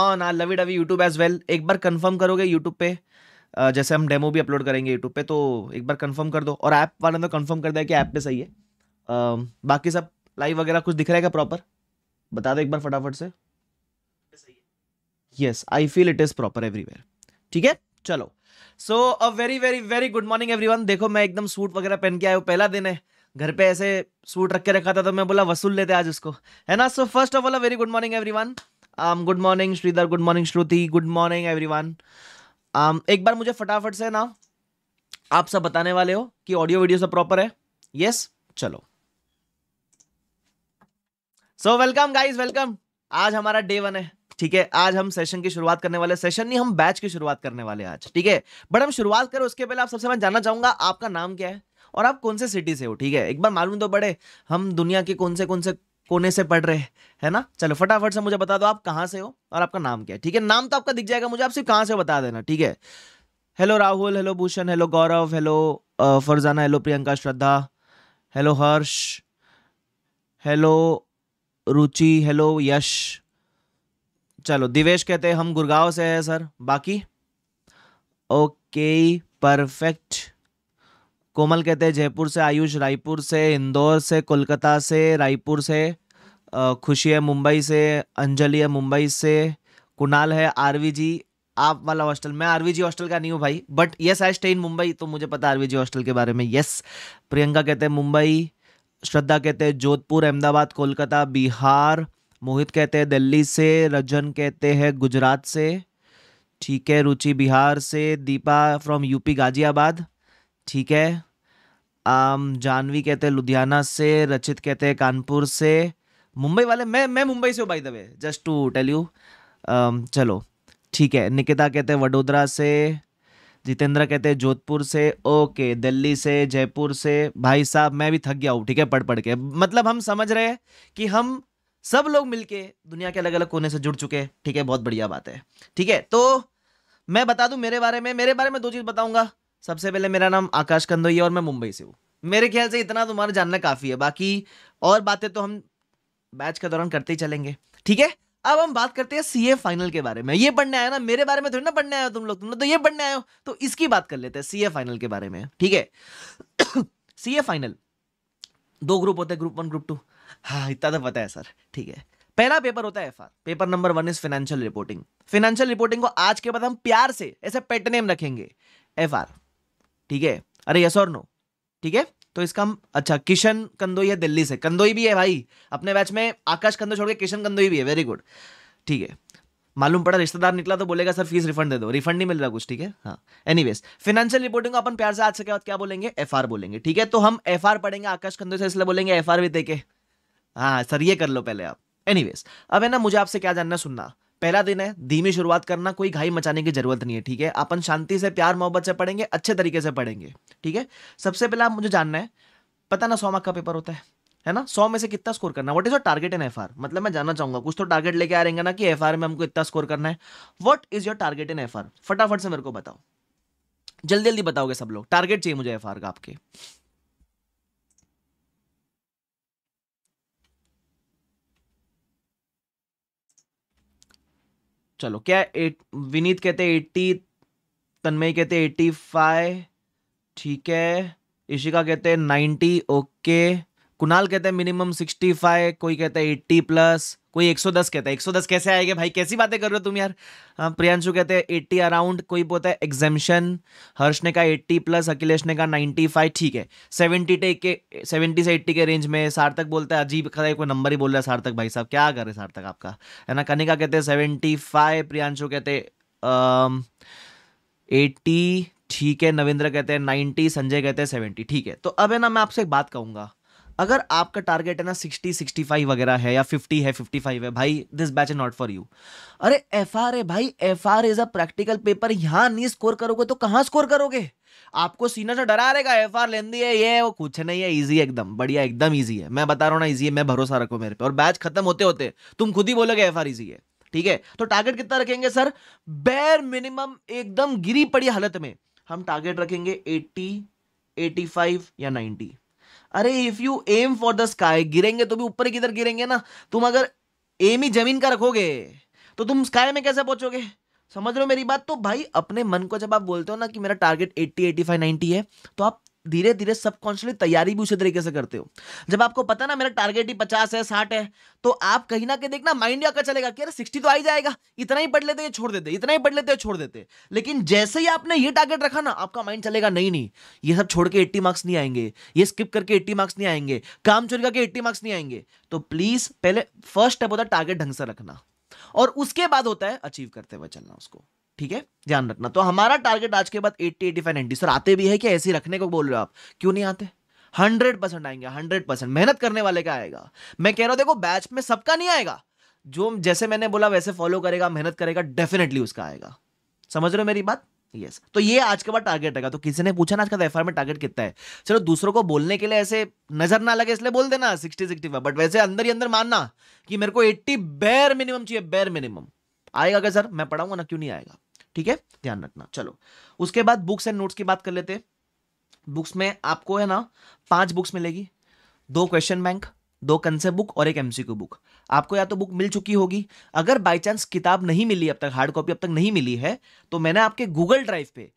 On R lovey dovey YouTube as well एक बार confirm करोगे यूट्यूब पे जैसे हम डेमो भी अपलोड करेंगे यूट्यूब पे तो एक बार कंफर्म कर दो और ऐप वाले तो कंफर्म कर दिया कि ऐप पे सही है uh, बाकी सब लाइव वगैरह कुछ दिख रहा है क्या प्रॉपर बता दो एक बार फटाफट से yes I feel it is proper everywhere ठीक है चलो so a very very very good morning everyone देखो मैं एकदम सूट वगैरह पहन के आयो पहला दिन है घर पे ऐसे सूट रख के रखा था तो मैं बोला वसूल लेते आज उसको है ना so first of all a very good morning everyone um, good morning Shridhar good morning Shruti good morning everyone um, एक बार मुझे फटाफट से ना आप सब बताने वाले हो कि ऑडियो वीडियो सब प्रॉपर है यस yes? चलो सो वेलकम गाइज वेलकम आज हमारा डे वन है ठीक है आज हम सेशन की शुरुआत करने वाले सेशन नहीं हम बैच की शुरुआत करने वाले आज ठीक है बट हम शुरुआत करें उसके पहले आप सबसे मैं जानना चाहूंगा आपका नाम क्या है और आप कौन से सिटी से हो ठीक है एक बार मालूम तो बड़े हम दुनिया के कौन से कौन से कोने से पढ़ रहे है ना चलो फटाफट से मुझे बता दो आप कहाँ से हो और आपका नाम क्या है ठीक है नाम तो आपका दिख जाएगा मुझे आप सिर्फ कहाँ से बता देना ठीक है hello Rahul hello Bhushan hello Gaurav hello Farzana hello Priyanka Shraddha hello Harsh hello Ruchi hello Yash चलो दिवेश कहते हैं हम गुरगांव से है सर बाकी ओके परफेक्ट कोमल कहते हैं जयपुर से आयुष रायपुर से इंदौर से कोलकाता से रायपुर से खुशी है मुंबई से अंजलि है मुंबई से कुणाल है आरवी जी आप वाला हॉस्टल मैं जी हॉस्टल का नहीं हूँ भाई but yes I stay in Mumbai तो मुझे पता जी हॉस्टल के बारे में यस प्रियंका कहते हैं मुंबई श्रद्धा कहते हैं जोधपुर अहमदाबाद कोलकाता बिहार मोहित कहते हैं दिल्ली से रजन कहते हैं गुजरात से ठीक है रुचि बिहार से दीपा फ्रॉम यूपी गाजियाबाद ठीक है आम जानवी कहते हैं लुधियाना से रचित कहते हैं कानपुर से मुंबई वाले मैं मैं मुंबई से हूँ by the way just to tell you चलो ठीक है निकिता कहते हैं वडोदरा से जितेंद्र कहते हैं जोधपुर से ओके दिल्ली से जयपुर से भाई साहब मैं भी थक गया हूँ ठीक है पढ़ पढ़ के मतलब हम समझ रहे हैं कि हम सब लोग मिलके दुनिया के अलग अलग कोने से जुड़ चुके हैं ठीक है बहुत बढ़िया बात है ठीक है तो मैं बता दूं मेरे बारे में मेरे बारे में दो चीज़ बताऊंगा सबसे पहले मेरा नाम आकाश कंदोइया और मैं मुंबई से हूँ मेरे ख्याल से इतना तुम्हारा जानना काफ़ी है बाकी और बातें तो हम बैच के दौरान करते ही चलेंगे ठीक है अब हम बात करते हैं सीए फाइनल के बारे में ये पढ़ने आया ना मेरे बारे में थोड़ी ना पढ़ने आया तुम लोग तुम लोग तो ये पढ़ने आए हो तो इसकी बात कर लेते हैं सीए फाइनल के बारे में ठीक है सीए फाइनल दो ग्रुप होते हैं ग्रुप वन ग्रुप टू हाँ इतना तो पता है सर ठीक है पहला पेपर होता है F paper number one is financial reporting financial reporting को आज के बाद हम प्यार से ऐसे पेट नेम रखेंगे एफ ठीक है अरे यस और नो ठीक है तो इसका हम अच्छा किशन कंदोई है दिल्ली से कंदोई भी है भाई अपने बैच में आकाश कंदोई छोड़ के किशन कंदोई भी है वेरी गुड ठीक है मालूम पड़ा रिश्तेदार निकला तो बोलेगा सर फीस रिफंड दे दो रिफंड नहीं मिल रहा कुछ ठीक है हाँ वेज फाइनेंशियल रिपोर्टिंग को अपन प्यार से आज से क्या क्या बोलेंगे एफ बोलेंगे ठीक है तो हम एफ पढ़ेंगे आकाश कंदोई से इसलिए बोलेंगे एफ भी देके हाँ सर ये कर लो पहले आप वेज अब है ना मुझे आपसे क्या जानना सुनना पहला दिन है धीमी शुरुआत करना कोई घाई मचाने की जरूरत नहीं है ठीक है अपन शांति से प्यार मोहब्बत से पढ़ेंगे अच्छे तरीके से पढ़ेंगे ठीक है सबसे पहला मुझे जानना है पता ना सौ मार्क का पेपर होता है है ना सौ में से कितना स्कोर करना what is your target in F मतलब मैं जानना चाहूंगा कुछ तो टारगेट लेके आ रहेंगे ना कि एफ में हमको इतना स्कोर करना है what is your target in F फटाफट से मेरे को बताओ जल्दी जल्दी बताओगे सब लोग टारगेट चाहिए मुझे एफ का आपके चलो क्या एट विनीत कहते एट्टी तन्मय कहते एट्टी फाइव ठीक है इशिका कहते नाइन्टी ओके कुणाल कहते हैं मिनिमम सिक्सटी फाइव कोई कहता है एट्टी प्लस कोई 110 कहता है 110 कैसे आएगा भाई कैसी बातें कर रहे हो तुम यार हाँ, प्रियांशु कहते हैं 80 अराउंड कोई बोलता है एग्जेम्शन हर्ष ने कहा 80 प्लस अखिलेश ने कहा 95 ठीक है 70 टे के 70 से 80 के रेंज में सार्थक बोलता है अजीब खा कोई नंबर ही बोल रहा है सार्थक भाई साहब क्या कर रहे सार्थक आपका है ना कनिका कहते हैं सेवेंटी प्रियांशु कहते एट्टी ठीक है नवेंद्र कहते हैं नाइन्टी संजय कहते हैं सेवेंटी ठीक है तो अब है ना मैं आपसे एक बात कहूँगा अगर आपका टारगेट है ना सिक्सटी सिक्सटी फाइव वगैरह है या फिफ्टी है फिफ्टी फाइव है भाई this batch is not for you अरे एफ आर है भाई F R is a practical paper यहाँ नहीं स्कोर करोगे तो कहाँ स्कोर करोगे आपको सीना से डरा रहेगा एफ आर लेंदी है ये वो कुछ नहीं है ईजी है एकदम बढ़िया एकदम ईजी है मैं बता रहा हूँ ना ईजी है मैं भरोसा रखो मेरे पे और बैच खत्म होते होते तुम खुद ही बोलोगे एफ आर ईजी है ठीक है तो टारगेट कितना रखेंगे सर बेर मिनिमम एकदम गिरी पड़ी हालत में हम टारगेट रखेंगे एट्टी एटी फाइव या नाइन्टी अरे if you aim for the sky गिरेंगे तो भी ऊपर किधर गिरेंगे ना तुम अगर एम ही जमीन का रखोगे तो तुम स्काई में कैसे पहुंचोगे समझ रहे हो मेरी बात तो भाई अपने मन को जब आप बोलते हो ना कि मेरा टारगेट 80, 85, 90 है तो आप धीरे धीरे सबकॉन्शियसली तैयारी भी उसी तरीके से करते हो जब आपको पता ना मेरा टारगेट ही पचास है साठ है तो आप कहीं ना कहीं देखना माइंड आपका चलेगा कि अरे सिक्सटी तो आ ही जाएगा इतना ही पढ़ लेते ये छोड़ देते इतना ही पढ़ लेते छोड़ देते लेकिन जैसे ही आपने ये टारगेट रखा ना आपका माइंड चलेगा नहीं नहीं ये सब छोड़ के एट्टी मार्क्स नहीं आएंगे ये स्किप करके एट्टी मार्क्स नहीं आएंगे काम चोरी करके एट्टी मार्क्स नहीं आएंगे तो प्लीज पहले फर्स्ट स्टेप होता है टारगेट ढंग से रखना और उसके बाद होता है अचीव करते हुए चलना उसको ठीक है ध्यान रखना तो हमारा टारगेट आज के बाद 80 85 90 सर आते भी है कि ऐसे रखने को बोल रहे हो आप क्यों नहीं आते हंड्रेड परसेंट आएंगे हंड्रेड परसेंट मेहनत करने वाले का आएगा मैं कह रहा हूं देखो बैच में सबका नहीं आएगा जो जैसे मैंने बोला वैसे फॉलो करेगा मेहनत करेगा डेफिनेटली उसका आएगा समझ रहे हो मेरी बात यस yes. तो ये आज के बाद टारगेट रहेगा तो किसी ने पूछा ना आज का एफ में टारगेट कितना है चलो दूसरों को बोलने के लिए ऐसे नजर ना लगे इसलिए बोल देना सिक्सटी सिक्सटी फाइव बट वैसे अंदर ही अंदर मानना कि मेरे को एट्टी बेर मिनिमम चाहिए बेर मिनिमम आएगा क्या सर मैं पढ़ाऊंगा ना क्यों नहीं आएगा ठीक है ध्यान रखना चलो उसके बाद बुक्स एंड नोट्स की बात कर लेते बुक्स में आपको है ना पांच बुक्स मिलेगी दो क्वेश्चन बैंक दो कंसेप्ट बुक और एक एमसीक्यू बुक आपको या तो बुक मिल चुकी होगी अगर बाई चांस किताब नहीं मिली अब तक हार्ड कॉपी अब तक नहीं मिली है तो मैंने आपके गूगल ड्राइव पे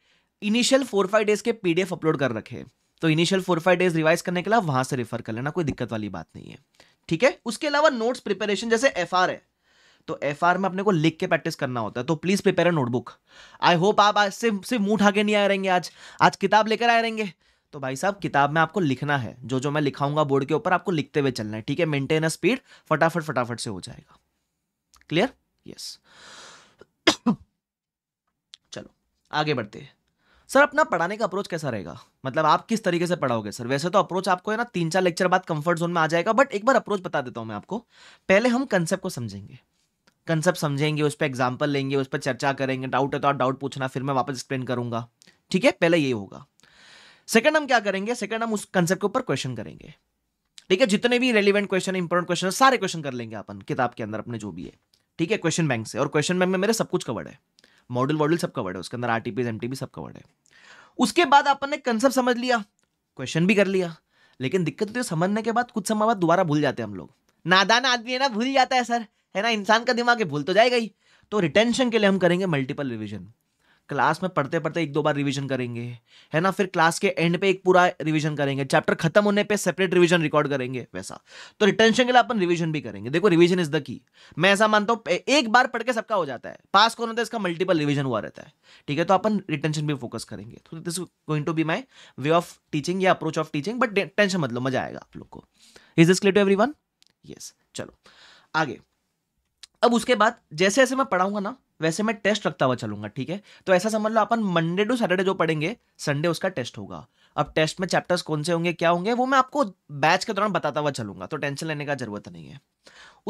इनिशियल फोर फाइव डेज के पीडीएफ अपलोड कर रखे तो initial four five days revise करने के लिए वहां से रेफर कर लेना कोई दिक्कत वाली बात नहीं है ठीक है उसके अलावा नोट्स प्रिपरेशन जैसे एफ है तो एफ आर में अपने को लिख के प्रैक्टिस करना होता है तो please prepare a notebook I hope आप आज से सिर्फ मुंह उठा के नहीं आए रहेंगे आज आज किताब लेकर आए रहेंगे तो भाई साहब किताब में आपको लिखना है जो जो मैं लिखाऊंगा बोर्ड के ऊपर आपको लिखते हुए चलना है ठीक है मेंटेन अ स्पीड फटाफट फटाफट से हो जाएगा क्लियर यस yes. चलो आगे बढ़ते हैं सर अपना पढ़ाने का अप्रोच कैसा रहेगा मतलब आप किस तरीके से पढ़ाओगे सर वैसे तो अप्रोच आपको है ना तीन चार लेक्चर बाद कंफर्ट जोन में आ जाएगा बट एक बार अप्रोच बता देता हूं मैं आपको पहले हम कंसेप्ट को समझेंगे कंसेप्ट समझेंगे उस पर एग्जाम्पल लेंगे उस पर चर्चा करेंगे डाउट है तो आप डाउट पूछना फिर मैं वापस एक्सप्लेन करूंगा ठीक है पहले ये होगा सेकंड हम क्या करेंगे सेकंड हम उस कंसेप्ट के ऊपर क्वेश्चन करेंगे ठीक है जितने भी रेलिवेंट क्वेश्चन है इंपॉर्टेंट क्वेश्चन सारे क्वेश्चन कर लेंगे अपन किताब के अंदर अपने जो भी है ठीक है क्वेश्चन बैंक से और क्वेश्चन बैंक में मेरे सब कुछ कवर्ड है मॉडल वॉडल सब कवर्ड है उसके अंदर आरटीपीज एमटीपी सब कवर्ड है उसके बाद अपन ने कंसेप्ट समझ लिया क्वेश्चन भी कर लिया लेकिन दिक्कत होती है समझने के बाद कुछ समय बाद दोबारा भूल जाते हैं हम लोग नादान आदमी है ना भूल जाता है सर है ना इंसान का दिमाग भूल तो जाएगा ही तो रिटेंशन के लिए हम करेंगे मल्टीपल रिविजन क्लास में पढ़ते पढ़ते एक दो बार रिवीजन करेंगे है ना फिर क्लास के एंड पे एक पूरा रिवीजन करेंगे चैप्टर खत्म होने पे सेपरेट रिवीजन रिकॉर्ड करेंगे वैसा तो रिटेंशन के लिए अपन रिवीजन भी करेंगे देखो रिवीजन इज द की मैं ऐसा मानता हूँ एक बार पढ़ के सबका हो जाता है पास कौन होता है इसका मल्टीपल रिविजन हुआ रहता है ठीक है तो अपन रिटेंशन भी फोकस करेंगे तो this going to be my way of teaching या approach of teaching but tension मतलब मजा आएगा आप लोग को is this clear to everyone yes चलो आगे अब उसके बाद जैसे जैसे मैं पढ़ाऊंगा ना वैसे मैं टेस्ट रखता हुआ चलूंगा ठीक है तो ऐसा समझ लो अपन मंडे टू सैटरडे जो पढ़ेंगे संडे उसका टेस्ट होगा अब टेस्ट में चैप्टर्स कौन से होंगे क्या होंगे वो मैं आपको बैच के दौरान बताता हुआ चलूंगा तो टेंशन लेने का जरूरत नहीं है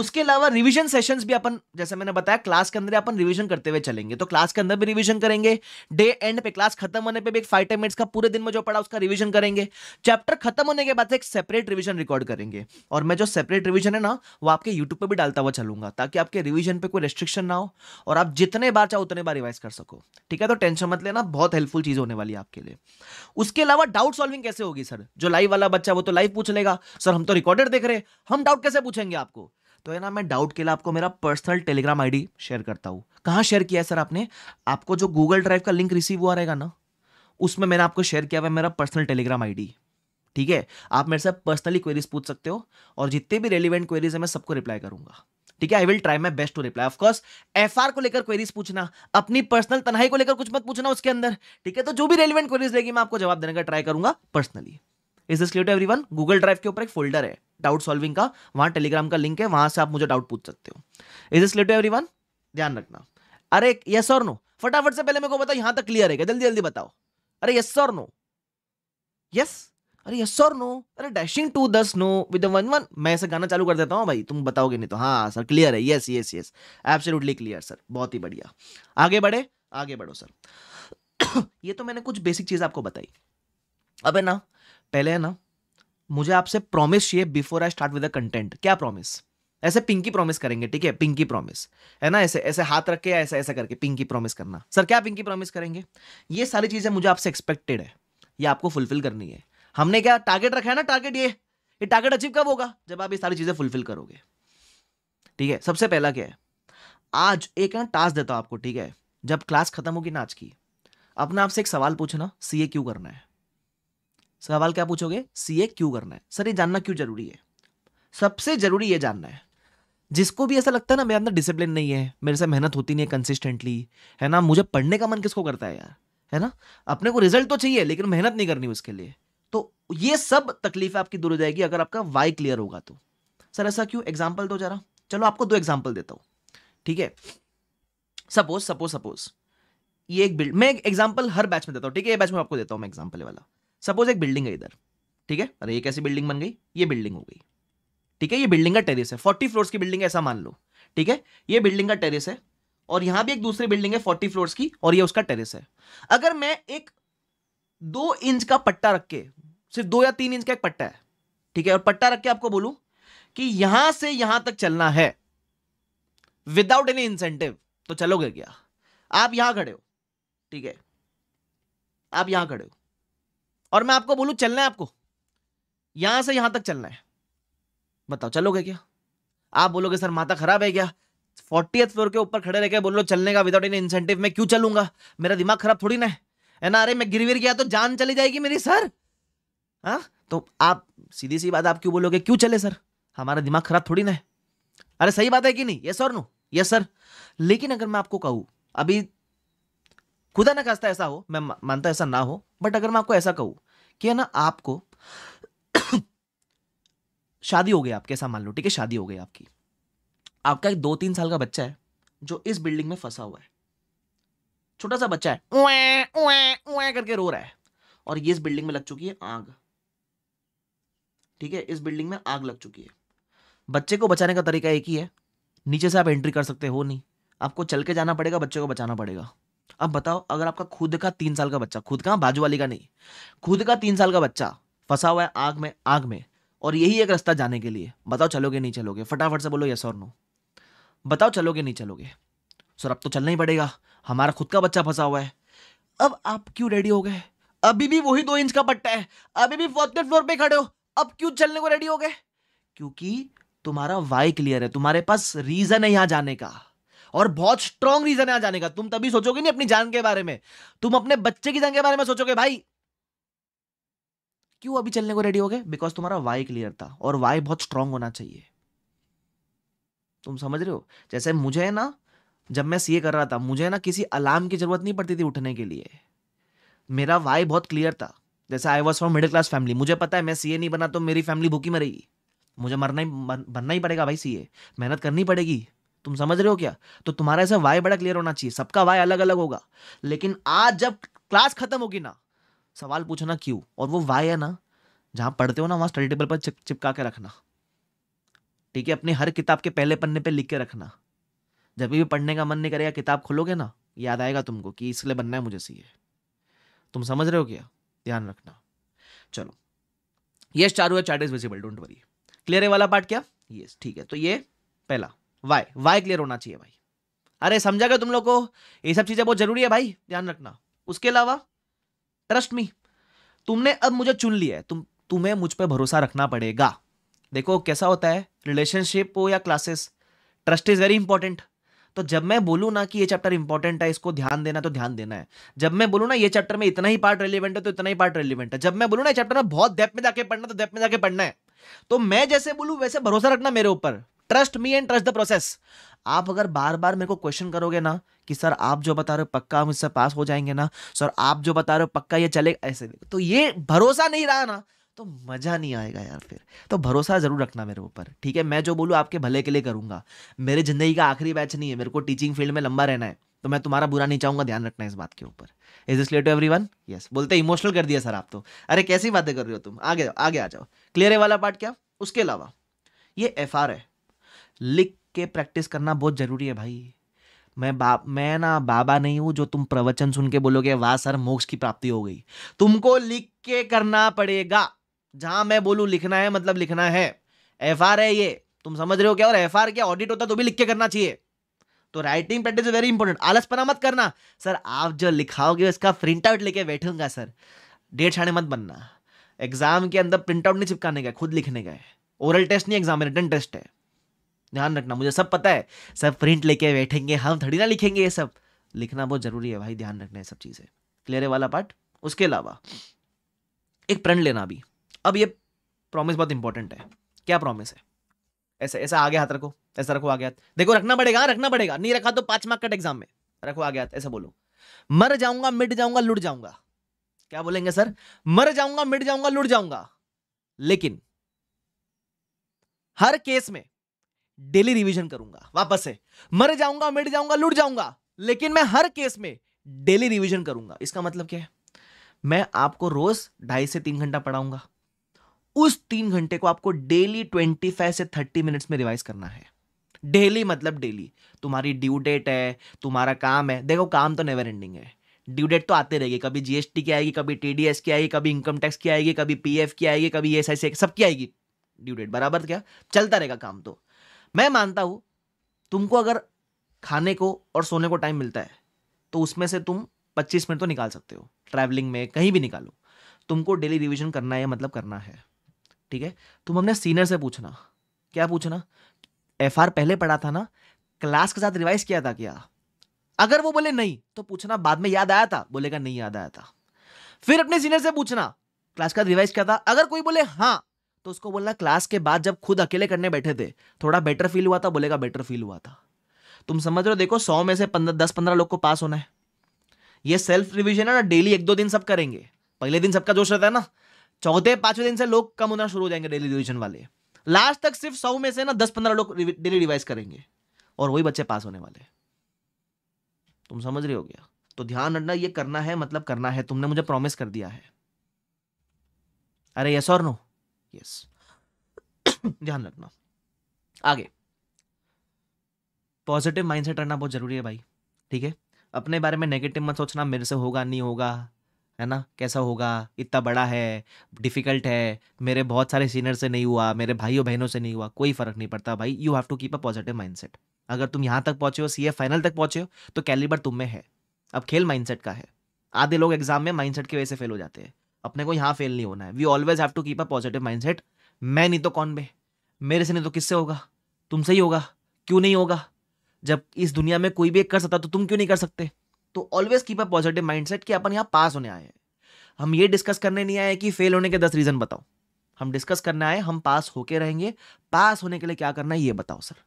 उसके अलावा रिवीजन सेशंस भी अपन जैसे मैंने बताया क्लास के अंदर अपन रिवीजन करते हुए चलेंगे तो क्लास के अंदर भी रिवीजन करेंगे डे एंड पे क्लास खत्म होने पे भी एक फाइव टेन मिनट्स का पूरे दिन में जो पढ़ा उसका रिवीजन करेंगे चैप्टर खत्म होने के बाद एक सेपरेट रिविजन रिकॉर्ड करेंगे और मैं जो सेपरेट रिविजन है ना वो आपके यूट्यूब पर भी डालता हुआ चलूंगा ताकि आपके रिविजन पर कोई रिस्ट्रिक्शन ना हो और आप जितने बार चाहो उतने बार रिवाइज कर सको ठीक है तो टेंशन मत लेना बहुत हेल्पफुल चीज होने वाली है आपके लिए उसके अलावा डाउट सॉल्विंग कैसे होगी सर जो लाइव वाला बच्चा वो तो लाइव पूछ लेगा सर हम तो रिकॉर्डेड देख रहे हम डाउट कैसे पूछेंगे आपको तो है ना मैं डाउट के लिए आपको मेरा पर्सनल टेलीग्राम आईडी शेयर करता हूँ कहाँ शेयर किया है सर आपने आपको जो गूगल ड्राइव का लिंक रिसीव हुआ रहेगा ना उसमें मैंने आपको शेयर किया हुआ मेरा पर्सनल टेलीग्राम आईडी ठीक है आप मेरे से पर्सनली क्वेरीज पूछ सकते हो और जितने भी रेलिवेंट क्वेरीज है मैं सबको रिप्लाई करूंगा ठीक है I will try my best to reply of course F को लेकर क्वेरीज पूछना अपनी पर्सनल तनाई को लेकर कुछ मत पूछना उसके अंदर ठीक है तो जो भी रेलिवेंट क्वेरीज रहेगी मैं आपको जवाब देने का ट्राई करूंगा personally is this clear to everyone Google drive के ऊपर एक फोल्डर है डाउट सॉल्विंग का वहां टेलीग्राम का लिंक है वहां से आप मुझे डाउट पूछ सकते हो इज इस लेटो एवरी ध्यान रखना अरे यस और नो फटाफट से पहले मेरे को बताओ यहां तक क्लियर है जल्दी जल्दी बताओ अरे यस और नो यस अरे यस और नो अरे डैशिंग टू दस नो विद वन वन मैं ऐसे गाना चालू कर देता हूँ हाँ भाई तुम बताओगे नहीं तो हाँ सर क्लियर है yes yes yes absolutely clear sir बहुत ही बढ़िया आगे बढ़े आगे बढ़ो सर ये तो मैंने कुछ बेसिक चीज़ आपको बताई अब है ना पहले है ना मुझे आपसे प्रॉमिस चाहिए before I start with the content क्या प्रॉमिस ऐसे पिंकी प्रॉमिस करेंगे ठीक है पिंकी प्रॉमिस है ना ऐसे ऐसे हाथ रख के ऐसे ऐसे करके पिंकी प्रॉमिस करना सर क्या पिंकी प्रॉमिस करेंगे ये सारी चीजें मुझे आपसे एक्सपेक्टेड है ये आपको फुलफिल करनी है हमने क्या टारगेट रखा है ना टारगेट ये ये टारगेट अचीव कब होगा जब आप ये सारी चीजें फुलफिल करोगे ठीक है सबसे पहला क्या है आज एक ना टास्क देता हूं आपको ठीक है जब क्लास खत्म होगी ना आज की अपने आपसे एक सवाल पूछना सी क्यों करना है सवाल क्या पूछोगे सी ए क्यों करना है सर ये जानना क्यों जरूरी है सबसे जरूरी ये जानना है जिसको भी ऐसा लगता है ना मेरे अंदर डिसिप्लिन नहीं है मेरे से मेहनत होती नहीं है कंसिस्टेंटली है ना मुझे पढ़ने का मन किसको करता है यार है ना अपने को रिजल्ट तो चाहिए लेकिन मेहनत नहीं करनी उसके लिए तो ये सब तकलीफ आपकी दूर हो जाएगी अगर आपका वाई क्लियर होगा तो सर ऐसा क्यों एग्जाम्पल दो जरा चलो आपको दो एग्जाम्पल देता हूँ ठीक है सपोज सपोज सपोज ये एक बिल्ड मैं एक एग्जाम्पल हर बैच में देता हूँ ठीक है ये बैच में आपको देता हूँ मैं एग्जाम्पल वाला सपोज एक बिल्डिंग है इधर ठीक है अरे ये कैसी बिल्डिंग बन गई ये बिल्डिंग हो गई ठीक है ये बिल्डिंग का टेरिस है फोर्टी फ्लोर्स की बिल्डिंग है ऐसा मान लो ठीक है ये बिल्डिंग का टेरिस है और यहां भी एक दूसरी बिल्डिंग है फोर्टी फ्लोर्स की और ये उसका टेरिस है अगर मैं एक दो इंच का पट्टा रख के सिर्फ दो या तीन इंच का एक पट्टा है ठीक है और पट्टा रख के आपको बोलूं कि यहां से यहां तक चलना है विदाउट एनी इंसेंटिव तो चलोगे क्या आप यहां खड़े हो ठीक है आप यहां खड़े हो और मैं आपको बोलूं चलना है आपको यहां से यहां तक चलना है बताओ चलोगे क्या आप बोलोगे सर माता खराब है क्या फोर्टी फ्लोर के ऊपर खड़े रहकर बोल लो चलने का विदाउट एनी इंसेंटिव मैं क्यों चलूंगा मेरा दिमाग खराब थोड़ी ना है ना अरे मैं गिर गया तो जान चली जाएगी मेरी सर हाँ तो आप सीधी सी बात आप क्यों बोलोगे क्यों चले सर हमारा दिमाग खराब थोड़ी ना है अरे सही बात है कि नहीं यस और नो यस सर लेकिन अगर मैं आपको कहूँ अभी खुदा ना खास्ता ऐसा हो मैं मानता ऐसा ना हो बट अगर मैं आपको ऐसा कहूँ कि है ना आपको शादी हो गई आपके ऐसा मान लो ठीक है शादी हो गई आपकी आपका एक दो तीन साल का बच्चा है जो इस बिल्डिंग में फंसा हुआ है छोटा सा बच्चा है उए, उए, उए करके रो रहा है और ये इस बिल्डिंग में लग चुकी है आग ठीक है इस बिल्डिंग में आग लग चुकी है बच्चे को बचाने का तरीका एक ही है नीचे से आप एंट्री कर सकते हो नहीं आपको चल के जाना पड़ेगा बच्चे को बचाना पड़ेगा अब बताओ अगर आपका खुद का तीन साल का बच्चा खुद का हाँ, बाजू वाली का नहीं खुद का तीन साल का बच्चा फंसा हुआ है आग में आग में और यही एक रास्ता जाने के लिए बताओ चलोगे नहीं चलोगे फटाफट से बोलो यस और नो बताओ चलोगे नहीं चलोगे सर अब तो चलना ही पड़ेगा हमारा खुद का बच्चा फंसा हुआ है अब आप क्यों रेडी हो गए अभी भी वही दो इंच का पट्टा है अभी भी फोर्थ फ्लोर पे खड़े हो अब क्यों चलने को रेडी हो गए क्योंकि तुम्हारा वाई क्लियर है तुम्हारे पास रीजन है यहां जाने का और बहुत स्ट्रांग रीजन है जाने का तुम तभी सोचोगे नहीं अपनी जान के बारे में तुम अपने बच्चे की जान के बारे में सोचोगे भाई क्यों अभी चलने को रेडी हो गए बिकॉज तुम्हारा वाई क्लियर था और वाई बहुत स्ट्रांग होना चाहिए तुम समझ रहे हो जैसे मुझे ना जब मैं सीए कर रहा था मुझे ना किसी अलार्म की जरूरत नहीं पड़ती थी उठने के लिए मेरा वाई बहुत क्लियर था जैसे I was from middle class family मुझे पता है मैं सीए नहीं बना तो मेरी फैमिली भूखी मरेगी मुझे मरना ही बनना ही पड़ेगा भाई सीए मेहनत करनी पड़ेगी तुम समझ रहे हो क्या तो तुम्हारा ऐसा वाई बड़ा क्लियर होना चाहिए सबका वाई अलग अलग होगा लेकिन आज जब क्लास खत्म होगी ना सवाल पूछना क्यों और वो वाई है ना जहां पढ़ते हो ना वहां स्टडी टेबल पर चिप, चिपका के रखना ठीक है अपने हर किताब के पहले पन्ने पर लिख के रखना जब भी पढ़ने का मन नहीं करेगा किताब खोलोगे ना याद आएगा तुमको कि इसलिए बनना है मुझे सी तुम समझ रहे हो क्या ध्यान रखना चलो यस चारू है chart is visible don't worry clear है वाला पार्ट क्या यस ठीक है तो ये पहला वाई वाई क्लियर होना चाहिए भाई अरे समझा गया तुम लोग को ये सब चीज़ें बहुत ज़रूरी है भाई ध्यान रखना उसके अलावा ट्रस्ट मी तुमने अब मुझे चुन लिया है तुम तुम्हें मुझ पर भरोसा रखना पड़ेगा देखो कैसा होता है रिलेशनशिप हो या classes trust is very important तो जब मैं बोलूँ ना कि ये चैप्टर इंपॉर्टेंट है इसको ध्यान देना तो ध्यान देना है जब मैं बोलूँ ना ये चैप्टर में इतना ही पार्ट रेलिवेंट है तो इतना ही पार्ट रेलिवेंट है जब मैं बोलूँ ना चैप्टर में बहुत डेप में जाके पढ़ना तो डेप में जाके पढ़ना है तो मैं जैसे बोलूँ वैसे भरोसा रखना मेरे ऊपर trust me and trust the process आप अगर बार बार मेरे को क्वेश्चन करोगे ना कि सर आप जो बता रहे हो पक्का हम इससे पास हो जाएंगे ना सर आप जो बता रहे हो पक्का ये चलेगा ऐसे तो ये भरोसा नहीं रहा ना तो मज़ा नहीं आएगा यार फिर तो भरोसा ज़रूर रखना मेरे ऊपर ठीक है मैं जो बोलूँ आपके भले के लिए करूंगा मेरे ज़िंदगी का आखिरी बैच नहीं है मेरे को टीचिंग फील्ड में लंबा रहना है तो मैं तुम्हारा बुरा नहीं चाहूंगा ध्यान रखना इस बात के ऊपर is this to everyone yes बोलते इमोशनल कर दिया सर आप तो अरे कैसी बातें कर रहे हो तुम आगे जाओ आगे आ जाओ क्लियर है वाला पार्ट क्या उसके अलावा ये एफ है लिख के प्रैक्टिस करना बहुत ज़रूरी है भाई मैं बाप मैं ना बाबा नहीं हूँ जो तुम प्रवचन सुन के बोलोगे वाह सर मोक्ष की प्राप्ति हो गई तुमको लिख के करना पड़ेगा जहां मैं बोलूँ लिखना है मतलब लिखना है एफ आर है ये तुम समझ रहे हो क्या और एफ आर क्या ऑडिट होता तो भी लिख के करना चाहिए तो राइटिंग प्रैक्टिस वेरी इंपॉर्टेंट आलसपना मत करना सर आप जो लिखाओगे उसका प्रिंट आउट लेके बैठूंगा सर डेढ़ छाने मत बनना एग्जाम के अंदर प्रिंट आउट नहीं चिपकाने का खुद लिखने का है ओरल टेस्ट नहीं एग्जाम रिटर्न टेस्ट है ध्यान रखना मुझे सब पता है सब प्रिंट लेके बैठेंगे हम थोड़ी ना लिखेंगे ये सब लिखना बहुत ज़रूरी है भाई ध्यान रखना है सब चीज़ें क्लियर है वाला पार्ट उसके अलावा एक प्रण लेना भी अब ये प्रॉमिस बहुत इंपॉर्टेंट है क्या प्रॉमिस है ऐसे ऐसा आगे हाथ रखो ऐसा रखो आगे हाथ देखो रखना पड़ेगा रखना पड़ेगा नहीं रखा तो पांच मार्क कट एग्जाम में रखो आगे हाथ ऐसा बोलो मर जाऊंगा मिट जाऊंगा लुट जाऊंगा क्या बोलेंगे सर मर जाऊंगा मिट जाऊंगा लुट जाऊंगा लेकिन हर केस में डेली रिवीजन करूंगा वापस से मर जाऊंगा मिट जाऊंगा लुट जाऊंगा लेकिन मैं हर केस में डेली रिवीजन करूंगा इसका मतलब क्या है मैं आपको रोज ढाई से तीन घंटा पढ़ाऊंगा उस तीन घंटे को आपको डेली ट्वेंटी फाइव से थर्टी मिनट्स में रिवाइज करना है डेली मतलब डेली तुम्हारी ड्यू डेट है तुम्हारा काम है देखो काम तो नेवर एंडिंग है ड्यू डेट तो आते रहेगी कभी जीएसटी की आएगी कभी टीडीएस की आएगी कभी इनकम टैक्स की आएगी कभी पीएफ की आएगी कभी एस आई सी सब की आएगी ड्यू डेट बराबर क्या चलता रहेगा काम तो मैं मानता हूं तुमको अगर खाने को और सोने को टाइम मिलता है तो उसमें से तुम पच्चीस मिनट तो निकाल सकते हो ट्रैवलिंग में कहीं भी निकालो तुमको डेली रिविजन करना है मतलब करना है ठीक है तुम हमने सीनियर से पूछना क्या पूछना एफ पहले पढ़ा था ना क्लास के साथ रिवाइज किया था क्या अगर वो बोले नहीं तो पूछना बाद में याद आया था बोलेगा नहीं याद आया था फिर अपने सीनियर से पूछना क्लास का रिवाइज किया था अगर कोई बोले हाँ तो उसको बोलना क्लास के बाद जब खुद अकेले करने बैठे थे थोड़ा बेटर फील हुआ था बोलेगा बेटर फील हुआ था तुम समझ रहे हो देखो सौ में से पंद्रह दस पंद्रह लोग को पास होना है ये सेल्फ रिविजन है ना डेली एक दो दिन सब करेंगे पहले दिन सबका जोश रहता है ना चौथे पांचवें दिन से लोग कम होना शुरू हो जाएंगे डेली रिविजन वाले लास्ट तक सिर्फ सौ में से ना दस पंद्रह लोग डेली रिवाइज करेंगे और वही बच्चे पास होने वाले तुम समझ रहे हो गया तो ध्यान रखना ये करना है मतलब करना है तुमने मुझे प्रॉमिस कर दिया है अरे यस और नो यस ध्यान रखना आगे पॉजिटिव माइंडसेट रहना बहुत ज़रूरी है भाई ठीक है अपने बारे में नेगेटिव मत सोचना मेरे से होगा नहीं होगा है ना कैसा होगा इतना बड़ा है डिफ़िकल्ट है मेरे बहुत सारे सीनियर से नहीं हुआ मेरे भाइयों बहनों से नहीं हुआ कोई फ़र्क नहीं पड़ता भाई you have to keep a positive mindset अगर तुम यहाँ तक पहुँचे हो सी फाइनल तक पहुँचे हो तो कैलिबर तुम में है अब खेल माइंडसेट का है आधे लोग एग्जाम में माइंडसेट की वजह से फेल हो जाते हैं अपने को यहाँ फेल नहीं होना है we always have to keep a positive mindset मैं नहीं तो कौन बे मेरे से नहीं तो किससे होगा तुमसे ही होगा क्यों नहीं होगा जब इस दुनिया में कोई भी एक कर सकता तो तुम क्यों नहीं कर सकते तो always keep a positive mindset कि अपन यहाँ पास होने आए हैं हम ये डिस्कस करने नहीं आए कि फेल होने के दस रीज़न बताओ हम डिस्कस करने आए हम पास होके रहेंगे पास होने के लिए क्या करना है ये बताओ सर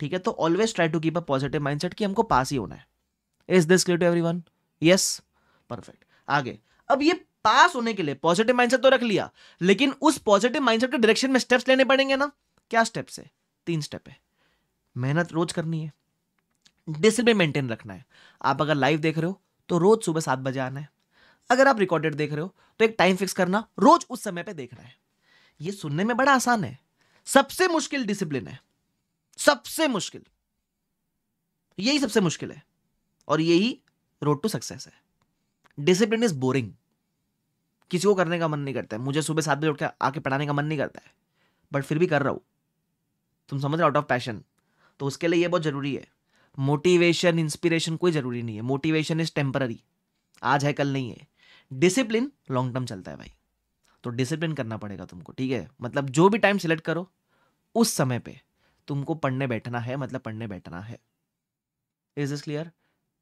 ठीक है तो always try to keep a positive mindset कि हमको पास ही होना है is this clear to everyone yes perfect आगे अब ये पास होने के लिए पॉजिटिव माइंडसेट तो रख लिया लेकिन उस पॉजिटिव माइंडसेट के डायरेक्शन में स्टेप्स लेने पड़ेंगे ना क्या स्टेप्स है तीन स्टेप है मेहनत रोज करनी है डिसिप्लिन मेंटेन रखना है आप अगर लाइव देख रहे हो तो रोज सुबह सात बजे आना है अगर आप रिकॉर्डेड देख रहे हो तो एक टाइम फिक्स करना रोज उस समय पर देखना है यह सुनने में बड़ा आसान है सबसे मुश्किल डिसिप्लिन है सबसे मुश्किल यही सबसे मुश्किल है और यही रोड टू सक्सेस है डिसिप्लिन इज बोरिंग किसी को करने का मन नहीं करता है मुझे सुबह सात बजे उठ के आके पढ़ाने का मन नहीं करता है बट फिर भी कर रहा हूँ तुम समझ रहे आउट ऑफ पैशन तो उसके लिए ये बहुत ज़रूरी है मोटिवेशन इंस्पिरेशन कोई ज़रूरी नहीं है मोटिवेशन इज़ टेम्पररी आज है कल नहीं है डिसिप्लिन लॉन्ग टर्म चलता है भाई तो डिसिप्लिन करना पड़ेगा तुमको ठीक है मतलब जो भी टाइम सिलेक्ट करो उस समय पे तुमको पढ़ने बैठना है मतलब पढ़ने बैठना है इज दिस क्लियर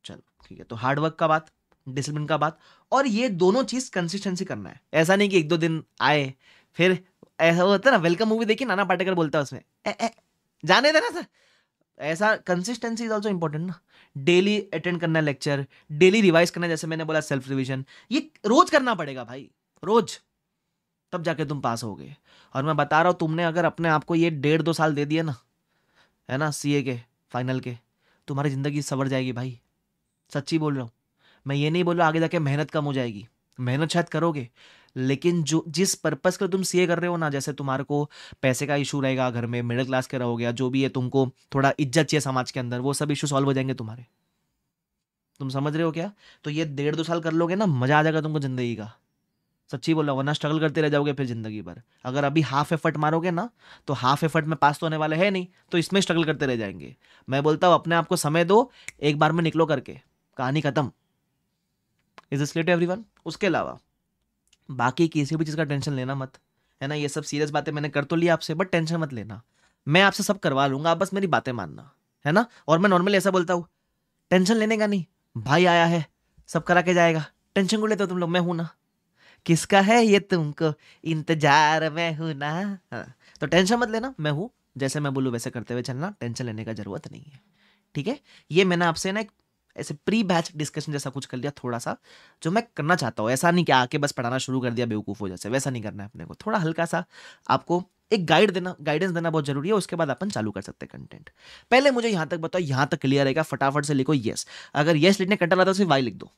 चलो ठीक है तो हार्डवर्क का बात डिसिप्लिन का बात और ये दोनों चीज़ कंसिस्टेंसी करना है ऐसा नहीं कि एक दो दिन आए फिर ऐसा होता है ना वेलकम मूवी देखिए नाना पाटेकर बोलता है उसमें ए, ए, जाने देना सर ऐसा कंसिस्टेंसी इज ऑल्सो इंपॉर्टेंट ना डेली अटेंड करना लेक्चर डेली रिवाइज करना जैसे मैंने बोला सेल्फ रिविजन ये रोज करना पड़ेगा भाई रोज तब जाके तुम पास हो गए और मैं बता रहा हूँ तुमने अगर अपने आप को ये डेढ़ दो साल दे दिए ना है ना सी के फाइनल के तुम्हारी ज़िंदगी सवर जाएगी भाई सच्ची बोल रहा हूँ मैं ये नहीं बोल रहा आगे जाके मेहनत कम हो जाएगी मेहनत शायद करोगे लेकिन जो जिस पर्पज़ का तुम सी कर रहे हो ना जैसे तुम्हारे को पैसे का इशू रहेगा घर में मिडिल क्लास के रहोगे जो भी है तुमको थोड़ा इज्जत चाहिए समाज के अंदर वो सब इशू सॉल्व हो जाएंगे तुम्हारे तुम समझ रहे हो क्या तो ये डेढ़ दो साल कर लोगे ना मज़ा आ जाएगा तुमको ज़िंदगी का सच्ची बोल वरना स्ट्रगल करते रह जाओगे फिर ज़िंदगी भर अगर अभी हाफ एफर्ट मारोगे ना तो हाफ एफर्ट में पास तो होने वाले है नहीं तो इसमें स्ट्रगल करते रह जाएंगे मैं बोलता हूँ अपने आप को समय दो एक बार में निकलो करके कहानी ख़त्म इज दिस लेट एवरी उसके अलावा बाकी किसी भी चीज़ का टेंशन लेना मत है ना ये सब सीरियस बातें मैंने कर तो ली आपसे बट टेंशन मत लेना मैं आपसे सब करवा लूंगा आप बस मेरी बातें मानना है ना और मैं नॉर्मली ऐसा बोलता हूँ टेंशन लेने का नहीं भाई आया है सब करा के जाएगा टेंशन को लेते हो तुम लोग मैं हूं ना किसका है ये तुमको इंतजार मैं हूं ना हाँ, तो टेंशन मत लेना मैं हूं जैसे मैं बोलूँ वैसे करते हुए चलना टेंशन लेने का जरूरत नहीं है ठीक है ये मैंने आपसे ना एक ऐसे प्री बैच डिस्कशन जैसा कुछ कर लिया थोड़ा सा जो मैं करना चाहता हूँ ऐसा नहीं कि आके बस पढ़ाना शुरू कर दिया हो जैसे वैसा नहीं करना है अपने को थोड़ा हल्का सा आपको एक गाइड देना गाइडेंस देना बहुत जरूरी है उसके बाद अपन चालू कर सकते हैं कंटेंट पहले मुझे यहाँ तक बताओ यहाँ तक क्लियर रहेगा फटाफट से लिखो येस अगर येस लिखने कंटेंट आता है वाई तो लिख दो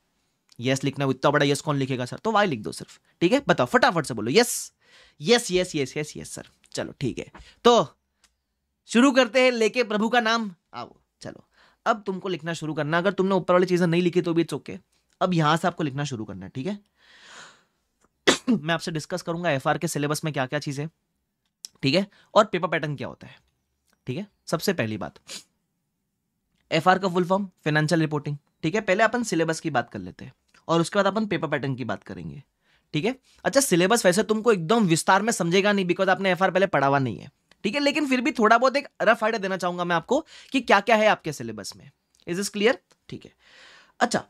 येस लिखना इतना बड़ा येस कौन लिखेगा सर तो वाई लिख दो सिर्फ ठीक है बताओ फटाफट से बोलो yes yes yes yes yes yes sir चलो ठीक है तो शुरू करते हैं लेके प्रभु का नाम आओ चलो अब तुमको लिखना शुरू करना अगर तुमने ऊपर वाली चीज़ें नहीं लिखी तो भी इट्स ओके अब यहां से आपको लिखना शुरू करना है ठीक है मैं आपसे डिस्कस करूंगा एफ के सिलेबस में क्या क्या चीज़ें ठीक है और पेपर पैटर्न क्या होता है ठीक है सबसे पहली बात एफ का फुल फॉर्म फाइनेंशियल रिपोर्टिंग ठीक है पहले अपन सिलेबस की बात कर लेते हैं और उसके बाद अपन पेपर पैटर्न की बात करेंगे ठीक है अच्छा सिलेबस वैसे तुमको एकदम विस्तार में समझेगा नहीं बिकॉज आपने एफ पहले पढ़ावा नहीं है ठीक है लेकिन फिर भी थोड़ा बहुत एक रफ आइडिया देना चाहूंगा मैं आपको कि क्या क्या है आपके सिलेबस में इज इज क्लियर ठीक है अच्छा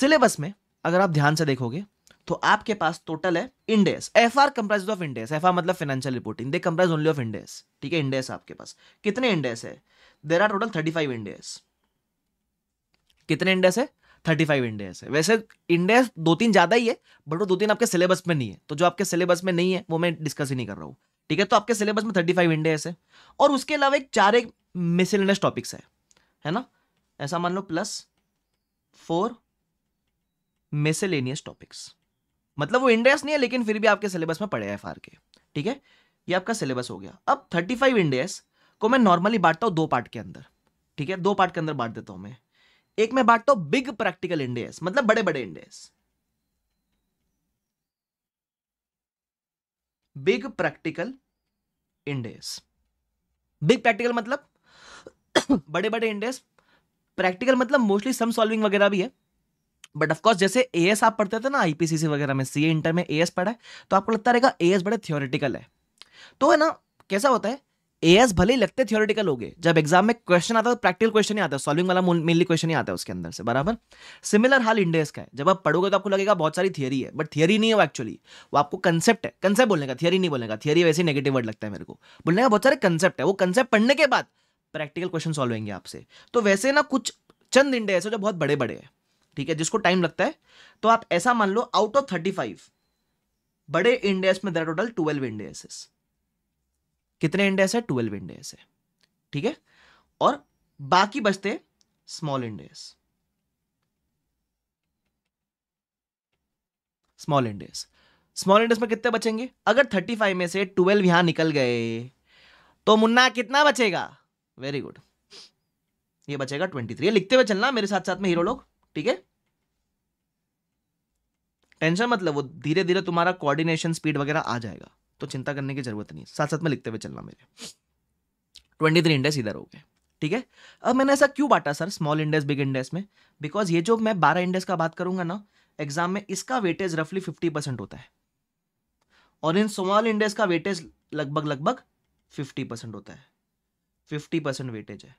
सिलेबस में अगर आप ध्यान से देखोगे तो आपके पास टोटल है Ind AS F R comprise of Ind AS F R मतलब financial reporting they comprise only of Ind AS ठीक है इंडेस आपके पास कितने इंडेस है there are total thirty five Ind AS कितने इंडेस है थर्टी फाइव इंडेस है वैसे इंडेस दो तीन ज्यादा ही है बट वो दो तीन आपके सिलेबस में नहीं है तो जो आपके सिलेबस में नहीं है वो मैं डिस्कस ही नहीं कर रहा हूं ठीक है तो आपके सिलेबस में थर्टी फाइव इंडे है और उसके अलावा एक चार एक मिसलिनस टॉपिक्स है है ना ऐसा मान लो प्लस फोर मिसलेनियस टॉपिक्स मतलब वो इंडेस नहीं है लेकिन फिर भी आपके सिलेबस में पड़े एफ आर के ठीक है ये आपका सिलेबस हो गया अब थर्टी फाइव इंडेस को मैं नॉर्मली बांटता हूँ दो पार्ट के अंदर ठीक है दो पार्ट के अंदर बांट देता हूँ मैं एक मैं बांटता हूँ बिग प्रैक्टिकल इंडेस मतलब बड़े बड़े Ind AS big practical Ind AS big practical मतलब बड़े बड़े इंडेस प्रैक्टिकल मतलब मोस्टली सम सॉल्विंग वगैरह भी है बट ऑफकोर्स जैसे ए एस आप पढ़ते थे ना आईपीसीसी वगैरह में सी इंटर में ए एस पढ़ा है तो आपको लगता रहेगा ए एस बड़े थियोरिटिकल है तो है ना कैसा होता है एएस भले ही लगते थियोरिटिकल हो गए जब एग्जाम में क्वेश्चन आता है तो प्रैक्टिकल क्वेश्चन ही आता है सॉल्विंग वाला मेनली क्वेश्चन ही आता है उसके अंदर से बराबर सिमिलर हाल इंडेस का है जब आप पढ़ोगे तो आपको लगेगा बहुत सारी थियरी है बट थियरी नहीं है वो एक्चुअली वो आपको कंसेप्ट है कंसेप्ट बोलने का थियरी नहीं बोलने का थियरी वैसे नेगेटिव वर्ड लगता है मेरे को बोलने का बहुत सारे कंसेप्ट है वो कंसेप्ट पढ़ने के बाद प्रैक्टिकल क्वेश्चन सॉल्व होंगे आपसे तो वैसे ना कुछ चंद इंडे ऐसे जो बहुत बड़े बड़े हैं ठीक है जिसको टाइम लगता है तो आप ऐसा मान लो आउट ऑफ थर्टी फाइव बड़े इंडेस में दर टोटल ट्वेल्व इंडेसेस कितने इंडेस है ट्वेल्व इंडेस है ठीक है और बाकी बचते small Ind AS small Ind AS small Ind AS में कितने बचेंगे अगर थर्टी फाइव में से ट्वेल्व यहां निकल गए तो मुन्ना कितना बचेगा वेरी गुड ये बचेगा ट्वेंटी थ्री लिखते हुए चलना मेरे साथ साथ में हीरो लोग ठीक है टेंशन मतलब वो धीरे धीरे तुम्हारा कोऑर्डिनेशन स्पीड वगैरह आ जाएगा तो चिंता करने की जरूरत नहीं साथ साथ में लिखते हुए चलना मेरे ट्वेंटी थ्री इंडेस इधर हो गए ठीक है अब मैंने ऐसा क्यों बांटा sir small Ind AS big Ind AS में बिकॉज ये जो मैं बारह इंडेस का बात करूंगा ना एग्जाम में इसका वेटेज रफली फिफ्टी परसेंट होता है और इन स्मॉल इंडेस का वेटेज लगभग लगभग फिफ्टी परसेंट होता है फिफ्टी परसेंट वेटेज है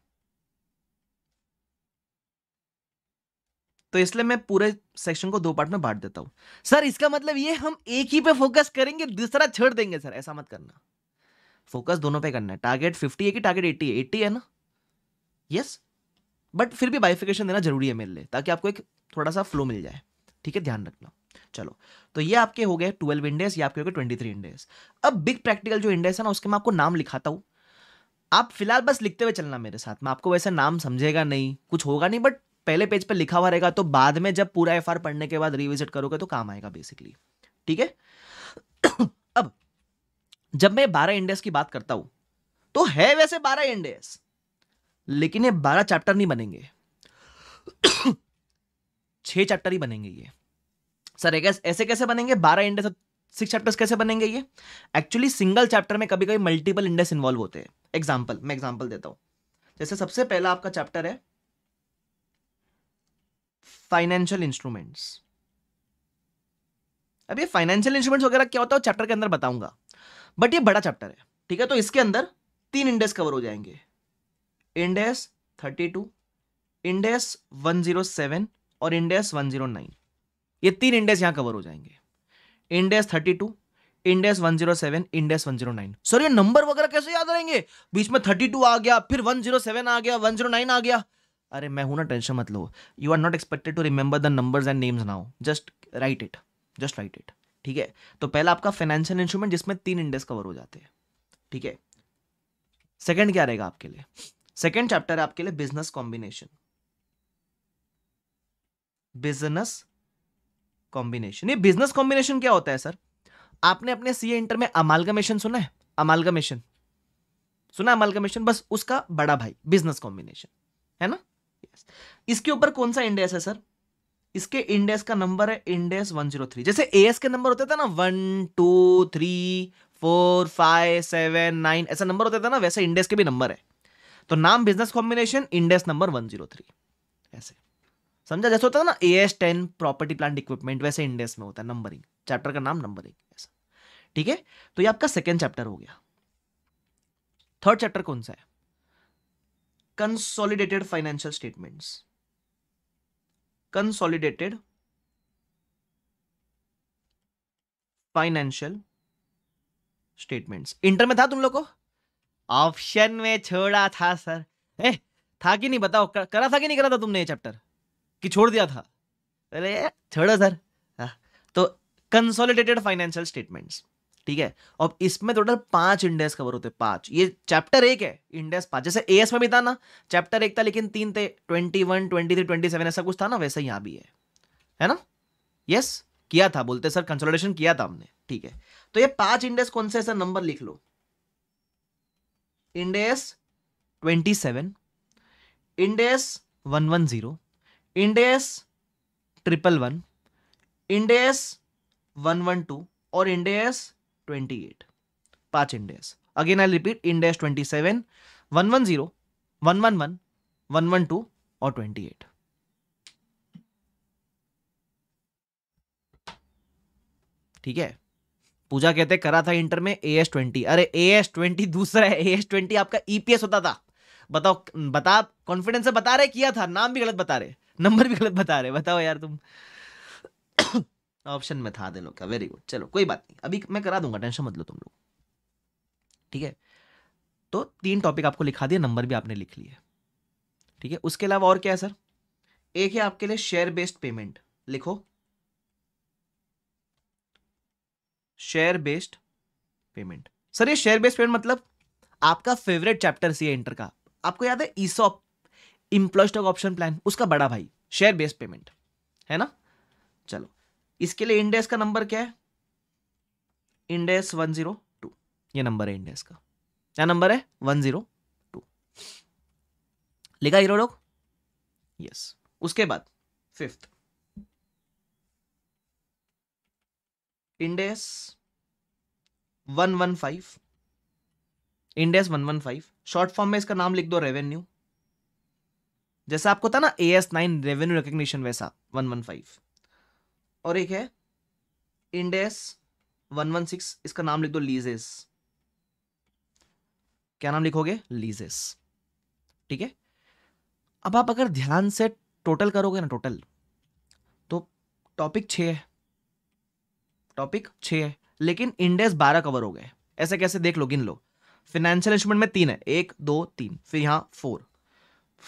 तो इसलिए मैं पूरे सेक्शन को दो पार्ट में बांट देता हूं सर इसका मतलब ये हम एक ही पे फोकस करेंगे दूसरा छोड़ देंगे सर ऐसा मत करना फोकस दोनों पे करना है टारगेट फिफ्टी है कि टारगेट एट्टी है एट्टी है ना यस बट फिर भी बाइफिकेशन देना जरूरी है मेरे लिए ताकि आपको एक थोड़ा सा फ्लो मिल जाए ठीक है ध्यान रखना चलो तो ये आपके हो गए ट्वेल्व इंडेस या आपके हो गए ट्वेंटी थ्री इंडेस अब बिग प्रैक्टिकल जो इंडेस है ना उसके मैं आपको नाम लिखाता हूँ आप फिलहाल बस लिखते हुए चलना मेरे साथ मैं आपको वैसे नाम समझेगा नहीं कुछ होगा नहीं बट पहले पेज पर पे लिखा हुआ रहेगा तो बाद में जब पूरा एफ पढ़ने के बाद रिविजिट करोगे तो काम आएगा बेसिकली ठीक है अब जब मैं बारह इंडेस की बात करता हूं तो है वैसे बारह इंडेस लेकिन ये बारह चैप्टर नहीं बनेंगे छह चैप्टर ही बनेंगे ये सर ऐसे कैसे बनेंगे बारह इंडेस सिक्स चैप्टर्स कैसे बनेंगे ये एक्चुअली सिंगल चैप्टर में कभी कभी मल्टीपल इंडेस इन्वॉल्व होते हैं एग्जाम्पल मैं एग्जाम्पल देता हूं जैसे सबसे पहला आपका चैप्टर है फाइनेंशियल इंस्ट्रूमेंट्स अब ये फाइनेंशियल इंस्ट्रूमेंट्स वगैरह क्या होता है चैप्टर के अंदर बताऊंगा बट ये बड़ा चैप्टर है ठीक है तो इसके अंदर तीन इंडेस कवर हो जाएंगे इंडेस 32, इंडेस 107 और इंडेस 109 ये तीन इंडेस यहां कवर हो जाएंगे इंडेस 32, इंडेस 107, इंडेस 109 सर ये नंबर वगैरह कैसे याद रहेंगे बीच में 32 आ गया फिर 107 आ गया 109 आ गया अरे मैं हूं ना टेंशन मत लो you are not expected to remember the numbers and names now just write it just write it ठीक है तो पहला आपका फाइनेंशियल इंस्ट्रूमेंट जिसमें तीन इंडेक्स कवर हो जाते हैं ठीक है सेकेंड क्या रहेगा आपके लिए सेकेंड चैप्टर है आपके लिए बिजनेस कॉम्बिनेशन बिजनेस कॉम्बिनेशन ये बिजनेस कॉम्बिनेशन क्या होता है सर आपने अपने सीए इंटर में अमालगमेशन सुना है अमालगमेशन सुना अमालगमेशन बस उसका बड़ा भाई बिजनेस कॉम्बिनेशन है ना इसके ऊपर कौन सा इंडेक्स है सर इसके इंडेक्स का नंबर है इंडेस 103 जैसे एस के नंबर होते थे ना one two three four five seven nine ऐसा नंबर होता था ना वैसे इंडेक्स के भी नंबर है तो नाम business combination index number one zero three ऐसे समझा जैसे होता है ना A S ten property plant equipment वैसे इंडेक्स में होता है नंबरिंग चैप्टर का नाम नंबरिंग ऐसा ठीक है तो ये आपका सेकेंड चैप्टर हो गया थर्ड चैप्टर कौन सा है consolidated financial statement consolidated financial statements inter में था तुम लोग को ऑप्शन में छोड़ा था सर ए था कि नहीं बताओ कर, करा था कि नहीं करा था तुमने ये चैप्टर कि छोड़ दिया था अरे छोड़ो सर हाँ, तो कंसोलिडेटेड फाइनेंशियल स्टेटमेंट्स ठीक है अब इसमें टोटल पांच इंडेक्स कवर होते हैं पांच ये चैप्टर एक है इंडेक्स पांच जैसे ए में भी था ना चैप्टर एक था लेकिन तीन थे twenty one twenty three twenty seven ऐसा कुछ था ना वैसे यहां भी है है ना यस किया था बोलते सर कंसोलिडेशन किया था हमने ठीक है तो ये पांच इंडेक्स कौन से सर नंबर लिख लो Ind AS twenty seven Ind AS one one zero Ind AS triple one Ind AS one one two और इंडेस 28 पांच Ind AS again I repeat Ind AS one one one two और ट्वेंटी एट ठीक है पूजा कहते करा था इंटर में ए एस ट्वेंटी अरे ए एस ट्वेंटी दूसरा है ए एस ट्वेंटी आपका ईपीएस e होता था बताओ बता कॉन्फिडेंस से बता रहे किया था नाम भी गलत बता रहे नंबर भी गलत बता रहे बताओ यार तुम ऑप्शन में था दिनों का वेरी गुड चलो कोई बात नहीं अभी मैं करा दूंगा टेंशन मत लो तुम लोग ठीक है तो तीन टॉपिक आपको लिखा दिया नंबर भी आपने लिख लिया ठीक है उसके अलावा और क्या है सर एक है आपके लिए शेयर बेस्ड पेमेंट लिखो शेयर बेस्ड पेमेंट सर ये शेयर बेस्ड पेमेंट मतलब आपका फेवरेट चैप्टर सी है इंटर का आपको याद है ESOP employee stock option plan उसका बड़ा भाई शेयर बेस्ड पेमेंट है ना चलो इसके लिए इंडेस का नंबर क्या है इंडेस वन जीरो टू ये नंबर है इंडेस का क्या नंबर है वन जीरो टू लिखा हीरो लोग यस उसके बाद fifth Ind AS one one five Ind AS one one five short form में इसका नाम लिख दो रेवेन्यू जैसा आपको था ना A S nine revenue recognition वैसा वन वन फाइव और एक है इंडेस 116 इसका नाम लिख दो लीजेस क्या नाम लिखोगे लीजेस ठीक है अब आप अगर ध्यान से टोटल करोगे ना टोटल तो टॉपिक छ है टॉपिक छ है लेकिन इंडेस बारह कवर हो गए ऐसे कैसे देख लो गिन लो फिनेंशियल इंस्ट्रूमेंट में तीन है एक दो तीन फिर यहां four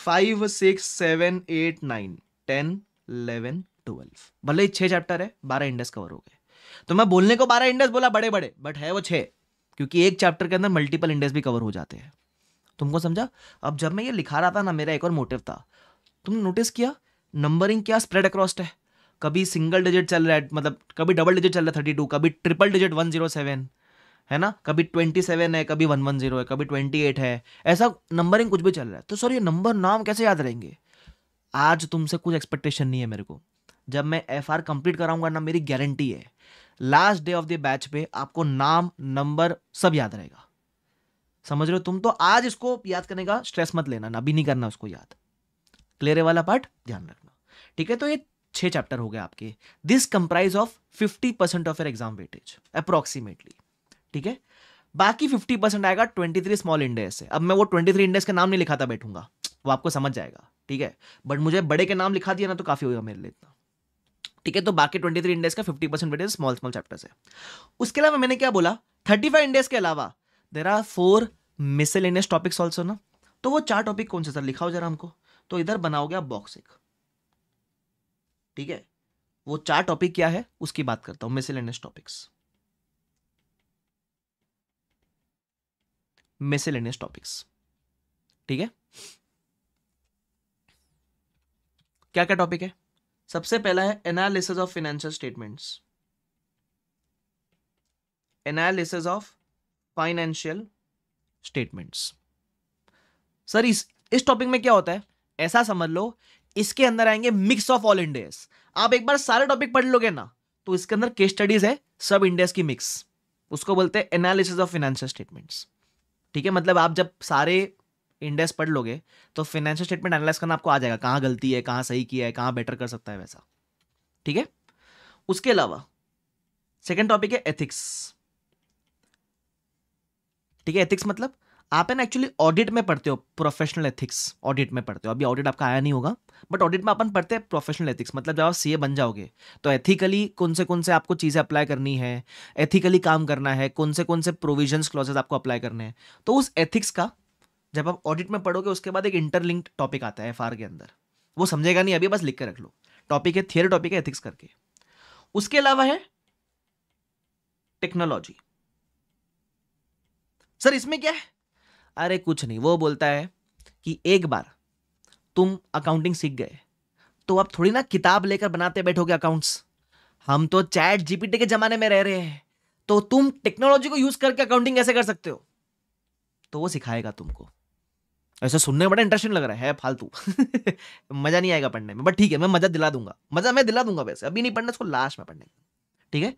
five six seven eight nine ten eleven twelve भले ही छह चैप्टर है बारह इंडस कवर हो गए तो मैं बोलने को बारह इंडस बोला बड़े बड़े बट है वो छे क्योंकि एक चैप्टर के अंदर मल्टीपल इंडस भी कवर हो जाते हैं तुमको समझा अब जब मैं ये लिखा रहा था ना मेरा एक और मोटिव था तुमने नोटिस किया नंबरिंग क्या स्प्रेड अक्रॉस है कभी सिंगल डिजिट चल रहा है मतलब कभी डबल डिजिट चल रहा है थर्टी टू कभी triple digit one zero seven है ना कभी ट्वेंटी सेवन है कभी वन वन जीरो है कभी ट्वेंटी एट है ऐसा नंबरिंग कुछ भी चल रहा है तो सर ये नंबर नाम कैसे याद रहेंगे आज तुमसे कुछ एक्सपेक्टेशन नहीं है मेरे को जब मैं एफ आर कंप्लीट कराऊंगा ना मेरी गारंटी है last day of the batch पे आपको नाम नंबर सब याद रहेगा समझ रहे हो तुम तो आज इसको याद करने का स्ट्रेस मत लेना ना अभी नहीं करना उसको याद क्लियर वाला पार्ट ध्यान रखना ठीक है तो ये छह चैप्टर हो गए आपके this comprise of fifty percent of er exam weightage approximately ठीक है बाकी फिफ्टी परसेंट आएगा ट्वेंटी थ्री स्मॉल इंडेस से अब मैं वो ट्वेंटी थ्री इंडेस का नाम नहीं लिखाता बैठूंगा वो आपको समझ जाएगा ठीक है बट मुझे बड़े के नाम लिखा दिया ना तो काफ़ी होगा मेरे लिए इतना ठीक है तो बाकी ट्वेंटी थ्री इंडेस का fifty percent weightage small small chapters है उसके अलावा मैंने क्या बोला थर्टी फाइव इंडेस के अलावा there are four miscel miscellaneous topics also ना तो वो चार टॉपिक कौन से सर लिखा हो जरा हमको तो इधर बनाओगे आप बॉक्स एक ठीक है वो चार टॉपिक क्या है उसकी बात करता हूं मिसल मिसलेनियस टॉपिक्स मिसल मिसलेनियस टॉपिक्स ठीक है क्या क्या टॉपिक है सबसे पहला है analysis of financial statements analysis of financial statements sir इस इस टॉपिक में क्या होता है ऐसा समझ लो इसके अंदर आएंगे मिक्स ऑफ ऑल इंडियस आप एक बार सारे टॉपिक पढ़ लोगे ना तो इसके अंदर केस स्टडीज है सब इंडियस की मिक्स उसको बोलते हैं एनालिसिस ऑफ फाइनेंशियल स्टेटमेंट्स ठीक है मतलब आप जब सारे इंडेक्स पढ़ लोगे तो फाइनेंशियल स्टेटमेंट एनालाइज करना आपको आ जाएगा कहाँ गलती है कहाँ सही किया है कहाँ बेटर कर सकता है वैसा ठीक है उसके अलावा सेकेंड टॉपिक है एथिक्स ठीक है एथिक्स मतलब आप है ना एक्चुअली ऑडिट में पढ़ते हो प्रोफेशनल एथिक्स ऑडिट में पढ़ते हो अभी ऑडिट आपका आया नहीं होगा बट ऑडिट में अपन पढ़ते हैं प्रोफेशनल एथिक्स मतलब जब आप सीए बन जाओगे तो एथिकली कौन से कौन से आपको चीज़ें अप्लाई करनी है एथिकली काम करना है कौन से कौन से प्रोविजंस क्लॉजेज आपको अप्लाई करने हैं तो उस एथिक्स का जब आप ऑडिट में पढ़ोगे उसके बाद एक इंटरलिंक्ड टॉपिक आता है एफ के अंदर वो समझेगा नहीं अभी बस लिख के रख लो टॉपिक है थियर टॉपिक है एथिक्स करके उसके अलावा है टेक्नोलॉजी सर इसमें क्या है अरे कुछ नहीं वो बोलता है कि एक बार तुम अकाउंटिंग सीख गए तो आप थोड़ी ना किताब लेकर बनाते बैठोगे अकाउंट्स हम तो चैट जीपीटी के जमाने में रह रहे हैं तो तुम टेक्नोलॉजी को यूज करके अकाउंटिंग कैसे कर सकते हो तो वो सिखाएगा तुमको ऐसे सुनने में बड़ा इंटरेस्टिंग लग रहा है फालतू मजा नहीं आएगा पढ़ने में बट ठीक है मैं मजा दिला दूंगा मजा मैं दिला दूंगा वैसे अभी नहीं पढ़ना इसको लास्ट में पढ़ने ठीक है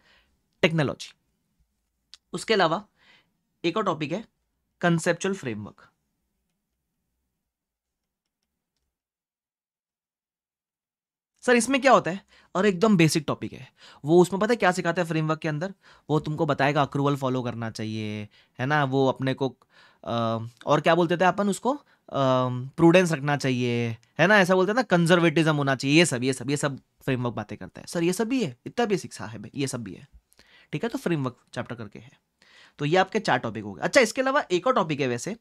टेक्नोलॉजी उसके अलावा एक और टॉपिक है कंसेप्चुअल फ्रेमवर्क सर इसमें क्या होता है और एकदम बेसिक टॉपिक है वो उसमें पता है क्या सिखाता है फ्रेमवर्क के अंदर वो तुमको बताएगा अक्रूवल फॉलो करना चाहिए है ना वो अपने को और क्या बोलते थे अपन उसको प्रूडेंस रखना चाहिए है ना ऐसा बोलते हैं ना कंजर्वेटिज्म होना चाहिए ये सब ये सब ये सब फ्रेमवर्क बातें करता है सर ये सब भी है इतना भी शिक्षा है ये सब भी है ठीक है तो फ्रेमवर्क चैप्टर करके है तो ये आपके चार टॉपिक हो गए अच्छा इसके अलावा एक और टॉपिक है वैसे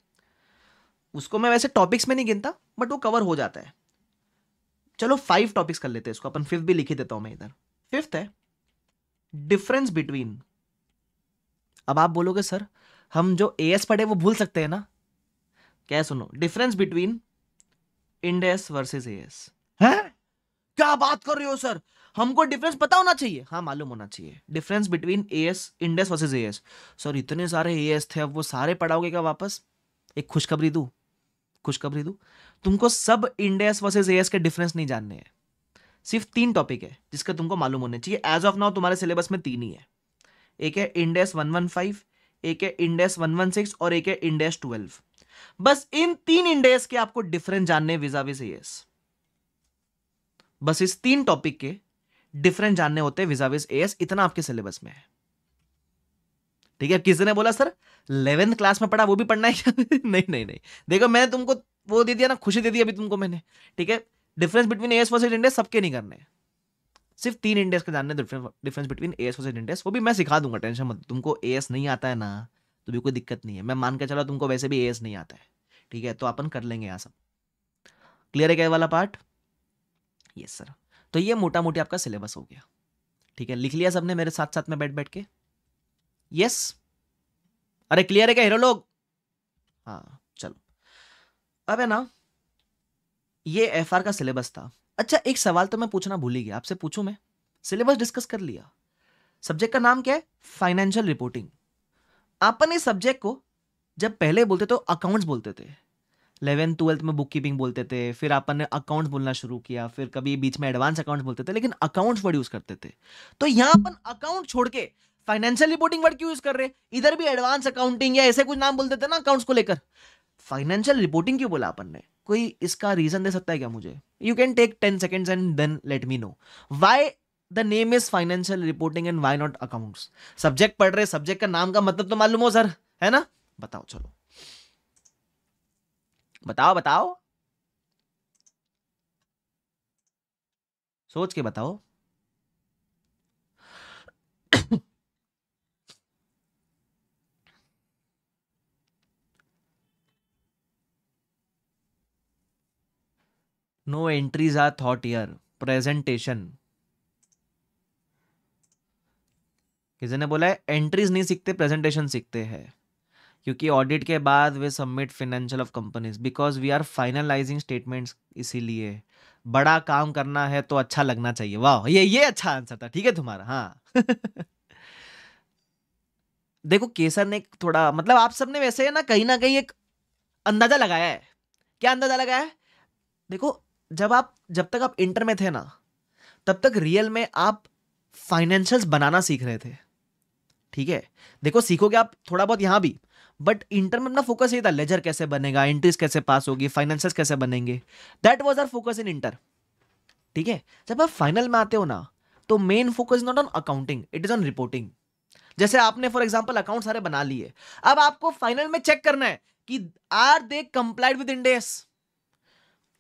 उसको मैं वैसे टॉपिक्स में नहीं गिनता बट वो कवर हो जाता है चलो फाइव टॉपिक्स कर लेते हैं इसको अपन फिफ्थ भी लिखी देता हूं मैं इधर फिफ्थ है डिफरेंस बिटवीन अब आप बोलोगे सर हम जो ए एस पढ़े वो भूल सकते हैं ना क्या सुनो difference between Ind AS versus A S है क्या बात कर रहे हो सर हमको डिफरेंस पता होना चाहिए हाँ मालूम होना चाहिए difference between A S Ind AS versus A S sir इतने सारे ए एस थे अब वो सारे पढ़ाओगे क्या वापस एक खुशखबरी दू खुशखबरी दू तुमको सब इंडेस वर्सेज ए एस के डिफरेंस नहीं जानने हैं सिर्फ तीन टॉपिक है जिसके तुमको मालूम होने चाहिए एज ऑफ नाउ तुम्हारे सिलेबस में तीन ही है एक है इंडेस वन वन फाइव एक है इंडेस 116 और एक है इंडेस 12 बस इन तीन इंडेस के आपको डिफरेंस जानने विजावी से एस बस इस तीन टॉपिक के डिफरेंस जानने होते हैं विजाविस एस इतना आपके सिलेबस में है ठीक है किसी ने बोला सर इलेवेंथ क्लास में पढ़ा वो भी पढ़ना है क्या नहीं नहीं नहीं देखो मैंने तुमको वो दे दिया ना खुशी दे दी अभी तुमको मैंने ठीक है difference between AS versus Ind AS सबके नहीं करने है. सिर्फ तीन इंडियस के जानने difference between A S versus Ind AS वो भी मैं सिखा दूंगा टेंशन मत तुमको ए एस नहीं आता है ना तो भी कोई दिक्कत नहीं है मैं मान के चला तुमको वैसे भी ए एस नहीं आता है ठीक है तो अपन कर लेंगे यहाँ सब क्लियर है क्या वाला पार्ट यस सर तो ये मोटा मोटी आपका सिलेबस हो गया ठीक है लिख लिया सबने मेरे साथ साथ में बैठ बैठ के यस अरे क्लियर है क्या हीरो लोग हाँ चलो अब है ना ये एफ का सिलेबस था अच्छा एक सवाल तो मैं पूछना भूल ही गया आपसे पूछूं मैं सिलेबस डिस्कस कर लिया सब्जेक्ट का नाम क्या है फाइनेंशियल रिपोर्टिंग अपन इस सब्जेक्ट को जब पहले बोलते तो अकाउंट्स बोलते थे इलेवेंथ ट्वेल्थ में बुक कीपिंग बोलते थे फिर अपन ने अकाउंट्स बोलना शुरू किया फिर कभी बीच में एडवांस अकाउंट्स बोलते थे लेकिन अकाउंट्स वर्ड यूज करते थे तो यहाँ अपन अकाउंट छोड़ के फाइनेंशियल रिपोर्टिंग वर्ड क्यों यूज कर रहे इधर भी एडवांस अकाउंटिंग या ऐसे कुछ नाम बोलते थे ना अकाउंट्स को लेकर फाइनेंशियल रिपोर्टिंग क्यों बोला अपन ने कोई इसका रीजन दे सकता है क्या मुझे you can take ten second and then let me know why the name is financial reporting and why not accounts subject पढ़ रहे सब्जेक्ट का नाम का मतलब तो मालूम हो सर है ना बताओ चलो बताओ बताओ सोच के बताओ no entries are thought here presentation किसी ने बोला है एंट्रीज नहीं सीखते प्रेजेंटेशन सीखते हैं क्योंकि ऑडिट के बाद we submit financial of companies because we are finalising statements इसीलिए बड़ा काम करना है तो अच्छा लगना चाहिए वाह ये ये अच्छा आंसर था ठीक है तुम्हारा हाँ देखो केसर ने थोड़ा मतलब आप सबने वैसे ना कहीं ना कहीं एक अंदाजा लगाया है क्या अंदाजा लगाया है देखो जब आप जब तक आप इंटर में थे ना तब तक रियल में आप फाइनेंशियल्स बनाना सीख रहे थे ठीक है देखो सीखोगे आप थोड़ा बहुत यहां भी बट इंटर में अपना फोकस यही था लेजर कैसे बनेगा एंट्रीज कैसे पास होगी फाइनेंशियल कैसे बनेंगे that was our focus in inter ठीक है जब आप फाइनल में आते हो ना तो main focus not on accounting it is on reporting जैसे आपने फॉर एग्जाम्पल अकाउंट सारे बना लिए अब आपको फाइनल में चेक करना है कि are they complied with Ind AS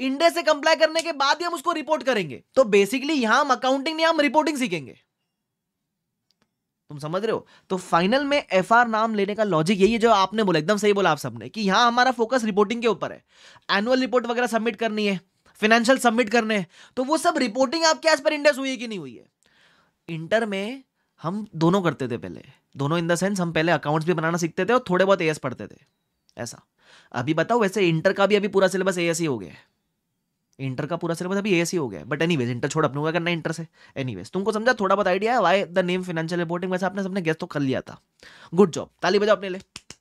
India से कंप्लाई करने के बाद ही हम उसको रिपोर्ट करेंगे तो बेसिकली यहां हम अकाउंटिंग नहीं हम रिपोर्टिंग सीखेंगे तुम समझ रहे हो तो फाइनल में एफ नाम लेने का लॉजिक यही है जो आपने बोला एकदम सही बोला आप सबने कि यहां हमारा फोकस रिपोर्टिंग के ऊपर है एनुअल रिपोर्ट वगैरह सबमिट करनी है फाइनेंशियल सबमिट करने हैं तो वो सब रिपोर्टिंग आपके एज पर इंडेस हुई है कि नहीं हुई है इंटर में हम दोनों करते थे पहले दोनों इन द सेंस हम पहले अकाउंट्स भी बनाना सीखते थे और थोड़े बहुत एएस पढ़ते थे ऐसा अभी बताओ वैसे इंटर का भी अभी पूरा सिलेबस एएस ही हो गया है इंटर का पूरा सिलेबस अभी एस ही e हो गया बट एनी वेज इंटर छोड़ अपने करना इंटर से एनी वेज तुमको समझा थोड़ा बहुत आइडिया है why the name financial reporting वैसे आपने सबने गेस्ट तो कर लिया था गुड जॉब ताली बजाओ अपने लिए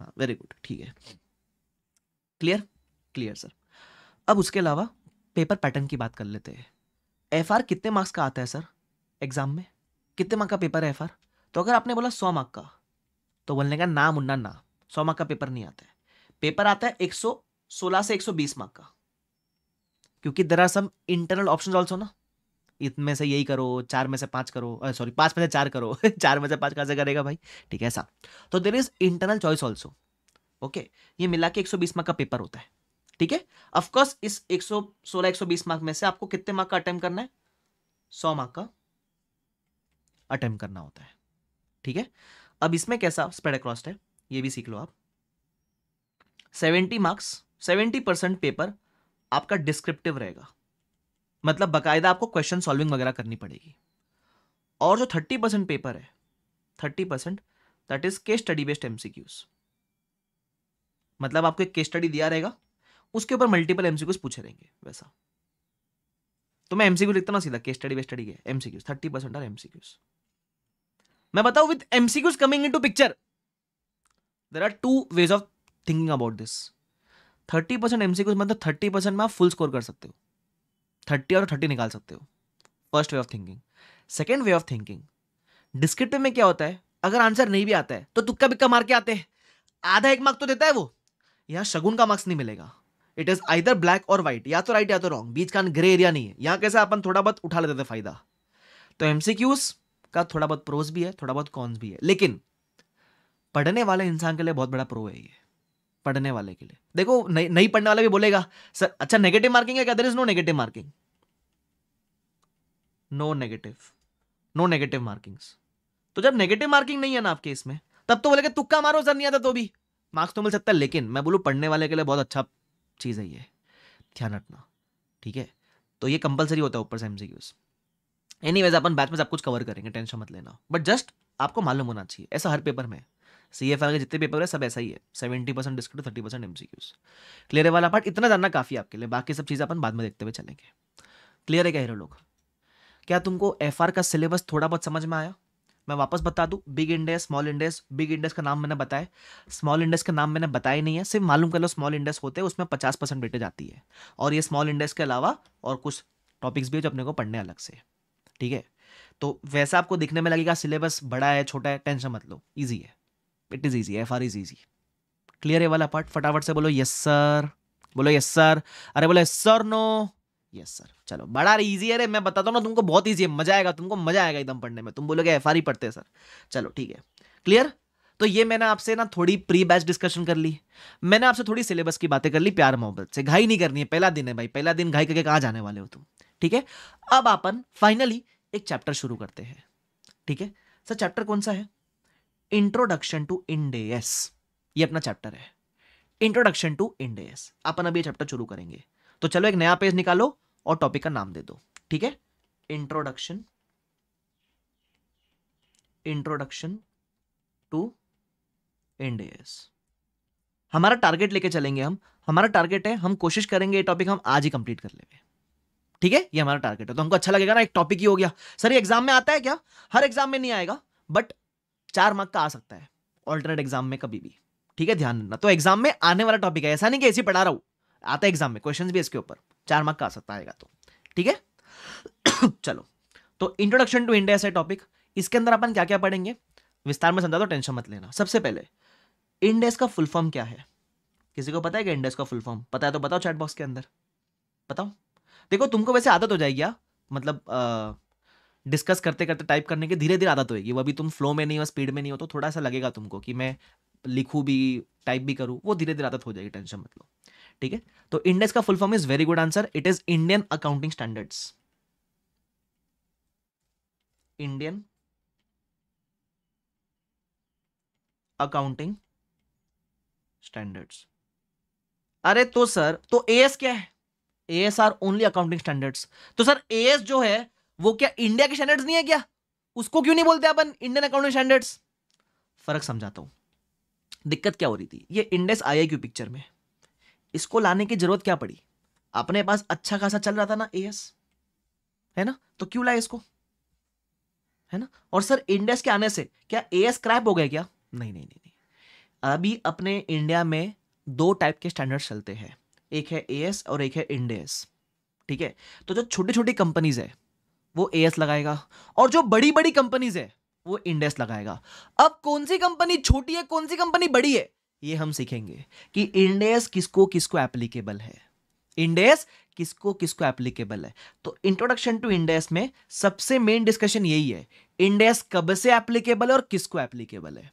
हाँ वेरी गुड ठीक है क्लियर क्लियर सर अब उसके अलावा पेपर पैटर्न की बात कर लेते हैं एफ आर कितने मार्क्स का आता है सर एग्जाम में कितने मार्क का पेपर है एफ आर तो अगर आपने बोला सौ मार्क का तो बोलने का ना मुन्ना ना सौ मार्क का पेपर नहीं आता है पेपर आता है एक सौ सोलह से एक सौ बीस मार्क का क्योंकि there are some internal option also ना इतने से यही करो चार में से पांच करो सॉरी पांच में से चार करो चार में से पांच कैसे करेगा भाई ठीक है ऐसा तो there is internal choice also okay ये मिला के एक सौ बीस मार्क का पेपर होता है ठीक है अफकोर्स इस एक सौ सोलह एक सौ बीस मार्क में से आपको कितने मार्क का अटेम्प्ट करना है सौ मार्क का अटेम्प्ट करना होता है ठीक है अब इसमें कैसा स्प्रेड अक्रॉस्ट है ये भी सीख लो आप seventy marks seventy percent paper आपका डिस्क्रिप्टिव रहेगा मतलब बाकायदा आपको क्वेश्चन सॉल्विंग वगैरह करनी पड़ेगी और जो थर्टी परसेंट पेपर है thirty percent that is case study based MCQs मतलब आपको एक केस स्टडी दिया रहेगा उसके ऊपर मल्टीपल एमसीक्यूज पूछे रहेंगे वैसा तो मैं एमसीक्यू लिखता ना सीधा केस स्टडी बेस्ट स्टडी है MCQs thirty percent are MCQs मैं बताऊं with MCQs coming into picture there are two ways of thinking about this thirty percent M मतलब थर्टी परसेंट में आप फुल स्कोर कर सकते हो थर्टी और थर्टी निकाल सकते हो first way of thinking second way of thinking descriptive में क्या होता है अगर आंसर नहीं भी आता है तो तुक्का बिक्का मार के आते हैं आधा एक मार्क्स तो देता है वो यहाँ शगुन का मार्क्स नहीं मिलेगा इट इज आइदर ब्लैक और व्हाइट या तो राइट या तो रॉन्ग बीच का ग्रे एरिया नहीं है यहाँ कैसे अपन थोड़ा बहुत उठा लेते थे फायदा तो एमसीक्यूज का थोड़ा बहुत प्रोज भी है थोड़ा बहुत कॉन्स भी है लेकिन पढ़ने वाले इंसान के लिए बहुत बड़ा प्रो है ये पढ़ने वाले के लिए देखो नहीं, नहीं पढ़ने वाला भी बोलेगा सर अच्छा नेगेटिव मार्किंग है क्या there is no negative marking no negative no negative markings तो जब नेगेटिव मार्किंग नहीं है ना आपके इसमें तब तो बोलेगा तुक्का मारो सर नहीं आता तो भी मार्क्स तो मिल सकता है लेकिन मैं बोलूँ पढ़ने वाले के लिए बहुत अच्छा चीज़ है ये ध्यान रखना ठीक है तो ये कंपलसरी होता है ऊपर से MCQs anyways अपन बैच में सब कुछ कवर करेंगे टेंशन मत लेना बट जस्ट आपको मालूम होना चाहिए ऐसा हर पेपर में सी एफ आर के जितने पेपर है सब ऐसा ही है seventy percent descriptive thirty percent MCQs clear है वाला पार्ट इतना जानना काफ़ी आपके लिए बाकी सब चीज अपन बाद में देखते हुए चलेंगे क्लियर है कह रहे लोग क्या तुमको एफ का सिलेबस थोड़ा बहुत समझ में आया मैं वापस बता दूं big Ind AS small Ind AS big Ind AS का नाम मैंने बताया स्मॉल इंडेस का नाम मैंने बताया नहीं है सिर्फ मालूम कर लो स्मॉल इंडेस होते हैं उसमें पचास परसेंट बेटे जाती है और ये स्मॉल इंडेस के अलावा और कुछ टॉपिक्स भी है जो अपने को पढ़ने अलग से ठीक है तो वैसा आपको दिखने में लगेगा सिलेबस बड़ा है छोटा है टेंशन मत लो ईजी है it is easy F R is easy clear है वाला पार्ट फटाफट से बोलो यस सर बोलो यस सर अरे बोलो yes sir no yes sir चलो बड़ा ईजी है रे मैं बताता हूँ ना तुमको बहुत ईजी है मजा आएगा तुमको मजा आएगा एकदम पढ़ने में तुम बोलोगे एफ आर ही पढ़ते सर चलो ठीक है क्लियर तो ये मैंने आपसे ना थोड़ी प्री बैच डिस्कशन कर ली मैंने आपसे थोड़ी सिलेबस की बातें कर ली प्यार मोहब्बत से घाई नहीं करनी है पहला दिन है भाई पहला दिन घाई करके कहाँ जाने वाले हो तुम ठीक है अब अपन फाइनली एक चैप्टर शुरू करते हैं ठीक है सर चैप्टर कौन सा है इंट्रोडक्शन टू इंडेस ये अपना चैप्टर है इंट्रोडक्शन टू इंडेस अपन अभी चैप्टर शुरू करेंगे तो चलो एक नया पेज निकालो और टॉपिक का नाम दे दो ठीक है इंट्रोडक्शन इंट्रोडक्शन टू इंडेस हमारा टारगेट लेके चलेंगे हम हमारा टारगेट है हम कोशिश करेंगे ये टॉपिक हम आज ही कंप्लीट कर लेंगे ठीक है ये हमारा टारगेट है तो हमको अच्छा लगेगा ना एक टॉपिक ही हो गया सर ये एग्जाम में आता है क्या हर एग्जाम में नहीं आएगा बट चार मार्क का आ सकता है ऑल्टरनेट एग्जाम में कभी भी ठीक है ध्यान रखना तो एग्जाम में आने वाला टॉपिक है ऐसा नहीं कि ऐसे पढ़ा रहा हूं आता है एग्जाम में क्वेश्चन भी इसके ऊपर चार मार्क का आ सकता आएगा तो ठीक है चलो तो इंट्रोडक्शन टू इंडिया से टॉपिक इसके अंदर अपन क्या क्या पढ़ेंगे विस्तार में समझा तो टेंशन मत लेना सबसे पहले इंडेस का फुल फॉर्म क्या है किसी को पता है कि इंडेस का फुल फॉर्म पता है तो बताओ चैट बॉक्स के अंदर बताओ देखो तुमको वैसे आदत हो जाएगी मतलब डिस्कस करते करते टाइप करने की धीरे धीरे आदत होगी वो अभी तुम फ्लो में नहीं हो स्पीड में नहीं हो तो थोड़ा सा लगेगा तुमको कि मैं लिखूँ भी टाइप भी करूँ वो धीरे धीरे आदत हो जाएगी टेंशन मत लो ठीक है तो इंडेक्स का full form is very good answer it is Indian accounting standards Indian accounting standards अरे तो सर तो एएस क्या है AS are only accounting standards तो सर एएस जो है वो क्या इंडिया के स्टैंडर्ड्स नहीं है क्या उसको क्यों नहीं बोलते अपन इंडियन अकाउंटिंग स्टैंडर्ड्स फर्क समझाता हूँ दिक्कत क्या हो रही थी ये इंडेक्स आई क्यू पिक्चर में इसको लाने की जरूरत क्या पड़ी अपने पास अच्छा खासा चल रहा था ना ए है ना तो क्यों लाए इसको है ना और सर इंडेक्स के आने से क्या ए क्रैप हो गया क्या नहीं नहीं नहीं अभी अपने इंडिया में दो टाइप के स्टैंडर्ड्स चलते हैं एक है ए और एक है इंडेस ठीक है तो जो छोटी छोटी कंपनीज है वो ए लगाएगा और जो बड़ी बड़ी कंपनीज है वो इंडेस लगाएगा अब कौन सी कंपनी छोटी है कौन सी कंपनी बड़ी है ये हम सीखेंगे कि इंडेस किसको किसको एप्लीकेबल है इंडेस किसको किसको एप्लीकेबल है तो इंट्रोडक्शन टू इंडेस में सबसे मेन डिस्कशन यही है इंडेस कब से एप्लीकेबल है और किसको एप्लीकेबल है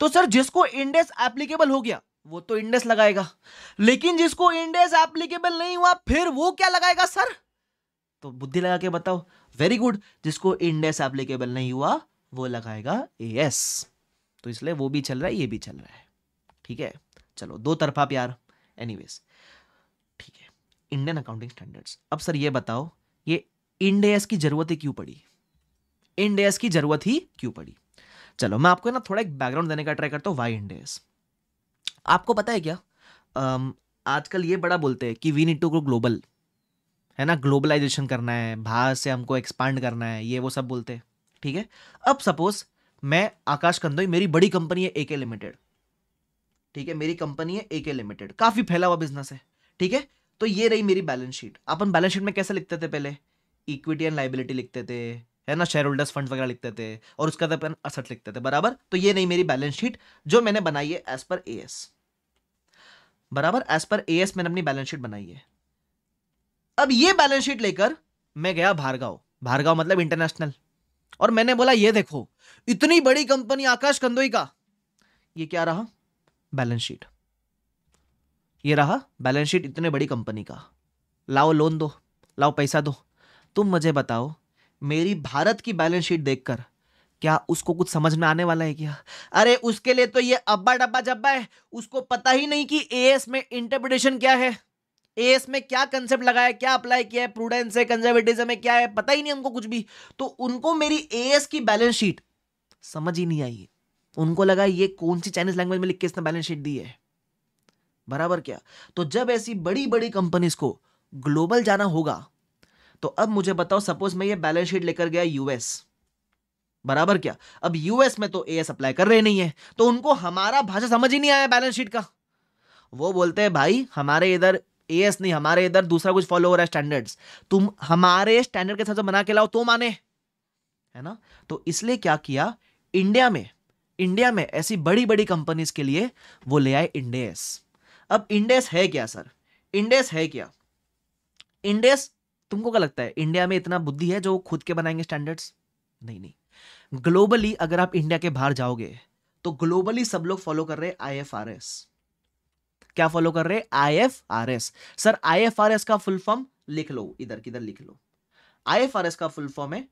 तो सर जिसको इंडेस एप्लीकेबल हो गया वो तो इंडेस लगाएगा लेकिन जिसको इंडेस एप्लीकेबल नहीं हुआ फिर वो क्या लगाएगा सर तो बुद्धि लगा के बताओ वेरी गुड जिसको इंडेस एप्लीकेबल नहीं हुआ वो लगाएगा ए एस तो इसलिए वो भी चल रहा है ये भी चल रहा है ठीक है चलो दो तरफा प्यार एनी ठीक है इंडियन अकाउंटिंग स्टैंडर्ड्स अब सर ये बताओ ये इंडेस की जरूरत ही क्यों पड़ी इंडेस की जरूरत ही क्यों पड़ी चलो मैं आपको ना थोड़ा एक बैकग्राउंड देने का ट्राई करता हूँ वाई इंडेस आपको पता है क्या आजकल ये बड़ा बोलते हैं कि we need to go global है ना ग्लोबलाइजेशन करना है बाहर से हमको एक्सपांड करना है ये वो सब बोलते हैं ठीक है अब सपोज मैं आकाश कंदोई मेरी बड़ी कंपनी है ए के लिमिटेड ठीक है मेरी कंपनी है ए के लिमिटेड काफी फैला हुआ बिजनेस है ठीक है तो ये रही मेरी बैलेंस शीट अपन बैलेंस शीट में कैसे लिखते थे पहले इक्विटी एंड लाइबिलिटी लिखते थे है ना शेयर होल्डर्स फंड वगैरह लिखते थे और उसका अपन असट लिखते थे बराबर तो ये नहीं मेरी बैलेंस शीट जो मैंने बनाई है एज पर ए एस बराबर एज पर ए एस मैंने अपनी बैलेंस शीट बनाई है अब ये बैलेंस शीट लेकर मैं गया भार्गव भार्गव मतलब इंटरनेशनल और मैंने बोला ये देखो इतनी बड़ी कंपनी आकाश कंदोई का ये क्या रहा बैलेंस शीट ये रहा बैलेंस शीट इतने बड़ी कंपनी का लाओ लोन दो लाओ पैसा दो तुम मुझे बताओ मेरी भारत की बैलेंस शीट देखकर क्या उसको कुछ समझ में आने वाला है क्या अरे उसके लिए तो ये अब्बा डब्बा जब्बा है उसको पता ही नहीं कि एएस में इंटरप्रिटेशन क्या है एस में क्या कंसेप्ट लगाया क्या अप्लाई किया है प्रूडेंस है कंजर्वेटिज्म है क्या है पता ही नहीं हमको कुछ भी तो उनको मेरी एएस की बैलेंस शीट समझ ही नहीं आई है उनको लगा ये कौन सी चाइनीज लैंग्वेज में लिख के इसने बैलेंस शीट दी है बराबर क्या तो जब ऐसी बड़ी बड़ी कंपनीज को ग्लोबल जाना होगा तो अब मुझे बताओ सपोज मैं ये बैलेंस शीट लेकर गया यूएस बराबर क्या अब यूएस में तो ए एस अप्लाई कर रहे नहीं है तो उनको हमारा भाषा समझ ही नहीं आया बैलेंस शीट का वो बोलते हैं भाई हमारे इधर एस नहीं हमारे इधर दूसरा कुछ फॉलो हो रहा है स्टैंडर्ड्स तुम हमारे स्टैंडर्ड के साथ से बना के लाओ तो माने है ना तो इसलिए क्या किया इंडिया में इंडिया में ऐसी बड़ी बड़ी कंपनीज के लिए वो ले आए इंडेस अब इंडेस है क्या सर इंडेस है क्या इंडेस तुमको क्या लगता है इंडिया में इतना बुद्धि है जो खुद के बनाएंगे स्टैंडर्ड्स नहीं नहीं ग्लोबली अगर आप इंडिया के बाहर जाओगे तो ग्लोबली सब लोग फॉलो कर रहे हैं आई एफ आर एस क्या फॉलो कर रहे I F R S sir I F R S का फुल फॉर्म लिख लो इधर किधर लिख लो आई एफ आर एस का फुल फॉर्म है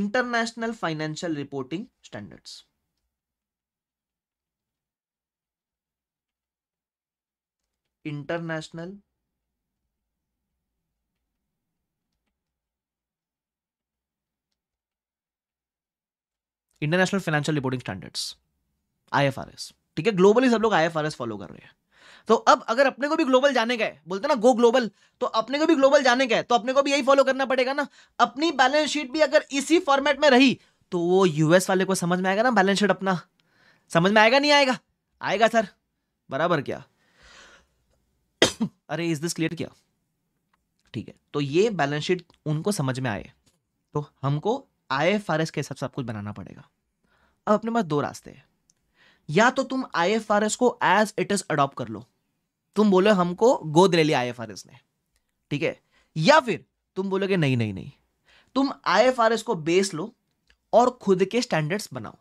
international financial reporting standards international international financial reporting standards I F R S ठीक है ग्लोबली सब लोग आईएफआरएस फॉलो कर रहे हैं तो अब अगर अपने को भी ग्लोबल जाने का है बोलते ना गो ग्लोबल तो अपने को भी ग्लोबल जाने का है तो अपने को भी यही फॉलो करना पड़ेगा ना अपनी बैलेंस शीट भी अगर इसी फॉर्मेट में रही तो वो यूएस वाले को समझ में आएगा ना बैलेंस शीट अपना समझ में आएगा नहीं आएगा आएगा सर बराबर क्या अरे इज दिस क्लियर क्या ठीक है तो ये बैलेंस शीट उनको समझ में आए तो हमको आई एफ आर एस के हिसाब से सब कुछ बनाना पड़ेगा अब अपने पास दो रास्ते हैं या तो तुम आई एफ आर एस को एज इट इज अडॉप्ट कर लो तुम बोलो हमको गोद ले लिया आई ने ठीक है या फिर तुम बोलोगे नहीं नहीं नहीं तुम आई को बेस लो और खुद के स्टैंडर्ड्स बनाओ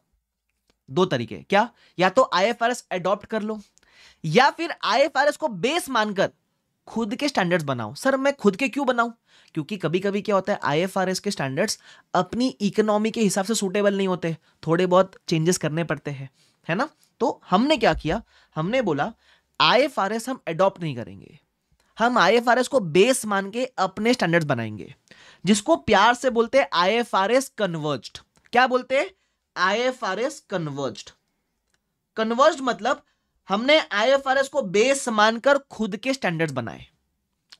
दो तरीके क्या या तो आई एफ एडॉप्ट कर लो या फिर आई एफ को बेस मानकर खुद के स्टैंडर्ड्स बनाओ सर मैं खुद के क्यों बनाऊं क्योंकि कभी कभी क्या होता है आईएफआरएस के स्टैंडर्ड्स अपनी इकोनॉमी के हिसाब से सूटेबल नहीं होते थोड़े बहुत चेंजेस करने पड़ते हैं है ना तो हमने क्या किया हमने बोला आईएफआरएस हम एडॉप्ट नहीं करेंगे हम आईएफआरएस को बेस मान के अपने स्टैंडर्ड्स बनाएंगे जिसको प्यार से बोलते हैं आईएफआरएस कन्वर्ज्ड क्या बोलते हैं आईएफआरएस कन्वर्ज्ड कन्वर्ज्ड मतलब हमने आईएफआरएस को बेस मानकर खुद के स्टैंडर्ड्स बनाए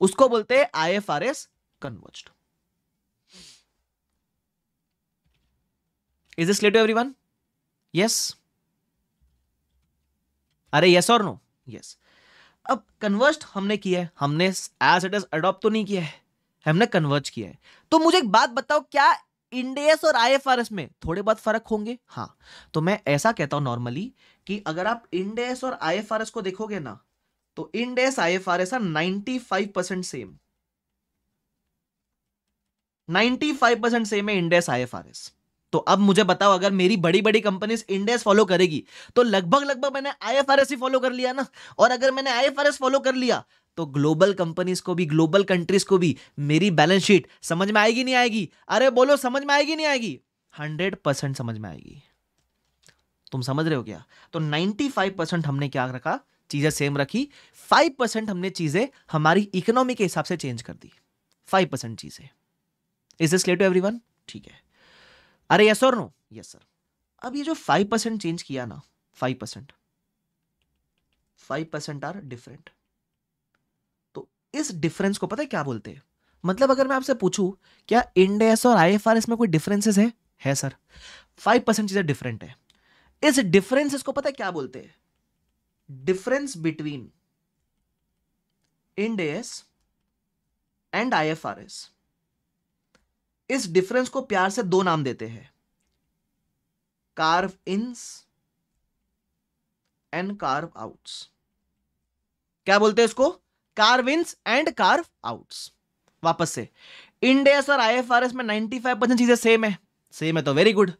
उसको बोलते हैं IFRS converged is this clear to everyone yes अरे यस और नो यस अब कन्वर्स्ट हमने किया है हमने एज इट इज अडॉप्ट तो नहीं किया है हमने कन्वर्ट किया है तो मुझे एक बात बताओ क्या इंडेस और आईएफआरएस में थोड़े बहुत फर्क होंगे हाँ तो मैं ऐसा कहता हूं नॉर्मली कि अगर आप इंडेस और आईएफआरएस को देखोगे ना तो Ind AS IFRS are 95 percent same 95 percent same है इंडेस आईएफआरएस तो अब मुझे बताओ अगर मेरी बड़ी बड़ी कंपनीज इंडेस फॉलो करेगी तो लगभग लगभग मैंने आईएफआरएस ही फॉलो कर लिया ना और अगर मैंने आईएफआरएस फॉलो कर लिया तो ग्लोबल कंपनीज को भी ग्लोबल कंट्रीज को भी मेरी बैलेंस शीट समझ में आएगी नहीं आएगी अरे बोलो समझ में आएगी नहीं आएगी हंड्रेड परसेंट समझ में आएगी तुम समझ रहे हो क्या तो नाइन्टी फाइव परसेंट हमने क्या रखा चीजें सेम रखी फाइव परसेंट हमने चीजें हमारी इकोनॉमी के हिसाब से चेंज कर दी फाइव परसेंट चीजें is this clear to everyone ठीक है अरे यस और नो यस सर अब ये जो फाइव परसेंट चेंज किया ना five percent five percent are different तो इस डिफरेंस को पता है क्या बोलते हैं मतलब अगर मैं आपसे पूछूं क्या इंडेस और आई एफ में कोई डिफरेंसेस है है सर फाइव परसेंट चीज़ें डिफरेंट है इस डिफरेंसेस को पता है क्या बोलते हैं difference between Ind AS and I F R S इस डिफरेंस को प्यार से दो नाम देते हैं carve ins and carve outs क्या बोलते हैं इसको carve ins and carve outs वापस से इंडेस और एस में 95 परसेंट चीजें सेम है सेम है तो वेरी गुड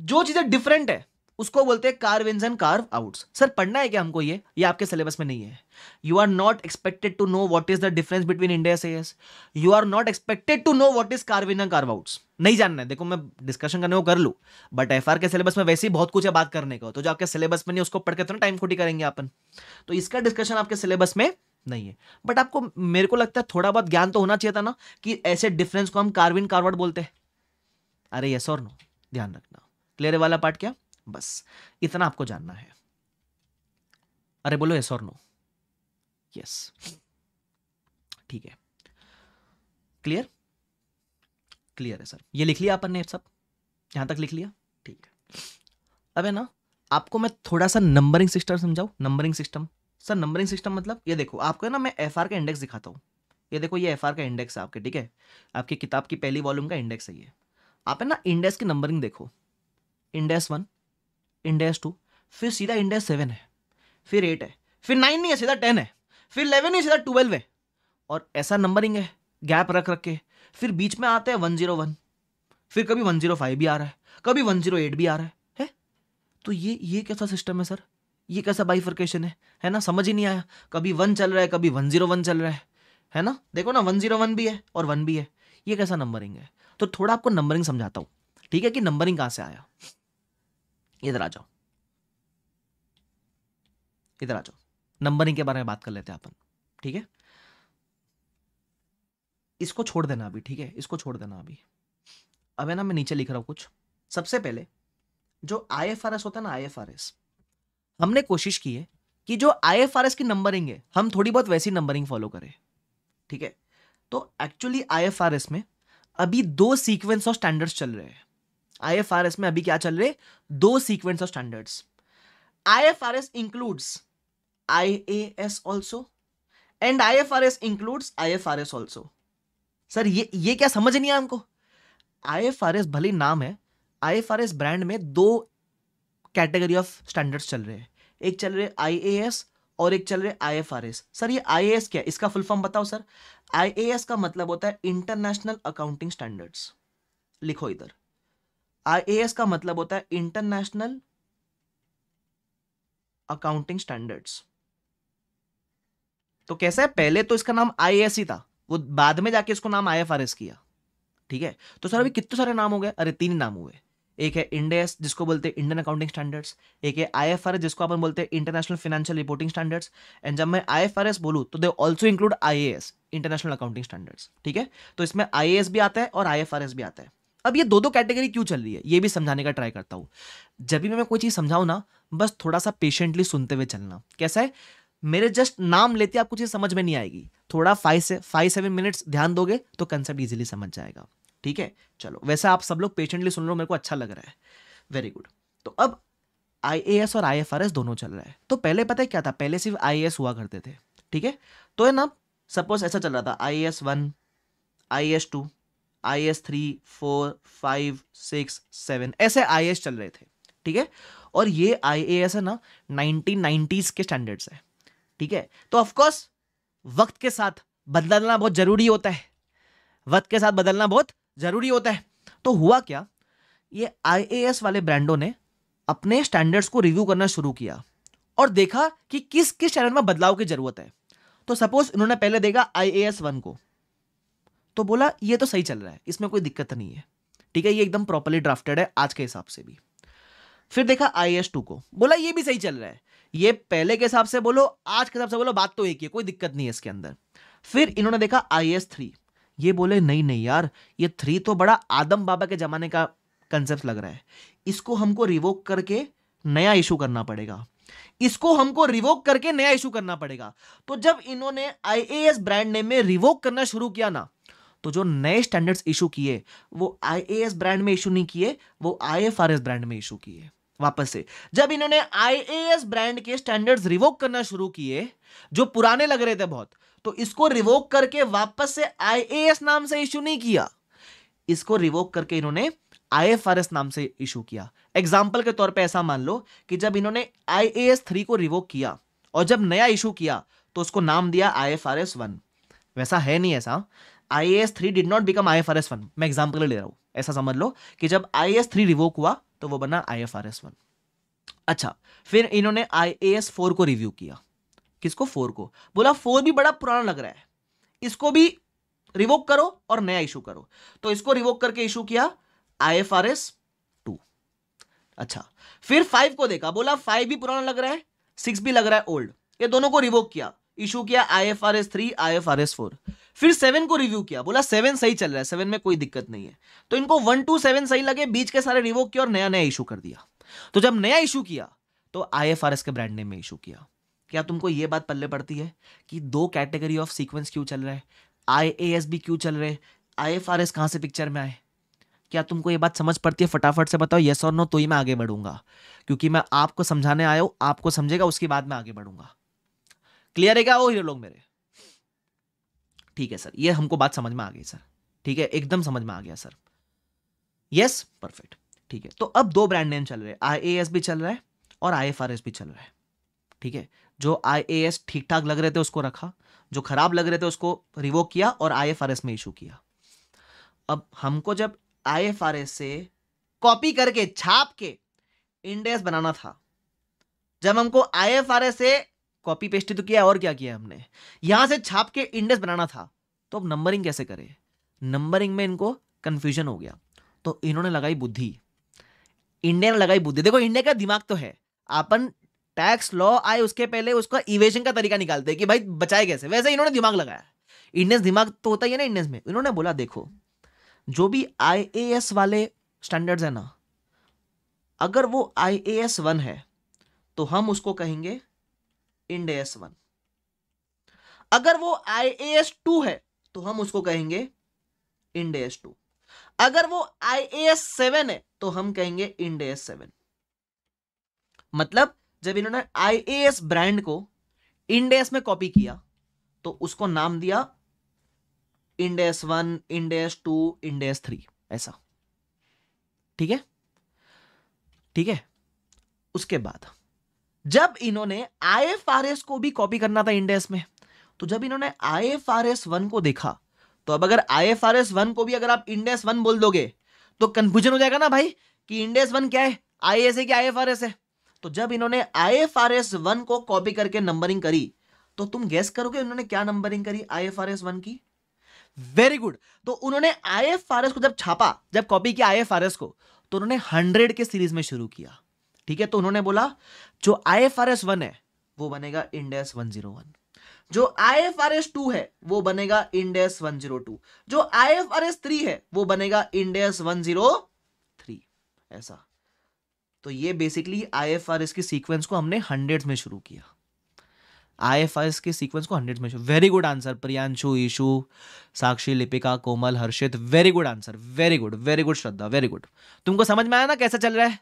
जो चीजें डिफरेंट है उसको बोलते हैं carve ins and carve outs sir पढ़ना है क्या हमको ये ये आपके सिलेबस में नहीं है you are not expected to know what is the difference between India से yes you are not expected to know what is carve in and carve outs नहीं जानना है देखो मैं डिस्कशन करने को कर लूँ बट एफ के सिलेबस में वैसे ही बहुत कुछ है बात करने का तो जो आपके सिलेबस में नहीं उसको पढ़ के तो टाइम खोटी करेंगे अपन तो इसका डिस्कशन आपके सिलेबस में नहीं है बट आपको मेरे को लगता है थोड़ा बहुत ज्ञान तो होना चाहिए था ना कि ऐसे डिफरेंस को हम कार्विन कार्वर्ड बोलते हैं अरे यस और नो ध्यान रखना क्लियर वाला पार्ट क्या बस इतना आपको जानना है अरे बोलो यस और नो यस ठीक है क्लियर क्लियर है सर ये लिख लिया अपन ने सब यहां तक लिख लिया ठीक है अब है ना आपको मैं थोड़ा सा नंबरिंग सिस्टम समझाऊ numbering system sir numbering system मतलब ये देखो आपको है ना मैं एफ का इंडेक्स दिखाता हूँ ये देखो ये एफ का इंडेक्स है आपके ठीक है आपकी किताब की पहली वॉल्यूम का इंडेक्स है ये आप है ना इंडेक्स की नंबरिंग देखो इंडेक्स वन इंडेस टू फिर सीधा इंडेस सेवन है फिर एट है फिर नाइन नहीं है सीधा टेन है फिर इलेवन नहीं सीधा ट्वेल्व है और ऐसा नंबरिंग है गैप रख रख के फिर बीच में आते हैं वन जीरो वन फिर कभी वन जीरो फाइव भी आ रहा है कभी वन जीरो एट भी आ रहा है है तो ये ये कैसा सिस्टम है सर ये कैसा बाइफर्केशन है है ना समझ ही नहीं आया कभी वन चल रहा है कभी वन जीरो वन चल रहा है है ना देखो ना वन जीरो वन भी है और वन भी है ये कैसा नंबरिंग है तो थोड़ा आपको नंबरिंग समझाता हूँ ठीक है कि नंबरिंग कहाँ से आया इधर आ जाओ इधर आ जाओ नंबरिंग के बारे में बात कर लेते हैं अपन ठीक है इसको छोड़ देना अभी ठीक है इसको छोड़ देना अभी अब है ना मैं नीचे लिख रहा हूं कुछ सबसे पहले जो आई एफ आर एस होता है ना आई एफ आर एस हमने कोशिश की है कि जो आई एफ आर एस की नंबरिंग है हम थोड़ी बहुत वैसी नंबरिंग फॉलो करें ठीक है तो actually I F R S में अभी दो सीक्वेंस ऑफ स्टैंडर्ड्स चल रहे हैं आईएफआरएस में अभी क्या चल रहे दो sequence of standards IFRS includes IAS also and IFRS includes IFRS also sir ये ये क्या समझ नहीं आया हमको आईएफआरएस भले नाम है आईएफआरएस ब्रांड में दो कैटेगरी ऑफ स्टैंडर्ड्स चल रहे हैं एक चल रहे आईएएस और एक चल रहे एस सर ये एस क्या है इसका फुल फॉर्म बताओ सर एस का मतलब होता है इंटरनेशनल अकाउंटिंग स्टैंडर्ड्स लिखो इधर आई का मतलब होता है इंटरनेशनल अकाउंटिंग स्टैंडर्ड्स तो कैसा है पहले तो इसका नाम आई ही था वो बाद में जाके इसको नाम आई किया ठीक है तो सर अभी कितने सारे नाम हो गए अरे तीन नाम हुए एक है इंडेस जिसको बोलते हैं इंडियन अकाउंटिंग स्टैंडर्ड्स एक है आई जिसको अपन बोलते हैं international financial reporting standards and जब मैं आई एफ आर एस बोलूँ तो they also include I international accounting standards ठीक है तो इसमें आई भी आता है और आई भी आता है अब ये दो दो कैटेगरी क्यों चल रही है ये भी समझाने का ट्राई करता हूँ जब भी मैं कोई चीज़ समझाऊँ ना बस थोड़ा सा पेशेंटली सुनते हुए चलना कैसा है मेरे जस्ट नाम लेते आपको चीज़ समझ में नहीं आएगी थोड़ा फाइव से फाइव सेवन मिनट्स ध्यान दोगे तो कंसेप्ट ईजिली समझ जाएगा ठीक है चलो वैसे आप सब लोग पेशेंटली सुन लो मेरे को अच्छा लग रहा है वेरी गुड तो अब आई और आई दोनों चल रहा है तो पहले पता है क्या था पहले सिर्फ आई हुआ करते थे ठीक है तो है ना सपोज ऐसा चल रहा था I S one I S two I S three four five six seven ऐसे आई एस चल रहे थे ठीक है और ये आई ए एस है ना नाइनटीन नाइन्टीज के स्टैंडर्ड्स है ठीक है तो ऑफकोर्स वक्त के साथ बदलना बहुत ज़रूरी होता है वक्त के साथ बदलना बहुत ज़रूरी होता है तो हुआ क्या ये आई ए एस वाले ब्रांडों ने अपने स्टैंडर्ड्स को रिव्यू करना शुरू किया और देखा कि किस किस स्टैंडर्ड में बदलाव की ज़रूरत है तो सपोज इन्होंने पहले देखा आई ए एस वन को तो बोला ये तो सही चल रहा है इसमें कोई दिक्कत नहीं है ठीक है ये एकदम प्रॉपरली ड्राफ्टेड है आज के हिसाब से भी फिर देखा आई एस टू को बोला ये भी सही चल रहा है ये पहले के हिसाब से बोलो आज के हिसाब से बोलो बात तो एक ही है कोई दिक्कत नहीं है इसके अंदर फिर इन्होंने देखा आई एस थ्री ये बोले नहीं नहीं यार ये थ्री तो बड़ा आदम बाबा के ज़माने का कंसेप्ट लग रहा है इसको हमको रिवोक करके नया इशू करना पड़ेगा इसको हमको रिवोक करके नया इशू करना पड़ेगा तो जब इन्होंने आई ब्रांड नेम में रिवोक करना शुरू किया ना तो जो नए स्टैंडर्ड्स इशू किए वो आई ब्रांड में इशू नहीं किए वो आई ब्रांड में इशू किए वापस से जब इन्होंने आई ब्रांड के स्टैंडर्ड्स रिवोक करना शुरू किए जो पुराने लग रहे थे बहुत तो इसको रिवोक करके वापस से आई नाम से इशू नहीं किया इसको रिवोक करके इन्होंने आई नाम से इशू किया एग्जाम्पल के तौर पर ऐसा मान लो कि जब इन्होंने आई थ्री को रिवोक किया और जब नया इशू किया तो उसको नाम दिया आई एफ वन वैसा है नहीं ऐसा I A S three did not become I F R S one मैं एग्जाम्पल ले रहा हूँ ऐसा समझ लो कि जब आई एस थ्री रिवोक हुआ तो वो बना I F R S one अच्छा फिर इन्होंने आई ए एस फोर को रिव्यू किया किसको फोर को बोला फोर भी बड़ा पुराना लग रहा है इसको भी रिवोक करो और नया इशू करो तो इसको रिवोक करके इशू किया I F R S two अच्छा फिर फाइव को देखा बोला फाइव भी पुराना लग रहा है सिक्स भी लग रहा है ओल्ड ये दोनों को रिवोक किया इशू किया I F R S three I F R S four फिर सेवन को रिव्यू किया बोला सेवन सही चल रहा है सेवन में कोई दिक्कत नहीं है तो इनको वन टू सेवन सही लगे बीच के सारे रिवोक किया और नया नया इशू कर दिया तो जब नया इशू किया तो आई के ब्रांड नेम में इशू किया क्या तुमको ये बात पल्ले पड़ती है कि दो कैटेगरी ऑफ सीक्वेंस क्यों चल रहे आई ए एस बी क्यों चल रहे हैं आई एफ आर एस कहाँ से पिक्चर में आए क्या तुमको ये बात समझ पड़ती है फटाफट से बताओ येस और नो तो ही मैं आगे बढ़ूंगा क्योंकि मैं आपको समझाने आया हूँ आपको समझेगा उसके बाद मैं आगे बढ़ूंगा क्लियर है क्या वो हीरो लोग मेरे ठीक है सर ये हमको बात समझ में आ गई सर ठीक है एकदम समझ में आ गया सर यस परफेक्ट ठीक है तो अब दो ब्रांड नेम चल रहे हैं आई भी चल रहा है और आई भी चल रहा है ठीक है जो आई ठीक ठाक लग रहे थे उसको रखा जो खराब लग रहे थे उसको रिवोक किया और आई में इशू किया अब हमको जब आई से कॉपी करके छाप के इंडेस बनाना था जब हमको आई से कॉपी पेस्ट तो किया और क्या किया हमने यहां से छाप के इंडेक्स बनाना था तो अब नंबरिंग कैसे करें नंबरिंग में इनको कंफ्यूजन हो गया तो इन्होंने लगाई बुद्धि इंडिया ने लगाई बुद्धि देखो इंडिया का दिमाग तो है अपन टैक्स लॉ आए उसके पहले उसका इवेशन का तरीका निकालते हैं कि भाई बचाए कैसे वैसे इन्होंने दिमाग लगाया इंडियंस दिमाग तो होता ही है ना इंडियंस में इन्होंने बोला देखो जो भी आई वाले स्टैंडर्ड्स है ना अगर वो आई ए वन है तो हम उसको कहेंगे इंड एस वन अगर वो आई ए एस टू है तो हम उसको कहेंगे इंड एस टू अगर वो आई ए एस सेवन है तो हम कहेंगे इंड एस सेवन मतलब जब इन्होंने आई ए एस ब्रांड को इंड एस में कॉपी किया तो उसको नाम दिया Ind AS one Ind AS two Ind AS three ऐसा ठीक है ठीक है उसके बाद जब इन्होंने आईएफआरएस को भी कॉपी करना था इंडेस में तो जब इन्होंने आईएफआरएस वन को देखा तो अब अगर आईएफआरएस वन को भी अगर आप इंडेस वन बोल दोगे तो कंफ्यूजन हो जाएगा ना भाई कि इंडेस वन क्या है आई एस है आई एफ है तो जब इन्होंने I F R S one को कॉपी करके नंबरिंग करी तो तुम गैस करोगे उन्होंने क्या नंबरिंग करी I F R S one की वेरी गुड तो उन्होंने आई एफ आर एस को जब छापा जब कॉपी किया आई एफ आर एस को तो उन्होंने हंड्रेड के सीरीज में शुरू किया ठीक है तो उन्होंने बोला जो I F R S one है वो बनेगा इंडेस वन जीरो वन जो I F R S two है वो बनेगा इंडेस वन जीरो टू जो I F R S three है वो बनेगा इंडेस वन जीरो थ्री ऐसा तो ये basically I F R S की सीक्वेंस को हमने हंड्रेड में शुरू किया आई एफ आर एस के सीक्वेंस को हंड्रेड में शुरू very good answer Priyanshu Ishu Sakshi Lipika Komal Harshit very good answer very good very good Shraddha very good तुमको समझ में आया ना कैसा चल रहा है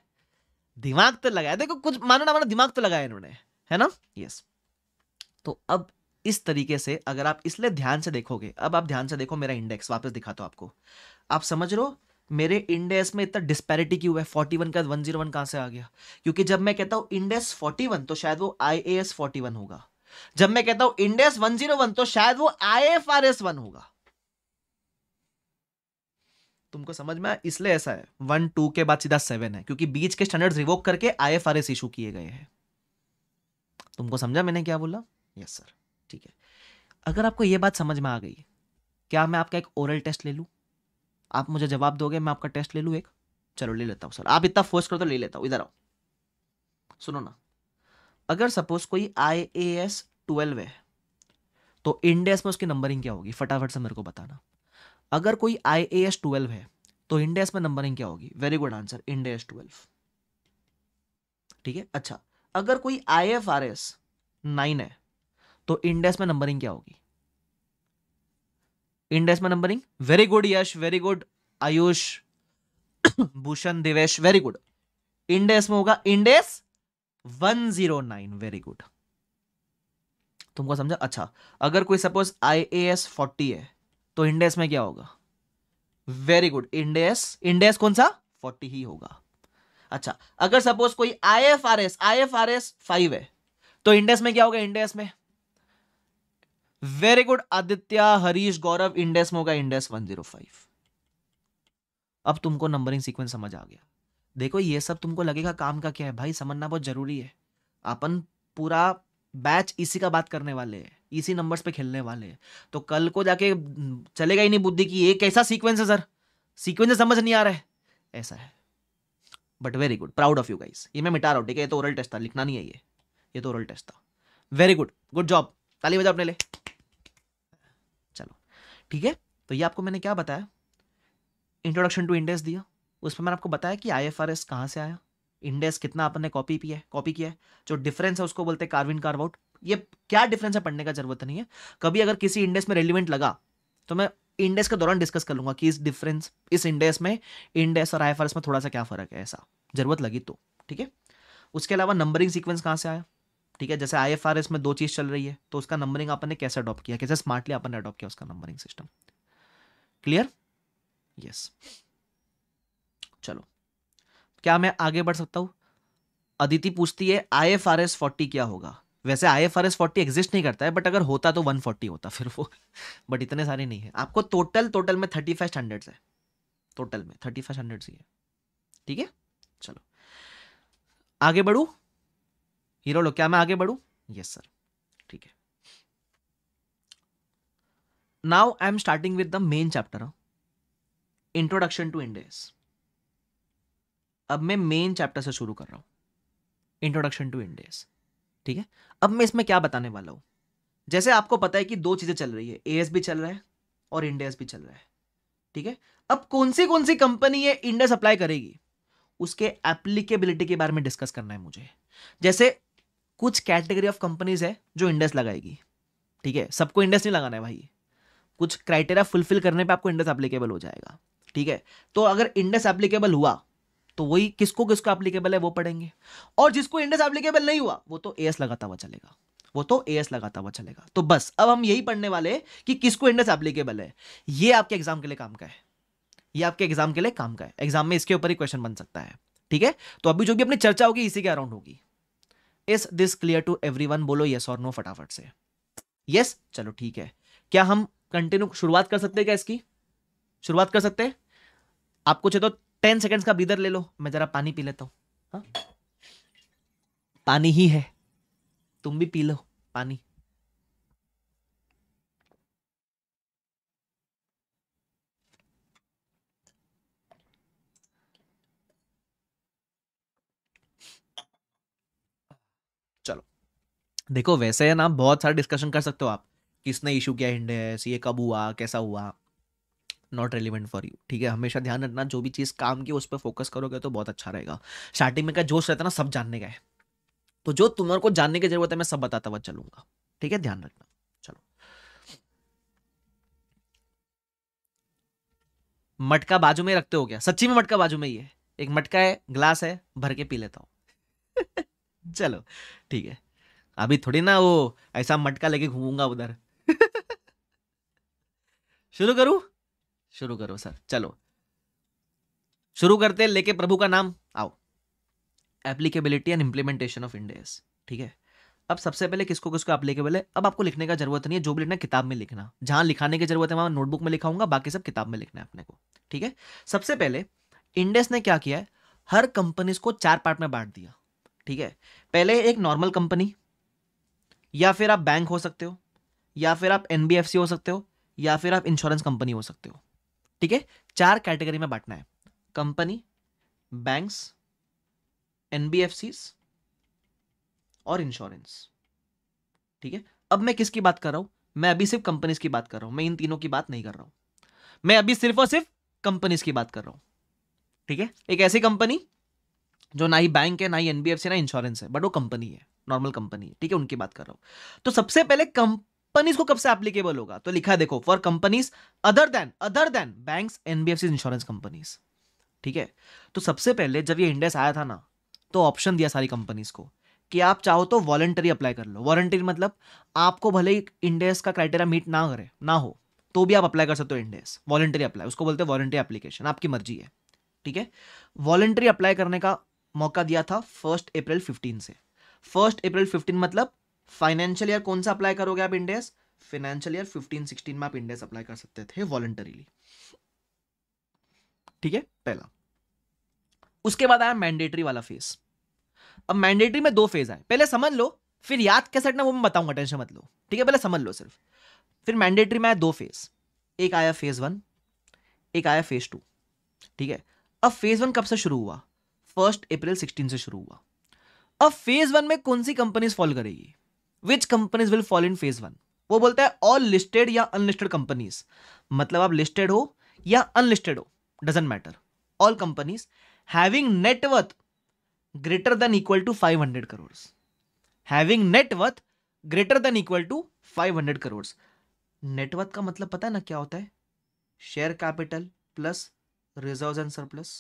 दिमाग तो लगाया देखो कुछ मानो ना मानो दिमाग तो लगाया इन्होंने है ना यस तो अब इस तरीके से अगर आप इसलिए ध्यान से देखोगे अब आप ध्यान से देखो मेरा इंडेक्स वापस दिखा दो आपको आप समझ लो मेरे इंडेस में इतना डिस्पैरिटी क्यों है वन का वन कहाँ से आ गया क्योंकि जब मैं कहता हूँ इंडेस वन तो शायद वो I A S forty one होगा जब मैं कहता हूँ इंडेस वन तो शायद वो I F R S one होगा तुमको समझ में आया इसलिए ऐसा है वन टू के बाद सीधा सेवन है क्योंकि बीच के स्टैंडर्ड रिवोक करके I F R S issue किए गए हैं तुमको समझा मैंने क्या बोला यस सर ठीक है अगर आपको ये बात समझ में आ गई क्या मैं आपका एक ओरल टेस्ट ले लूँ आप मुझे जवाब दोगे मैं आपका टेस्ट ले लूँ एक चलो ले लेता हूँ सर आप इतना फोर्स करो तो ले लेता हूँ इधर आओ सुनो ना अगर सपोज कोई आई ए एस ट्वेल्व है तो इंडेस में उसकी नंबरिंग क्या होगी फटाफट से मेरे को बताना अगर कोई आई ए एस ट्वेल्व है तो इंडेस में नंबरिंग क्या होगी very good answer Ind AS twelve ठीक है अच्छा अगर कोई I F R S nine है तो इंडेस में नंबरिंग क्या होगी इंडेस में numbering very good Yash very good Ayush Bhushan Devesh very good Ind AS में होगा Ind AS one zero nine very good तुमको समझा अच्छा अगर कोई suppose I A S forty है तो इंडेस में क्या होगा वेरी गुड इंडेस इंडेस कौन सा फोर्टी ही होगा अच्छा अगर सपोज कोई I F R S I F R S five है तो इंडेस में क्या होगा इंडेस में very good Aditya Harish Gaurav Ind AS में होगा इंडेस वन जीरो फाइव अब तुमको नंबरिंग सीक्वेंस समझ आ गया देखो ये सब तुमको लगेगा काम का क्या है भाई समझना बहुत जरूरी है अपन पूरा बैच इसी का बात करने वाले हैं इसी नंबर्स पे खेलने वाले हैं तो कल को जाके चलेगा ही नहीं बुद्धि की एक कैसा सीक्वेंस है सर सीक्वेंस समझ नहीं आ रहा है ऐसा है but very good proud of you guys ये मैं मिटा रहा हूँ ठीक है ये तो ओरल टेस्ट था लिखना नहीं है ये ये तो ओरल टेस्ट था वेरी गुड गुड जॉब ताली बजाओ अपने लिए चलो ठीक है तो ये आपको मैंने क्या बताया इंट्रोडक्शन टू इंडेस दिया उस पर मैंने आपको बताया कि आई एफ आर एस कहाँ से आया इंडेस कितना अपन ने कॉपी किया है कॉपी किया है जो डिफरेंस है उसको बोलते हैं कार्विन कार्व ये क्या डिफरेंस है पढ़ने का जरूरत नहीं है कभी अगर किसी इंडेक्स में रेलिवेंट लगा तो मैं इंडेक्स के दौरान डिस्कस कर लूंगा कि इस डिफरेंस इस इंडेक्स में इंडेक्स और आई में थोड़ा सा क्या फर्क है ऐसा जरूरत लगी तो ठीक है उसके अलावा नंबरिंग सीक्वेंस कहाँ से आया ठीक है जैसे आईएफआरएस में दो चीज चल रही है तो उसका नंबरिंग अपन ने कैसे अडॉप्ट किया कैसे स्मार्टली अपन ने अडॉप्ट किया उसका नंबरिंग सिस्टम क्लियर यस चलो क्या मैं आगे बढ़ सकता हूं अदिति पूछती है I F R S forty क्या होगा वैसे I F R S forty exist नहीं करता है बट अगर होता तो वन फोर्टी होता फिर वो बट इतने सारे नहीं है आपको टोटल टोटल में थर्टी फाइव हंड्रेड है टोटल में थर्टी फाइव हंड्रेड ही है ठीक है चलो आगे बढ़ू हीरो लो क्या मैं आगे बढ़ू यस सर ठीक है now I am starting with the main chapter introduction to Ind AS अब मैं मेन चैप्टर से शुरू कर रहा हूं इंट्रोडक्शन टू इंडेस ठीक है अब मैं इसमें क्या बताने वाला हूं जैसे आपको पता है कि दो चीज़ें चल रही है ए भी चल रहा है और इंडेस भी चल रहा है ठीक है अब कौन सी कौन सी कंपनी ये इंडिया सप्लाई करेगी उसके एप्लीकेबिलिटी के बारे में डिस्कस करना है मुझे जैसे कुछ कैटेगरी ऑफ कंपनीज है जो इंडस लगाएगी ठीक है सबको इंडस नहीं लगाना है भाई कुछ क्राइटेरिया फुलफिल करने पे आपको इंडस एप्लीकेबल हो जाएगा ठीक है तो अगर इंडस एप्लीकेबल हुआ तो वही किसको किसको एप्लीकेबल है वो पढ़ेंगे और जिसको इंडस एप्लीकेबल नहीं हुआ वो तो ए एस लगाता हुआ चलेगा वो तो ए एस लगाता हुआ चलेगा तो बस अब हम यही पढ़ने वाले कि किसको इंडस एप्लीकेबल है ये आपके एग्जाम के लिए काम का है ये आपके एग्जाम के लिए काम का है एग्जाम में इसके ऊपर ही क्वेश्चन बन सकता है ठीक है तो अभी जो भी अपनी चर्चा होगी इसी के अराउंड होगी इस दिस क्लियर टू एवरी बोलो येस और नो फटाफट से यस चलो ठीक है क्या हम कंटिन्यू शुरुआत कर सकते हैं क्या इसकी शुरुआत कर सकते हैं आपको चाहिए तो टेन सेकेंड्स का बीदर ले लो मैं जरा पानी पी लेता हूँ हाँ? पानी ही है तुम भी पी लो पानी चलो देखो वैसे है ना बहुत सारा डिस्कशन कर सकते हो आप किसने इशू किया इंडेस ये कब हुआ कैसा हुआ नॉट रेलिवेंट फॉर यू ठीक है हमेशा ध्यान रखना जो भी चीज़ काम की उस पर फोकस करोगे तो बहुत अच्छा रहेगा स्टार्टिंग में का जोश रहता है ना सब जानने का है तो जो तुम्हारे को जानने की जरूरत है मैं सब बताता हुआ चलूंगा ठीक है ध्यान रखना चलो मटका बाजू में रखते हो क्या सच्ची में मटका बाजू में ही है एक मटका है ग्लास है भर के पी लेता हूं चलो ठीक है अभी थोड़ी ना वो ऐसा मटका लेके घूमूंगा उधर शुरू करूं शुरू करो सर चलो शुरू करते लेके प्रभु का नाम आओ applicability and implementation of Ind AS ठीक है अब सबसे पहले किसको किसको एप्लीकेबल है अब आपको लिखने का जरूरत नहीं है जो भी लिखना किताब में लिखना जहां लिखाने की जरूरत है वहां नोटबुक में लिखाऊंगा बाकी सब किताब में लिखना है अपने को ठीक है सबसे पहले इंडेस ने क्या किया है हर कंपनीज को चार पार्ट में बांट दिया ठीक है पहले एक नॉर्मल कंपनी या फिर आप बैंक हो सकते हो या फिर आप एनबीएफसी हो सकते हो या फिर आप इंश्योरेंस कंपनी हो सकते हो ठीक है चार कैटेगरी में बांटना है कंपनी बैंक्स एनबीएफसी और इंश्योरेंस ठीक है अब मैं किसकी बात कर रहा हूं मैं अभी सिर्फ कंपनीज की बात कर रहा हूं मैं इन तीनों की बात नहीं कर रहा हूं मैं अभी सिर्फ और सिर्फ कंपनीज की बात कर रहा हूं ठीक है एक ऐसी कंपनी जो ना ही बैंक है ना ही एनबीएफसी ना इंश्योरेंस है बट वो कंपनी है नॉर्मल कंपनी है ठीक है उनकी बात कर रहा हूं तो सबसे पहले कंपनी कंपनीज को कब से एप्लीकेबल होगा तो लिखा देखो for companies other than other than bank NBFC insurance companies ठीक है तो सबसे पहले जब ये इंडेस आया था ना तो ऑप्शन दिया सारी कंपनीज को कि आप चाहो तो वॉलंटरी अप्लाई कर लो वॉलंटरी मतलब आपको भले ही इंडेक्स का क्राइटेरिया मीट ना करे ना हो तो भी आप अप्लाई कर सकते हो इंडेस वॉलंटरी अप्लाई उसको बोलते हैं वॉलंटरी एप्लीकेशन आपकी मर्जी है ठीक है वॉलंटरी अप्लाई करने का मौका दिया था फर्स्ट अप्रैल फिफ्टीन से फर्स्ट अप्रैल फिफ्टीन मतलब फाइनेंशियल ईयर कौन सा अप्लाई करोगे आप इंडेस फाइनेंशियल ईयर 15 16 में आप इंडेस अप्लाई कर सकते थे वॉलंटरीली ठीक है पहला उसके बाद आया मैंडेटरी वाला फेज अब मैंडेटरी में दो फेज आए पहले समझ लो फिर याद कैसे रखना वो मैं बताऊंगा टेंशन मत लो ठीक है पहले समझ लो सिर्फ फिर मैंडेटरी में आया दो फेज एक आया फेज वन एक आया फेज टू ठीक है अब फेज वन कब से शुरू हुआ फर्स्ट अप्रैल सिक्सटीन से शुरू हुआ अब फेज वन में कौन सी कंपनीज फॉल करेगी which companies will follow in phase one वो बोलता है ऑल लिस्टेड या अनलिस्टेड कंपनीज मतलब आप लिस्टेड हो या अनलिस्टेड हो doesn't matter all companies having net worth greater than equal to 500 crore having net worth greater than equal to 500 crore net worth का मतलब पता है ना क्या होता है share capital plus reserve and surplus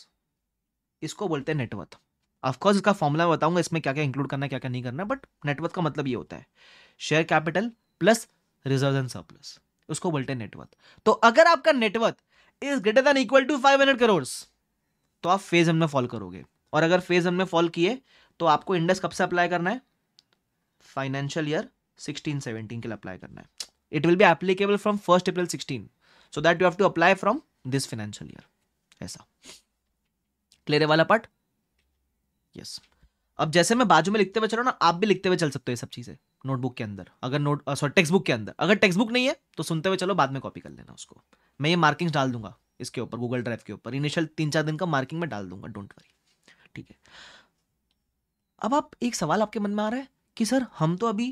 इसको बोलते हैं नेटवर्थ ऑफकोर्स इसका फॉर्मूला बताऊंगा इसमें क्या क्या इंक्लूड करना क्या क्या नहीं करना बट नेटवर्थ का मतलब ये होता है share capital plus reserve and surplus उसको बोलते हैं नेटवर्थ तो अगर आपका net worth is greater than equal to five hundred crore तो आप फेज हमने फॉल करोगे और अगर फेज हमने फॉल किए तो आपको इंडेक्स कब से अप्लाई करना है फाइनेंशियल ईयर सिक्सटीन सेवनटीन के लिए अप्लाई करना है it will be applicable from first April sixteen so that you have to apply from this financial year ऐसा क्लियर है वाला पार्ट यस अब जैसे मैं बाजू में लिखते हुए चलो ना आप भी लिखते हुए चल सकते हो ये सब चीज़ें नोटबुक के अंदर अगर नोट सॉरी टेक्स्ट बुक के अंदर अगर टेक्स्ट बुक नहीं है तो सुनते हुए चलो बाद में कॉपी कर लेना उसको मैं ये मार्किंग्स डाल दूंगा इसके ऊपर गूगल ड्राइव के ऊपर इनिशियल तीन चार दिन का मार्किंग में डाल दूंगा डोंट वरी ठीक है अब आप एक सवाल आपके मन में आ रहा है कि सर हम तो अभी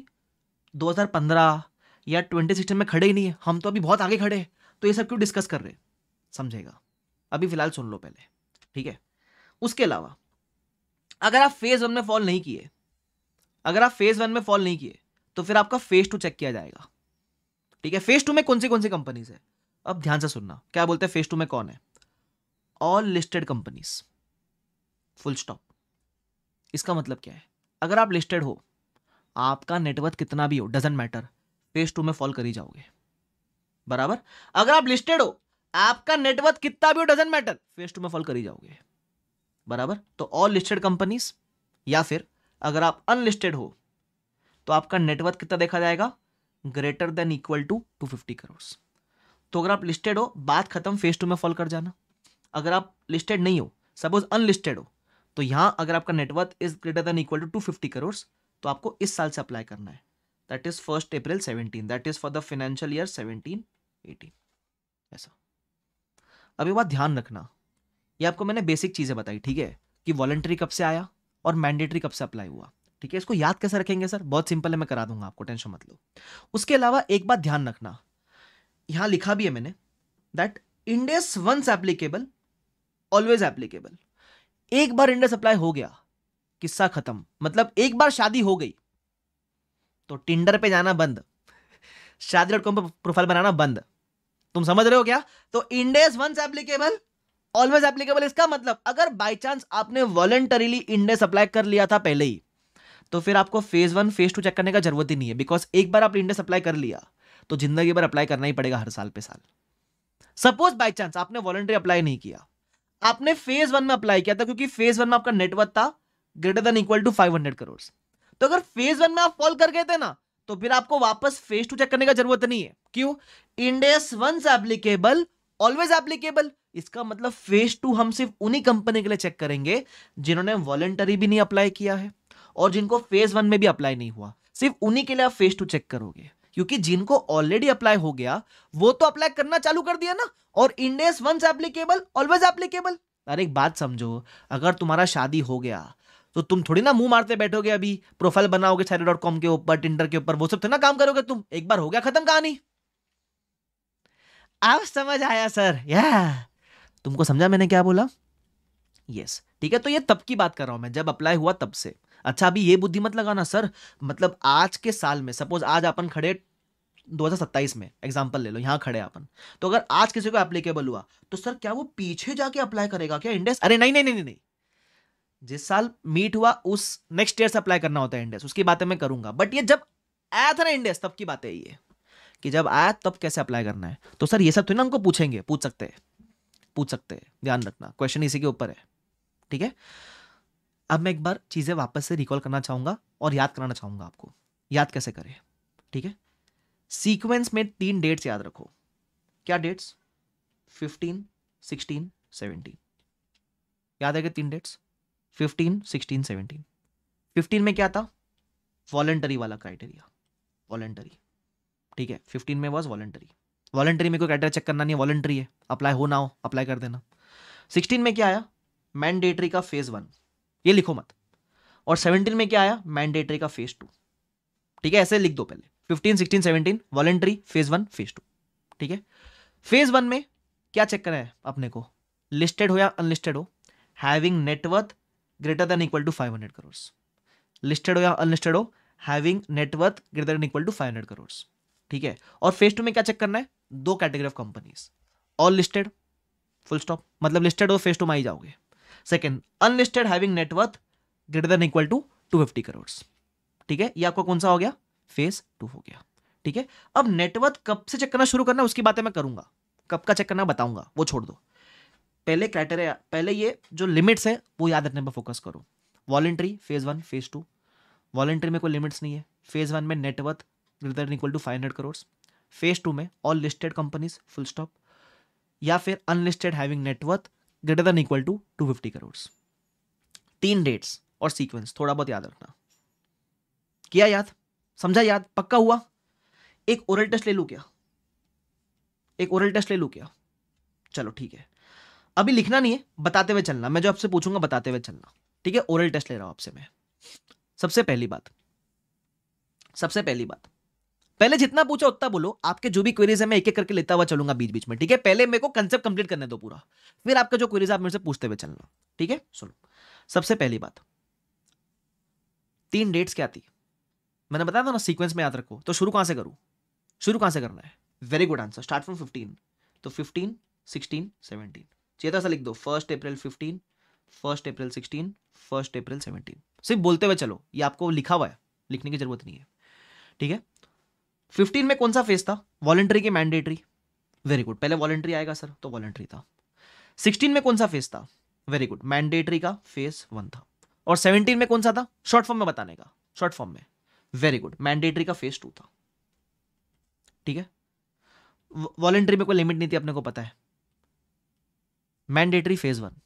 2015 या 2016 में खड़े ही नहीं है हम तो अभी बहुत आगे खड़े हैं तो ये सब क्यों डिस्कस कर रहे समझेगा अभी फिलहाल सुन लो पहले ठीक है उसके अलावा अगर आप फेज़ वन में फॉल नहीं किए अगर आप फेज़ वन में फॉल नहीं किए तो फिर आपका फेज़ टू चेक किया जाएगा ठीक है फेज़ टू में कौन सी कौन सी कंपनीज है अब ध्यान से सुनना क्या बोलते हैं फेज़ टू में कौन है all listed companies full stop इसका मतलब क्या है अगर आप लिस्टेड हो आपका नेटवर्थ कितना भी हो डजेंट मैटर फेज टू में फॉल कर ही जाओगे बराबर अगर आप लिस्टेड हो आपका नेटवर्थ कितना भी हो डजेंट मैटर फेज टू में फॉल कर ही जाओगे बराबर तो ऑल लिस्टेड कंपनीज या फिर अगर आप अनलिस्टेड हो तो आपका नेटवर्थ कितना देखा जाएगा greater than equal to two fifty crore तो अगर आप लिस्टेड हो बात खत्म फेस टू में फॉल कर जाना अगर आप लिस्टेड नहीं हो सपोज अनलिस्टेड हो तो यहां अगर आपका net worth is greater than equal to two fifty crore तो आपको इस साल से अप्लाई करना है that is first April seventeen that is for the financial year seventeen eighteen ऐसा अभी बात ध्यान रखना ये आपको मैंने बेसिक चीज़ें बताई ठीक है कि वॉलंटरी कब से आया और मैंडेटरी कब से अप्लाई हुआ ठीक है इसको याद कैसे रखेंगे सर बहुत सिंपल है मैं करा दूंगा आपको टेंशन मत लो उसके अलावा एक बात ध्यान रखना यहां लिखा भी है मैंने that Ind AS once applicable always applicable एक बार इंडेस अप्लाई हो गया किस्सा खत्म मतलब एक बार शादी हो गई तो टिंडर पे जाना बंद शादी डॉट कॉम पर प्रोफाइल बनाना बंद तुम समझ रहे हो क्या तो Ind AS once applicable always applicable इसका मतलब अगर बाई चांस आपने वॉलेंटरीली इंडेस अप्लाई कर लिया था पहले ही तो फिर आपको phase one phase two check करने का जरूरत ही नहीं है बिकॉज एक बार आपने इंडेस अप्लाई कर लिया तो जिंदगी भर अप्लाई करना ही पड़ेगा हर साल पे साल सपोज बाई चांस आपने वॉलेंटरी अप्लाई नहीं किया आपने फेज वन में अप्लाई किया था क्योंकि फेज वन में आपका नेटवर्थ था greater than equal to five hundred crore तो अगर फेज वन में आप फॉल कर गए थे ना तो फिर आपको वापस फेज टू चेक करने का जरूरत नहीं है क्यों Ind AS once applicable always applicable इसका मतलब फेज टू हम सिर्फ उन्हीं कंपनी के लिए चेक करेंगे जिन्होंने वॉलेंटरी भी नहीं अप्लाई किया है और जिनको फेज वन में भी अप्लाई नहीं हुआ सिर्फ उन्हीं के लिए आप फेज टू चेक करोगे क्योंकि जिनको ऑलरेडी अप्लाई हो गया वो तो अप्लाई करना चालू कर दिया ना और Ind AS once applicable always applicable अरे एक बात समझो अगर तुम्हारा शादी हो गया तो तुम थोड़ी ना मुंह मारते बैठोगे अभी प्रोफाइल बनाओगे सैरी डॉट कॉम के ऊपर टिंडर के ऊपर वो सब तो ना काम करोगे तुम एक बार हो गया खत्म कहानी आप समझ आया सर या तुमको समझा मैंने क्या बोला यस yes. ठीक है तो ये तब की बात कर रहा हूं मैं जब अप्लाई हुआ तब से अच्छा अभी ये बुद्धि मत लगाना सर मतलब आज के साल में सपोज आज अपन खड़े 2027 में एग्जाम्पल ले लो यहाँ खड़े अपन तो अगर आज किसी को एप्लीकेबल हुआ तो सर क्या वो पीछे जाके अप्लाई करेगा क्या इंडेक्स अरे नहीं नहीं नहीं नहीं जिस साल मीट हुआ उस नेक्स्ट ईयर से अप्लाई करना होता है इंडेक्स उसकी बातें मैं करूंगा बट ये जब आया था ना इंडेक्स तब की बात है ये कि जब आया तब कैसे अप्लाई करना है तो सर ये सब तो ना हमको पूछेंगे पूछ सकते हैं पूछ सकते हैं ध्यान रखना क्वेश्चन इसी के ऊपर है ठीक है अब मैं एक बार चीज़ें वापस से रिकॉल करना चाहूंगा और याद कराना चाहूंगा आपको याद कैसे करें ठीक है सीक्वेंस में तीन डेट्स याद रखो क्या डेट्स फिफ्टीन सिक्सटीन सेवनटीन याद है क्या तीन dates fifteen sixteen seventeen fifteen में क्या था वॉलेंटरी वाला क्राइटेरिया वॉलेंटरी ठीक है फिफ्टीन में वॉज वॉलेंटरी वॉलेंट्री में कोई क्राइटेरिया चेक करना नहीं है वॉलेंट्री है अप्लाई हो ना हो अप्लाई कर देना सिक्सटीन में क्या आया मैंडेटरी का फेज वन ये लिखो मत और सेवनटीन में क्या आया मैंडेटरी का फेज टू ठीक है ऐसे लिख दो पहले fifteen sixteen seventeen voluntary phase one phase two ठीक है फेज वन में क्या चेक करना है अपने को लिस्टेड हो या अनलिस्टेड हो having net worth greater than equal to five hundred crore listed हो या अनलिस्टेड हो having net worth greater than equal to five hundred crore ठीक है और फेज टू में क्या चेक करना है दो category of companies all listed full stop मतलब लिस्टेड और फेस टू माई जाओगे second unlisted having net worth greater than equal to two fifty crore ठीक है ये आपका कौन सा हो गया फेस टू हो गया ठीक है अब नेटवर्थ कब से चेक करना शुरू करना उसकी बातें मैं करूंगा कब का चेक करना बताऊंगा वो छोड़ दो पहले क्राइटेरिया पहले ये जो लिमिट्स है वो याद रखने पर फोकस करो voluntary phase one phase two voluntary में कोई लिमिट्स नहीं है फेज वन में net worth greater equal to five hundred crore phase two में all listed companies full stop या फिर unlisted having net worth greater than equal to two fifty crore तीन dates और सीक्वेंस थोड़ा बहुत याद रखना किया याद समझा याद पक्का हुआ एक ओरल टेस्ट ले लू क्या एक ओरल टेस्ट ले लू क्या चलो ठीक है अभी लिखना नहीं है बताते हुए चलना मैं जो आपसे पूछूंगा बताते हुए चलना ठीक है ओरल टेस्ट ले रहा हूं आपसे मैं सबसे पहली बात सबसे पहली बात पहले जितना पूछा उतना बोलो आपके जो भी क्वेरीज है मैं एक एक करके लेता हुआ चलूंगा बीच बीच में ठीक है पहले मेरे को कंसेप्ट कंप्लीट करने दो पूरा फिर आपका जो क्वेरीज आप मेरे से पूछते हुए चलना ठीक है सुनो सबसे पहली बात तीन डेट्स क्या थी मैंने बताया था ना सीक्वेंस में याद रखो तो शुरू कहां से करूं शुरू कहां से करना है very good answer start from fifteen तो फिफ्टीन सिक्सटीन सेवनटीन चेता सा लिख दो first April fifteen first April sixteen first April seventeen सिर्फ बोलते हुए चलो ये आपको लिखा हुआ है लिखने की जरूरत नहीं है ठीक है फिफ्टीन में कौन सा फेज था वॉलेंट्री के मैंडेटरी वेरी गुड पहले वॉलेंट्री आएगा सर तो वॉलेंट्री था सिक्सटीन में कौन सा फेज था वेरी गुड मैंडेटरी का फेज वन था और सेवनटीन में कौन सा था शॉर्ट फॉर्म में बताने का शॉर्ट फॉर्म में वेरी गुड मैंडेटरी का फेज टू था ठीक है वॉलेंट्री में कोई लिमिट नहीं थी अपने को पता है मैंडेटरी फेज वन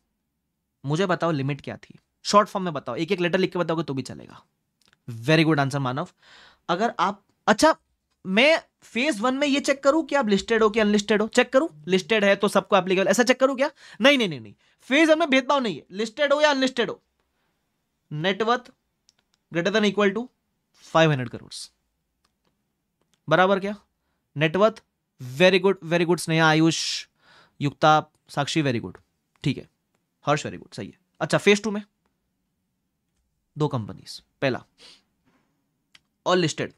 मुझे बताओ लिमिट क्या थी शॉर्ट फॉर्म में बताओ एक एक लेटर लिख के बताओगे तो भी चलेगा वेरी गुड आंसर मानव अगर आप अच्छा मैं फेज वन में ये चेक करूं कि आप लिस्टेड हो कि अनलिस्टेड हो चेक करूं लिस्टेड है तो सबको एप्लीकेबल ऐसा चेक करूं क्या नहीं नहीं नहीं फेज वन में भेदभाव नहीं है लिस्टेड हो या अनलिस्टेड हो net worth greater than equal to five hundred crore बराबर क्या net worth very good very good Sneha Ayush Yukta Sakshi very good ठीक है हर्ष वेरी गुड सही है अच्छा फेज टू में दो कंपनीज पहला all listed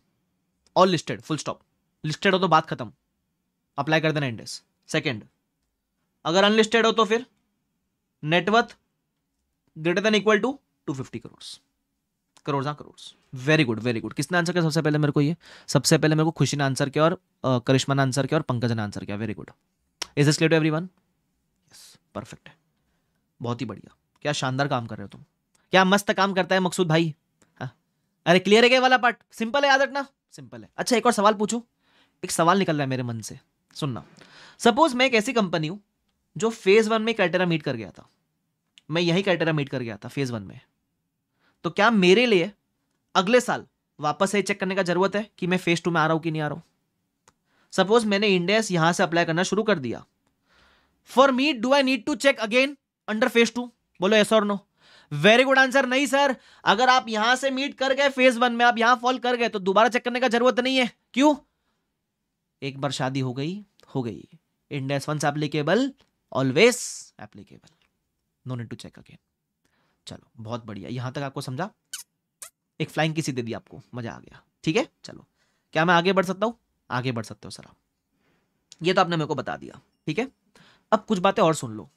all listed full stop listed हो तो बात खत्म अप्लाई कर देना इंडेक्स सेकेंड अगर अनलिस्टेड हो तो फिर net worth greater than equal to two fifty crore crore crore very good very good किसने आंसर किया सबसे पहले मेरे को ये सबसे पहले मेरे को खुशी ने आंसर किया और करिश्मा ने आंसर किया और पंकज ने आंसर किया very good is this clear to everyone perfect है बहुत ही बढ़िया क्या शानदार काम कर रहे हो तुम क्या मस्त काम करता है मकसूद भाई अरे क्लियर है क्या वाला पार्ट सिंपल है याद रखना सिंपल है अच्छा एक और सवाल पूछूं एक सवाल निकल रहा है मेरे मन से सुनना सपोज मैं एक ऐसी कंपनी हूं जो फेज़ वन में क्राइटेरिया मीट कर गया था मैं यही क्राइटेरिया मीट कर गया था फेज़ वन में तो क्या मेरे लिए अगले साल वापस ये चेक करने का ज़रूरत है कि मैं फेज़ टू में आ रहा हूं कि नहीं आ रहा हूं सपोज मैंने इंडिया यहां से अप्लाई करना शुरू कर दिया for me do I need to check again under phase two बोलो एस और नो वेरी गुड आंसर नहीं सर अगर आप यहां से मीट कर गए फेज वन में आप यहां फॉल कर गए तो दोबारा चेक करने का जरूरत नहीं है क्यों एक बार शादी हो गई हो गई Ind AS once applicable always applicable no need to check again चलो बहुत बढ़िया यहां तक आपको समझा एक फ्लाइंग किसी दे दी आपको मजा आ गया ठीक है चलो क्या मैं आगे बढ़ सकता हूं आगे बढ़ सकते हो सर आप ये तो आपने मेरे को बता दिया ठीक है अब कुछ बातें और सुन लो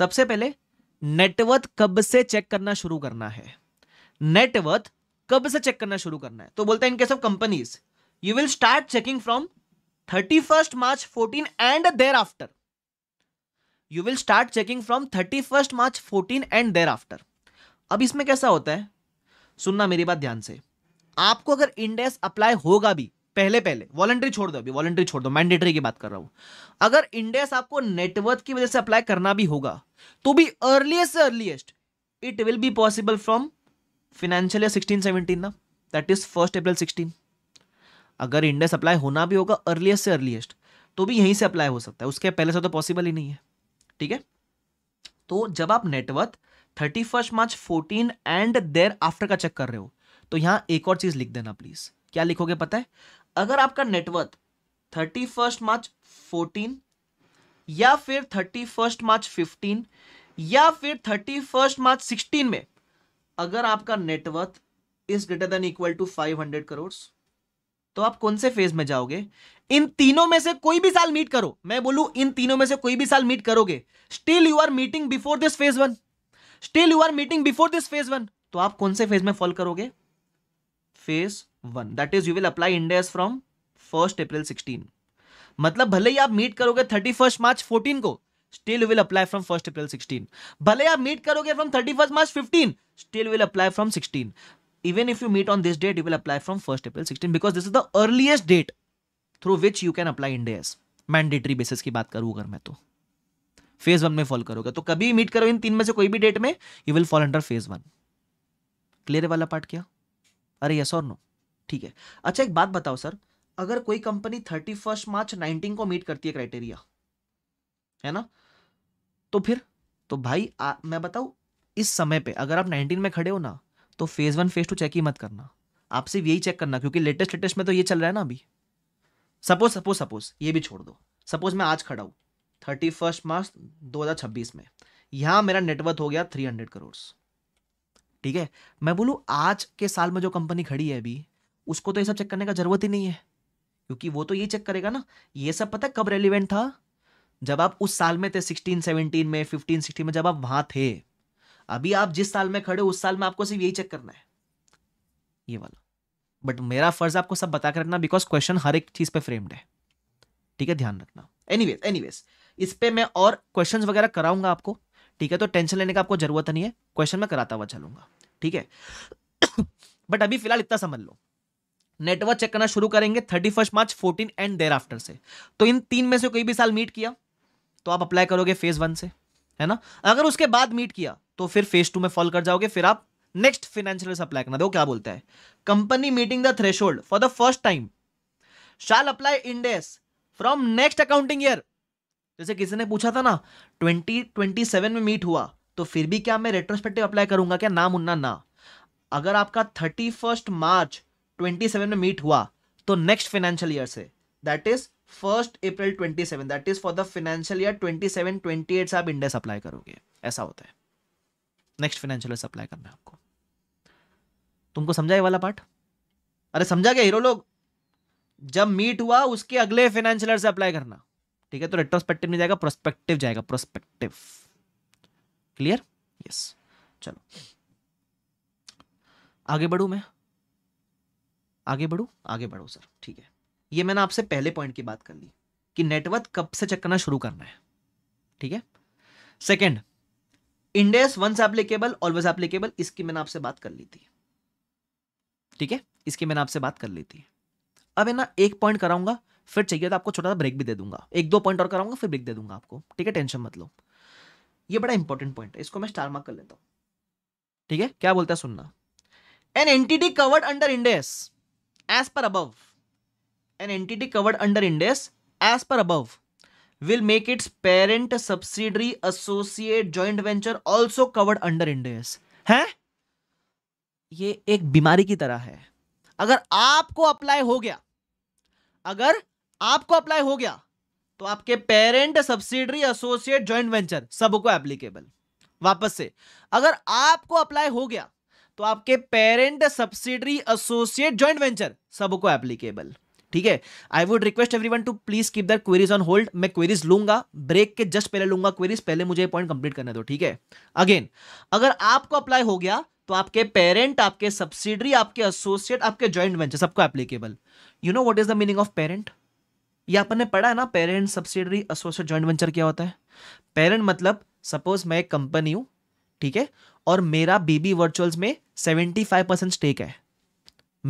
सबसे पहले नेटवर्थ कब से चेक करना शुरू करना है नेटवर्थ कब से चेक करना शुरू करना है तो बोलते हैं in case of companies you will start checking from thirty first March fourteen and thereafter you will start checking from thirty first March fourteen and thereafter अब इसमें कैसा होता है सुनना मेरी बात ध्यान से आपको अगर इंडेक्स अप्लाई होगा भी पहले पहले वॉलंटरी छोड़ दो अभी वॉलंटरी छोड़ दो मैंडेटरी की बात कर रहा हूं अगर इंडेस आपको नेटवर्क की वजह से अप्लाई करना भी होगा तो भी अर्लीस्ट से earliest it will be possible from financial year sixteen seventeen ना that is first April sixteen अगर इंडेस अप्लाई होना भी होगा अर्लीस्ट से अर्लीस्ट तो भी यहीं से अप्लाई हो सकता है उसके पहले से तो पॉसिबल ही नहीं है ठीक है तो जब आप net worth thirty first March fourteen and thereafter का चेक कर रहे हो तो यहां एक और चीज़ लिख देना प्लीज़ क्या लिखोगे पता है अगर आपका net worth thirty first March fourteen या फिर थर्टी फर्स्ट मार्च फिफ्टीन या फिर थर्टी फर्स्ट मार्च सिक्सटीन में अगर आपका net worth is greater than equal to five hundred crore तो आप कौन से फेज में जाओगे इन तीनों में से कोई भी साल मीट करो मैं बोलू इन तीनों में से कोई भी साल मीट करोगे still you are meeting before this phase one still you are meeting before this phase one तो आप कौन से फेज में फॉल करोगे phase one that is you will apply Ind AS from first April sixteen मतलब भले ही आप मीट करोगे थर्टी फर्स्ट मार्च फोर्टीन को still will apply from first April sixteen भले आप मीट करोगे from thirty first March fifteen still will apply from sixteen even if you meet on this date you will apply from first April sixteen because this is the earliest date through which you can apply ind mandatory basis की बात करूँ अगर मैं तो phase one में fall करोगे तो कभी मीट करो इन तीन में से कोई भी डेट में you will fall under phase one clear वाला पार्ट क्या अरे यस और नो ठीक है अच्छा एक बात बताओ सर अगर कोई company thirty first March nineteen को मीट करती है क्राइटेरिया है ना तो फिर तो भाई आ, मैं बताऊ इस समय पे अगर आप नाइनटीन में खड़े हो ना तो phase one phase two check ही मत करना आप सिर्फ यही चेक करना क्योंकि लेटेस्ट लेटेस्ट में तो ये चल रहा है ना अभी सपोज सपोज सपोज ये भी छोड़ दो सपोज मैं आज खड़ा हूं थर्टी फर्स्ट मार्च दो हज़ार छब्बीस में यहां मेरा नेटवर्थ हो गया थ्री हंड्रेड करोड़ ठीक है मैं बोलू आज के साल में जो कंपनी खड़ी है अभी उसको तो ये सब चेक करने का ज़रूरत ही नहीं है क्योंकि वो तो ये चेक करेगा ना ये सब पता कब रेलिवेंट था जब आप उस साल में थे सिक्सटीन सेवनटीन में फिफ्टीन सिक्सटीन में जब आप वहां थे अभी आप जिस साल में खड़े हो उस साल में आपको सिर्फ यही चेक करना है ये वाला बट मेरा फर्ज आपको सब बता कर रखना बिकॉज क्वेश्चन हर एक चीज़ पे फ्रेम्ड है ठीक है ध्यान रखना एनी वेज इस पर मैं और क्वेश्चन वगैरह कराऊंगा आपको ठीक है तो टेंशन लेने का आपको जरूरत नहीं है क्वेश्चन में कराता हुआ चलूंगा ठीक है बट अभी फिलहाल इतना समझ लो नेटवर्क चेक करना शुरू करेंगे thirty first March fourteen and thereafter से तो इन तीन में से कोई भी साल मीट किया तो आप अप्लाई करोगे फेज वन से है ना अगर उसके बाद मीट किया तो फिर फेज टू में फॉल कर जाओगे फिर आप नेक्स्ट फाइनेंशियल अप्लाई करना देखो क्या बोलता है company meeting the threshold for the first time shall apply Ind AS from next accounting year जैसे किसी ने पूछा था ना ट्वेंटी ट्वेंटी सेवन में मीट हुआ तो फिर भी क्या मैं रेट्रोस्पेक्टिव अप्लाई करूंगा क्या ना मुन्ना ना अगर आपका थर्टी फर्स्ट मार्च 27 में मीट हुआ तो नेक्स्ट फाइनेंशियल ईयर से that is first April 27 that is for the financial year 27 28 से आप इंडेक्स अप्लाई करोगे ऐसा होता है नेक्स्ट फाइनेंशियल ईयर अप्लाई करना है आपको तुमको समझा ये वाला पार्ट अरे समझा गया हीरो लोग जब मीट हुआ उसके अगले फाइनेंशियल ईयर से अप्लाई करना ठीक है तो रेट्रोस्पेक्टिव नहीं जाएगा प्रोस्पेक्टिव जाएगा प्रोस्पेक्टिव क्लियर यस चलो आगे बढ़ू मैं आगे बढ़ो आगे बढ़ो सर ठीक है ये मैंने आपसे पहले पॉइंट की बात कर ली कि नेटवर्क कब से चेक करना शुरू करना है ठीक है second Ind AS once applicable always applicable इसकी मैंने आपसे बात कर ली थी ठीक है इसकी मैंने आपसे बात कर ली थी अब है ना एक पॉइंट कराऊंगा फिर चाहिए तो आपको छोटा सा ब्रेक भी दे दूंगा एक दो पॉइंट और कराऊंगा फिर ब्रेक दे दूंगा आपको ठीक है टेंशन मत लो ये बड़ा इंपॉर्टेंट पॉइंट है इसको मैं स्टार मार्क कर लेता हूं ठीक है क्या बोलता है सुनना an entity covered under Ind AS as per above an entity covered under index as per above will make its parent subsidiary associate joint venture also covered under index है ये एक बीमारी की तरह है अगर आपको अप्लाई हो गया अगर आपको अप्लाई हो गया तो आपके parent subsidiary associate joint venture सबको एप्लीकेबल वापस से अगर आपको अप्लाई हो गया तो आपके parent subsidiary associate joint venture सबको एप्लीकेबल ठीक है I would request everyone to please keep their queries on hold मैं क्वेरीज लूंगा ब्रेक के जस्ट पहले लूंगा क्वेरीज पहले मुझे पॉइंट कंप्लीट करने दो ठीक है अगेन अगर आपको अप्लाई हो गया तो आपके पेरेंट आपके सब्सिडरी आपके एसोसिएट आपके ज्वाइंट वेंचर सबको applicable you know what is the meaning of parent ये अपन ने पढ़ा है ना parent subsidiary associate joint venture क्या होता है पेरेंट मतलब सपोज मैं एक कंपनी हूं ठीक है और मेरा बीबी वर्चुअल्स में सेवेंटी फाइव परसेंट स्टेक है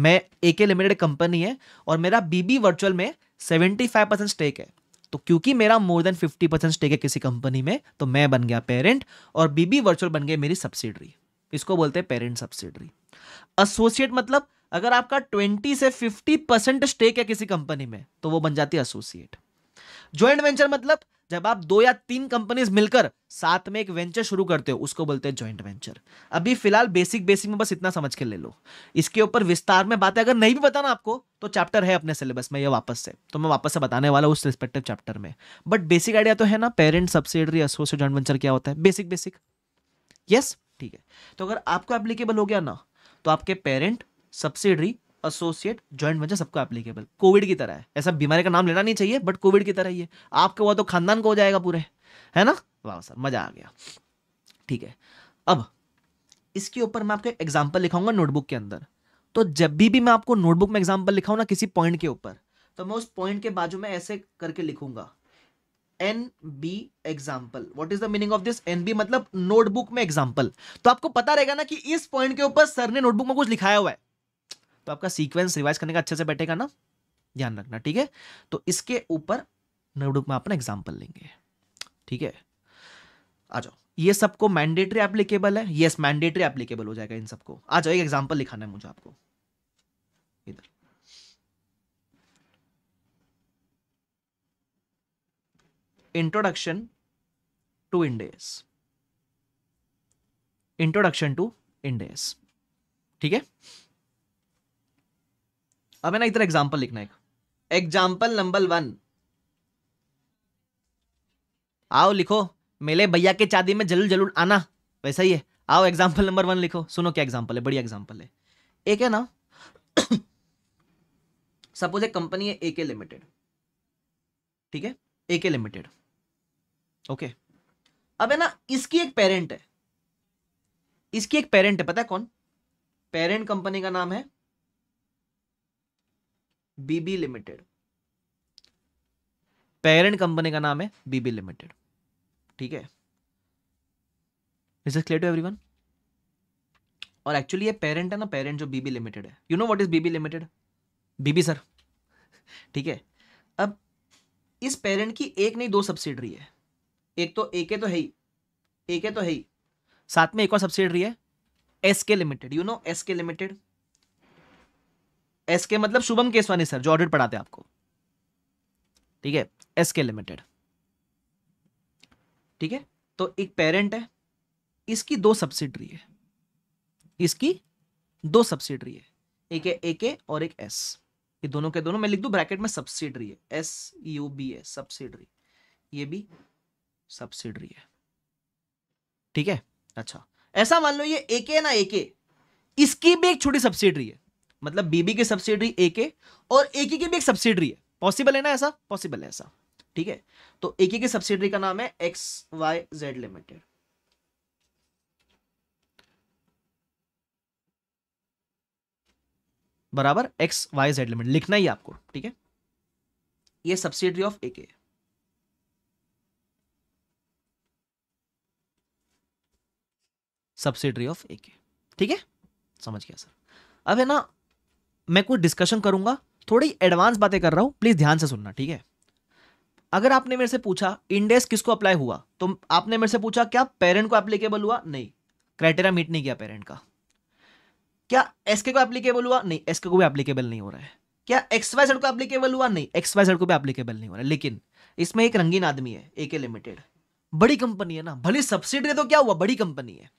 मैं ए के लिमिटेड कंपनी है और मेरा बीबी वर्चुअल में सेवेंटी फाइव परसेंट स्टेक है तो क्योंकि मेरा more than fifty percent stake है किसी कंपनी में तो मैं बन गया पेरेंट और बीबी वर्चुअल बन गया मेरी सब्सिडरी इसको बोलते हैं पेरेंट सब्सिडरी एसोसिएट मतलब अगर आपका ट्वेंटी से फिफ्टी परसेंट स्टेक है किसी कंपनी में तो वो बन जाती है एसोसिएट ज्वाइंट वेंचर मतलब जब आप दो या तीन कंपनीज मिलकर साथ में एक वेंचर शुरू करते हो उसको बोलते हैं ज्वाइंट वेंचर अभी फिलहाल बेसिक बेसिक में बस इतना समझ के ले लो इसके ऊपर विस्तार में बातें अगर नहीं भी बताना आपको तो चैप्टर है अपने सिलेबस में ये वापस से तो मैं वापस से बताने वाला उस रिस्पेक्टिव चैप्टर में बट बेसिक आइडिया तो है ना parent subsidiary associate joint venture क्या होता है बेसिक बेसिक यस ठीक है तो अगर आपको एप्लीकेबल हो गया ना तो आपके parent subsidiary associate joint venture सबको एप्लीकेबल कोविड की तरह है ऐसा बीमारी का नाम लेना नहीं चाहिए बट कोविड की तरह ही है आपका हुआ तो खानदान को हो जाएगा पूरे है ना वाह सर मजा आ गया ठीक है अब इसके ऊपर मैं आपको एग्जाम्पल लिखाऊंगा नोटबुक के अंदर तो जब भी भी मैं आपको नोटबुक में एग्जाम्पल लिखाऊ ना किसी पॉइंट के ऊपर तो मैं उस पॉइंट के बाजू में ऐसे करके लिखूंगा N B example what is the meaning of this N B मतलब नोटबुक में एग्जाम्पल तो आपको पता रहेगा ना कि इस पॉइंट के ऊपर सर ने नोटबुक में कुछ लिखाया हुआ है तो आपका सीक्वेंस रिवाइज करने का अच्छे से बैठेगा ना ध्यान रखना ठीक है तो इसके ऊपर नोटबुक में अपना एग्जाम्पल लेंगे ठीक है आ जाओ ये सबको मैंडेटरी एप्लीकेबल है यस मैंडेटरी एप्लीकेबल हो जाएगा इन सबको आ जाओ एक एग्जाम्पल लिखाना है मुझे आपको इधर introduction to Ind AS introduction to Ind AS ठीक है अब है ना इधर एग्जाम्पल लिखना एक एग्जाम्पल नंबर वन आओ लिखो मेले भैया के चादी में जरूर जरूर आना वैसा ही है आओ एग्जाम्पल नंबर वन लिखो सुनो क्या एग्जाम्पल है बढ़िया एग्जाम्पल है एक है ना सपोज एक कंपनी है ए के लिमिटेड ठीक है ए के लिमिटेड ओके अब है ना इसकी एक पेरेंट है इसकी एक पेरेंट है पता है कौन पेरेंट कंपनी का नाम है बीबी लिमिटेड पेरेंट कंपनी का नाम है बीबी लिमिटेड ठीक है is is clear to everyone और एक्चुअली ये पेरेंट है ना पेरेंट जो बीबी लिमिटेड है you know what is BB limited BB sir ठीक है अब इस पेरेंट की एक नहीं दो सब्सिडरी है एक तो एक है तो है ही एक है तो है ही साथ में एक और सब्सिडरी है S K limited you know S K limited S K मतलब शुभम केसवानी सर जो ऑडिट पढ़ाते हैं आपको ठीक है एस के लिमिटेड ठीक है तो एक पेरेंट है इसकी दो सब्सिडरी है इसकी दो सब्सिडरी है एक है ए के और एक एस ये दोनों के दोनों मैं लिख दू ब्रैकेट में सब्सिडरी है एस यू बी है सब्सिडरी ये भी सब्सिडरी है ठीक है अच्छा ऐसा मान लो ये ए के ना ए के इसकी भी एक छोटी सब्सिडरी है मतलब बीबी की सब्सिडरी ए के और ए की भी एक सब्सिडरी है पॉसिबल है ना ऐसा पॉसिबल है ऐसा ठीक है तो ए की सब्सिडरी का नाम है एक्स वाई जेड लिमिटेड बराबर एक्स वाई जेड लिमिट लिखना ही आपको ठीक है ये सब्सिडरी ऑफ ए के सब्सिडरी ऑफ ए के ठीक है समझ गया सर अब है ना मैं कुछ डिस्कशन करूंगा थोड़ी एडवांस बातें कर रहा हूं प्लीज़ ध्यान से सुनना ठीक है अगर आपने मेरे से पूछा इंडेस किसको अप्लाई हुआ तो आपने मेरे से पूछा क्या पेरेंट को एप्लीकेबल हुआ नहीं क्राइटेरिया मीट नहीं किया पेरेंट का क्या एसके को एप्लीकेबल हुआ नहीं एसके को भी एप्लीकेबल नहीं हो रहा है क्या एक्स वाई जेड को एप्लीकेबल हुआ नहीं एक्स वाई जेड को भी एप्लीकेबल नहीं हो रहा है लेकिन इसमें एक रंगीन आदमी है ए के लिमिटेड बड़ी कंपनी है ना भले सब्सिडी तो क्या हुआ बड़ी कंपनी है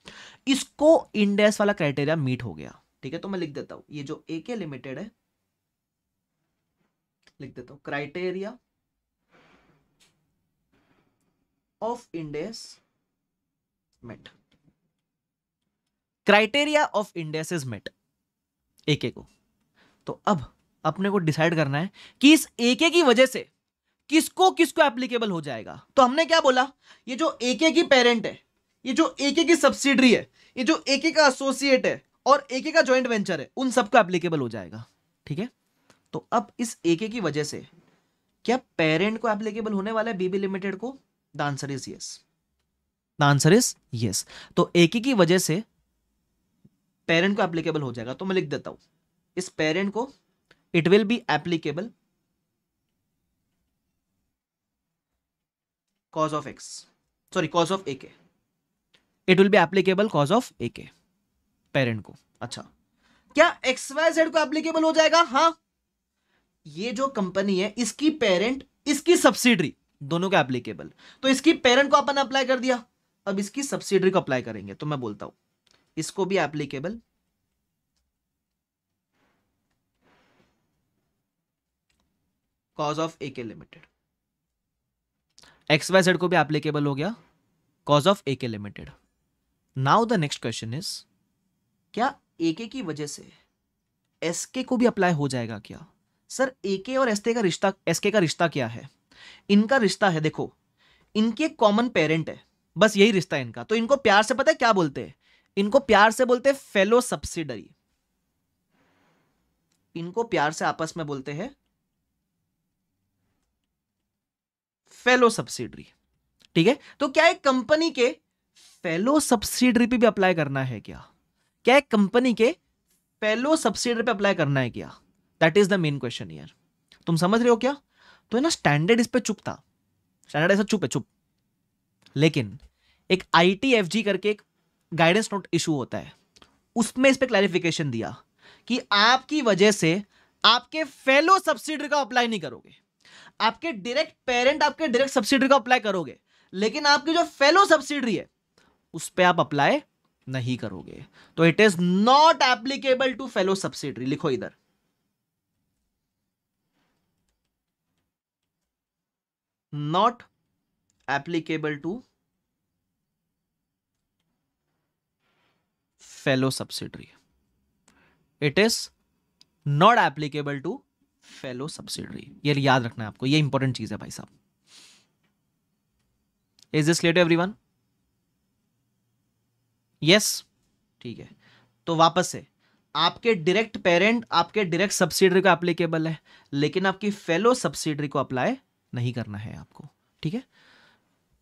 इसको इंडेस वाला क्राइटेरिया मीट हो गया ठीक है तो मैं लिख देता हूं ये जो ए के लिमिटेड है लिख देता हूं criteria of Ind AS met criteria of Ind AS is met A K को तो अब अपने को डिसाइड करना है कि इस ए के की वजह से किसको किसको एप्लीकेबल हो जाएगा तो हमने क्या बोला ये जो एके की पेरेंट है ये जो एके की सब्सिडरी है ये जो एके का एसोसिएट है और एक का ज्वाइंट वेंचर है उन सबका एप्लीकेबल हो जाएगा ठीक है तो अब इस एके की वजह से क्या पेरेंट को एप्लीकेबल होने वाला है बीबी लिमिटेड को the answer is yes the answer is yes तो एके की वजह से पेरेंट को एप्लीकेबल हो जाएगा तो मैं लिख देता हूं इस पेरेंट को it will be applicable cause of X sorry cause of AK it will be applicable cause of AK parent को अच्छा क्या एक्स वाई जेड को एप्लीकेबल हो जाएगा हाँ ये जो कंपनी है इसकी पेरेंट इसकी सब्सिडरी दोनों का एप्लीकेबल तो इसकी पेरेंट को अपन अप्लाई कर दिया अब इसकी सब्सिडरी को अप्लाई करेंगे तो मैं बोलता हूं इसको भी applicable cause of K limited X Y Z को भी एप्लीकेबल हो गया cause of AK limited now the next question is क्या ए के की वजह से एस के को भी अप्लाई हो जाएगा क्या सर ए के और एस का रिश्ता एस के का रिश्ता क्या है इनका रिश्ता है देखो इनके कॉमन पेरेंट है बस यही रिश्ता है इनका तो इनको प्यार से पता है क्या बोलते हैं इनको प्यार से बोलते हैं फेलो सब्सिडरी इनको प्यार से आपस में बोलते हैं फेलो सब्सिडरी ठीक है तो क्या एक कंपनी के फेलो सब्सिडरी पे भी अप्लाई करना है क्या क्या कंपनी के फेलो सब्सिडर पे अप्लाई करना है क्या that is the main question year तुम समझ रहे हो क्या तो है ना स्टैंडर्ड इस पर चुप था स्टैंडर्ड ऐसा चुप है चुप लेकिन एक आई करके एक गाइडेंस नोट इशू होता है उसमें इस पर क्लैरिफिकेशन दिया कि आपकी वजह से आपके फेलो सब्सिडर का अप्लाई नहीं करोगे आपके डायरेक्ट पेरेंट आपके डायरेक्ट सब्सिडर का अप्लाई करोगे लेकिन आपकी जो फेलो सब्सिडरी है उस पर आप अप्लाई नहीं करोगे तो it is not applicable to fellow subsidiary लिखो इधर not applicable to fellow subsidiary it is not applicable to fellow subsidiary ये याद रखना है आपको ये इंपॉर्टेंट चीज है भाई साहब is this late everyone yes ठीक है तो वापस से आपके डायरेक्ट पेरेंट आपके डायरेक्ट सब्सिडरी को एप्लीकेबल है लेकिन आपकी फेलो सब्सिडरी को अप्लाई नहीं करना है आपको ठीक है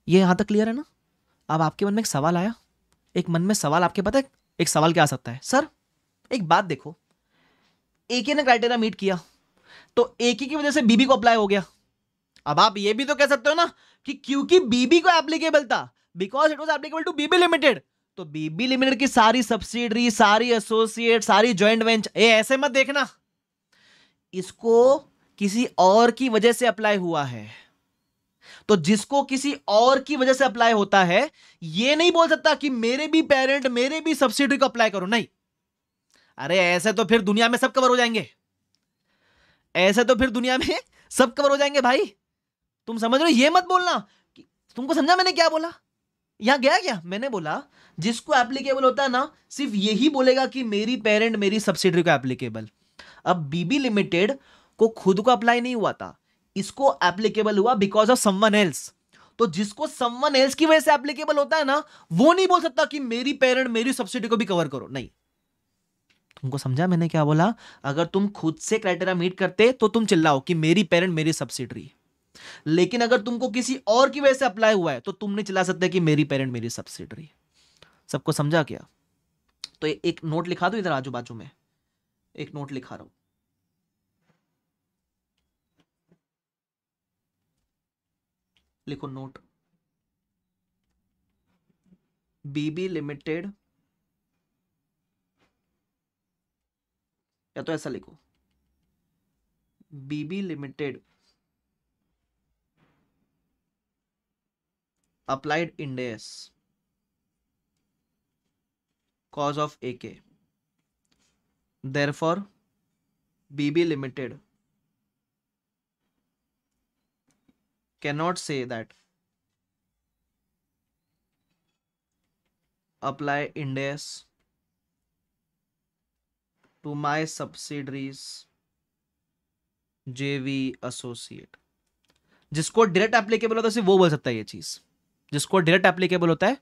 ये यहां तक क्लियर है ना अब आपके मन में एक सवाल आया एक मन में सवाल आपके पता है एक सवाल क्या आ सकता है सर एक बात देखो एक ही ने क्राइटेरिया मीट किया तो एक ही की वजह से बीबी को अप्लाई हो गया अब आप ये भी तो कह सकते हो ना कि क्योंकि बीबी को एप्लीकेबल था because it was applicable to BB limited तो बीबी लिमिटेड की सारी सब्सिडरी सारी एसोसिएट सारी ज्वाइंट वेंचर ये ऐसे मत देखना इसको किसी और की वजह से अप्लाई हुआ है तो जिसको किसी और की वजह से अप्लाई होता है ये नहीं बोल सकता कि मेरे भी पेरेंट मेरे भी सब्सिडी को अप्लाई करो नहीं अरे ऐसे तो फिर दुनिया में सब कवर हो जाएंगे ऐसे तो फिर दुनिया में सब कवर हो जाएंगे भाई तुम समझ रहे हो ये मत बोलना कि तुमको समझा मैंने क्या बोला यहां गया क्या मैंने बोला जिसको एप्लीकेबल होता है ना सिर्फ यही बोलेगा कि मेरी पेरेंट मेरी सब्सिडरी को एप्लीकेबल अब बीबी लिमिटेड को खुद को अप्लाई नहीं हुआ था इसको एप्लीकेबल हुआ बिकॉज ऑफ समवन एल्स तो जिसको समवन एल्स की वजह से एप्लीकेबल होता है ना वो नहीं बोल सकता कि मेरी पेरेंट मेरी सब्सिडी को भी कवर करो नहीं तुमको समझा मैंने क्या बोला अगर तुम खुद से क्राइटेरिया मीट करते तो तुम चिल्लाओ कि मेरी पेरेंट मेरी सब्सिडरी लेकिन अगर तुमको किसी और की वजह से अप्लाई हुआ है तो तुम नहीं चिल्ला सकते कि मेरी पेरेंट मेरी सब्सिडरी सबको समझा क्या तो ए, एक नोट लिखा दो इधर आजू बाजू में एक नोट लिखा रहा हूं लिखो नोट बीबी लिमिटेड या तो ऐसा लिखो BB limited applied Ind AS cos of AK. Therefore, BB Limited cannot say that apply index to my subsidiaries JV associate जिसको डायरेक्ट एप्लीकेबल होता है सिर्फ वो बोल सकता है ये चीज जिसको डायरेक्ट एप्लीकेबल होता है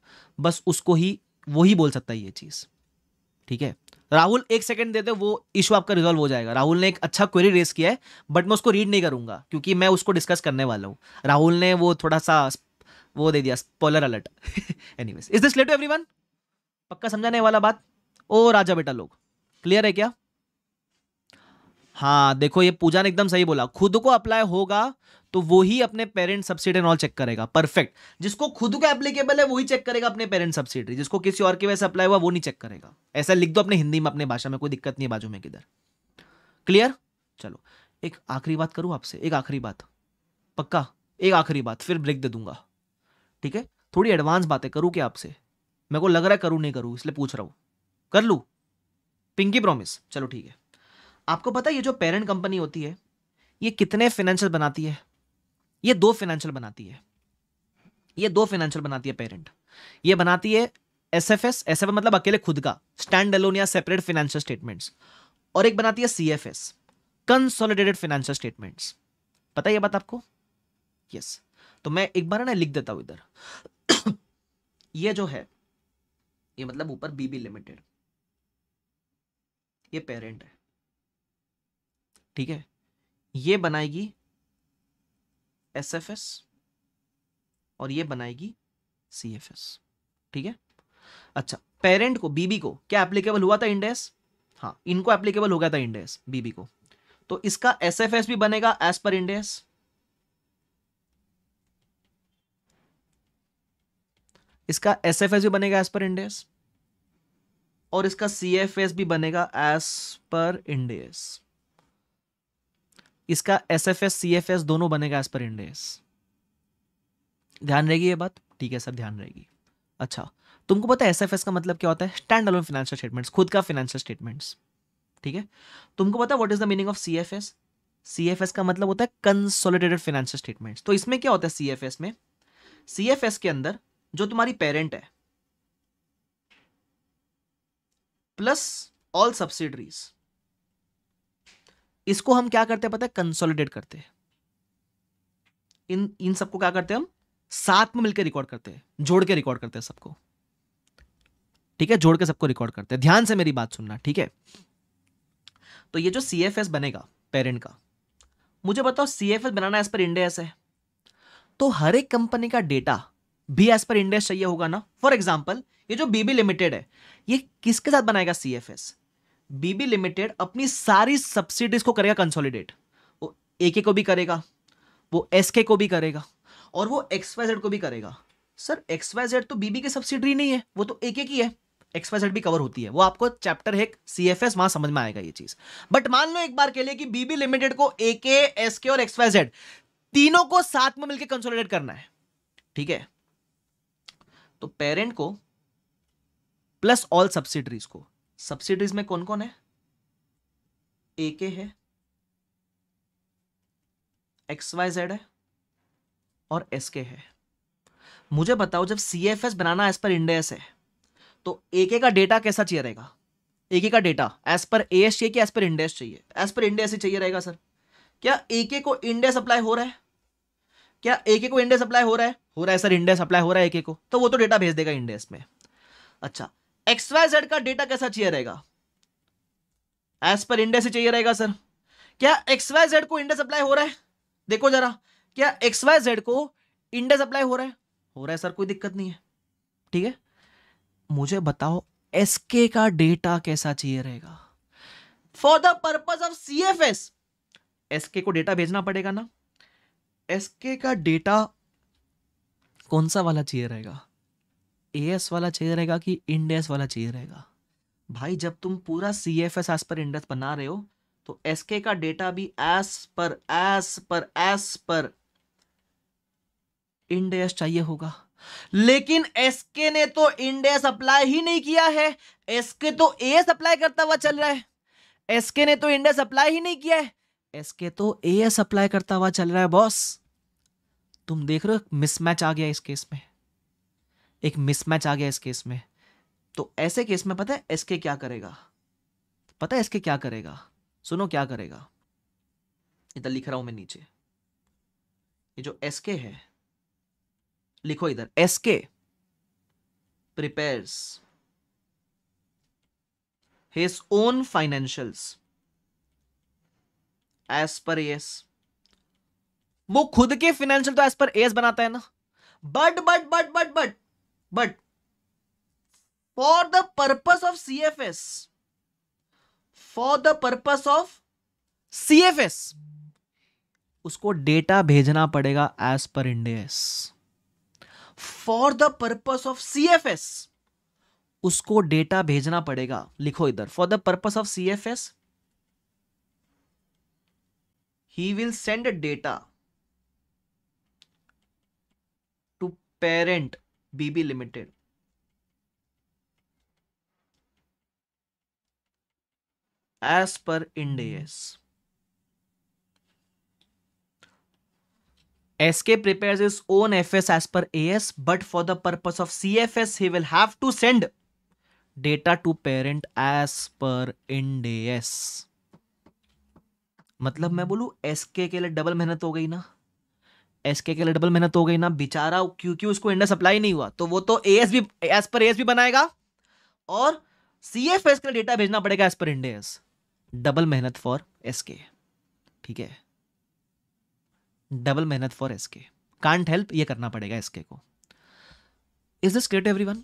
बस उसको ही वो ही बोल सकता है ये चीज़ ठीक है राहुल एक सेकंड दे दे वो इशू आपका रिजॉल्व हो जाएगा राहुल ने एक अच्छा क्वेरी रेस किया है बट मैं उसको रीड नहीं करूंगा क्योंकि मैं उसको डिस्कस करने वाला हूँ राहुल ने वो थोड़ा सा वो दे दिया spoiler alert anyways is this late every पक्का समझाने वाला बात ओ राजा बेटा लोग क्लियर है क्या हाँ देखो ये पूजा ने एकदम सही बोला खुद को अप्लाई होगा तो वो ही अपने parent subsidy and all check करेगा परफेक्ट जिसको खुद का एप्लीकेबल है वही चेक करेगा अपने पेरेंट सब्सिडी जिसको किसी और की वजह से अप्लाई हुआ वो नहीं चेक करेगा ऐसा लिख दो अपने हिंदी में अपने भाषा में कोई दिक्कत नहीं है बाजू में किधर क्लियर चलो एक आखिरी बात करूं आपसे एक आखिरी बात पक्का एक आखिरी बात फिर ब्रेक दे दूंगा ठीक है थोड़ी एडवांस बातें करूं क्या आपसे मेरे को लग रहा है करूं नहीं करूं इसलिए पूछ रहा हूं कर लू पिंकी प्रॉमिस चलो ठीक है आपको पता है ये जो पेरेंट कंपनी होती है ये कितने फाइनेंशियल बनाती है ये दो फाइनेंशियल बनाती है ये दो फाइनेंशियल बनाती है पेरेंट ये बनाती है S F S S F मतलब अकेले खुद का स्टैंड अलोन या सेपरेट फाइनेंशियल स्टेटमेंट्स और एक बनाती है C F S consolidated financial statements पता है ये बात आपको यस yes. तो मैं एक बार ना लिख देता हूं इधर ये जो है ये मतलब ऊपर बीबी लिमिटेड ये पेरेंट है ठीक है ये बनाएगी एस एफ एस और ये बनाएगी सी एफ एस ठीक है अच्छा पेरेंट को बीबी को क्या एप्लीकेबल हुआ था इंडेस हाँ इनको एप्लीकेबल हो गया था इंडेस बीबी को तो इसका एस एफ एस भी बनेगा एज पर इंडेस इसका एस एफ एस भी बनेगा एज पर इंडेस और इसका सी एफ एस भी बनेगा एज पर इंडेस इसका S F S C F S दोनों बनेगा एज पर इंडेस ध्यान रहेगी ये बात ठीक है सर ध्यान रहेगी अच्छा तुमको पता है एस का मतलब क्या होता है स्टैंड अलोन फाइनेंशियल स्टेटमेंट्स खुद का फाइनेंशियल स्टेटमेंट्स ठीक है तुमको पता है what is the meaning of C F S C F S का मतलब होता है कंसोलिडेटेड फाइनेंशियल स्टेटमेंट्स तो इसमें क्या होता है सी एफ एस में सी एफ एस के अंदर जो तुम्हारी पेरेंट है प्लस ऑल सब्सिडरीज इसको हम क्या करते हैं पता है कंसोलिडेट करते हैं इन इन सबको क्या करते हैं हम साथ में मिलकर रिकॉर्ड करते हैं जोड़ के रिकॉर्ड करते हैं सबको ठीक है जोड़ के सबको रिकॉर्ड करते हैं ध्यान से मेरी बात सुनना ठीक है तो ये जो सी बनेगा पेरेंट का मुझे बताओ सी बनाना एज पर इंडेस है तो हर एक कंपनी का डेटा भी एज पर इंडेस चाहिए होगा ना फॉर एग्जाम्पल ये जो बीबी लिमिटेड है ये किसके साथ बनाएगा C F S BB limited अपनी सारी सब्सिडीज को करेगा कंसोलिडेट वो ए के को भी करेगा वो एस के को भी करेगा और वो एक्स वाई जेड को भी करेगा सर एक्स वाई जेड तो बीबी की सब्सिडी नहीं है वो तो ए के की है एक्स वाई जेड भी कवर होती है वो आपको चैप्टर है सी एफ एस वहां समझ में आएगा ये चीज बट मान लो एक बार के लिए कि बीबी लिमिटेड को ए के एस के और एक्स वाई जेड तीनों को साथ में मिलकर कंसोलिडेट करना है ठीक है तो पेरेंट को प्लस ऑल सब्सिडरीज को सब्सिडीज में कौन कौन है ए के है एक्स वाई जेड है और एस के है मुझे बताओ जब सी एफ एस बनाना एज पर इंडेस है तो ए के का डेटा कैसा चाहिए रहेगा ए के का data as per A S चाहिए कि एज पर इंडेस चाहिए एज पर इंडेस ही चाहिए रहेगा सर क्या ए के को इंडेस अप्लाई हो रहा है क्या ए के को इंडेस अप्लाई हो रहा है हो रहा है सर इंडेस अप्लाई हो रहा है ए के को तो वो तो डेटा भेज देगा इंडेस में अच्छा एक्स वाई जेड का डेटा कैसा चाहिए रहेगा एज पर इंडे से चाहिए रहेगा सर क्या एक्स वाई जेड को इंडे सप्लाई हो रहा है देखो जरा क्या एक्स वाई जेड को इंडे सप्लाई हो रहा है हो रहा है सर कोई दिक्कत नहीं है ठीक है मुझे बताओ एस के का डेटा कैसा चाहिए रहेगा for the purpose of C F S S K को डेटा भेजना पड़ेगा ना एस के का डेटा कौन सा वाला चाहिए रहेगा ए एस वाला चाहिए रहेगा कि इंडेस वाला चाहिए रहेगा भाई जब तुम पूरा सी एफ एस एज पर इंडेस बना रहे हो तो एस के का डेटा भी एस पर एस पर एस पर इंडेस चाहिए होगा लेकिन एसके ने तो इंडेस अप्लाई ही नहीं किया है एसके तो ए एस अप्लाई करता हुआ चल रहा है एसके ने तो इंडेस अप्लाई ही नहीं किया है एसके तो ए एस अप्लाई करता हुआ चल रहा है बॉस तुम देख रहे हो मिसमैच आ गया इस केस में एक मिसमैच आ गया इस केस में तो ऐसे केस में पता है एसके क्या करेगा पता है एसके क्या करेगा सुनो क्या करेगा इधर लिख रहा हूं मैं नीचे ये जो एसके है लिखो इधर SK prepares his own financial S पर एस वो खुद के फाइनेंशियल तो एज पर एस बनाता है ना but but but but but but for the purpose of CFS, for the purpose of CFS, उसको डेटा भेजना पड़ेगा एज पर India for the purpose of C F S उसको डेटा भेजना पड़ेगा लिखो इधर for the purpose of C F S he will send data to parent BB limited as पर Ind AS SK prepares his own FS as per AS, but for the purpose of CFS, he will have to send data to parent as per Ind AS. मतलब मैं बोलू SK के लिए double मेहनत हो गई ना एस के डबल मेहनत हो गई ना बेचारा क्योंकि उसको इंडा सप्लाई नहीं हुआ तो वो तो ए एस भी एज पर ए एस भी बनाएगा और सी एफ एस के लिए डेटा भेजना पड़ेगा एज पर इंडेस डबल मेहनत फॉर एस के ठीक है डबल मेहनत for S K can't help ये करना पड़ेगा एस के को is this create every one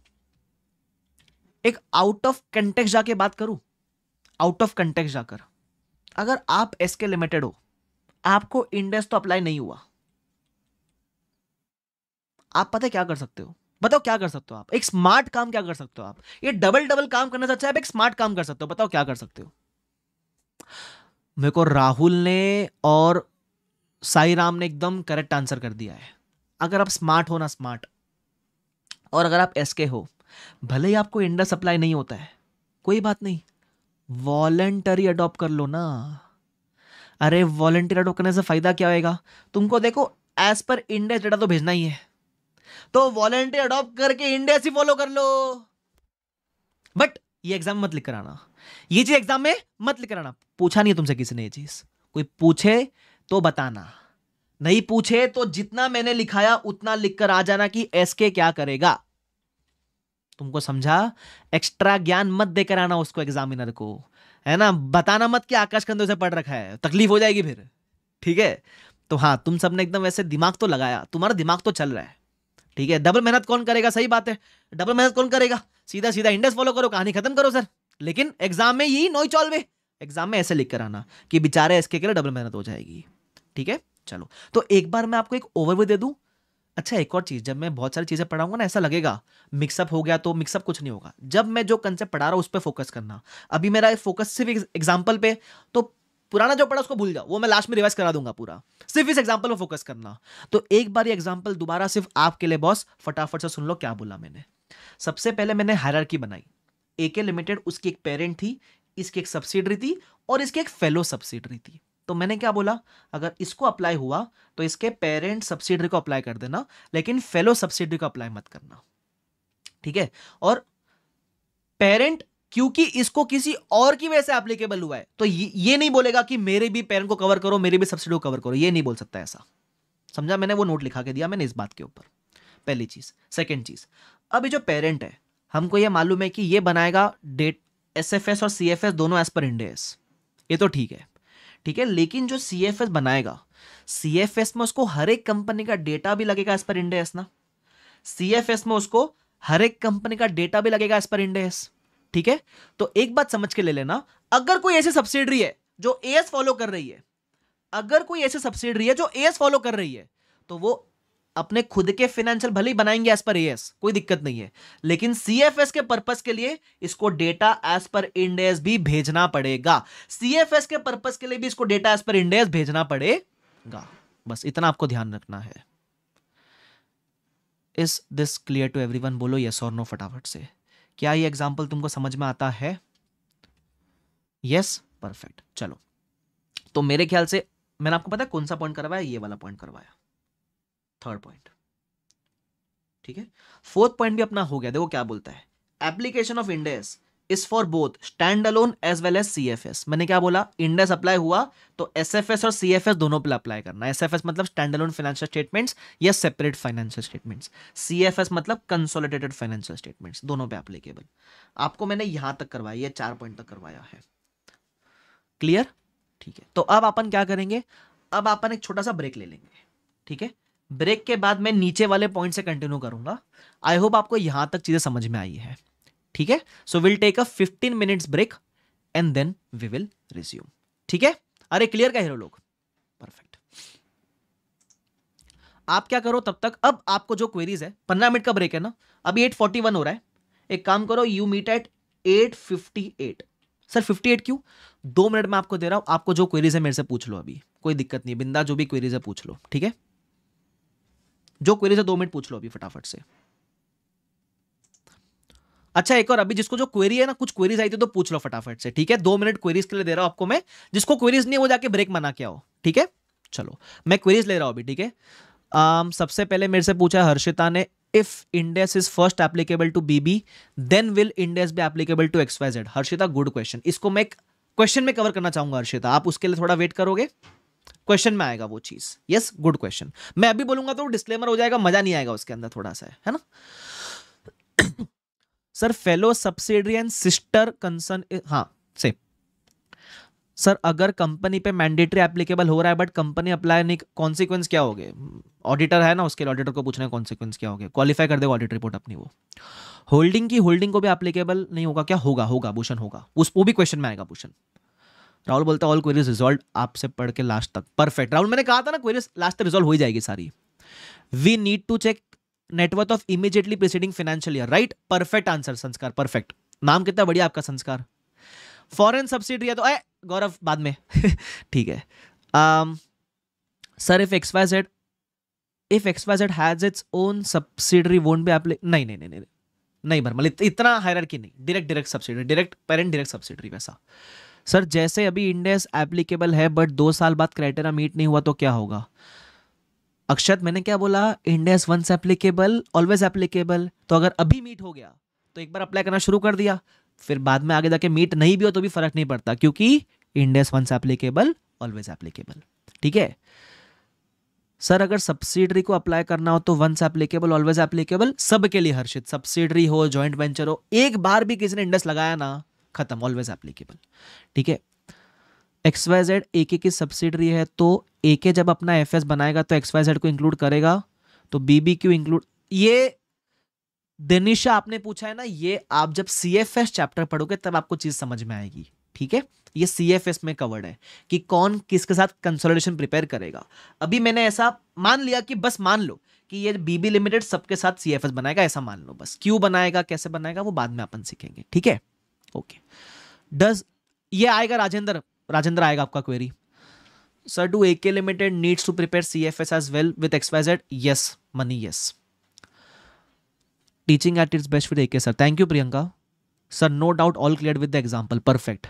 एक आउट ऑफ कंटेक्ट जाके बात करूं आउट ऑफ कंटेक्ट जाकर अगर आप एस के लिमिटेड हो आपको इंडेस तो अप्लाई नहीं हुआ आप पता है क्या कर सकते हो बताओ क्या कर सकते हो आप एक स्मार्ट काम क्या कर सकते हो आप ये डबल डबल काम करने से आप एक स्मार्ट काम कर सकते हो बताओ क्या कर सकते हो मेरे को राहुल ने और साई राम ने एकदम करेक्ट आंसर कर दिया है अगर आप स्मार्ट हो ना स्मार्ट और अगर आप एसके हो भले ही आपको इंडा सप्लाई नहीं होता है कोई बात नहीं वॉलेंटरी अडॉप्ट कर लो ना अरे वॉलेंटरी अडॉप्ट करने से फ़ायदा क्या होगा तुमको देखो एज पर इंडेक्स डेटा तो भेजना ही है तो वॉलेंटियर अडॉप्ट करके इंडिया से फॉलो कर लो बट ये एग्जाम मत लिख कराना ये चीज एग्जाम में मत लिख कराना पूछा नहीं तुमसे किसी ने ये चीज कोई पूछे तो बताना नहीं पूछे तो जितना मैंने लिखाया उतना लिखकर आ जाना कि एस के क्या करेगा तुमको समझा एक्स्ट्रा ज्ञान मत देकर आना उसको एग्जामिनर को है ना बताना मत कि आकाश कंधों से पढ़ रखा है तकलीफ हो जाएगी फिर ठीक है तो हाँ तुम सबने एकदम वैसे दिमाग तो लगाया तुम्हारा दिमाग तो चल रहा है ठीक है डबल मेहनत कौन करेगा सही बात है डबल मेहनत कौन करेगा सीधा सीधा इंडेक्स फॉलो करो कहानी खत्म करो सर लेकिन एग्जाम में यही नोई चॉलवे एग्जाम में ऐसे लिख कर आना कि बेचारे इसके लिए डबल मेहनत हो जाएगी ठीक है चलो तो एक बार मैं आपको एक ओवरव्यू दे दूं अच्छा एक और चीज़ जब मैं बहुत सारी चीज़ें पढ़ाऊंगा ना ऐसा लगेगा मिक्सअप हो गया तो मिक्सअप कुछ नहीं होगा जब मैं जो कंसेप्ट पढ़ा रहा हूं उस पर फोकस करना अभी मेरा फोकस सिर्फ एग्जाम्पल पे तो पुराना जो पढ़ा उसको भूल जाओ वो मैं लास्ट में रिवाइज करा दूंगा पूरा सिर्फ इस एग्जाम्पल पर फोकस करना तो एक बार ये एग्जाम्पल दोबारा सिर्फ आपके लिए बॉस फटाफट से सुन लो क्या बोला मैंने सबसे पहले मैंने हैरर बनाई ए के लिमिटेड उसकी एक पेरेंट थी इसकी एक सब्सिडरी थी और इसकी एक फेलो सब्सिडरी थी तो मैंने क्या बोला अगर इसको अप्लाई हुआ तो इसके पेरेंट सब्सिडरी को अप्लाई कर देना लेकिन फेलो सब्सिडरी को अप्लाई मत करना ठीक है और पेरेंट क्योंकि इसको किसी और की वजह से एप्लीकेबल हुआ है तो ये नहीं बोलेगा कि मेरे भी पेरेंट को कवर करो मेरे भी सब्सिडी को कवर करो ये नहीं बोल सकता ऐसा समझा मैंने वो नोट लिखा के दिया मैंने इस बात के ऊपर पहली चीज़ सेकेंड चीज़ अभी जो पेरेंट है हमको ये मालूम है कि ये बनाएगा डेट एस एफ एस और सी एफ एस दोनों एज पर इंडेस ये तो ठीक है ठीक है लेकिन जो सी एफ एस बनाएगा सी एफ एस में उसको हर एक कंपनी का डेटा भी लगेगा एज पर इंडेस ना सी एफ एस में उसको हर एक कंपनी का डेटा भी लगेगा एज पर इंडेस ठीक है तो एक बात समझ के ले लेना अगर कोई ऐसी सब्सिडरी है जो ए एस फॉलो कर रही है अगर कोई ऐसी सब्सिडरी है जो ए फॉलो कर रही है तो वो अपने खुद के फाइनेंशियल भले ही बनाएंगे एज पर एस कोई दिक्कत नहीं है लेकिन सी एफ एस के पर्पज के लिए इसको डेटा एज पर इंडेस भी भेजना पड़ेगा सी एफ एस के पर्पज के लिए भी इसको डेटा एज पर इंडेस भेजना पड़ेगा बस इतना आपको ध्यान रखना है is this clear to one बोलो यस और नो फटाफट से क्या ये एग्जाम्पल तुमको समझ में आता है यस yes? परफेक्ट चलो तो मेरे ख्याल से मैंने आपको पता है कौन सा पॉइंट करवाया ये वाला पॉइंट करवाया थर्ड पॉइंट ठीक है फोर्थ पॉइंट भी अपना हो गया देखो क्या बोलता है application of Ind AS is for both stand alone as well as C F S मैंने क्या बोला इंडेस अप्लाई हुआ तो एस एफ एस और सी एफ एस दोनों पर अप्लाई करना एस एफ एस मतलब स्टैंड अलोन फाइनेंशियल स्टेटमेंट्स या separate financial statements C F S मतलब कंसोलिडेटेड फाइनेंशियल स्टेटमेंट्स दोनों पे अप्लीकेबल मतलब मतलब आपको मैंने यहां तक करवाया चार पॉइंट तक करवाया है क्लियर ठीक है तो अब अपन क्या करेंगे अब अपन एक छोटा सा ब्रेक ले लेंगे ठीक है ब्रेक के बाद मैं नीचे वाले पॉइंट से कंटिन्यू करूंगा आई होप आपको यहां तक चीजें समझ में आई है ठीक है so will take a fifteen minutes break and then we will resume ठीक है अरे क्लियर का हीरो लोग परफेक्ट आप क्या करो तब तक अब आपको जो क्वेरीज है पंद्रह मिनट का ब्रेक है ना अभी एट फोर्टी वन हो रहा है एक काम करो you meet at eight fifty eight sir 58 क्यों दो मिनट में आपको दे रहा हूं आपको जो क्वेरीज है मेरे से पूछ लो अभी कोई दिक्कत नहीं बिंदा जो भी क्वेरीज है पूछ लो ठीक है जो क्वेरीज है दो मिनट पूछ लो अभी फटाफट से अच्छा एक और अभी जिसको जो क्वेरी है ना कुछ क्वेरीज आई थी तो पूछ लो फटाफट से ठीक है दो मिनट क्वेरीज के लिए दे रहा हूं आपको मैं जिसको क्वेरीज नहीं वो जाके ब्रेक मना के आओ ठीक है चलो मैं क्वेरीज ले रहा हूं अभी ठीक है um, सबसे पहले मेरे से पूछा हर्षिता ने if Ind AS is first applicable to BB then will Ind AS भी applicable to X Harshita good question इसको मैं क्वेश्चन में कवर करना चाहूंगा हर्षिता आप उसके लिए थोड़ा वेट करोगे क्वेश्चन में आएगा वो चीज यस गुड क्वेश्चन मैं अभी बोलूंगा तो डिस्क्लेमर हो जाएगा मजा नहीं आएगा उसके अंदर थोड़ा सा है ना sir fellow subsidiary and sister concern हाँ से सर अगर कंपनी पे मैंडेटरी एप्लीकेबल हो रहा है बट कंपनी अप्लाई नहीं कॉन्सिक्वेंस क्या हो गए ऑडिटर है ना उसके ऑडिटर को पूछना है कॉन्सिक्वेंस क्या हो गए क्वालिफाई कर देगा ऑडिट रिपोर्ट अपनी वो होल्डिंग की होल्डिंग को भी एप्लीकेबल नहीं होगा क्या होगा होगा भूषण होगा उस वो भी क्वेश्चन में आएगा भूषण राहुल बोलता ऑल क्वेरीज रिजोल्व आपसे पढ़ के लास्ट तक परफेक्ट राहुल मैंने कहा था ना क्वेरीज लास्ट तक रिजोल्व हो जाएगी सारी we need to check net worth of immediately preceding financial year right perfect answer Sanskar perfect नाम कितना बढ़िया आपका संस्कार फॉरेन सब्सिडी है तो ए गौरव बाद में ठीक है um, sir if X Y Z if X Y Z has its own subsidiary won't be एप्ली नहीं नहीं नहीं नहीं नहीं भरमल मतलब इत, इतना की नहीं direct direct subsidiary direct parent direct subsidiary वैसा सर जैसे अभी इंडेस एप्लीकेबल है बट दो साल बाद क्राइटेरिया मीट नहीं हुआ तो क्या होगा अक्षत मैंने क्या बोला Ind AS once applicable always applicable तो अगर अभी मीट हो गया तो एक बार अप्लाई करना शुरू कर दिया फिर बाद में आगे जाके मीट नहीं भी हो तो भी फर्क नहीं पड़ता क्योंकि Ind AS once applicable always applicable ठीक है सर अगर सब्सिडरी को अप्लाई करना हो तो वंस एप्लीकेबल ऑलवेज एप्लीकेबल सबके लिए हर्षित सब्सिडरी हो ज्वाइंट वेंचर हो एक बार भी किसी ने इंडेस लगाया ना खत्म ऑलवेज एप्लीकेबल ठीक है X Y Z A K की सब्सिडरी है तो ए के जब अपना एफ एस बनाएगा तो एक्स वाई जेड को इंक्लूड करेगा तो बी बी क्यू इंक्लूड ये दिनिशा आपने पूछा है ना ये आप जब सी एफ एस चैप्टर पढ़ोगे तब आपको चीज़ समझ में आएगी ठीक है ये सी एफ एस में कवर्ड है कि कौन किसके साथ कंसोलिडेशन प्रिपेयर करेगा अभी मैंने ऐसा मान लिया कि बस मान लो कि ये बीबी लिमिटेड सबके साथ सी एफ एस बनाएगा ऐसा मान लो बस क्यों बनाएगा कैसे बनाएगा वो बाद में अपन सीखेंगे ठीक है ओके डज ये आएगा राजेंद्र राजेंद्र आएगा आपका query sir do A K limited needs to prepare C F S as well with X Y Z yes money yes teaching at its best with A K sir thank you Priyanka sir no doubt all clear with the example perfect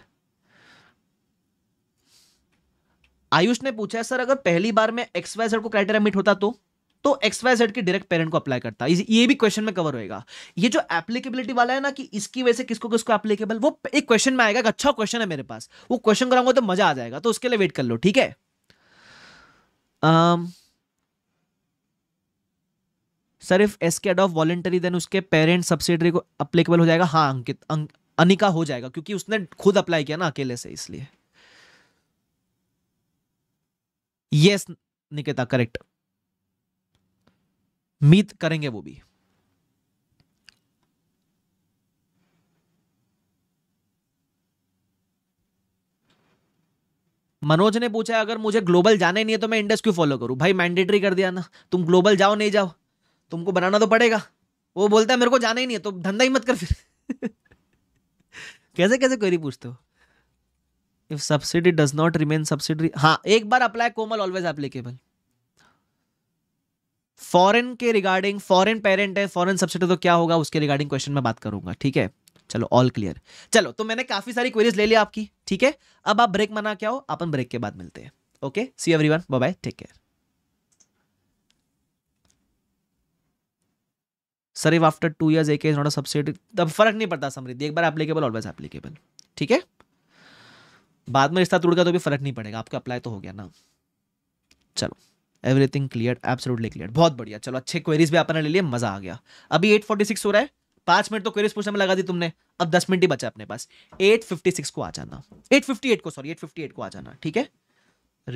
Ayush ने पूछा है sir अगर पहली बार में x को criteria meet होता तो तो एक्स वाई जेड के डायरेक्ट पेरेंट को अप्लाई करता है ये भी क्वेश्चन में कवर होएगा ये जो एप्लीकेबिलिटी वाला है ना कि इसकी वजह से किसको किसको एप्लीकेबल वो एक क्वेश्चन में आएगा अच्छा क्वेश्चन है मेरे पास वो क्वेश्चन कराऊंगा तो मजा आ जाएगा तो उसके लिए वेट कर लो ठीक है um, sir if S K adopt voluntary then उसके पेरेंट सब्सिडरी को अप्लीकेबल हो जाएगा हाँ अंकित अनिका हो जाएगा क्योंकि उसने खुद अप्लाई किया ना अकेले से इसलिए yes yes, Niketa correct meet करेंगे वो भी मनोज ने पूछा अगर मुझे ग्लोबल जाने नहीं है तो मैं इंडस क्यों फॉलो करूं भाई मैंडेटरी कर दिया ना तुम ग्लोबल जाओ नहीं जाओ तुमको बनाना तो पड़ेगा वो बोलता है मेरे को जाना ही नहीं है तो धंधा ही मत कर फिर कैसे कैसे क्वेरी पूछते हो if subsidy does not remain subsidy हाँ एक बार apply Komal always applicable foreign के रिगार्डिंग फॉरेन पेरेंट है फॉरेन सब्सिडी तो क्या होगा उसके रिगार्डिंग क्वेश्चन में बात करूंगा ठीक है चलो ऑल क्लियर चलो तो मैंने काफी सारी क्वेरीज ले ली आपकी ठीक है अब आप ब्रेक मना क्या हो अपन ब्रेक के बाद मिलते हैं okay see everyone bye take care sir if after two years एक नॉट सब्सिडी तब फर्क नहीं पड़ता समृद्धि एक बार एप्लीकेबल ऑलवेज एप्लीकेबल ठीक है बाद में रिश्ता टूट गया तो भी फर्क नहीं पड़ेगा आपका अप्लाई तो हो गया ना चलो एवरीथिंग क्लियर एब्सोल्युटली क्लियर बहुत बढ़िया चलो अच्छे क्वेरीज भी आपने ले लिए मजा आ गया अभी 846 हो रहा है पांच मिनट तो क्वेरीज पूछने में लगा दी तुमने अब दस मिनट ही बचा अपने पास 856 को आ जाना 858 को सॉरी 858 को आ जाना ठीक है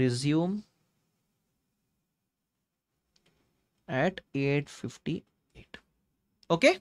resume at at okay okay?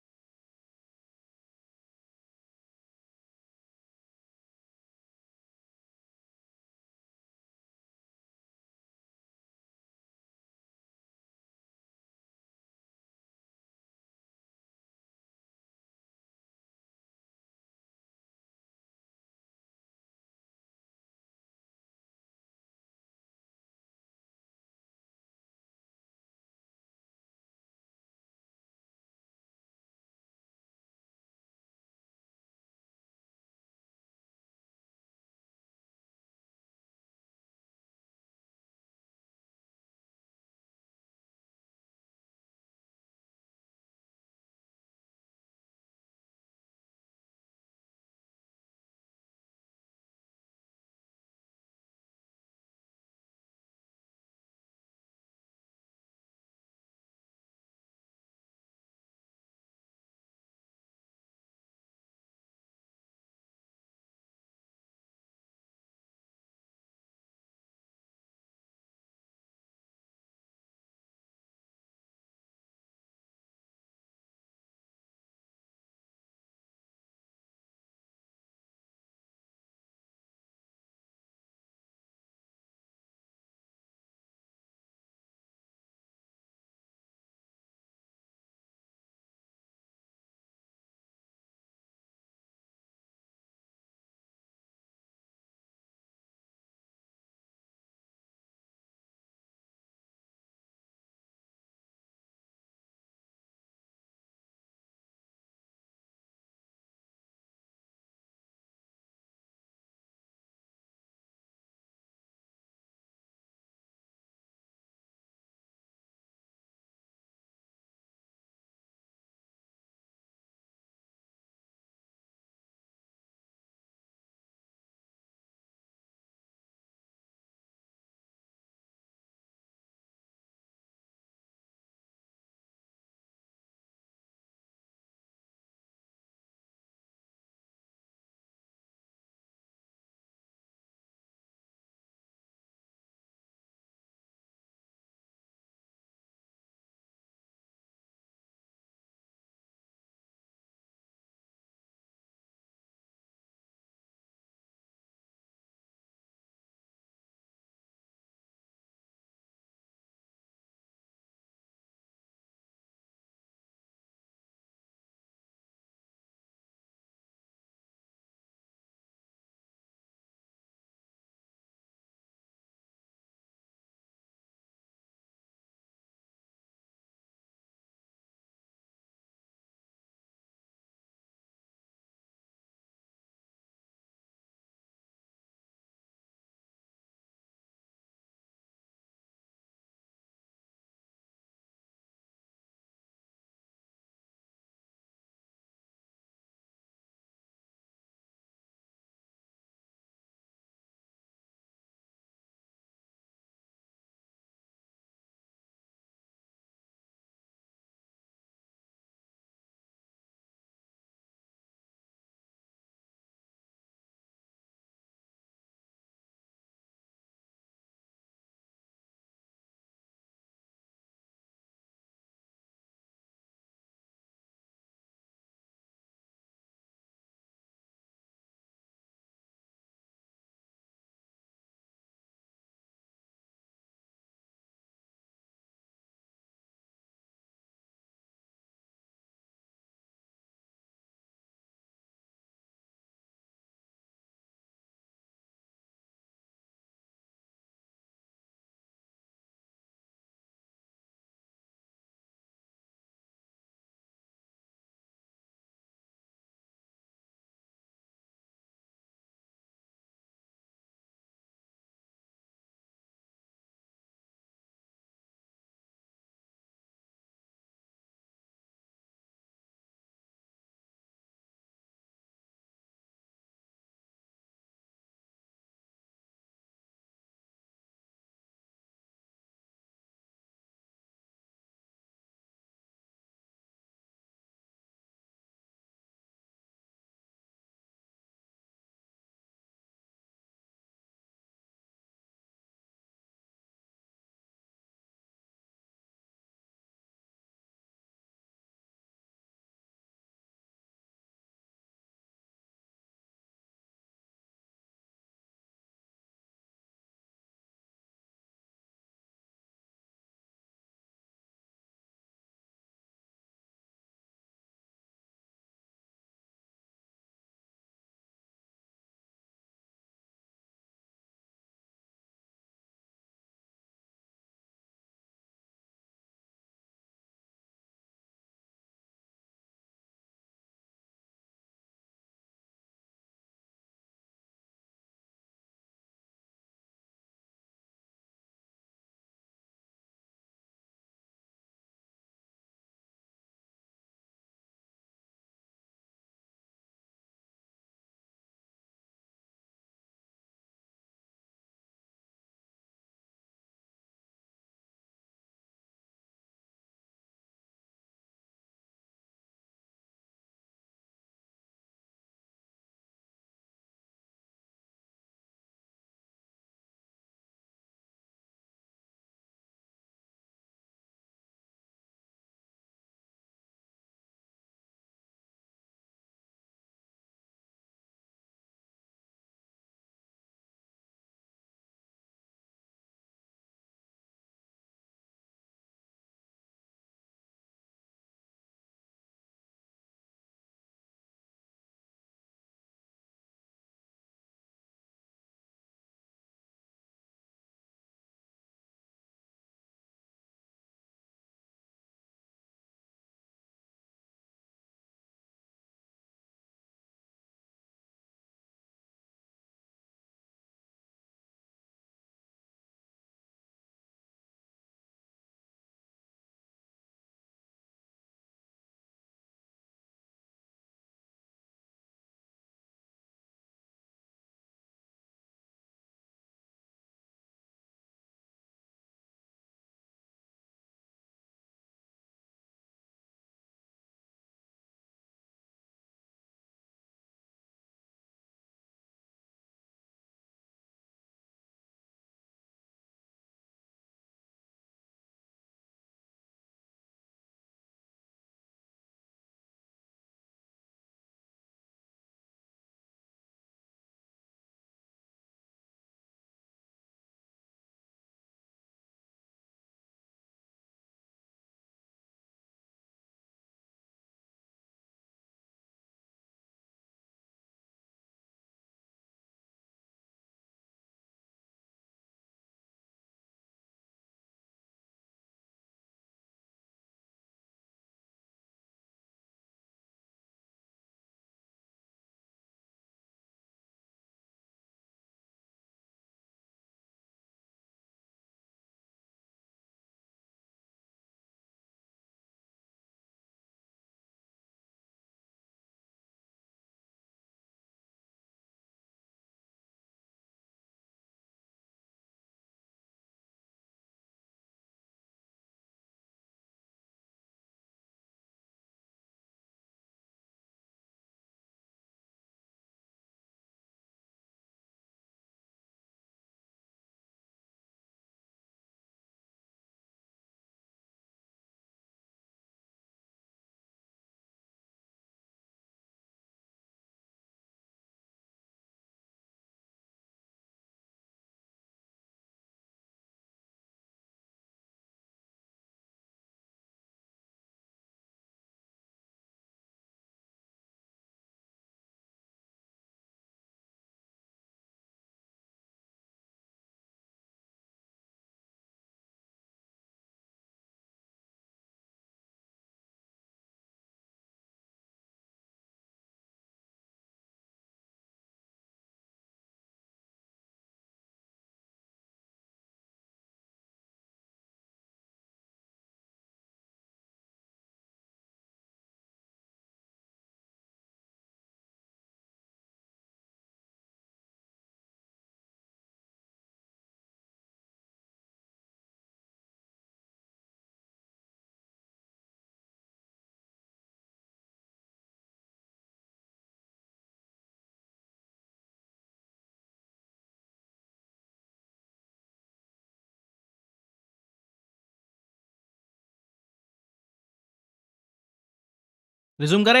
Resume करें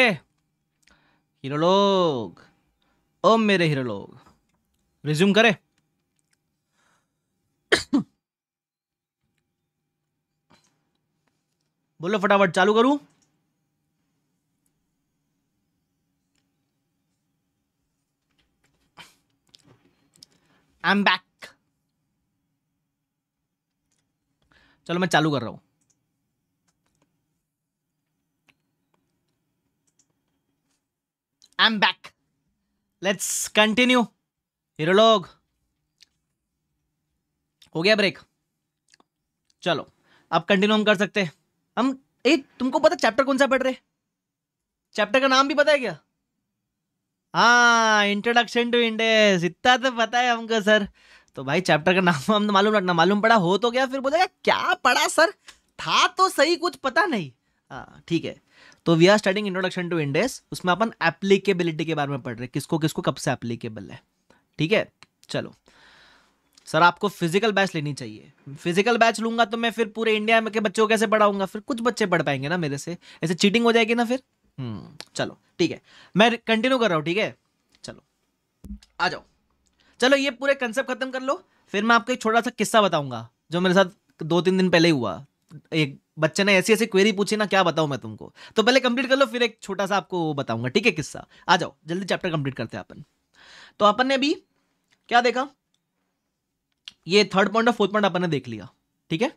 हीरो लोग ओ मेरे हीरो लोग रिज्यूम करें बोलो फटाफट चालू करूं आई एम बैक चलो मैं चालू कर रहा हूं I am back let's continue hero लोग हो गया ब्रेक चलो अब कंटिन्यू हम कर सकते हम ए तुमको पता चैप्टर कौन सा पढ़ रहे चैप्टर का नाम भी पता है क्या हाँ इंट्रोडक्शन टू इंडेस इतना तो पता है हमको सर तो भाई चैप्टर का नाम हम तो मालूम रखना मालूम पड़ा हो तो गया फिर बोलेगा क्या पढ़ा सर था तो सही कुछ पता नहीं हाँ ठीक है तो we are starting introduction to Ind AS उसमें अपन एप्लीकेबिलिटी के बारे में पढ़ रहे हैं किसको किसको कब से एप्लीकेबल है ठीक है चलो सर आपको फिजिकल बैच लेनी चाहिए फिजिकल बैच लूंगा तो मैं फिर पूरे इंडिया में के बच्चों को कैसे पढ़ाऊंगा फिर कुछ बच्चे पढ़ पाएंगे ना मेरे से ऐसे चीटिंग हो जाएगी ना फिर हम्म, चलो ठीक है मैं कंटिन्यू कर रहा हूँ ठीक है चलो आ जाओ चलो ये पूरे कंसेप्ट खत्म कर लो फिर मैं आपको एक छोटा सा किस्सा बताऊंगा जो मेरे साथ दो तीन दिन पहले ही हुआ एक बच्चे ने ऐसी ऐसी क्वेरी पूछी ना क्या बताऊं मैं तुमको तो पहले कंप्लीट कर लो फिर एक छोटा सा आपको बताऊंगा ठीक है किस्सा आ जाओ जल्दी चैप्टर कंप्लीट करते हैं अपन तो अपन ने अभी क्या देखा ये थर्ड पॉइंट और फोर्थ पॉइंट अपन ने देख लिया ठीक है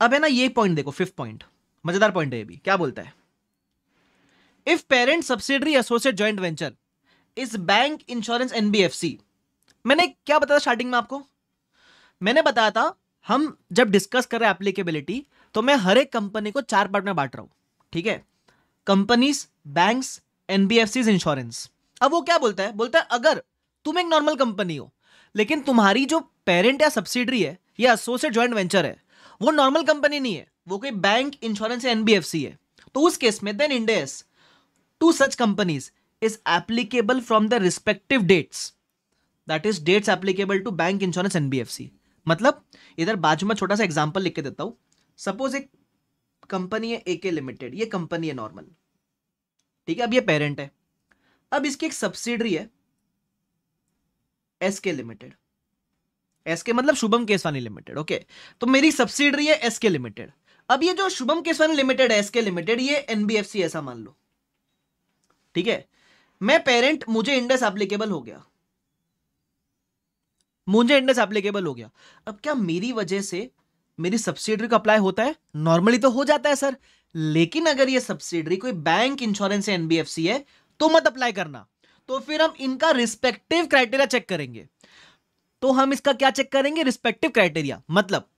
अब है ना ये पॉइंट देखो फिफ्थ पॉइंट मजेदार पॉइंट है ये भी क्या बोलता है if parent subsidiary associate joint venture is bank insurance NBFC मैंने क्या बताया स्टार्टिंग में आपको मैंने बताया था हम जब डिस्कस कर रहे हैं एप्लीकेबिलिटी तो मैं हर एक कंपनी को चार पार्ट में बांट रहा हूं ठीक है कंपनीज बैंक्स एनबीएफसीज इंश्योरेंस अब वो क्या बोलता है बोलता है अगर तुम एक नॉर्मल कंपनी हो लेकिन तुम्हारी जो पेरेंट या सब्सिडरी है या एसोसिएट ज्वाइंट वेंचर है वो नॉर्मल कंपनी नहीं है वो कोई बैंक इंश्योरेंस या एनबीएफसी है तो उस केस में then Ind AS to such companies is applicable from the respective dates that is dates applicable to bank insurance NBFC मतलब इधर बाजू में छोटा सा एग्जाम्पल लिख के देता हूं सपोज एक कंपनी है ए के लिमिटेड ये कंपनी है नॉर्मल ठीक है अब ये पेरेंट है अब इसकी एक सब्सिडरी है S K limited S K मतलब शुभम केसवानी लिमिटेड ओके तो मेरी सब्सिडरी है एस के लिमिटेड अब ये जो शुभम केसवानी लिमिटेड है एस के लिमिटेड ये एनबीएफसी ऐसा मान लो ठीक है मैं पेरेंट मुझे इंडस एप्लीकेबल हो गया मुंजे इंडस एप्लीकेबल हो गया अब क्या मेरी वजह से मेरी सब्सिडरी का अप्लाई होता है नॉर्मली तो हो जाता है सर लेकिन अगर ये सब्सिडरी कोई बैंक इंश्योरेंस या एनबीएफसी है तो मत अप्लाई करना तो फिर हम इनका रिस्पेक्टिव क्राइटेरिया चेक करेंगे तो हम इसका क्या चेक करेंगे रिस्पेक्टिव क्राइटेरिया मतलब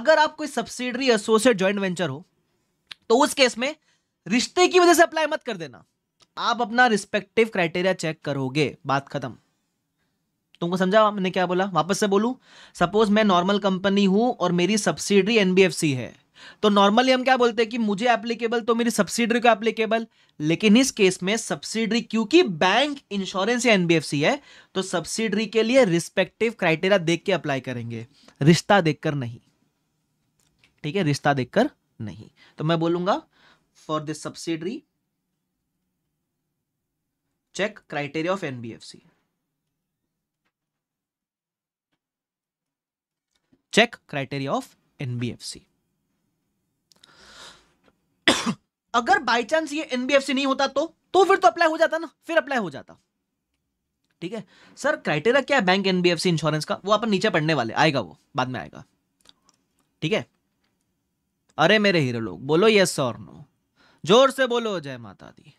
अगर आप कोई सब्सिडरी एसोसिएट ज्वाइंट वेंचर हो तो उस केस में रिश्ते की वजह से अप्लाई मत कर देना आप अपना रिस्पेक्टिव क्राइटेरिया चेक करोगे बात खत्म तुमको समझा मैंने क्या बोला वापस से बोलू सपोज मैं नॉर्मल कंपनी हूं और मेरी सब्सिडरी एनबीएफसी है तो नॉर्मली हम क्या बोलते हैं कि मुझे एप्लीकेबल तो मेरी सब्सिडरी को एप्लीकेबल लेकिन इस केस में सब्सिडरी क्योंकि बैंक इंश्योरेंस या एनबीएफसी है तो सब्सिडरी के लिए रिस्पेक्टिव क्राइटेरिया देख के अप्लाई करेंगे रिश्ता देखकर नहीं ठीक है रिश्ता देखकर नहीं तो मैं बोलूंगा for this subsidiary check criteria of NBFC check criteria of NBFC अगर बाई चांस ये एनबीएफसी नहीं होता तो तो फिर तो अप्लाई हो जाता ना फिर अप्लाई हो जाता ठीक है सर क्राइटेरिया क्या है बैंक एनबीएफसी इंश्योरेंस का वो अपन नीचे पढ़ने वाले आएगा वो बाद में आएगा ठीक है अरे मेरे हीरो लोग बोलो यस और नो जोर से बोलो जय माता दी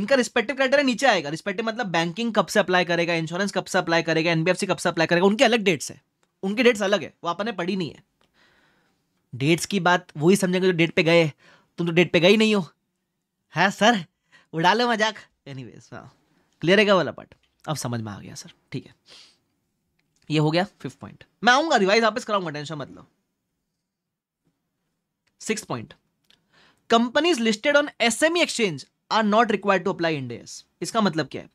इनका रिस्पेक्टिव क्राइटेरिया नीचे आएगा रिस्पेक्टिव मतलब बैंकिंग कब से अप्लाई करेगा इंश्योरेंस कब से अप्लाई करेगा एनबीएफसी कब से अप्लाई करेगा उनके अलग डेट्स है उनकी डेट्स अलग है वो आपने पढ़ी नहीं है डेट्स की बात वही समझेंगे जो डेट पे गए तुम तो डेट पे गई नहीं हो है हाँ, सर उड़ा लो मजाक एनी वेज क्लियर है क्या वाला पार्ट अब समझ में आ गया सर ठीक है ये हो गया फिफ्थ पॉइंट मैं आऊंगा रिवाइज वापस कराऊंगा टेंशन मत लो six point companies listed on S M exchange are not required to apply Ind AS इसका मतलब क्या है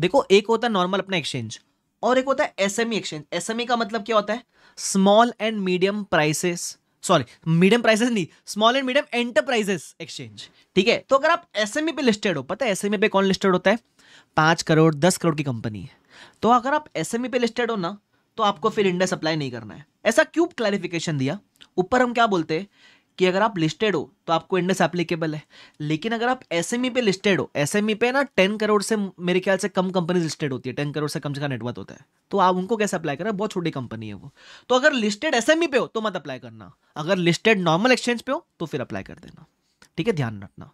देखो एक होता है नॉर्मल अपना एक्सचेंज और एक होता है एसएमई एक्सचेंज एसएमई का मतलब क्या होता है small and medium prices sorry medium prices नहीं small and medium enterprises exchange ठीक है तो अगर आप एसएमई e पे लिस्टेड हो पता है एसएमई e पे कौन लिस्टेड होता है पांच करोड़ दस करोड़ की कंपनी है तो अगर आप एसएमई e पे लिस्टेड हो ना तो आपको फिर इंडिया सप्लाई नहीं करना है ऐसा क्यूब क्लैरिफिकेशन दिया ऊपर हम क्या बोलते हैं कि अगर आप लिस्टेड हो तो आपको इंडस एप्लीकेबल है लेकिन अगर आप एस e पे लिस्टेड हो एस e पे ना टेन करोड़ से मेरे ख्याल से कम कंपनी लिस्टेड होती है टेन करोड़ से कम से कम होता है तो आप उनको कैसे अप्लाई करें बहुत छोटी कंपनी है वो तो अगर लिस्टेड एस e पे हो तो मत अप्लाई करना अगर लिस्टेड नॉर्मल एक्सचेंज पे हो तो फिर अप्लाई कर देना ठीक है ध्यान रखना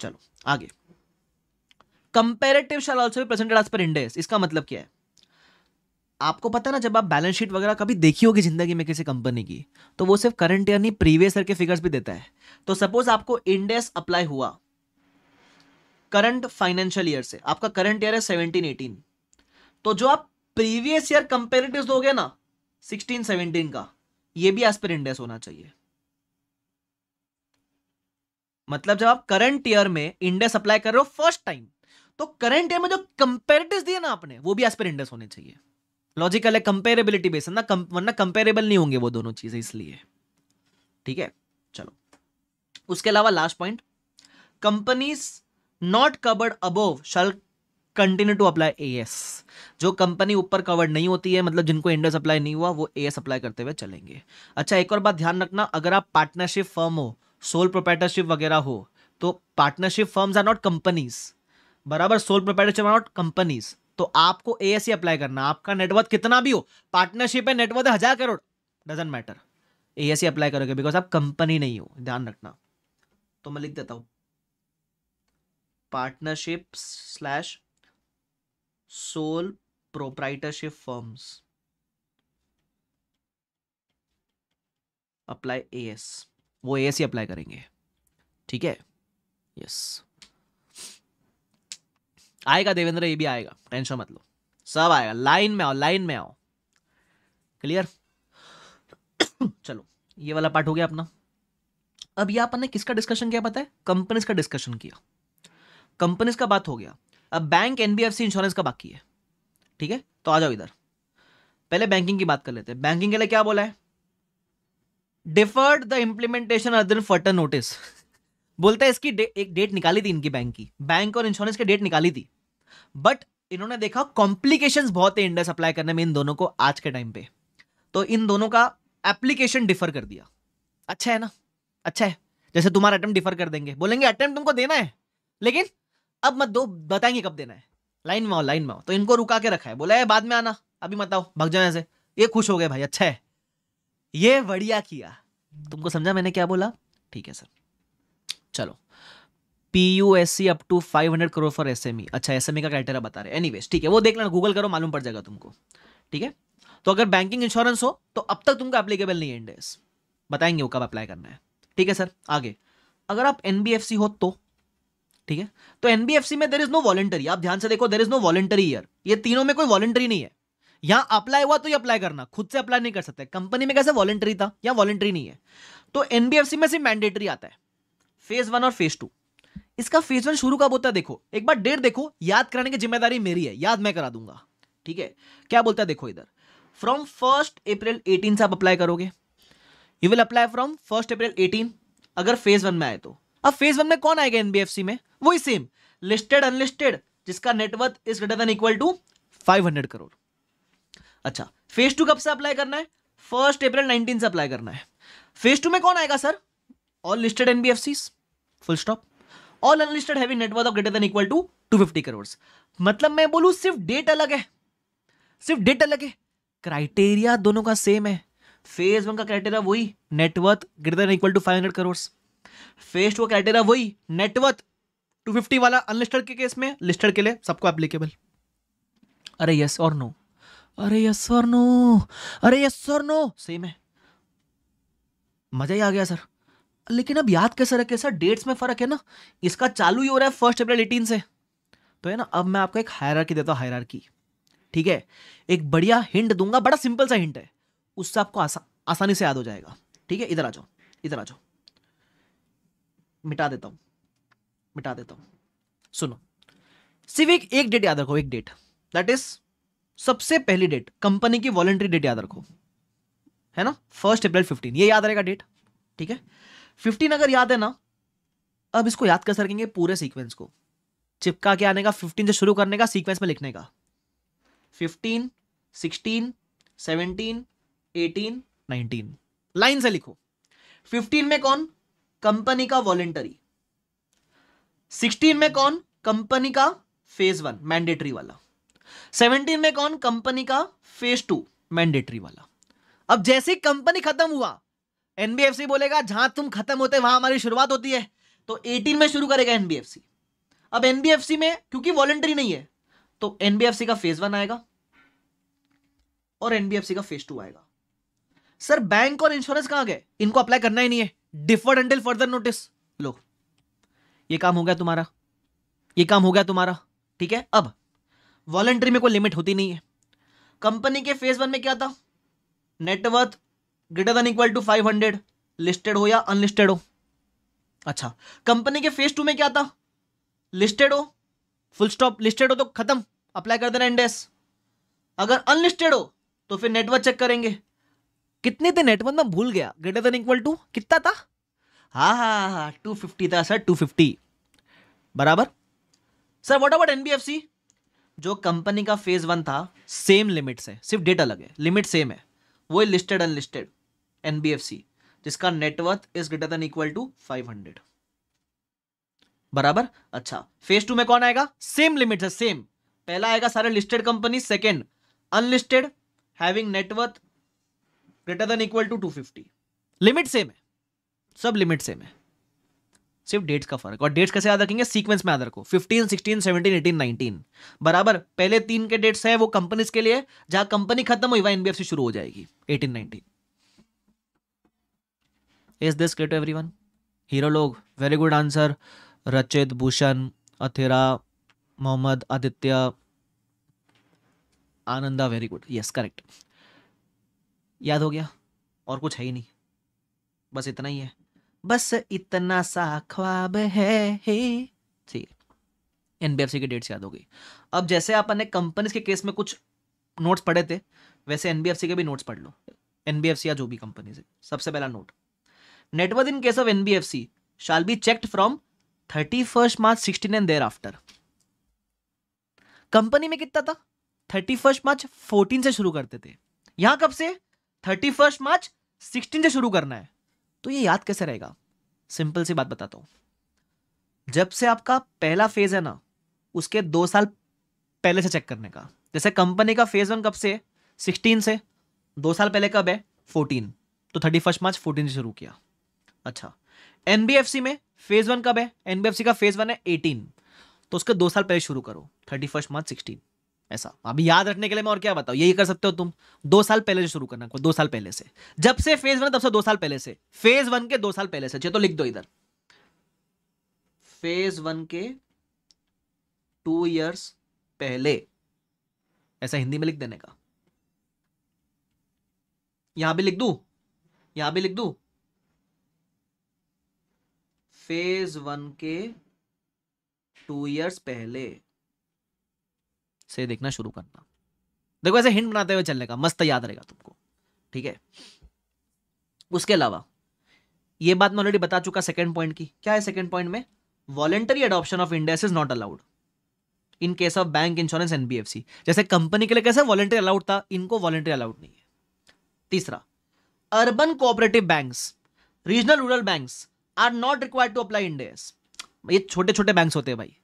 चलो आगे comparative shall also presented as पर इंडेस इसका मतलब क्या है आपको पता है ना जब आप बैलेंस शीट वगैरह कभी देखी होगी ज़िंदगी में किसी कंपनी की तो वो सिर्फ करंट ईयर नहीं प्रीवियस ईयर के फिगर्स भी देता है तो सपोज आपको इंडेस अप्लाई हुआ करंट फाइनेंशियल ईयर से आपका करंट ईयर है सेवनटीन एटीन तो जो आप प्रीवियस ईयर कंपेरेटिव दोगे ना सिक्सटीन सेवनटीन का ये भी एज पर इंडेस होना चाहिए मतलब जब आप करंट ईयर में इंडेस अप्लाई कर रहे हो फर्स्ट टाइम तो करंट ईयर में जो कंपेरेटिव दिए ना आपने वो भी एज पर इंडेस होने चाहिए लॉजिकल है कंपेरेबिलिटी बेस ना कम, वरना कंपेरेबल नहीं होंगे वो दोनों चीजें इसलिए ठीक है चलो उसके अलावा last point companies not covered above shall continue to apply A S जो कंपनी ऊपर कवर्ड नहीं होती है मतलब जिनको इंडस अप्लाई नहीं हुआ वो ए एस अप्लाई करते हुए चलेंगे अच्छा एक और बात ध्यान रखना अगर आप पार्टनरशिप फर्म हो सोल प्रोपेटरशिप वगैरह हो तो partnership firms are not companies बराबर sole proprietorship are not companies तो आपको ए अप्लाई e करना आपका नेटवर्थ कितना भी हो पार्टनरशिप है नेटवर्थ हजार crore doesn't matter A apply करोगे बिकॉज आप कंपनी नहीं हो ध्यान रखना तो मैं लिख देता हूं partnership slash sole proprietorship firms apply S वो ए ही अप्लाई करेंगे ठीक है यस आएगा देवेंद्र ये भी आएगा टेंशन मत लो सब आएगा लाइन में आओ लाइन में आओ क्लियर चलो ये वाला पार्ट हो गया अपना अब ये अपन ने किसका डिस्कशन किया पता है कंपनीज का डिस्कशन किया कंपनीज का बात हो गया अब बैंक एनबीएफसी इंश्योरेंस का बाकी है ठीक है तो आ जाओ इधर पहले बैंकिंग की बात कर लेते हैं बैंकिंग के लिए क्या बोला है deferred the implementation until further notice बोलता है इसकी डे, एक डेट निकाली थी इनकी बैंक की बैंक और इंश्योरेंस की डेट निकाली थी बट इन्होंने देखा कॉम्प्लिकेशंस बहुत है इंडस अप्लाई करने में इन दोनों को आज के टाइम पे तो इन दोनों का एप्लीकेशन डिफर कर दिया अच्छा है ना अच्छा है जैसे तुम्हारा अटेम्प्ट डिफर कर देंगे बोलेंगे अटेम्प्ट तुमको देना है लेकिन अब मत दो बताएंगे कब देना है लाइन में आओ लाइन में आओ तो इनको रुका के रखा है बोला है बाद में आना अभी मत आओ भग जाओ ऐसे ये खुश हो गए भाई अच्छा है ये बढ़िया किया तुमको समझा मैंने क्या बोला ठीक है सर चलो P U S C up to five hundred crore for S M E अच्छा एस एम ई का क्राइटेरिया बता रहे एनी वेज ठीक है वो देख लेना गूगल करो मालूम पड़ जाएगा तुमको ठीक है तो अगर बैंकिंग इंश्योरेंस हो तो अब तक तुमको अप्लीकेबल नहीं है इंडेस बताएंगे वो कब अप्लाई करना है ठीक है सर आगे अगर आप एन हो तो ठीक है तो एन में देर इज नो वॉलेंटरी आप ध्यान से देखो there is no voluntary year ये तीनों में कोई वॉलेंटरी नहीं है यहां अप्लाई हुआ तो ये अप्लाई करना खुद से अप्लाई नहीं कर सकते कंपनी में कैसे वॉलेंटरी था या वॉलेंटरी नहीं है तो एनबीएफसी में सिर्फ मैंडेटरी आता है फेज वन और फेज टू इसका फेज वन शुरू कब होता है देखो एक बार डेट देखो याद कराने की जिम्मेदारी मेरी है याद मैं करा दूंगा ठीक है क्या बोलता है देखो इधर फ्रॉम फर्स्ट अप्रैल एटीन से आप अप्लाई करोगे you will apply from first April eighteen अगर फेज वन में आए तो अब फेज वन में कौन आएगा एनबीएफसी में वही सेम लिस्टेड अनलिस्टेड जिसका net worth is greater than equal to 500 crore अच्छा फेज टू कब से अप्लाई करना है फर्स्ट अप्रैल नाइनटीन से अप्लाई करना है फेज टू में कौन आएगा sir all listed NBFC full stop all unlisted heavy network of greater than equal to 250 crore मतलब मैं बोलू सिर्फ डेट अलग है सिर्फ डेट अलग है क्राइटेरिया दोनों का सेम है फेज वन का क्राइटेरिया वही net worth greater than equal to 500 crore phase two का क्राइटेरिया वही नेटवर्थ 250 वाला अनलिस्टेड के केस में लिस्टेड के लिए सबको एप्लीकेबल अरे यस और नो अरे यस और नो अरे यस और नो सेम है मजा ही आ गया सर लेकिन अब याद कैसे रखे सर डेट्स में फ़र्क है ना इसका चालू ही हो रहा है फर्स्ट अप्रैल एटीन से तो है ना अब मैं आपको एक हायरार्की देता हूँ हायर ठीक है एक बढ़िया हिंट दूंगा बड़ा सिंपल सा हिंट है उससे आपको आसा, आसानी से याद हो जाएगा ठीक है इधर आ जाओ इधर आ जाओ मिटा देता हूँ मिटा देता हूँ सुनो सिर्फ एक एक डेट याद रखो एक डेट दैट इज सबसे पहली डेट कंपनी की वॉलेंट्री डेट याद रखो है ना फर्स्ट अप्रैल फिफ्टीन ये याद रहेगा डेट ठीक है फिफ्टीन अगर याद है ना अब इसको याद कर सकेंगे पूरे सीक्वेंस को चिपका के आने का फिफ्टीन से शुरू करने का सीक्वेंस में लिखने का fifteen sixteen seventeen eighteen nineteen line से लिखो फिफ्टीन में कौन कंपनी का वॉलेंटरी सिक्सटीन में कौन कंपनी का फेज वन मैंडेटरी वाला सेवनटीन में कौन कंपनी का फेज टू मैंडेटरी वाला अब जैसे कंपनी खत्म हुआ एनबीएफसी बोलेगा जहां तुम खत्म होते वहां हमारी शुरुआत होती है तो 18 में शुरू करेगा एनबीएफसी अब एनबीएफसी में क्योंकि वॉलेंटरी नहीं है तो एनबीएफसी का फेज वन आएगा और एनबीएफसी का फेज टू आएगा सर बैंक और इंश्योरेंस कहां गए इनको अप्लाई करना ही नहीं है डिफर्ड एंटिल फर्दर नोटिस लो ये काम हो गया तुम्हारा ये काम हो गया तुम्हारा ठीक है अब वॉलेंट्री में कोई लिमिट होती नहीं है कंपनी के फेज वन में क्या था net worth greater than equal to five hundred listed हो या अनलिस्टेड हो अच्छा कंपनी के फेज टू में क्या था लिस्टेड हो फुल स्टॉप लिस्टेड हो तो खत्म अप्लाई कर देना इंडेस अगर अनलिस्टेड हो तो फिर नेटवर्क चेक करेंगे कितने थे नेटवर्क में भूल गया ग्रेटर देन इक्वल टू कितना था हाँ हाँ हाँ टू हाँ, फिफ्टी था सर टू फिफ्टी बराबर sir what about N B F C जो कंपनी का फेज वन था सेम लिमिट से सिर्फ डेटा लगे लिमिट सेम है वो लिस्टेड अनलिस्टेड एनबीएफसी जिसका net worth is greater than equal to 500 बराबर अच्छा फेज टू में कौन आएगा सेम लिमिट है सेम पहला आएगा सारे listed company second unlisted having net worth greater than equal to 250 limit same है सब लिमिट सेम है सिर्फ डेट्स का फर्क और डेट्स कैसे याद रखेंगे सीक्वेंस में याद रखो 15, 16, 17, 18, 19 बराबर पहले तीन के डेट्स हैं वो कंपनीज के लिए जहां कंपनी खत्म हुई वह एनबीएफसी शुरू हो जाएगी 18, 19 is this clear to everyone hero लोग very good answer Rachit Bhushan Athera Mohammad Aditya Ananda very good yes correct याद हो गया और कुछ है ही नहीं बस इतना ही है बस इतना सा ख्वाब है ठीक की डेट्स याद हो गई अब जैसे अपन ने कंपनीज के केस में कुछ नोट्स पढ़े थे वैसे एनबीएफसी के भी नोट्स पढ़ लो एनबीएफसी या जो भी कंपनीज है सबसे पहला note net worth in case shall be shall from thirty first March sixteen and thereafter company में कितना था फर्स्ट मार्च फोर्टीन से शुरू करते थे यहां कब से फर्स्ट मार्च सिक्सटीन से शुरू करना है तो ये याद कैसे रहेगा सिंपल सी बात बताता हूं जब से आपका पहला फेज है ना उसके दो साल पहले से चेक करने का जैसे कंपनी का फेज वन कब से सिक्सटीन से दो साल पहले कब है फोर्टीन तो थर्टी फर्स्ट मार्च फोर्टीन से शुरू किया अच्छा एनबीएफसी में फेज वन कब है एनबीएफसी का फेज वन है एटीन तो उसके दो साल पहले शुरू करो थर्टी फर्स्ट मार्च सिक्सटीन ऐसा अभी याद रखने के लिए मैं और क्या बताऊं यही कर सकते हो तुम दो साल पहले से शुरू करना दो साल पहले से जब से फेज वन तब से दो साल पहले से फेज वन के दो साल पहले से अच्छा, तो लिख दो इधर फेज वन के टू इयर्स पहले ऐसा हिंदी में लिख देने का यहां भी लिख दू यहां भी लिख दू फेज वन के टू इयर्स पहले से देखना शुरू करना देखो ऐसे हिंट बनाते हुए चलने का मस्त याद रहेगा तुमको ठीक है उसके अलावा ये बात मैं ऑलरेडी बता चुका सेकंड पॉइंट की क्या है सेकंड पॉइंट में voluntary adoption of Ind AS is not allowed in case of bank insurance NBFC जैसे कंपनी के लिए कैसे वॉलेंटरी अलाउड था इनको वॉलेंटरी अलाउड नहीं है तीसरा urban cooperative banks regional rural banks are not required to apply Ind AS ये छोटे छोटे बैंक होते हैं भाई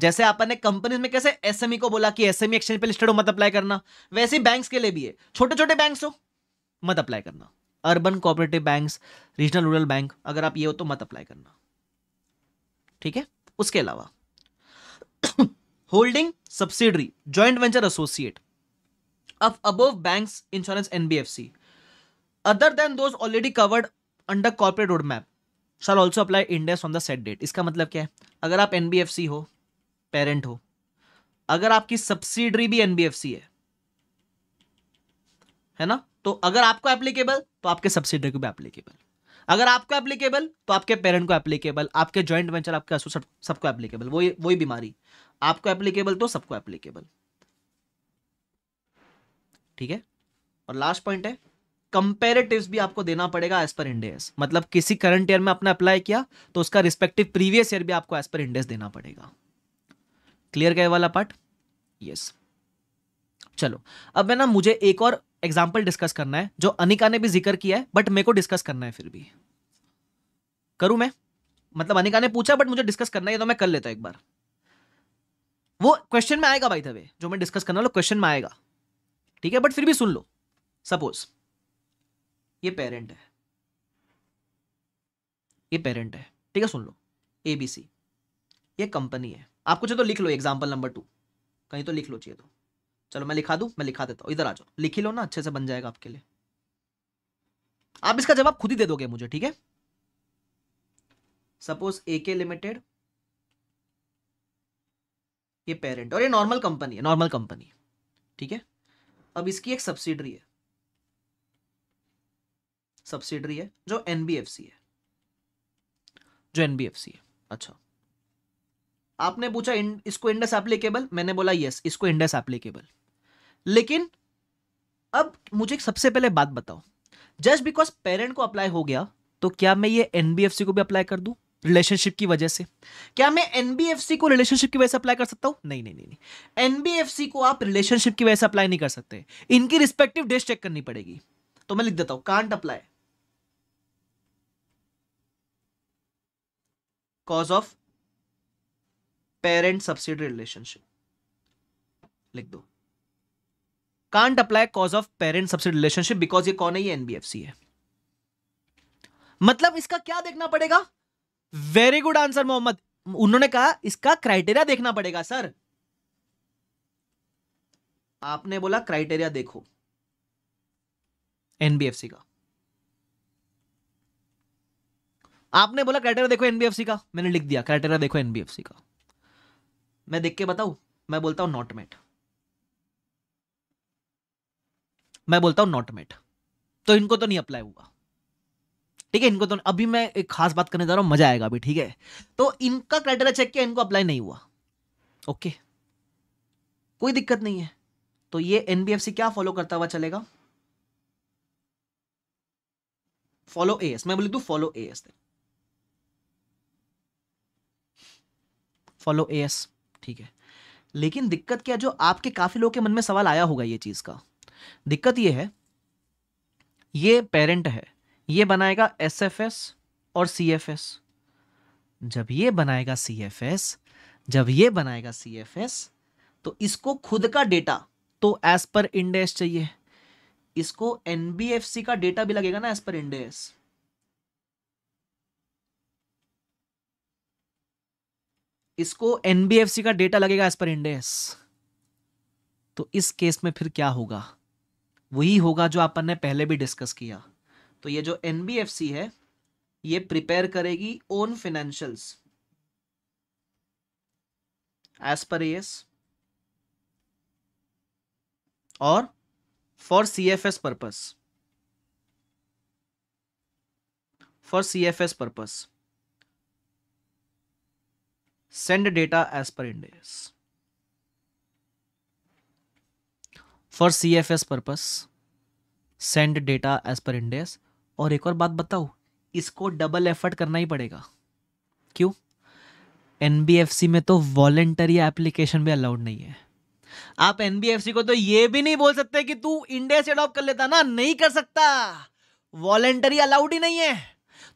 जैसे आपने कंपनी में कैसे एसएमई e को बोला कि एसएमई एक्सचेंज e पे लिस्टेड हो मत अप्लाई करना वैसे ही बैंक्स के लिए भी है छोटे छोटे बैंक्स हो मत अप्लाई करना urban cooperative banks regional rural bank अगर आप ये हो तो मत अप्लाई करना ठीक है उसके अलावा holding subsidiary joint venture associate of above banks, insurance NBFC other than those already covered under corporate roadmap, shall also apply Ind AS on the set date इसका मतलब क्या है अगर आप एनबीएफसी हो पेरेंट हो अगर आपकी सब्सिडरी भी एनबीएफसी है है ना तो अगर आपको एप्लीकेबल तो आपके सब्सिडरी को भी एप्लीकेबल अगर आपको एप्लीकेबल तो आपके पेरेंट को एप्लीकेबल आपके ज्वाइंट वेंचर आपके एसोसिएट सबको एप्लीकेबल वही वही बीमारी आपको एप्लीकेबल तो सबको एप्लीकेबल ठीक है और लास्ट पॉइंट है कंपेरेटिव भी आपको देना पड़ेगा एज पर इंडेस मतलब किसी करंट ईयर में आपने अप्लाई किया तो उसका रिस्पेक्टिव प्रीवियस ईयर भी आपको एज पर इंडेस देना पड़ेगा क्लियर गए वाला पार्ट यस चलो अब मैं ना मुझे एक और एग्जाम्पल डिस्कस करना है जो अनिका ने भी जिक्र किया है बट मेरे को डिस्कस करना है फिर भी करूं मैं मतलब अनिका ने पूछा बट मुझे डिस्कस करना है तो मैं कर लेता एक बार वो क्वेश्चन में आएगा भाई थे जो मैं डिस्कस करना क्वेश्चन में आएगा ठीक है बट फिर भी सुन लो सपोज ये पेरेंट है ये पेरेंट है ठीक है सुन लो ए बी सी ये कंपनी है आपको कुछ तो लिख लो एग्जाम्पल नंबर टू कहीं तो लिख लो चाहिए तो चलो मैं लिखा दू मैं लिखा देता हूँ इधर आ जाओ लिखी लो ना अच्छे से बन जाएगा आपके लिए आप इसका जवाब खुद ही दे दोगे मुझे ठीक है सपोज ए के लिमिटेड ये पेरेंट और ये नॉर्मल कंपनी है नॉर्मल कंपनी ठीक है अब इसकी एक सब्सिडरी है सब्सिडरी है जो एनबीएफसी है जो एनबीएफसी है अच्छा आपने पूछा इन, इसको इंडस एप्लीकेबल मैंने बोला यस इसको इंडस एप्लीकेबल लेकिन अब मुझे सबसे पहले बात बताओ जस्ट बिकॉज पेरेंट को अप्लाई हो गया तो क्या मैं ये एनबीएफसी को भी अप्लाई कर दू रिलेशनशिप की वजह से क्या मैं एनबीएफसी को रिलेशनशिप की वजह से अप्लाई कर सकता हूं नहीं नहीं नहीं एनबीएफसी को आप रिलेशनशिप की वजह से अप्लाई नहीं कर सकते इनकी रिस्पेक्टिव डेट चेक करनी पड़ेगी तो मैं लिख देता हूं can't apply cause of parent subsidy relationship लिख दो can't apply cause of parent subsidy relationship because ये कौन है ये एनबीएफसी है मतलब इसका क्या देखना पड़ेगा वेरी गुड आंसर मोहम्मद उन्होंने कहा इसका क्राइटेरिया देखना पड़ेगा सर आपने बोला क्राइटेरिया देखो एनबीएफसी का आपने बोला क्राइटेरिया देखो एनबीएफसी का मैंने लिख दिया क्राइटेरिया देखो एनबीएफसी का मैं देख के बताऊ मैं बोलता हूं नॉट मेट मैं बोलता हूं नॉट मेट तो इनको तो नहीं अप्लाई हुआ ठीक है इनको तो अभी मैं एक खास बात करने जा रहा हूं मजा आएगा अभी ठीक है तो इनका क्राइटेरिया चेक किया इनको अप्लाई नहीं हुआ ओके कोई दिक्कत नहीं है तो ये एनबीएफसी क्या फॉलो करता हुआ चलेगा फॉलो ए एस मैं बोली तू follow A S follow A S ठीक है लेकिन दिक्कत क्या जो आपके काफ़ी लोगों के मन में सवाल आया होगा ये चीज़ का दिक्कत ये है ये पेरेंट है ये बनाएगा एस एफ एस और सी एफ एस जब ये बनाएगा सी एफ एस जब ये बनाएगा सी एफ एस तो इसको खुद का डेटा तो एज पर इंडेस चाहिए इसको एनबीएफसी का डेटा भी लगेगा ना एज पर इंडेस इसको एनबीएफसी का डेटा लगेगा एज पर इंडेस तो इस केस में फिर क्या होगा वही होगा जो अपन ने पहले भी डिस्कस किया तो ये जो एनबीएफसी है ये प्रिपेयर करेगी own financials as per S और for C F S purpose for C F S purpose send data as per index for cfs purpose send data as per index और एक और बात बताओ इसको डबल एफर्ट करना ही पड़ेगा क्यों एनबीएफसी में तो वॉलेंटरी एप्लीकेशन भी अलाउड नहीं है आप एनबीएफसी को तो ये भी नहीं बोल सकते कि तू इंडेक्स अडॉप्ट कर लेता ना नहीं कर सकता वॉलेंटरी अलाउड ही नहीं है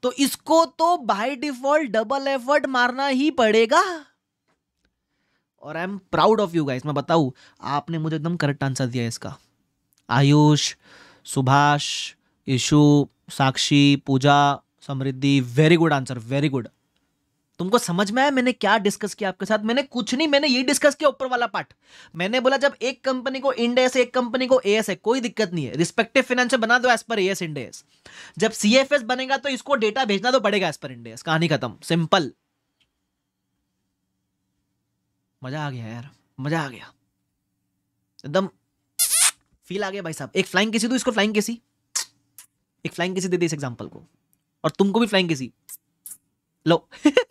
तो इसको तो बाय डिफॉल्ट डबल एफर्ट मारना ही पड़ेगा और I am proud of you guys मैं बताऊ आपने मुझे एकदम करेक्ट आंसर दिया इसका Ayush Subhash Yashu Sakshi Pooja Samriddhi very good answer very good तुमको समझ में आया मैंने क्या डिस्कस किया आपके साथ मैंने कुछ नहीं मैंने ये डिस्कस किया ऊपर वाला पार्ट मैंने बोला जब एक कंपनी को इंडेस एक कंपनी को एएस है कोई दिक्कत नहीं है रिस्पेक्टिव फाइनेंशियल बना दो एस पर एएस इंडेस जब सीएफएस बनेगा तो इसको डेटा भेजना तो पड़ेगा एस पर इंडेस कहानी खत्म सिंपल मजा आ गया यार मजा आ गया एकदम फील आ गया भाई साहब एक फ्लाइंग किसी दो इसको फ्लाइंग किसी एक फ्लाइंग किसी दे दी इस एग्जाम्पल को और तुमको भी फ्लाइंग किसी लो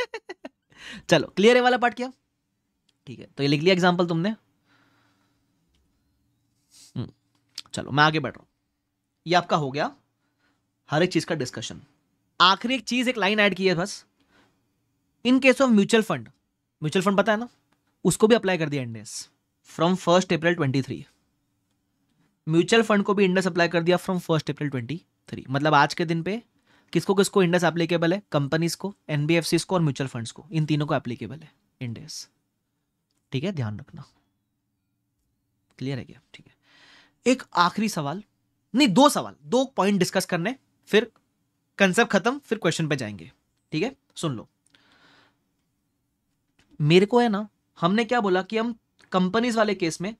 चलो क्लियर है वाला पार्ट क्या ठीक है तो ये लिख लिया एग्जाम्पल तुमने हम्म, चलो मैं आगे बढ़ रहा हूं ये आपका हो गया हर एक चीज़ का डिस्कशन आखिरी एक चीज़ एक लाइन ऐड की है बस in case of mutual fund mutual fund पता है ना उसको भी अप्लाई कर दिया Ind AS from first April twenty three mutual fund को भी इंडेस अप्लाई कर दिया from first April twenty three मतलब आज के दिन पे किसको किसको इंडेस एप्लीकेबल है कंपनीज को एनबीएफसी को और म्यूचुअल फंड्स को इन तीनों को एप्लीकेबल है इंडेस ठीक है ध्यान रखना क्लियर है क्या ठीक है एक आखिरी सवाल नहीं दो सवाल दो पॉइंट डिस्कस करने फिर कंसेप्ट खत्म फिर क्वेश्चन पे जाएंगे ठीक है सुन लो मेरे को है ना हमने क्या बोला कि हम कंपनीज वाले केस में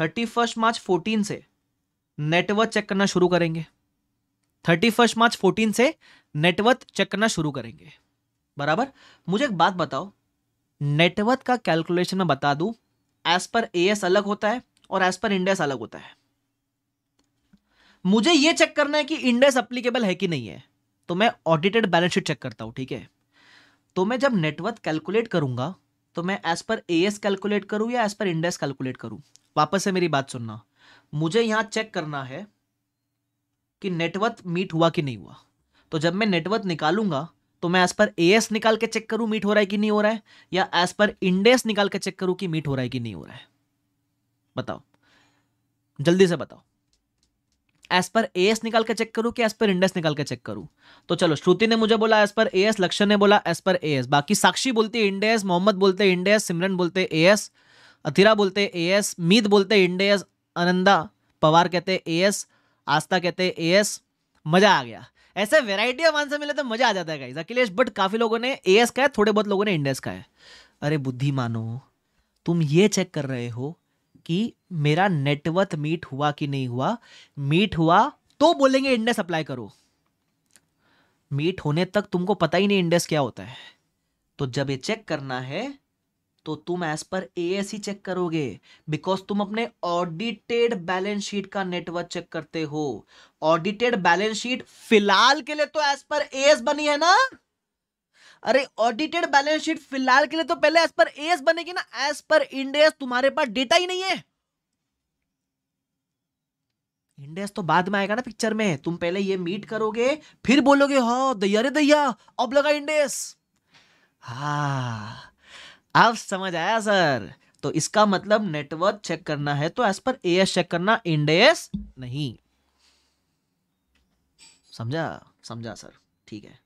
थर्टी फर्स्ट मार्च फोर्टीन से नेटवर्क चेक करना शुरू करेंगे थर्टी फर्स्ट मार्च फोर्टीन से नेटवर्थ चेक करना शुरू करेंगे बराबर मुझे एक बात बताओ नेटवर्थ का कैलकुलेशन मैं बता दू एज पर ए एस अलग होता है और एज पर इंडेस अलग होता है मुझे यह चेक करना है कि इंडेस अप्लीकेबल है कि नहीं है तो मैं ऑडिटेड बैलेंस शीट चेक करता हूं ठीक है तो मैं जब नेटवर्थ कैलकुलेट करूंगा तो मैं as per A S calculate करूं या एज पर इंडेस कैलकुलेट करूँ वापस से मेरी बात सुनना मुझे यहां चेक करना है कि नेटवर्थ मीट हुआ कि नहीं हुआ तो जब मैं नेटवर्थ निकालूंगा तो मैं एज पर ए निकाल के चेक करूं मीट हो रहा है कि नहीं हो रहा है या एज पर इंडेस निकाल के चेक करूं कि मीट हो रहा है कि नहीं हो रहा है बताओ जल्दी से बताओ एज पर ए एस निकाल के चेक करूं कि एज पर इंडेस निकाल के चेक करूं तो चलो श्रुति ने मुझे बोला एज पर ए एस लक्ष्य ने बोला एज पर ए एस बाकी साक्षी बोलती इंडेस मोहम्मद बोलते इंडेस सिमरन बोलते ए एस अथिरा बोलते ए एस मीत बोलते इंडेस आनंदा पवार कहते ए एस आस्था कहते हैं ए एस मजा आ गया ऐसे वेराइटी ऑफ आंसर मिले तो मजा आ जाता है गाइज अखिलेश बट काफी लोगों ने ए एस का है थोड़े बहुत लोगों ने इंडेस का है अरे बुद्धि मानो तुम ये चेक कर रहे हो कि मेरा नेटवर्थ मीट हुआ कि नहीं हुआ मीट हुआ तो बोलेंगे इंडेस अप्लाई करो मीट होने तक तुमको पता ही नहीं इंडेस क्या होता है तो जब ये चेक करना है तो तुम एज पर ए ही चेक करोगे बिकॉज तुम अपने ऑडिटेड बैलेंस शीट का नेटवर्क चेक करते हो ऑडिटेड बैलेंस शीट फिलहाल के लिए तो एज पर ए बनी है ना अरे ऑडिटेड बैलेंस शीट फिलहाल के लिए तो पहले एज पर ए बनेगी ना एज पर इंडेस तुम्हारे पास डेटा ही नहीं है इंडेस तो बाद में आएगा ना पिक्चर में तुम पहले ये मीट करोगे फिर बोलोगे हाँ दैया रे दैया अब लगा इंडेस हाँ अब समझ आया सर तो इसका मतलब नेटवर्क चेक करना है तो एज पर ए चेक करना इंडेस नहीं समझा समझा सर ठीक है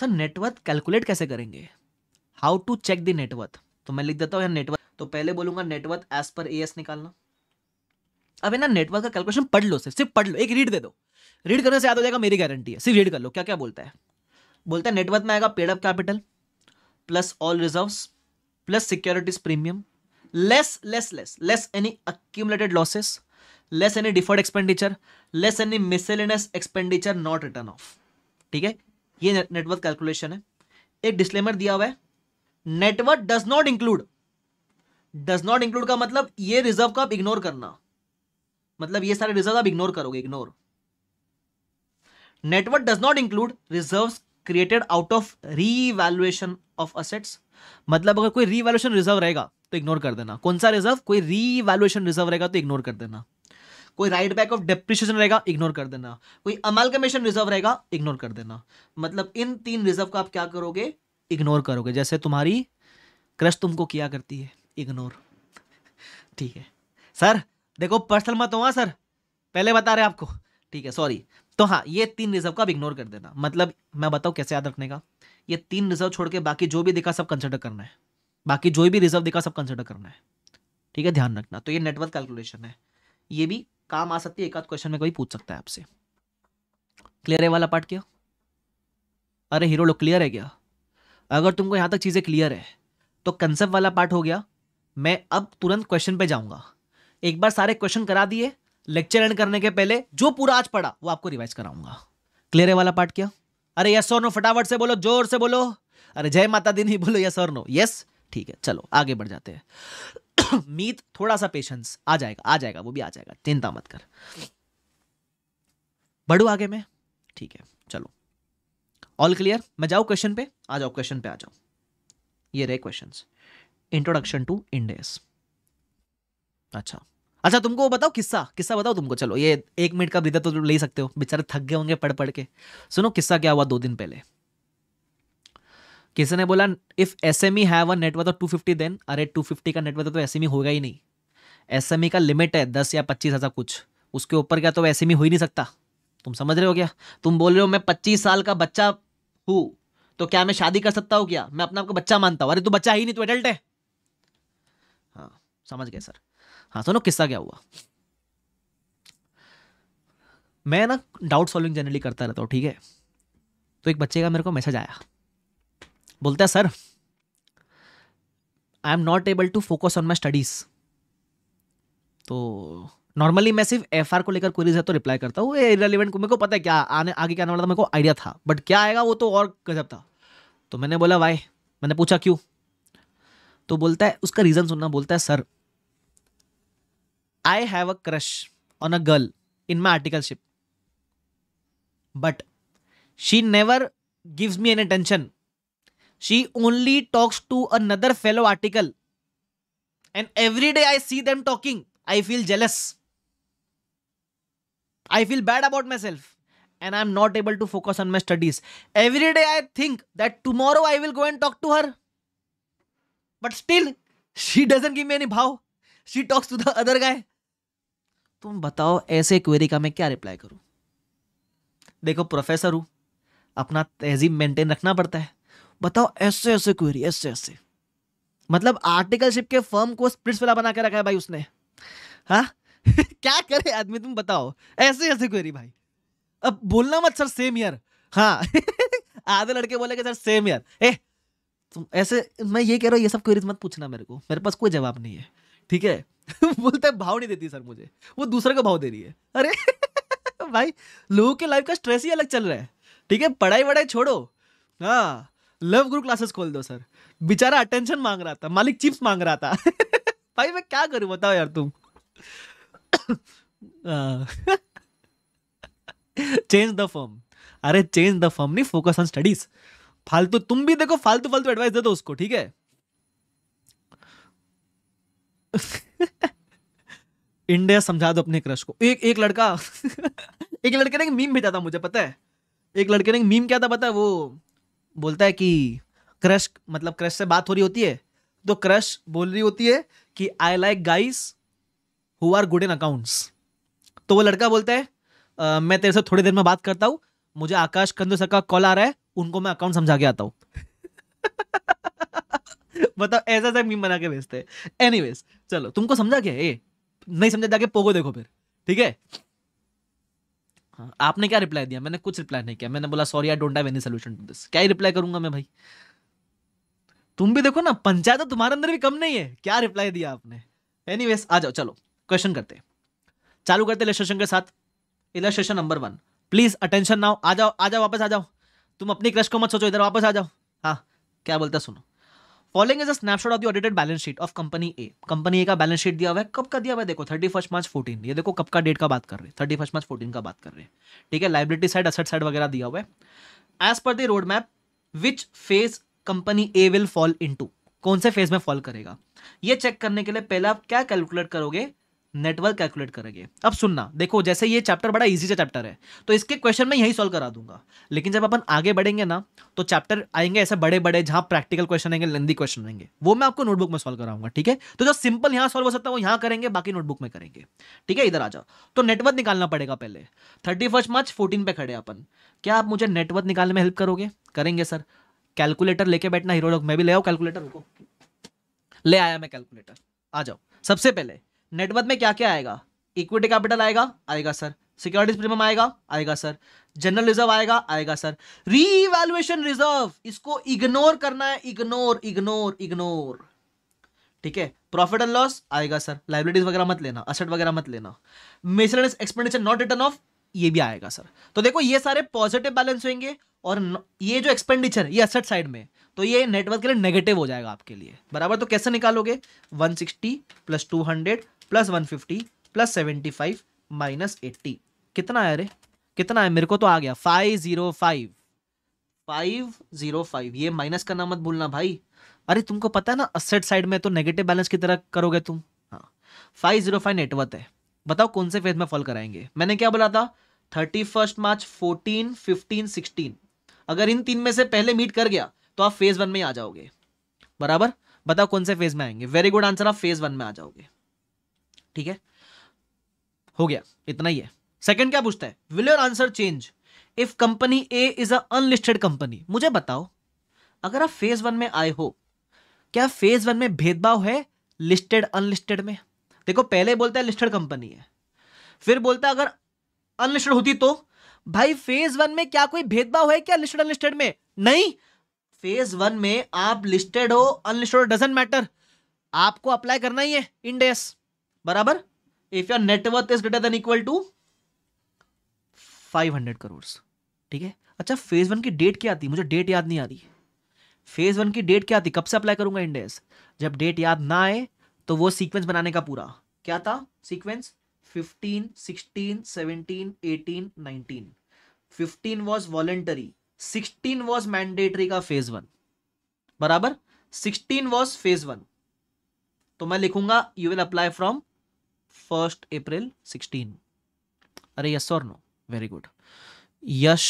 सर नेटवर्क कैलकुलेट कैसे करेंगे how to check the network तो मैं लिख देता हूं यार नेटवर्क तो पहले बोलूंगा नेटवर्क एज पर ए निकालना अब है ना नेटवर्क का कैलकुलेशन पढ़ लो सिर्फ पढ़ लो एक रीड दे दो रीड करने से याद हो जाएगा मेरी गारंटी है सिर्फ रीड कर लो क्या क्या बोलता है बोलता है नेटवर्क में आएगा paid up capital plus all reserves plus securities premium less less less less any accumulated losses less any deferred expenditure less any miscellaneous expenditure not written off ठीक है ये नेटवर्क कैलकुलेशन है एक डिस्लेमर दिया हुआ है network does not include does not include का मतलब ये रिजर्व का आप इग्नोर करना मतलब ये सारे रिजर्व आप इग्नोर करोगे ignore network does not include reserve created out of revaluation of assets मतलब अगर कोई रीवैल्यूशन रिजर्व रहेगा तो इग्नोर कर देना कौन सा रिजर्व कोई रीवैल्यूएशन रिजर्व रहेगा तो इग्नोर कर देना कोई राइट बैक ऑफ डिप्रिशन रहेगा इग्नोर कर देना कोई अमालकमेशन रिजर्व रहेगा इग्नोर कर देना मतलब इन तीन रिजर्व का आप क्या करोगे इग्नोर करोगे जैसे तुम्हारी क्रश तुमको किया करती है इग्नोर ठीक है सर देखो पर्सनल मत हुआ हाँ, सर पहले बता रहे आपको ठीक है सॉरी तो हाँ ये तीन रिजर्व का आप इग्नोर कर देना मतलब मैं बताऊँ कैसे याद रखने का ये तीन रिजर्व छोड़ के बाकी जो भी दिखा सब कंसिडर करना है बाकी जो भी रिजर्व दिखा सब कंसिडर करना है ठीक है ध्यान रखना तो ये नेटवर्क कैलकुलेशन है ये भी काम आ सकती है एक आध क्वेश्चन में कभी पूछ सकता है आपसे क्लियर है वाला पार्ट क्या अरे हीरो लोग क्लियर है क्या अगर तुमको यहाँ तक चीज़ें क्लियर है तो कंसेप्ट वाला पार्ट हो गया मैं अब तुरंत क्वेश्चन पे जाऊंगा एक बार सारे क्वेश्चन करा दिए लेक्चर एंड करने के पहले जो पूरा आज पढ़ा वो आपको रिवाइज कराऊंगा क्लियर है वाला पार्ट क्या अरे यस और नो फटाफट से बोलो जोर से बोलो अरे जय माता दी नहीं बोलो यस और नो यस ठीक है चलो आगे बढ़ जाते हैं मीत थोड़ा सा पेशेंस आ जाएगा आ जाएगा वो भी आ जाएगा चिंता मत कर बढ़ू आगे मैं ठीक है चलो ऑल क्लियर मैं जाऊं क्वेश्चन पे आ जाओ क्वेश्चन पे आ जाओ ये रहे क्वेश्चन इंट्रोडक्शन टू इंडेस अच्छा अच्छा तुमको बताओ किस्सा किस्सा बताओ तुमको चलो ये एक मिनट का ब्रीदर तो ले सकते हो बेचारे थक गए होंगे पढ़ पढ़ के सुनो किस्सा क्या हुआ दो दिन पहले किसी ने बोला if S M E have a network of two fifty then अरे टू फिफ्टी का नेटवर्क तो एस एम ई होगा ही नहीं एस एम ई का लिमिट है दस या पच्चीस हज़ार कुछ उसके ऊपर क्या तो एस एम ई हो ही नहीं सकता तुम समझ रहे हो क्या तुम बोल रहे हो मैं पच्चीस साल का बच्चा हूँ तो क्या मैं शादी कर सकता हूँ क्या मैं अपने आपको बच्चा मानता हूँ अरे तू बच्चा ही नहीं तू एडल्ट है हाँ समझ गए सर हाँ सुनो किस्सा क्या हुआ मैं ना डाउट सॉल्विंग जनरली करता रहता हूँ ठीक है तो एक बच्चे का मेरे को मैसेज आया बोलता है sir I am not able to focus on my studies तो नॉर्मली मैं सिर्फ एफ को लेकर क्वेरीज है तो रिप्लाई करता हूँ रेलिवेंट को मेरे को पता है क्या आने आगे क्या आने वाला था मेरे को आइडिया था बट क्या आएगा वो तो और गजब था तो मैंने बोला वाई मैंने पूछा क्यों तो बोलता है उसका रीज़न सुनना बोलता है sir I have a crush on a girl in my articleship. But she never gives me any attention. She only talks to another fellow article. And every day I see them talking, I feel jealous. I feel bad about myself. And I'm not able to focus on my studies. Every day I think that tomorrow I will go and talk to her. But still, she doesn't give me any bow. She talks to the other guy. तुम बताओ ऐसे query का मैं क्या reply करूँ देखो professor हूँ अपना तहजीब मेंटेन रखना पड़ता है बताओ ऐसे ऐसे क्वेरी ऐसे ऐसे मतलब आर्टिकलशिप के फर्म को स्प्रिट्स वाला बना के रखा है भाई उसने हाँ क्या करे आदमी तुम बताओ ऐसे ऐसे क्वेरी भाई अब बोलना मत सर सेम ईयर हाँ आधे लड़के बोले सर सेम ईयर ए तुम ऐसे मैं ये कह रहा हूँ ये सब क्वेरीज मत पूछना मेरे को मेरे पास कोई जवाब नहीं है ठीक है बोलता है भाव नहीं देती सर मुझे वो दूसरे का भाव दे रही है अरे भाई लोगों के लाइफ का स्ट्रेस ही अलग चल रहा है ठीक है पढ़ाई वढ़ाई छोड़ो हाँ लव गुरु क्लासेस खोल दो सर बेचारा अटेंशन मांग रहा था मालिक चिप्स मांग रहा था भाई मैं क्या करूँ बताओ यार तुम चेंज द फॉर्म अरे चेंज द फॉर्म नहीं फोकस ऑन स्टडीज फालतू तुम भी देखो फालतू फालतू एडवाइस दे दो उसको ठीक है इंडिया समझा दो अपने क्रश को एक एक लड़का एक लड़के ने मीम भेजा था मुझे पता है एक लड़के ने मीम क्या था पता है वो बोलता है कि क्रश मतलब क्रश से बात हो रही होती है तो क्रश बोल रही होती है कि I like guys who are good in accounts तो वो लड़का बोलता है आ, मैं तेरे से थोड़ी देर में बात करता हूँ मुझे आकाश कंदू सर का कॉल आ रहा है उनको मैं अकाउंट समझा के आता हूँ बताओ मतलब ऐसा ऐसा मीम बना के भेजते हैं एनीवेज चलो तुमको समझा क्या ये नहीं समझा जाके पोगो देखो फिर ठीक है हाँ, आपने क्या रिप्लाई दिया मैंने कुछ रिप्लाई नहीं किया मैंने बोला sorry I don't have any solution to this क्या रिप्लाई करूंगा मैं भाई तुम भी देखो ना पंचायत तो तुम्हारे अंदर भी कम नहीं है क्या रिप्लाई दिया आपने एनी आ जाओ चलो क्वेश्चन करते चालू करते इलेस्ट्रेशन के साथ illustration number one please attention now आ जाओ आ जाओ वापस आ जाओ तुम अपनी क्रश को मत सोचो इधर वापस आ जाओ हाँ क्या बोलता सुनो following is a snapshot of the audited balance sheet of company A company A का बैलेंस शीट दिया हुआ है कब का दिया हुआ है देखो थर्टी फर्स्ट मार्च फोर्टीन ये देखो कब का डेट का बात कर रहे हैं थर्टी फर्स्ट मार्च फोर्टीन का बात कर रहे हैं ठीक है लाइब्रेटी साइड असट साइड वगैरह दिया हुआ है as per the road map which phase company A will fall in कौन से फेज में फॉल करेगा ये चेक करने के लिए पहले आप क्या कैलकुलेट करोगे नेटवर्क कैलकुलेट करेंगे अब सुनना देखो जैसे ये चैप्टर बड़ा इजी सा चैप्टर है तो इसके क्वेश्चन में यही सॉल्व करा दूंगा लेकिन जब अपन आगे बढ़ेंगे ना तो चैप्टर आएंगे ऐसे बड़े बड़े जहां प्रैक्टिकल क्वेश्चन आएंगे लेंदी क्वेश्चन आएंगे वो मैं आपको नोटबुक में सॉल्व कराऊंगा ठीक है तो जो सिंपल यहाँ सॉल्व हो सकता है वो यहाँ करेंगे बाकी नोटबुक में करेंगे ठीक है इधर आ जाओ तो नेटवर्क निकालना पड़ेगा पहले थर्टी मार्च फोर्टीन पे खड़े अपन क्या आप मुझे नेटवर्क निकालने में हेल्प करोगे करेंगे सर कैलकुलेटर लेके बैठना हीरो मैं भी ले आओ कैलकुलेटर उनको ले आया मैं कैलकुलेटर आ जाओ सबसे पहले नेटवर्थ में क्या क्या आएगा इक्विटी कैपिटल आएगा आएगा सर सिक्योरिटीज प्रीमियम आएगा आएगा सर जनरल रिजर्व आएगा आएगा सर रीवैल्यूएशन रिजर्व इसको इग्नोर करना है इग्नोर इग्नोर इग्नोर ठीक है प्रॉफिट एंड लॉस आएगा सर लाइबिलिटीज वगैरह मत लेना असेट वगैरह मत लेना miscellaneous expenditure not written off ये भी आएगा सर तो देखो ये सारे पॉजिटिव बैलेंस होंगे और ये जो एक्सपेंडिचर ये असेट साइड में तो ये नेटवर्क के लिए नेगेटिव हो जाएगा आपके लिए बराबर तो कैसे निकालोगे 160 sixty plus two hundred plus one fifty plus seventy five minus eighty कितना है अरे कितना है मेरे को तो आ गया five zero five five zero five ये माइनस करना मत भूलना भाई अरे तुमको पता है ना असेट साइड में तो नेगेटिव बैलेंस की तरह करोगे तुम हाँ फाइव ज़ीरो फाइव नेटवर्थ है बताओ कौन से फेज में फॉल कराएंगे मैंने क्या बोला था thirty first March fourteen fifteen sixteen अगर इन तीन में से पहले मीट कर गया तो आप फेज़ वन में ही आ जाओगे बराबर बताओ कौन से फेज़ में आएंगे वेरी गुड आंसर आप फेज़ वन में आ जाओगे ठीक है हो गया इतना ही है सेकंड क्या पूछता है will your answer change if company A is a unlisted company मुझे बताओ अगर आप फेज वन में आए हो क्या फेज वन में भेदभाव है लिस्टेड अनलिस्टेड में देखो पहले बोलता है लिस्टेड कंपनी है फिर बोलता है अगर अनलिस्टेड होती तो भाई फेज वन में क्या कोई भेदभाव है क्या लिस्टेड अनलिस्टेड में नहीं फेज वन में आप लिस्टेड हो अनलिस्टेड डजेंट मैटर आपको अप्लाई करना ही है इंडेस बराबर if your net worth is greater than equal to 500 crore ठीक है अच्छा फेज वन की डेट क्या आती मुझे डेट याद नहीं आ रही फेज वन की डेट क्या आती कब से अप्लाई करूंगा इंडेस जब डेट याद ना आए तो वो सीक्वेंस बनाने का पूरा क्या था sequence 15 16 17 18 19 15 was voluntary 16 was mandatory का फेज वन बराबर 16 वाज फेज वन तो मैं लिखूंगा you will apply from first April sixteen अरे यस और no very good Yash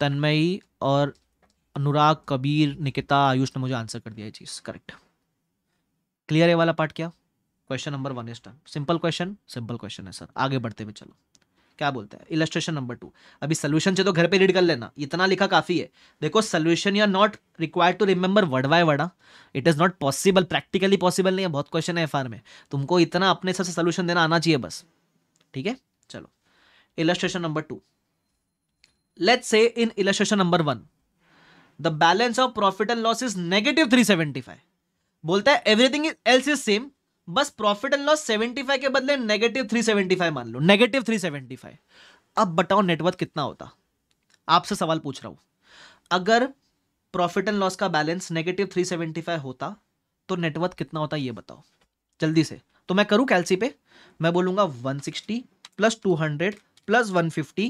Tanmayi और अनुराग कबीर निकिता आयुष ने मुझे आंसर कर दिया ये चीज़ करेक्ट क्लियर है वाला पार्ट क्या question number one is done simple question simple question है सर आगे बढ़ते हुए चलो क्या बोलते हैं इलस्ट्रेशन नंबर टू अभी सोल्यूशन से तो घर पे रीड कर लेना इतना लिखा काफ़ी है देखो solution you are not required to remember word by word it is not possible practically possible नहीं है बहुत क्वेश्चन है एफ में तुमको इतना अपने हिसाब से सोल्यूशन देना आना चाहिए बस ठीक है चलो illustration number two let's say in illustration number one the balance of profit and loss is negative three बोलता है एवरीथिंग एल्स इज सेम बस प्रॉफिट एंड लॉस 75 के बदले नेगेटिव 375 मान लो नेगेटिव 375 अब बताओ नेटवर्थ कितना होता आपसे सवाल पूछ रहा हूं अगर प्रॉफिट एंड लॉस का बैलेंस नेगेटिव 375 होता तो नेटवर्थ कितना होता ये बताओ जल्दी से तो मैं करूं कैलसी पे मैं one 160 plus hundred plus fifty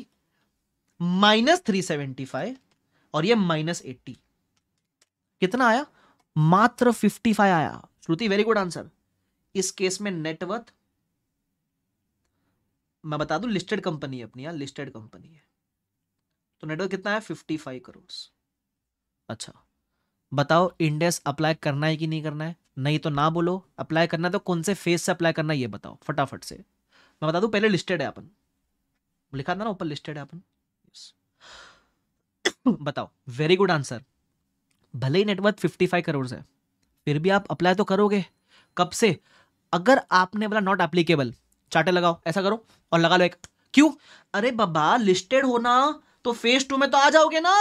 minus five और यह माइनस एट्टी कितना आया मात्र फाइव आया श्रुति वेरी गुड आंसर इस केस में नेटवर्थ मैं बता दू लिस्टेड कंपनी है अपनी यहाँ लिस्टेड कंपनी है तो नेटवर्क कितना है फिफ्टी फाइव करोड़ अच्छा बताओ इंडेस अप्लाई करना है कि नहीं करना है नहीं तो ना बोलो अप्लाई करना है तो कौन से फेस से अप्लाई करना है ये बताओ फटाफट से मैं बता दू पहले लिस्टेड है अपन लिखा था ना ऊपर लिस्टेड है अपन बताओ वेरी गुड आंसर भले ही नेटवर्क फिफ्टी फाइव करोड़ है फिर भी आप अप्लाई तो करोगे कब से अगर आपने बोला नॉट एप्लीकेबल चार्टे लगाओ ऐसा करो और लगा लो एक क्यों अरे बाबा लिस्टेड होना तो फेज टू में तो आ जाओगे ना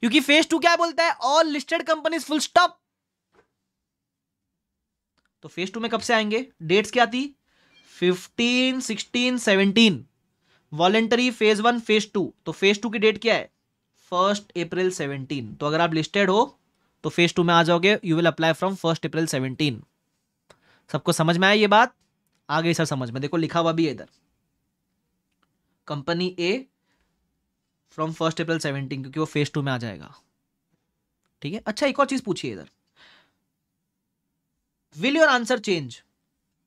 क्योंकि फेज टू क्या बोलता है all listed companies full stop तो फेज टू में कब से आएंगे डेट्स क्या थी fifteen sixteen seventeen voluntary phase one phase two तो फेज टू की डेट क्या है फर्स्ट अप्रैल सेवनटीन तो अगर आप लिस्टेड हो तो फेज टू में आ जाओगे you will apply from first April seventeen सबको समझ में आया ये बात आ गई सर समझ में देखो लिखा हुआ भी है इधर company A from first April seventeen क्योंकि वो फेज टू में आ जाएगा ठीक है अच्छा एक और चीज पूछिए इधर will your answer change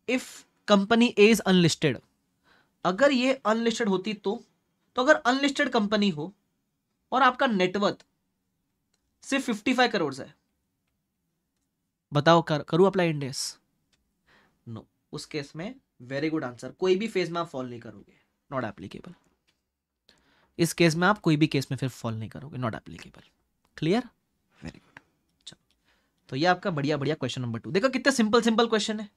if company A is unlisted अगर ये अनलिस्टेड होती तो तो अगर अनलिस्टेड कंपनी हो और आपका नेटवर्थ सिर्फ 55 करोड़ है बताओ कर, करूं अप्लाई इंडेस उस केस में वेरी गुड आंसर कोई भी फेज में आप फॉल नहीं करोगे नॉट एप्लीकेबल इस केस में आप कोई भी केस में फिर फॉल नहीं करोगे not applicable clear very good चलो तो ये आपका बढ़िया बढ़िया क्वेश्चन नंबर टू देखो कितने सिंपल सिंपल क्वेश्चन है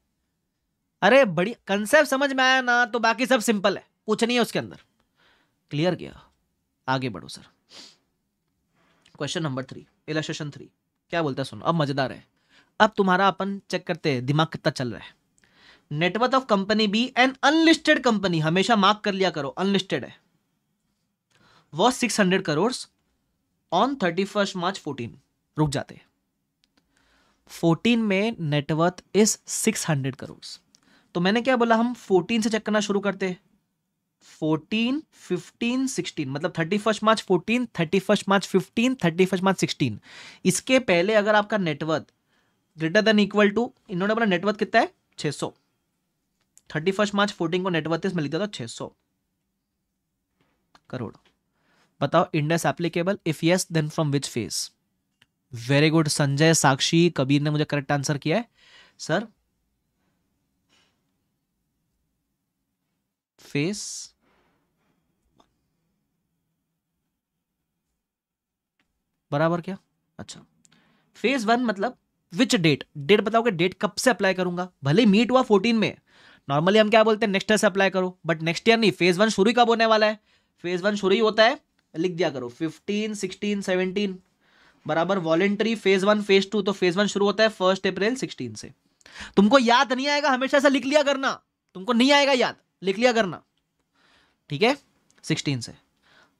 अरे बड़ी कंसेप्ट समझ में आया ना तो बाकी सब सिंपल है कुछ नहीं है उसके अंदर क्लियर गया आगे बढ़ो sir question number three illustration three क्या बोलता है सुनो अब मजेदार है अब तुम्हारा अपन चेक करते हैं दिमाग कितना चल रहा है net worth of company B an unlisted company हमेशा मार्क कर लिया करो अनलिस्टेड है वो 600 hundred crore on thirty first March fourteen रुक जाते फोर्टीन में net worth is six hundred crore तो मैंने क्या बोला हम फोर्टीन से चेक करना शुरू करते फोर्टीन फिफ्टीन सिक्सटीन मतलब thirty first March fourteen thirty first March fifteen thirty first March sixteen इसके पहले अगर आपका net worth greater than equal to इन्होंने बोला नेटवर्थ कितना है 600 थर्टी फर्स्ट मार्च फोर्टीन को नेटवर्थ इसमें लिख दिया था छह सौ करोड़ बताओ Ind AS applicable if yes then from which phase very good Sanjay Sakshi Kabir ने मुझे करेक्ट आंसर किया है सर फेस बराबर क्या अच्छा फेज वन मतलब विच डेट डेट बताओगे डेट कब से अप्लाई करूंगा भले मीट हुआ फोर्टीन में नॉर्मली हम क्या बोलते हैं नेक्स्ट ईयर से अप्लाई करो बट नेक्स्ट ईयर नहीं फेज वन शुरू ही कब होने वाला है फेज वन शुरू ही होता है लिख दिया करो फिफ्टीन सिक्सटीन सेवनटीन बराबर voluntary phase one phase two तो फेज वन शुरू होता है फर्स्ट अप्रैल सिक्सटीन से तुमको याद नहीं आएगा हमेशा ऐसा लिख लिया करना तुमको नहीं आएगा याद लिख लिया करना ठीक है सिक्सटीन से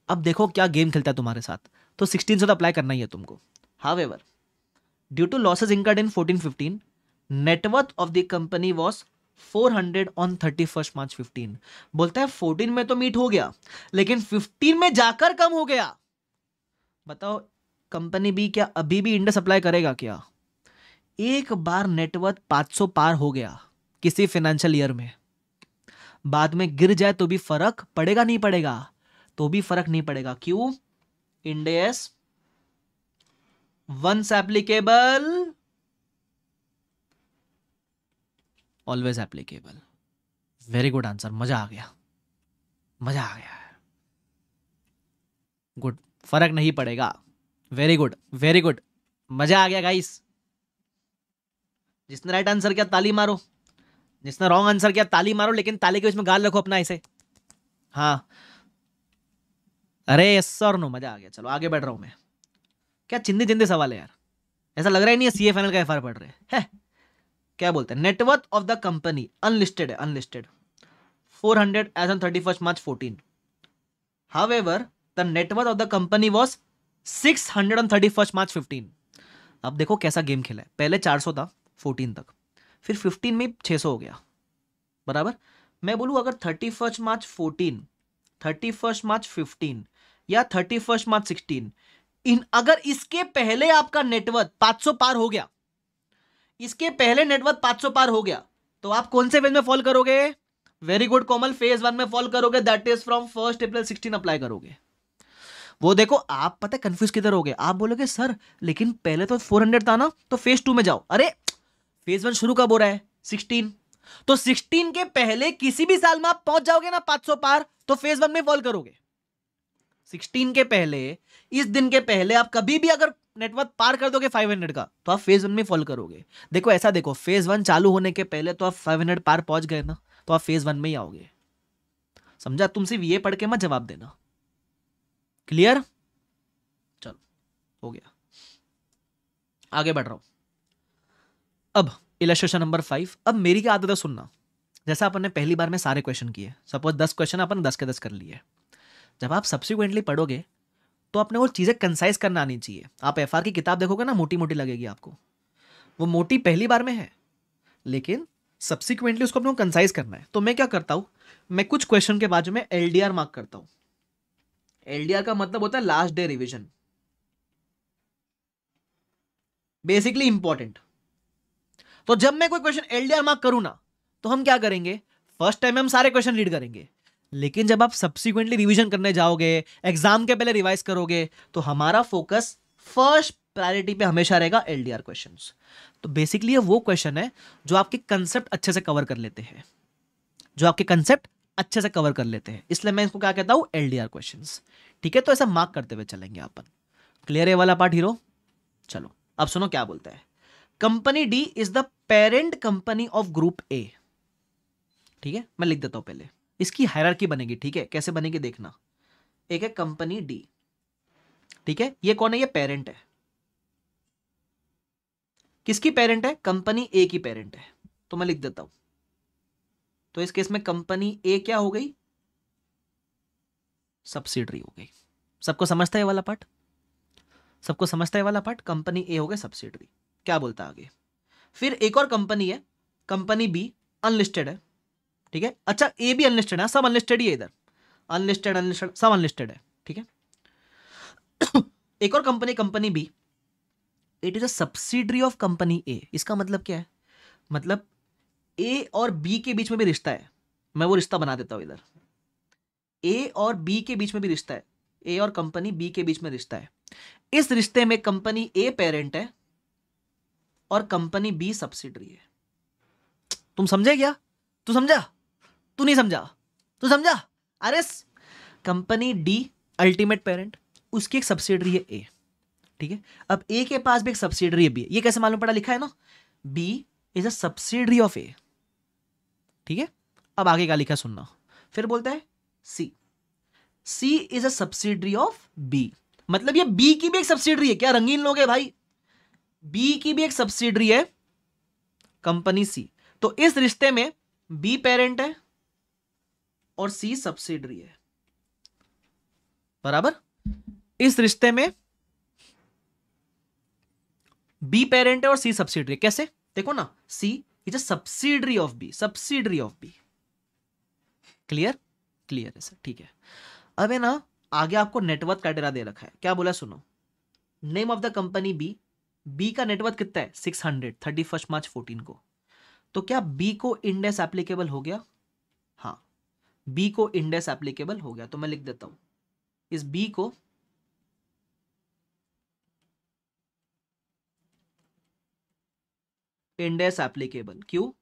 अब देखो क्या गेम खेलता है तुम्हारे साथ तो सिक्सटीन से तो अप्लाई करना ही है तुमको however due to losses incurred in fourteen fifteen net worth of the company was four hundred on thirty first March fifteen बोलता है फोर्टीन में तो मीट हो गया लेकिन फिफ्टीन में जाकर कम हो गया बताओ कंपनी भी क्या अभी भी इंडस सप्लाई करेगा क्या एक बार नेटवर्थ 500 पार हो गया किसी फाइनेंशियल ईयर में बाद में गिर जाए तो भी फर्क पड़ेगा नहीं पड़ेगा तो भी फर्क नहीं पड़ेगा क्यों Ind AS once applicable always applicable very good answer मज़ा आ गया मज़ा आ गया गुड फर्क नहीं पड़ेगा वेरी गुड वेरी गुड मज़ा आ गया गाइस जिसने राइट आंसर किया ताली मारो जिसने रॉन्ग आंसर किया ताली मारो लेकिन ताली के बीच में गाल रखो अपना ऐसे हाँ अरे सर नो मज़ा आ गया चलो आगे बैठ रहा हूं मैं क्या चिंदी चिंदी सवाल है यार ऐसा लग रहा है नहीं है सी ए फाइनल का एफ पढ़ रहे हैं क्या बोलते हैं net worth of the company unlisted है unlisted four hundred as on thirty first March fourteen however the net worth of the company was six hundred on thirty first March fifteen अब देखो कैसा गेम खेला है पहले चार सौ था फोर्टीन तक फिर फिफ्टीन में छः सौ हो गया बराबर मैं बोलूँ अगर thirty first March fourteen thirty first March fifteen या थर्टी फर्स्ट मार्च सिक्सटीन इन अगर इसके पहले आपका नेटवर्क पाँच सौ पार हो गया इसके पहले नेटवर्क 500 पार हो गया तो आप कौन से फेज में फॉल करोगे very good Komal phase one में फॉल करोगे that is from first April sixteen apply करोगे वो देखो आप पता कंफ्यूज किधर हो गए आप बोलोगे सर लेकिन पहले तो 400 था ना तो फेज टू में जाओ अरे फेज वन शुरू कब हो रहा है 16 तो 16 के पहले किसी भी साल में आप पहुंच जाओगे ना 500 पार तो फेज वन में फॉल करोगे 16 के पहले इस दिन के पहले आप कभी भी अगर नेटवर्क पार कर दोगे 500 का तो आप फेज वन में फॉलो करोगे देखो ऐसा देखो फेज वन चालू होने के पहले तो आप 500 पार पहुंच गए ना तो आप फेज वन में ही आओगे समझा तुम सिर्फ ये पढ़ के मत जवाब देना क्लियर चलो हो गया आगे बढ़ रहा हूं अब इलेक्ट्रेशन नंबर फाइव अब मेरी क्या आदत है सुनना जैसा अपन ने पहली बार में सारे क्वेश्चन किए सपोज दस क्वेश्चन अपन दस के दस कर लिए जब आप सब्सिक्वेंटली पढ़ोगे तो अपने को चीज़ें कंसाइज करना आनी चाहिए आप एफ की किताब देखोगे ना मोटी मोटी लगेगी आपको वो मोटी पहली बार में है लेकिन सब्सिक्वेंटली उसको अपने को कंसाइज करना है तो मैं क्या करता हूँ मैं कुछ क्वेश्चन के बाद में एल मार्क करता हूँ एल का मतलब होता है last day revision basically important तो जब मैं कोई क्वेश्चन एल मार्क करूँ ना तो हम क्या करेंगे फर्स्ट टाइम हम सारे क्वेश्चन रीड करेंगे लेकिन जब आप सब्सिक्वेंटली रिविजन करने जाओगे एग्जाम के पहले रिवाइज करोगे तो हमारा फोकस फर्स्ट प्रायोरिटी पे हमेशा रहेगा एल डी आर क्वेश्चन तो बेसिकली वो क्वेश्चन है जो आपके कंसेप्ट अच्छे से कवर कर लेते हैं जो आपके कंसेप्ट अच्छे से कवर कर लेते हैं इसलिए मैं इसको क्या कहता हूँ एल डी आर क्वेश्चन ठीक है तो ऐसा मार्क करते हुए चलेंगे अपन क्लियर है वाला पार्ट हीरो चलो अब सुनो क्या बोलता है company D is the parent company of group A ठीक है मैं लिख देता हूं पहले इसकी की बनेगी ठीक है कैसे बनेगी देखना एक है कंपनी डी ठीक है ये कौन है ये पेरेंट है किसकी पेरेंट है कंपनी ए की पेरेंट है तो मैं लिख देता हूं तो इस केस में कंपनी ए क्या हो गई सब्सिडरी हो गई सबको समझता है वाला पार्ट सबको समझता है वाला पार्ट कंपनी ए हो गया सब्सिडरी क्या बोलता आगे फिर एक और कंपनी है कंपनी बी अनलिस्टेड है ठीक है अच्छा ए भी अनलिस्टेड है हाँ, सब अनलिस्टेड ही है इधर अनलिस्टेड अनलिस्टेड सब अनलिस्टेड है ठीक है एक और company company B it is subsidiary of company A इसका मतलब क्या है मतलब ए और बी के बीच में भी रिश्ता है मैं वो रिश्ता बना देता हूँ इधर ए और बी के बीच में भी रिश्ता है ए और कंपनी बी के बीच में रिश्ता है इस रिश्ते में कंपनी ए पेरेंट है और कंपनी बी सब्सिडरी है तुम समझे क्या तू समझा तू नहीं समझा तू समझा अरे कंपनी डी अल्टीमेट पेरेंट उसकी एक सब्सिडरी है ए ठीक है अब ए के पास भी एक सब्सिडरी है बी ये कैसे मालूम पड़ा लिखा है ना B is a subsidiary of A ठीक है अब आगे का लिखा सुनना फिर बोलता है C C is a subsidiary of B मतलब ये बी की भी एक सब्सिडरी है क्या रंगीन लोग है भाई बी की भी एक सब्सिडरी है कंपनी सी तो इस रिश्ते में बी पेरेंट है और सी सब्सिडरी है बराबर इस रिश्ते में बी पेरेंट है और सी सब्सिडरी कैसे देखो ना C is a subsidiary of B subsidiary of B clear clear है सर ठीक है अब है ना आगे आपको नेटवर्क क्राइटेरिया दे रखा है क्या बोला सुनो name of the company B B का नेटवर्क कितना है six hundred thirty first March fourteen को तो क्या बी को इंडेस एप्लीकेबल हो गया बी को इंडेस एप्लीकेबल हो गया तो मैं लिख देता हूं इस बी को इंडेस एप्लीकेबल क्यू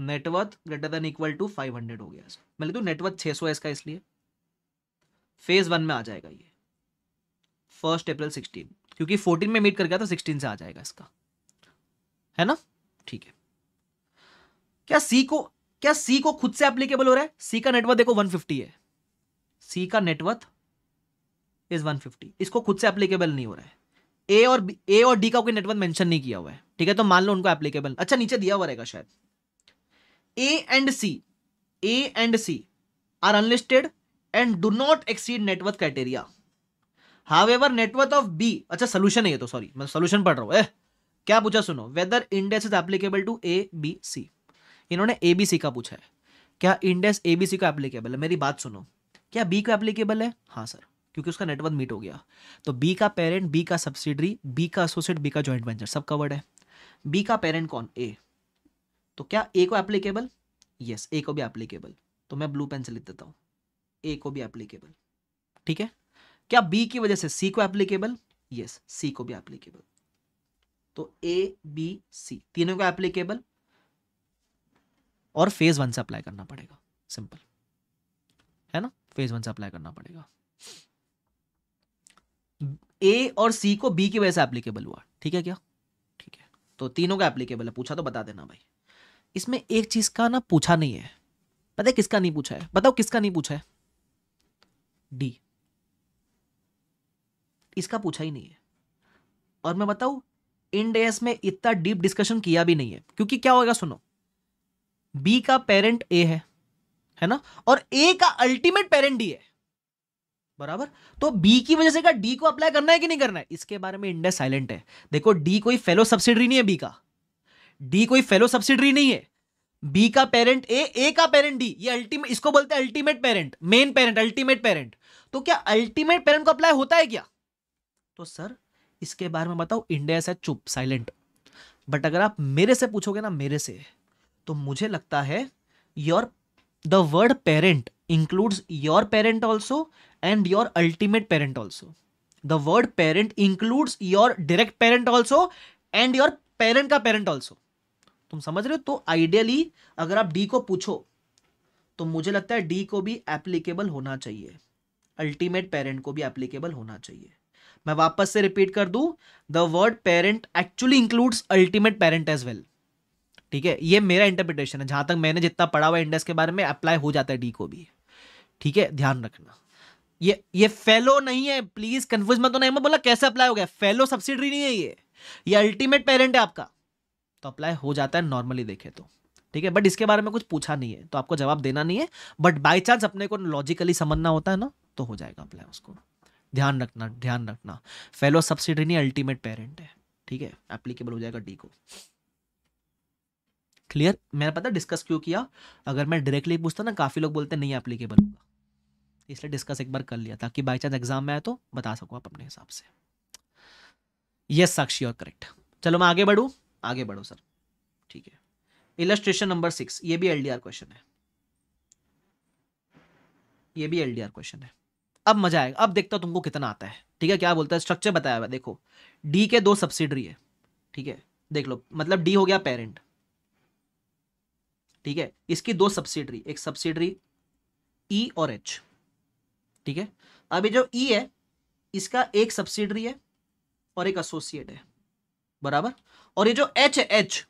net worth greater than equal to 500 हो गया मैं लिख दू नेटवर्थ 600 है इसका इसलिए फेज वन में आ जाएगा ये फर्स्ट अप्रैल 16 क्योंकि 14 में मीट कर गया था 16 से आ जाएगा इसका है ना ठीक है क्या सी को क्या सी को खुद से एप्लीकेबल हो रहा है सी का नेटवर्थ देखो 150 है सी का नेटवर्थ इज 150 इसको खुद से एप्लीकेबल नहीं हो रहा है ए और ए और डी का कोई नेटवर्क मेंशन नहीं किया हुआ है ठीक है तो मान लो उनको एप्लीकेबल अच्छा नीचे दिया हुआ रहेगा शायद A and C A and C are unlisted and do not exceed network criteria however network of B अच्छा सोल्यूशन है ये तो सॉरी मैं सोल्यूशन पढ़ रहा हूँ क्या पूछा सुनो whether index is applicable to A B C इन्होंने एबीसी का पूछा है क्या इंडेस एबीसी का एप्लीकेबल है मेरी बात सुनो क्या बी का एप्लीकेबल है हाँ सर क्योंकि उसका नेटवर्क मीट हो गया तो बी का पेरेंट बी का सब्सिडरी बी का एसोसिएट बी का ज्वाइंट वेंचर सब कवर्ड है बी का पेरेंट कौन ए तो क्या ए को एप्लीकेबल यस ए को भी एप्लीकेबल तो मैं ब्लू पेन से लिख देता हूँ ए को भी एप्लीकेबल ठीक है क्या बी की वजह से सी को एप्लीकेबल यस सी को भी एप्लीकेबल तो ए बी सी तीनों को एप्लीकेबल और फेज वन से अप्लाई करना पड़ेगा सिंपल है ना फेज वन से अप्लाई करना पड़ेगा ए और सी को बी की वजह से एप्लीकेबल हुआ ठीक है क्या ठीक है तो तीनों का एप्लीकेबल है पूछा तो बता देना भाई इसमें एक चीज का ना पूछा नहीं है पता है किसका नहीं पूछा है बताओ किसका नहीं पूछा है डी इसका पूछा ही नहीं है और मैं बताऊ इन डेस में इतना डीप डिस्कशन किया भी नहीं है क्योंकि क्या होगा सुनो बी का पेरेंट ए है है ना और ए का अल्टीमेट पेरेंट डी है बराबर तो बी की वजह से क्या डी को अप्लाई करना है कि नहीं करना है इसके बारे में इंडिया साइलेंट है देखो डी कोई फेलो सब्सिडरी नहीं है बी का डी कोई फेलो सब्सिडरी नहीं है बी का पेरेंट ए ए का पेरेंट डी ये अल्टीमेट इसको बोलते हैं ultimate parent main parent ultimate parent तो क्या अल्टीमेट पेरेंट को अप्लाई होता है क्या तो सर इसके बारे में बताओ इंडिया से चुप साइलेंट बट अगर आप मेरे से पूछोगे ना मेरे से तो मुझे लगता है your the word parent includes your parent also and your ultimate parent also the word parent includes your direct parent also and your parent का पेरेंट ऑल्सो तुम समझ रहे हो तो आइडियली अगर आप डी को पूछो तो मुझे लगता है डी को भी एप्लीकेबल होना चाहिए अल्टीमेट पेरेंट को भी एप्लीकेबल होना चाहिए मैं वापस से रिपीट कर दूं the word parent actually includes ultimate parent as well ठीक है ये मेरा इंटरप्रिटेशन है जहां तक मैंने जितना पढ़ा हुआ इंडेक्स के बारे में अप्लाई हो जाता है डी को भी ठीक है ध्यान रखना ये ये फेलो नहीं है प्लीज कंफ्यूज मत होना मैं बोला कैसे अप्लाई हो गया फेलो सब्सिडरी नहीं है ये ये अल्टीमेट पेरेंट है आपका तो अप्लाई हो जाता है नॉर्मली देखे तो ठीक है बट इसके बारे में कुछ पूछा नहीं है तो आपको जवाब देना नहीं है बट बाय चांस अपने को लॉजिकली समझना होता है ना तो हो जाएगा अप्लाई उसको ध्यान रखना ध्यान रखना फेलो सब्सिडरी नहीं अल्टीमेट पेरेंट है ठीक है एप्लीकेबल हो जाएगा डी को क्लियर मैंने पता डिस्कस क्यों किया अगर मैं डायरेक्टली पूछता ना काफ़ी लोग बोलते नहीं एप्लीकेबल होगा इसलिए डिस्कस एक बार कर लिया ताकि बाई चांस एग्जाम में आए तो बता सको आप अपने हिसाब से यस साक्षी और करेक्ट चलो मैं आगे बढ़ूँ आगे बढ़ो सर ठीक है इलस्ट्रेशन नंबर सिक्स ये भी एलडीआर क्वेश्चन है ये भी एलडीआर क्वेश्चन है अब मजा आएगा अब देखता तुमको कितना आता है ठीक है क्या बोलता है स्ट्रक्चर बताया हुआ देखो डी के दो सब्सिडरी है ठीक है देख लो मतलब डी हो गया पेरेंट ठीक है इसकी दो सब्सिडरी एक सब्सिडरी ई e और एच ठीक है अब ये जो ई e है इसका एक सब्सिडरी है और एक एसोसिएट है बराबर और ये जो एच है एच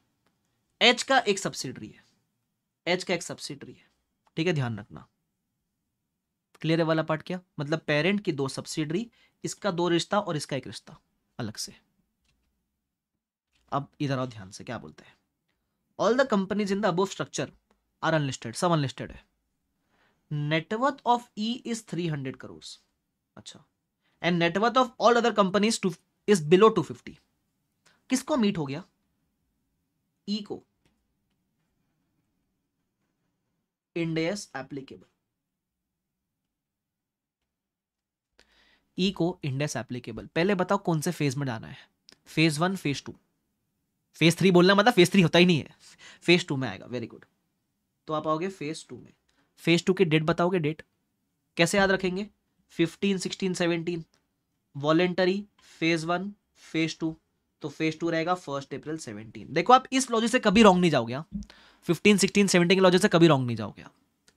एच का एक सब्सिडरी है एच का एक सब्सिडरी है ठीक है ध्यान रखना क्लियर है वाला पार्ट क्या मतलब पेरेंट की दो सब्सिडरी इसका दो रिश्ता और इसका एक रिश्ता अलग से अब इधर आओ ध्यान से क्या बोलते हैं all the companies in the above structure are unlisted सब अनलिस्टेड है net worth of E is three hundred crore अच्छा and net worth of all other companies too is below two fifty किसको मीट हो गया ई e को इंडेस एप्लीकेबल e को Ind AS applicable पहले बताओ कौन से फेज में जाना है phase one phase two phase three बोलना मतलब फेज थ्री होता ही नहीं है फेज टू में आएगा वेरी गुड तो आप आओगे फेज टू में फेज टू के डेट बताओगे डेट कैसे याद रखेंगे fifteen sixteen seventeen voluntary phase one phase two तो फेज टू रहेगा फर्स्ट अप्रैल सेवनटीन देखो आप इस लॉजिक से कभी रॉन्ग नहीं जाओगे फिफ्टीन सिक्सटीन सेवनटीन के लॉजिक से कभी रॉन्ग नहीं जाओगे हाँ।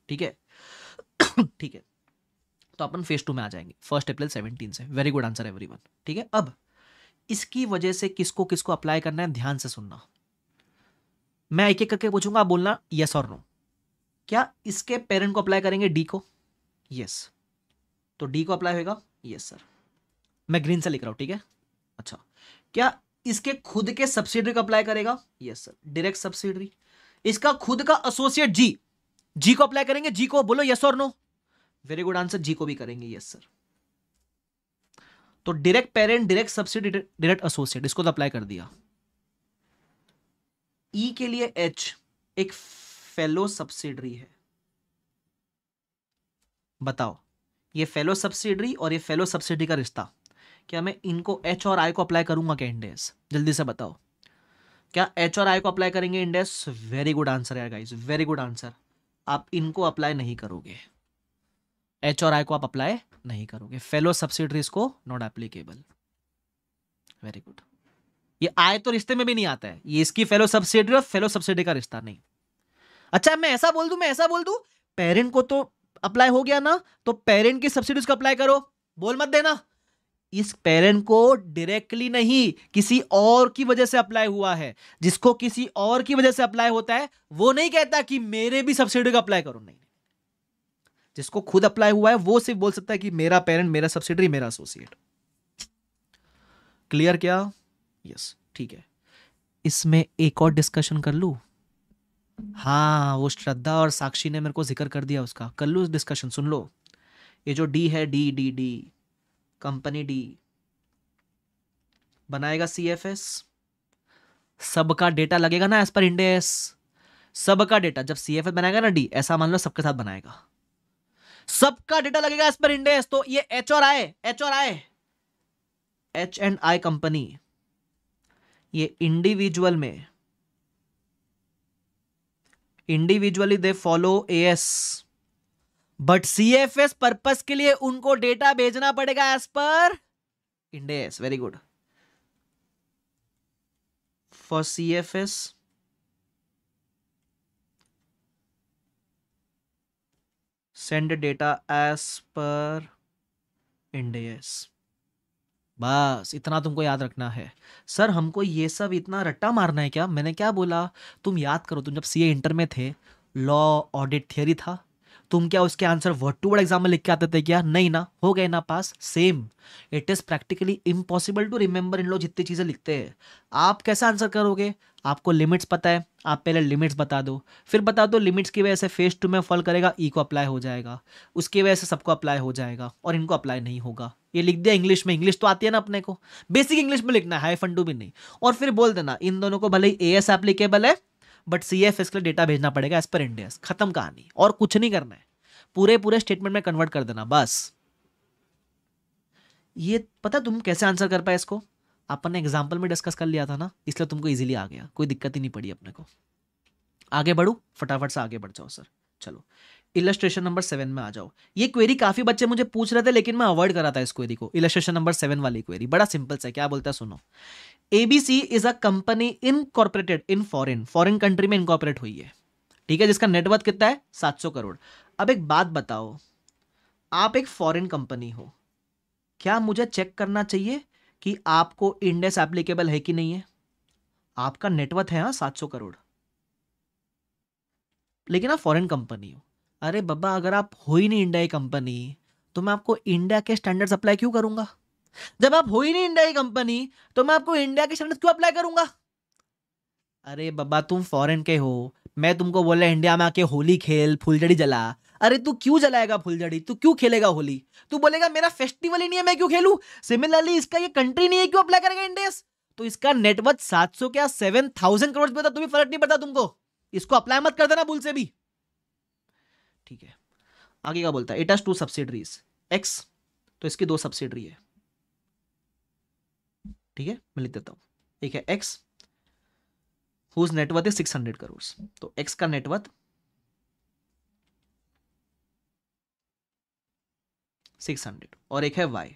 ठीक है ठीक है तो अपन फेज टू में आ जाएंगे फर्स्ट अप्रैल सेवनटीन से very good answer everyone ठीक है अब इसकी वजह से किसको किसको अप्लाई करना है ध्यान से सुनना मैं एक एक करके पूछूंगा आप बोलना यस और नो क्या इसके पेरेंट को अप्लाई करेंगे डी को यस तो डी को अप्लाई होगा यस सर मैं ग्रीन से लिख रहा हूं ठीक है अच्छा क्या इसके खुद के सब्सिडरी को अप्लाई करेगा यस सर डायरेक्ट सब्सिडरी इसका खुद का एसोसिएट जी जी को अप्लाई करेंगे जी को बोलो यस और no very good answer G को भी करेंगे यस सर तो direct parent direct subsidy direct associate इसको तो अप्लाई कर दिया ई e के लिए एच एक फेलो सब्सिडरी है बताओ ये फेलो सब्सिडरी और ये फेलो सब्सिडी का रिश्ता क्या मैं इनको एच और आई को अप्लाई करूंगा क्या इंडेस जल्दी से बताओ क्या एच और आई को अप्लाई करेंगे इंडेस वेरी गुड आंसर है गाइज वेरी गुड आंसर आप इनको अप्लाई नहीं करोगे एच और आई को आप अप्लाई नहीं करोगे फेलो सब्सिडरीज को नॉट एप्लीकेबल वेरी गुड ये आय तो रिश्ते में भी नहीं आता है ये इसकी फेलो सब्सिडी और फेलो सब्सिडी का रिश्ता नहीं अच्छा मैं ऐसा बोल दू मैं ऐसा बोल दू पेरेंट को तो अप्लाई हो गया ना तो पेरेंट की सब्सिडीज को अप्लाई करो बोल मत देना इस पेरेंट को डायरेक्टली नहीं किसी और की वजह से अप्लाई हुआ है जिसको किसी और की वजह से अप्लाई होता है वो नहीं कहता कि मेरे भी सब्सिडी को अप्लाई करो नहीं जिसको खुद अप्लाई हुआ है वो सिर्फ बोल सकता है कि मेरा पेरेंट मेरा सब्सिडरी मेरा एसोसिएट क्लियर क्या यस ठीक है इसमें एक और डिस्कशन कर लू हाँ वो श्रद्धा और साक्षी ने मेरे को जिक्र कर दिया उसका कर लू डिस्कशन सुन लो ये जो डी है D D D company D बनाएगा सी एफ एस सबका डेटा लगेगा ना एज पर इंडेस सबका डेटा जब सी एफ एस बनाएगा ना डी ऐसा मान लो सबके साथ बनाएगा सबका डेटा लगेगा इस पर इंडेस तो ये एच और आई एच और I H and I company ये इंडिविजुअल में individually they follow A S but C F S purpose के लिए उनको डेटा भेजना पड़ेगा एज पर Ind AS very good for C F S send data as per Ind AS बस इतना तुमको याद रखना है सर हमको ये सब इतना रट्टा मारना है क्या मैंने क्या बोला तुम याद करो तुम जब सीए इंटर में थे लॉ ऑडिट थियरी था तुम क्या उसके answer word to word exam में लिख के आते थे क्या नहीं ना हो गए ना pass same it is practically impossible to remember इन लोग जितनी चीज़ें लिखते हैं आप कैसा आंसर करोगे आपको लिमिट्स पता है आप पहले लिमिट्स बता दो फिर बता दो लिमिट्स की वजह से फेस टू में फॉल करेगा ई e को अप्लाई हो जाएगा उसकी वजह से सबको अप्लाई हो जाएगा और इनको अप्लाई नहीं होगा ये लिख दिया इंग्लिश में इंग्लिश तो आती है ना अपने को बेसिक इंग्लिश में लिखना है हाई फंडू भी नहीं और फिर बोल देना इन दोनों को भले ही ए एस एप्लीकेबल है बट सी एफ इसके लिए डेटा भेजना पड़ेगा एज पर इंडियस खत्म कहानी और कुछ नहीं करना है पूरे पूरे स्टेटमेंट में कन्वर्ट कर देना बस ये पता तुम कैसे आंसर कर पाए इसको अपन ने एग्जाम्पल में डिस्कस कर लिया था ना इसलिए तुमको इजीली आ गया कोई दिक्कत ही नहीं पड़ी अपने को आगे बढ़ू फटाफट से आगे बढ़ जाओ सर चलो इलस्ट्रेशन नंबर सेवन में आ जाओ ये क्वेरी काफ़ी बच्चे मुझे पूछ रहे थे लेकिन मैं अवॉइड करा था इस क्वेरी को इलस्ट्रेशन नंबर सेवन वाली क्वेरी बड़ा सिंपल सा क्या बोलता है सुनो ABC is a company incorporated in foreign foreign country में इनकॉर्पोरेट हुई है ठीक है जिसका नेटवर्थ कितना है सात सौ करोड़ अब एक बात बताओ आप एक फॉरिन कंपनी हो क्या मुझे चेक करना चाहिए कि आपको इंडेस एप्लीकेबल है कि नहीं है आपका नेटवर्थ है हाँ सात सौ करोड़ लेकिन आप फॉरेन कंपनी हो अरे बब्बा अगर आप हो ही नहीं इंडिया कंपनी तो मैं आपको इंडिया के स्टैंडर्ड अप्लाई क्यों करूंगा जब आप हो ही नहीं इंडिया की कंपनी तो मैं आपको इंडिया के स्टैंडर्ड क्यों अप्लाई करूंगा अरे बब्बा तुम फॉरेन के हो मैं तुमको बोला इंडिया में आके होली खेल फुलझड़ी जला अरे तू क्यों जलाएगा फुलझड़ी तू क्यों खेलेगा होली तू बोलेगा मेरा फेस्टिवल ही नहीं है मैं क्यों खेलू सिमिलरली इसका ये कंट्री नहीं है क्यों अप्लाई करेगा इंडेस तो इसका नेटवर्थ सौ क्या सेवन थाउजेंड करोड़ पे तुम्हें फर्क नहीं पड़ता तुमको इसको अप्लाई मत कर देना भूल से भी ठीक है आगे क्या बोलता है it has two subsidiaries X तो इसकी दो सब्सिडरी है ठीक है मैं लिख देता हूं एक है X whose net worth is six hundred crore तो एक्स का नेटवर्थ सिक्स हंड्रेड और एक है Y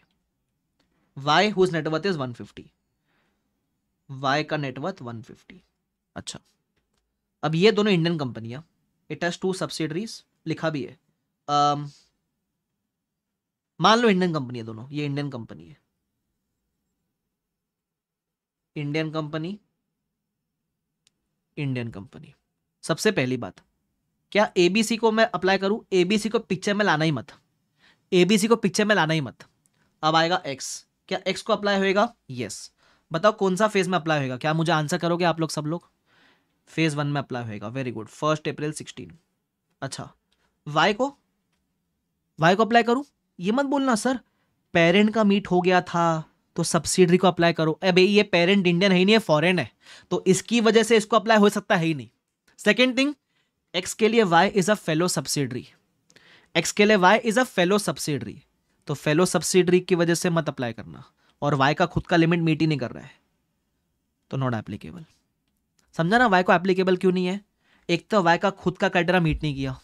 Y whose net worth is one fifty Y का नेटवर्थ वन फिफ्टी अच्छा अब ये दोनों इंडियन कंपनियां इट हैज टू सब्सिडरीज लिखा भी है um, मान लो इंडियन कंपनी है दोनों ये इंडियन कंपनी है इंडियन कंपनी इंडियन कंपनी सबसे पहली बात क्या एबीसी को मैं अप्लाई करूं एबीसी को पिक्चर में लाना ही मत एबीसी को पिक्चर में लाना ही मत अब आएगा एक्स क्या एक्स को अप्लाई होएगा यस बताओ कौन सा फेज में अप्लाई होएगा क्या मुझे आंसर करोगे आप लोग सब लोग फेज वन में अप्लाई होएगा very good first April sixteen अच्छा वाई को वाई को अप्लाई करूँ ये मत बोलना सर पेरेंट का मीट हो गया था तो सब्सिडरी को अप्लाई करो अबे ये पेरेंट इंडियन है ही नहीं है फॉरेन है तो इसकी वजह से इसको अप्लाई हो सकता है ही नहीं सेकेंड थिंग एक्स के लिए Y is a fellow subsidiary X के लिए Y is a fellow subsidiary तो फेलो सब्सिडरी की वजह से मत अप्लाई करना और वाई का खुद का लिमिट मीट ही नहीं कर रहा है तो नॉट एप्लीकेबल समझा ना वाई को एप्लीकेबल क्यों नहीं है एक तो वाई का खुद का कैटरा मीट नहीं किया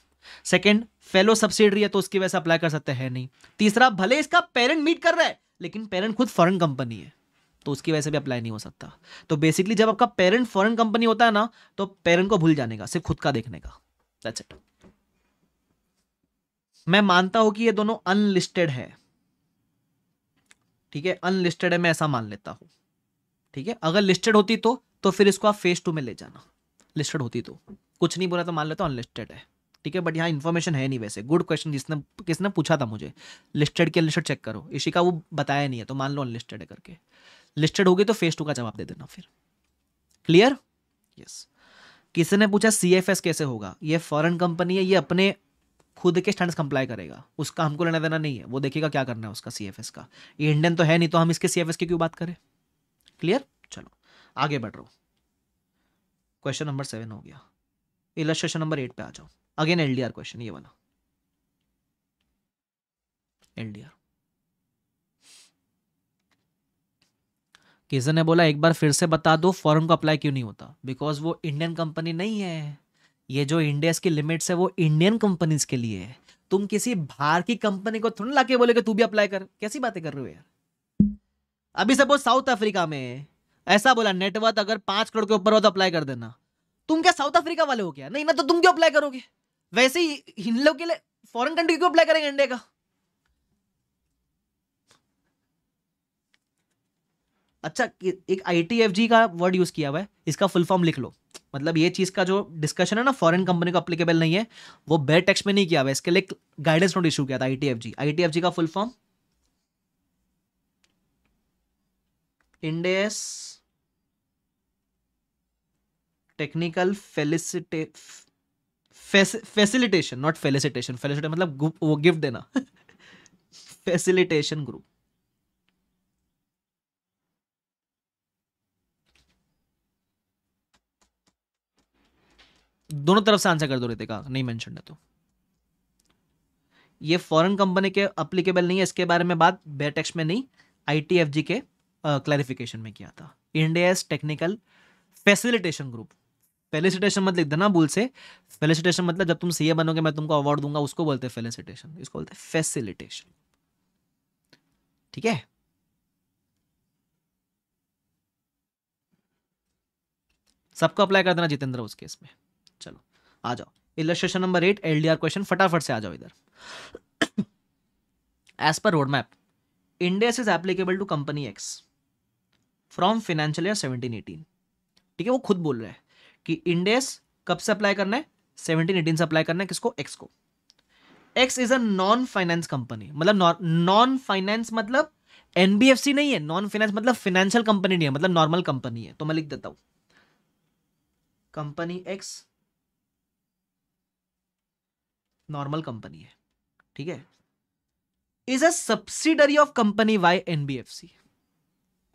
सेकेंड फेलो सब्सिडरी है तो उसकी वजह से अप्लाई कर सकते हैं नहीं तीसरा भले इसका पेरेंट मीट कर रहा है लेकिन पेरेंट खुद फॉरन कंपनी है तो उसकी वजह से भी अप्लाई नहीं हो सकता तो बेसिकली जब आपका पेरेंट फॉरन कंपनी होता है ना तो पेरेंट को भूल जाने का सिर्फ खुद का देखने का दैट्स इट मैं मानता हूं कि ये दोनों अनलिस्टेड है ठीक है अनलिस्टेड है मैं ऐसा मान लेता हूं ठीक है अगर लिस्टेड होती तो तो फिर इसको आप फेस टू में ले जाना लिस्टेड होती तो कुछ नहीं बोला तो मान लेता अनलिस्टेड है ठीक है बट यहाँ इन्फॉर्मेशन है नहीं वैसे गुड क्वेश्चन जिसने किसने पूछा था मुझे लिस्टेड के लिस्टेड चेक करो इसी का वो बताया नहीं है तो मान लो अनलिस्टेड है करके लिस्टेड होगी तो फेस टू का जवाब दे देना फिर क्लियर यस yes. किसी ने पूछा सी एफ एस कैसे होगा ये फॉरन कंपनी है ये अपने खुद के स्टैंडर्ड्स कंप्लाई करेगा उसका हमको लेना देना नहीं है वो देखेगा क्या करना है उसका सी का ये इंडियन तो है नहीं तो हम इसके सी की क्यों बात करें क्लियर चलो आगे बढ़ रहा क्वेश्चन नंबर सेवन हो गया इलस्ट्रेशन नंबर एट पे आ जाओ अगेन एल क्वेश्चन ये वाला एल किसी ने बोला एक बार फिर से बता दो फॉरन को अप्लाई क्यों नहीं होता बिकॉज वो इंडियन कंपनी नहीं है ये जो इंडिया की लिमिट्स है वो इंडियन कंपनीज के लिए है तुम किसी बाहर की कंपनी को थोड़ा लाके बोले कि तू भी अप्लाई कर कैसी बातें कर रहे हो यार अभी सपोज साउथ अफ्रीका में ऐसा बोला नेटवर्थ अगर पांच करोड़ के ऊपर हो तो अप्लाई कर देना तुम क्या साउथ अफ्रीका वाले हो क्या नहीं ना तो तुम क्यों अप्लाई करोगे वैसे ही इन लोग के लिए फॉरेन कंट्री क्यों अप्लाई करेंगे इंडिया का अच्छा एक आई का वर्ड यूज किया हुआ है इसका फुल फॉर्म लिख लो मतलब ये चीज़ का जो डिस्कशन है ना फॉरेन कंपनी को अप्लीकेबल नहीं है वो बेड टैक्स में नहीं किया हुआ इसके लिए गाइडेंस नोट इशू किया था आईटीएफजी आईटीएफजी का full form Ind AS technical felicitate facilitation not felicitation felicitation मतलब वो गिफ्ट देना फेसिलिटेशन ग्रुप दोनों तरफ से आंसर कर दो रितिका नहीं मैंशन है तो ये फॉरेन कंपनी के अप्लीकेबल नहीं है इसके बारे में बात बेटेक्स में नहीं आईटीएफजी के क्लैरिफिकेशन में किया था India technical facilitation group felicitation मत लिख देना भूल से फेलिसिटेशन मतलब जब तुम सीए बनोगे मैं तुमको अवार्ड दूंगा उसको बोलते हैं फेलिसिटेशन इसको बोलते हैं फैसिलिटेशन ठीक है सबको अप्लाई कर देना जितेंद्र उस केस में चलो आ जाओ illustration number eight L question फटाफट से आ जाओ इधर as per road map Ind AS is applicable to company X from financial year seventeen eighteen ठीक है वो खुद बोल रहे हैं कि इंडेस कब से अप्लाई करना है सेवनटीन एटीन से अप्लाई करना है किसको एक्स को X is a non finance company मतलब नॉन फाइनेंस मतलब एनबीएफसी नहीं है नॉन फाइनेंस मतलब फाइनेंशियल कंपनी नहीं है मतलब नॉर्मल कंपनी है तो मैं लिख देता हूं कंपनी एक्स नॉर्मल कंपनी है ठीक है is a subsidiary of company Y NBFC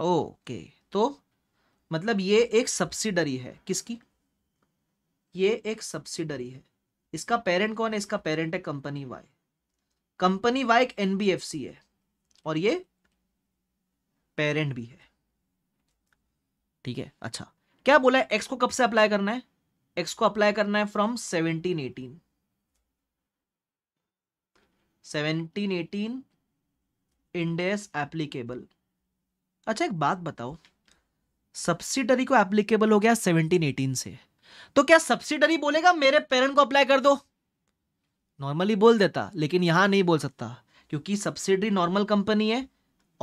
okay तो मतलब ये एक सब्सिडरी है किसकी ये एक सब्सिडरी है इसका पेरेंट कौन है इसका पेरेंट है कंपनी वाई कंपनी वाई एक एनबीएफसी है और ये पेरेंट भी है ठीक है अच्छा क्या बोला है एक्स को कब से अप्लाई करना है एक्स को अप्लाई करना है from seventeen eighteen seventeen eighteen Ind AS applicable अच्छा एक बात बताओ सब्सिडरी को एप्लीकेबल हो गया सेवनटीन एटीन से तो क्या सब्सिडरी बोलेगा मेरे पेरेंट को अप्लाई कर दो नॉर्मली बोल देता लेकिन यहां नहीं बोल सकता क्योंकि सब्सिडरी नॉर्मल कंपनी है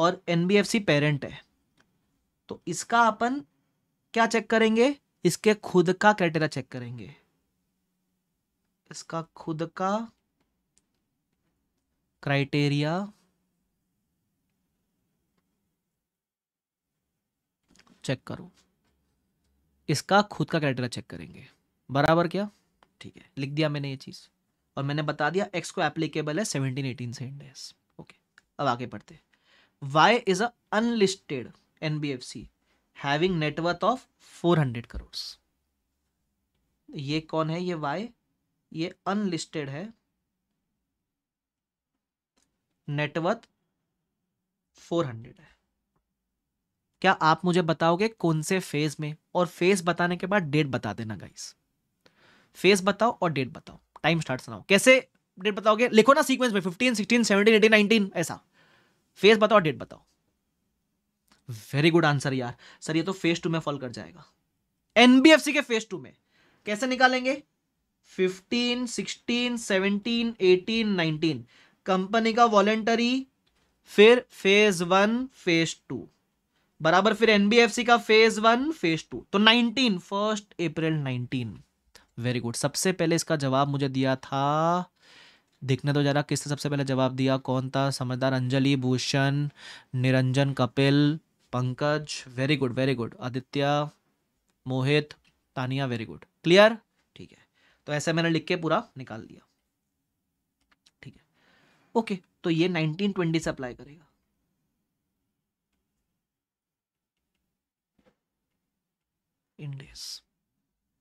और एनबीएफसी पेरेंट है तो इसका अपन क्या चेक करेंगे इसके खुद का क्राइटेरिया चेक करेंगे इसका खुद का criteria चेक करो इसका खुद का क्राइटेरिया चेक करेंगे बराबर क्या ठीक है लिख दिया मैंने ये चीज़ और मैंने बता दिया एक्स को एप्लीकेबल है सेवनटीन एटीन से इंडेस ओके अब आगे बढ़ते Y is a unlisted N B F C having net worth of four hundred crore ये कौन है ये वाई ये अनलिस्टेड है नेटवर्थ फोर हंड्रेड है क्या आप मुझे बताओगे कौन से फेज में और फेज बताने के बाद डेट बता देना गाइस फेज बताओ और डेट बताओ टाइम स्टार्ट सुनाओ कैसे डेट बताओगे लिखो ना सीक्वेंस में fifteen sixteen seventeen eighteen nineteen ऐसा फेज बताओ डेट बताओ वेरी गुड आंसर यार सर ये तो फेज टू में फॉल कर जाएगा एनबीएफसी के फेज टू में कैसे निकालेंगे 15, 16, 17, 18, 19 कंपनी का वॉलेंटरी फिर फेज वन फेज टू बराबर फिर एनबीएफसी का फेज वन फेज टू तो nineteen first April nineteen very good सबसे पहले इसका जवाब मुझे दिया था देखने तो जरा किसने सबसे पहले जवाब दिया कौन था समझदार Anjali Bhushan Niranjan Kapil Pankaj very good very good Aditya Mohit Tania very good clear ठीक है तो ऐसे मैंने लिख के पूरा निकाल दिया ओके तो ये 1920 से अप्लाई करेगा इंडेस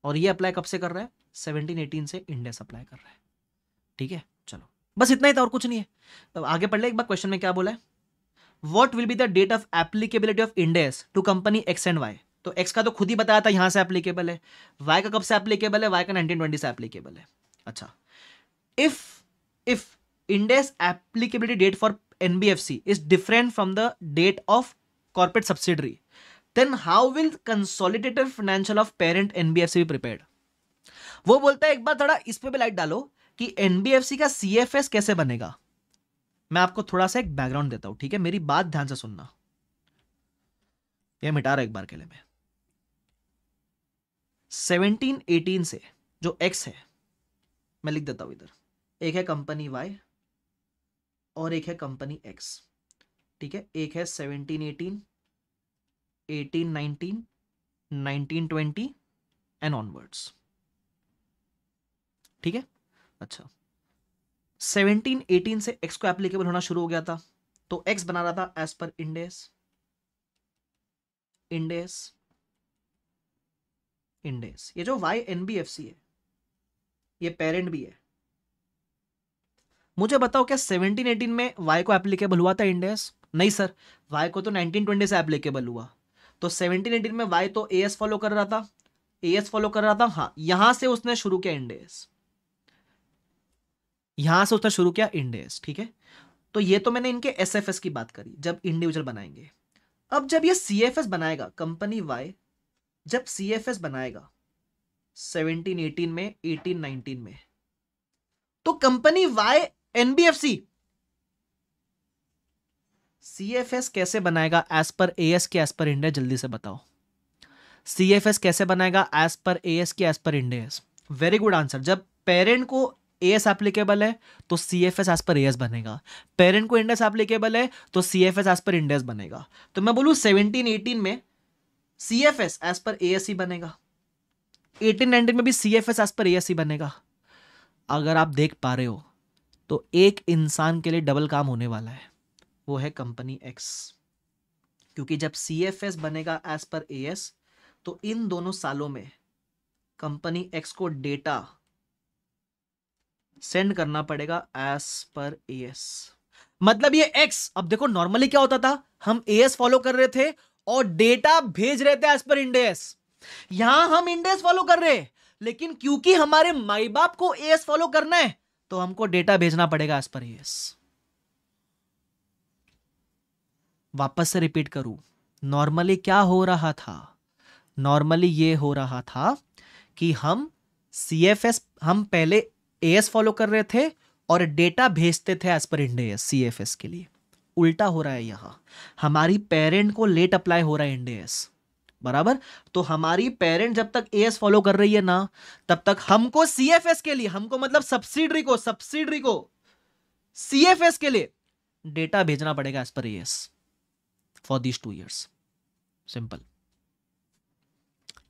और ये अप्लाई कब से कर रहा है 1718 से इंडेस अप्लाई कर रहा है ठीक है चलो बस इतना ही था और कुछ नहीं है तो आगे पढ़ ले एक बार क्वेश्चन में क्या बोला है what will be the date of applicability of Ind AS to company X and Y तो एक्स का तो खुद ही बताया था यहां से एप्लीकेबल है वाई का कब से एप्लीकेबल है वाई का 1920 से एप्लीकेबल है अच्छा if if Ind AS applicability date for NBFC is different from the date of corporate subsidiary, then how will consolidated financial of parent NBFC be prepared? वो बोलता है एक बार थोड़ा इस पर भी लाइट डालो कि एनबीएफसी का सीएफएस कैसे बनेगा मैं आपको थोड़ा सा एक बैकग्राउंड देता हूं ठीक है मेरी बात ध्यान से सुनना ये मिटा रहा एक बार के लिए मैं 1718 से जो एक्स है मैं लिख देता हूं इधर एक है कंपनी वाई और एक है कंपनी एक्स ठीक है एक है seventeen eighteen eighteen nineteen nineteen twenty and onwards ठीक है अच्छा सेवनटीन एटीन से एक्स को एप्लीकेबल होना शुरू हो गया था तो एक्स बना रहा था एज पर इंडेस इंडेस इंडेस ये जो Y N B F C है ये पेरेंट भी है मुझे बताओ क्या 1718 में वाई को एप्लीकेबल हुआ था इंडेस नहीं सर वाई को तो 1920 से एप्लीकेबल हुआ तो 1718 में वाई तो ए एस फॉलो कर रहा था ए एस फॉलो कर रहा था हाँ यहां से उसने शुरू किया इंडेस यहां से उसने शुरू किया इंडेस ठीक है तो ये तो मैंने इनके एस की बात करी जब इंडिविजुअल बनाएंगे अब जब ये सी बनाएगा कंपनी वाई जब सी बनाएगा 1718 में 1819 में तो कंपनी वाई एनबीएफसी सीएफएस कैसे बनाएगा एज पर एएस के एज पर इंडिया जल्दी से बताओ सीएफएस कैसे बनाएगा एज पर एएस के एज पर इंडिया वेरी गुड आंसर जब पेरेंट को ए एस एप्लीकेबल है तो सी F S as per A S बनेगा पेरेंट को इंडेस एप्लीकेबल है तो सी एफ एस एज पर इंडेस बनेगा तो मैं बोलू सेवनटीन एटीन में सी F S as per A S ही बनेगा एटीन नाइनटीन में भी सी F S as per A S ही बनेगा अगर आप देख पा रहे हो तो एक इंसान के लिए डबल काम होने वाला है वो है कंपनी एक्स क्योंकि जब सी एफ एस बनेगा एज पर ए एस तो इन दोनों सालों में कंपनी एक्स को डेटा सेंड करना पड़ेगा एज पर ए एस मतलब ये एक्स अब देखो नॉर्मली क्या होता था हम ए एस फॉलो कर रहे थे और डेटा भेज रहे थे एज पर इंडेस यहां हम इंडेस फॉलो कर रहे लेकिन क्योंकि हमारे माई बाप को ए एस फॉलो करना है तो हमको डेटा भेजना पड़ेगा एज पर यूएस वापस से रिपीट करूं नॉर्मली क्या हो रहा था नॉर्मली ये हो रहा था कि हम सी एफ एस हम पहले ए एस फॉलो कर रहे थे और डेटा भेजते थे एज पर इंडेस सी एफ एस के लिए उल्टा हो रहा है यहां हमारी पेरेंट को लेट अप्लाई हो रहा है इंडेस बराबर तो हमारी पेरेंट जब तक ए एस फॉलो कर रही है ना तब तक हमको सी एफ एस के लिए हमको मतलब सब्सिडरी को सब्सिडरी को सी एफ एस के लिए डेटा भेजना पड़ेगा as per A S for these two years simple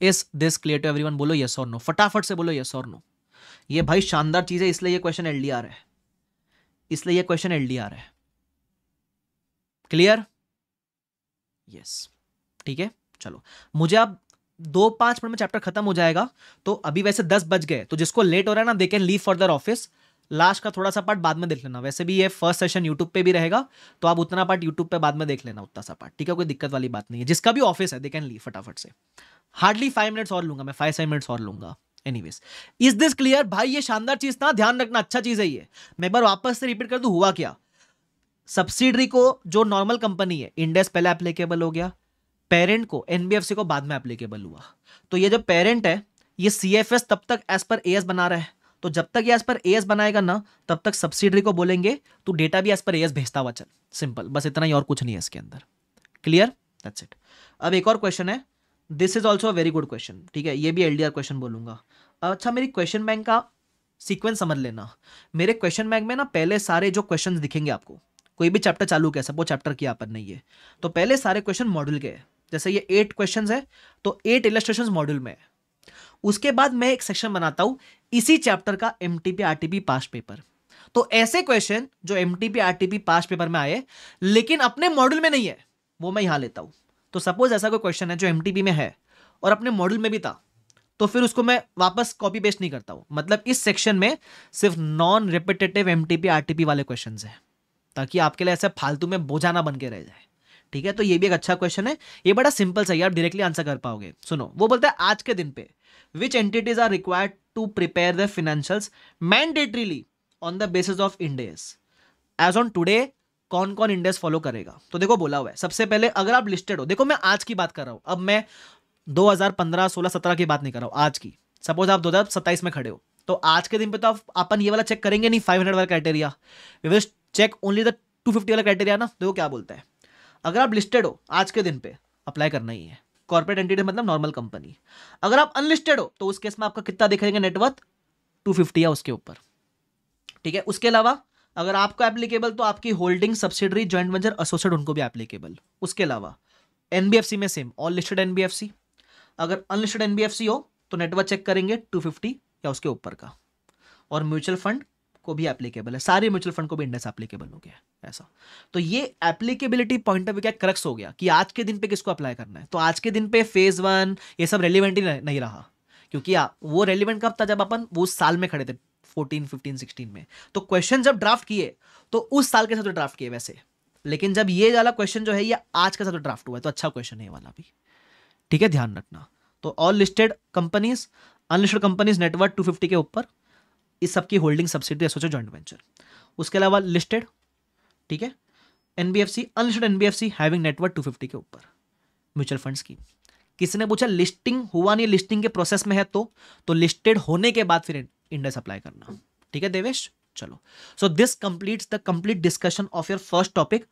is this clear to everyone बोलो यस और नो फटाफट से बोलो यस और नो ये भाई शानदार चीज है इसलिए ये क्वेश्चन एलडीआर है इसलिए ये क्वेश्चन एलडीआर है क्लियर यस ठीक है चलो मुझे अब दो पांच मिनट में चैप्टर खत्म हो जाएगा तो अभी वैसे दस बज गए तो जिसको लेट हो रहा है ना they can leave for their office last का थोड़ा सा पार्ट बाद में देख लेना वैसे भी ये फर्स्ट सेशन यूट्यूब पे भी रहेगा तो आप उतना पार्ट यूट्यूब पे बाद में देख लेना उतना सा पार्ट ठीक है कोई दिक्कत वाली बात नहीं है जिसका भी ऑफिस है दे कैन लीव फटाफट से हार्डली फाइव मिनट्स और लूंगा मैं फाइव सेवन मिनट्स और लूंगा एनीवेज इज दिस क्लियर भाई ये शानदार चीज था ध्यान रखना अच्छा चीज है ये मैं एक बार वापस से रिपीट कर दू हुआ क्या सब्सिडरी को जो नॉर्मल कंपनी है इंडेस पहले एप्लीकेबल हो गया पेरेंट को एनबीएफसी को बाद में एप्लीकेबल हुआ तो ये जो पेरेंट है ये सी तब तक एज पर ए बना रहा है तो जब तक ये एज पर ए बनाएगा ना तब तक सब्सिडरी को बोलेंगे तू डेटा भी एज पर ए भेजता हुआ चल सिंपल बस इतना ही और कुछ नहीं है इसके अंदर क्लियर दैट्स इट अब एक और क्वेश्चन है this is also a very good question ठीक है ये भी एल क्वेश्चन बोलूंगा अच्छा मेरी क्वेश्चन बैंक का सीक्वेंस समझ लेना मेरे क्वेश्चन बैंक में ना पहले सारे जो क्वेश्चन दिखेंगे आपको कोई भी चैप्टर चालू कैसे वो चैप्टर किया पर नहीं है तो पहले सारे क्वेश्चन मॉडल के हैं जैसे ये एट क्वेश्चन है तो एट इलेट्रेशन मॉड्यूल में है उसके बाद मैं एक सेक्शन बनाता हूं इसी चैप्टर का M T P past paper तो ऐसे क्वेश्चन जो M T P pass paper में आए लेकिन अपने मॉड्यूल में नहीं है वो मैं यहां लेता हूं तो सपोज ऐसा कोई क्वेश्चन है जो एम में है और अपने मॉड्यूल में भी था तो फिर उसको मैं वापस कॉपी पेस्ट नहीं करता हूं मतलब इस सेक्शन में सिर्फ नॉन रिपीटेटिव एम टी वाले क्वेश्चन है ताकि आपके लिए ऐसे फालतू में बोझाना बन के रह जाए ठीक है तो ये भी एक अच्छा क्वेश्चन है ये बड़ा सिंपल सही आप डायरेक्टली आंसर कर पाओगे सुनो वो बोलता है आज के दिन पे which entities are required to prepare the financials mandatorily on the basis of Ind AS as on today कौन कौन इंडेस फॉलो करेगा तो देखो बोला हुआ है सबसे पहले अगर आप लिस्टेड हो देखो मैं आज की बात कर रहा हूं अब मैं 2015, 16, 17 की बात नहीं कर रहा हूँ आज की सपोज आप 2027 में खड़े हो तो आज के दिन पे तो आप अपन ये वाला चेक करेंगे नहीं 500 वाला criteria we will check only the 250 वाला क्राइटेरिया ना देखो क्या बोलता है अगर आप लिस्टेड हो आज के दिन पे अप्लाई करना ही है कॉर्पोरेट एंटिटी मतलब नॉर्मल कंपनी अगर आप अनलिस्टेड हो तो उस केस में आपका कितना दिखाएंगे नेटवर्थ टू फिफ्टी या उसके ऊपर ठीक है उसके अलावा अगर आपको एप्लीकेबल तो आपकी holding subsidiary joint venture associate उनको भी एप्लीकेबल उसके अलावा एनबीएफसी में सेम ऑल लिस्टेड एनबीएफसी अगर अनलिस्टेड एनबीएफसी हो तो नेटवर्क चेक करेंगे 250 या उसके ऊपर का और म्यूचुअल फंड को भी एप्लीकेबल है सारे म्यूचुअल फंड को भी इंडेक्स एप्लीकेबल हो गया ऐसा तो ये एप्लीकेबिलिटी पॉइंट ऑफ व्यू क्या क्रक्स हो गया कि आज के दिन पे किसको अप्लाई करना है तो आज के दिन पे फेज वन ये सब रेलिवेंट ही नहीं रहा क्योंकि आ, वो रेलिवेंट कब था जब अपन वो साल में खड़े थे फोर्टीन फिफ्टीन सिक्सटीन में तो क्वेश्चन जब ड्राफ्ट किए तो उस साल के साथ ड्राफ्ट तो किए वैसे लेकिन जब ये वाला क्वेश्चन जो है ये आज के साथ ड्राफ्ट तो हुआ है तो अच्छा क्वेश्चन है वाला भी ठीक है ध्यान रखना तो all listed companies unlisted companies network 250 के ऊपर इस सबकी होल्डिंग सब्सिडी एसोचो जॉइंट वेंचर उसके अलावा लिस्टेड ठीक है NBFC unlisted NBFC having network two fifty के ऊपर म्यूचुअल फंड की किसी ने पूछा लिस्टिंग हुआ नहीं लिस्टिंग के प्रोसेस में है तो तो लिस्टेड होने के बाद फिर इंडेक्स अप्लाई करना ठीक है देवेश चलो so this complete the complete discussion of your first topic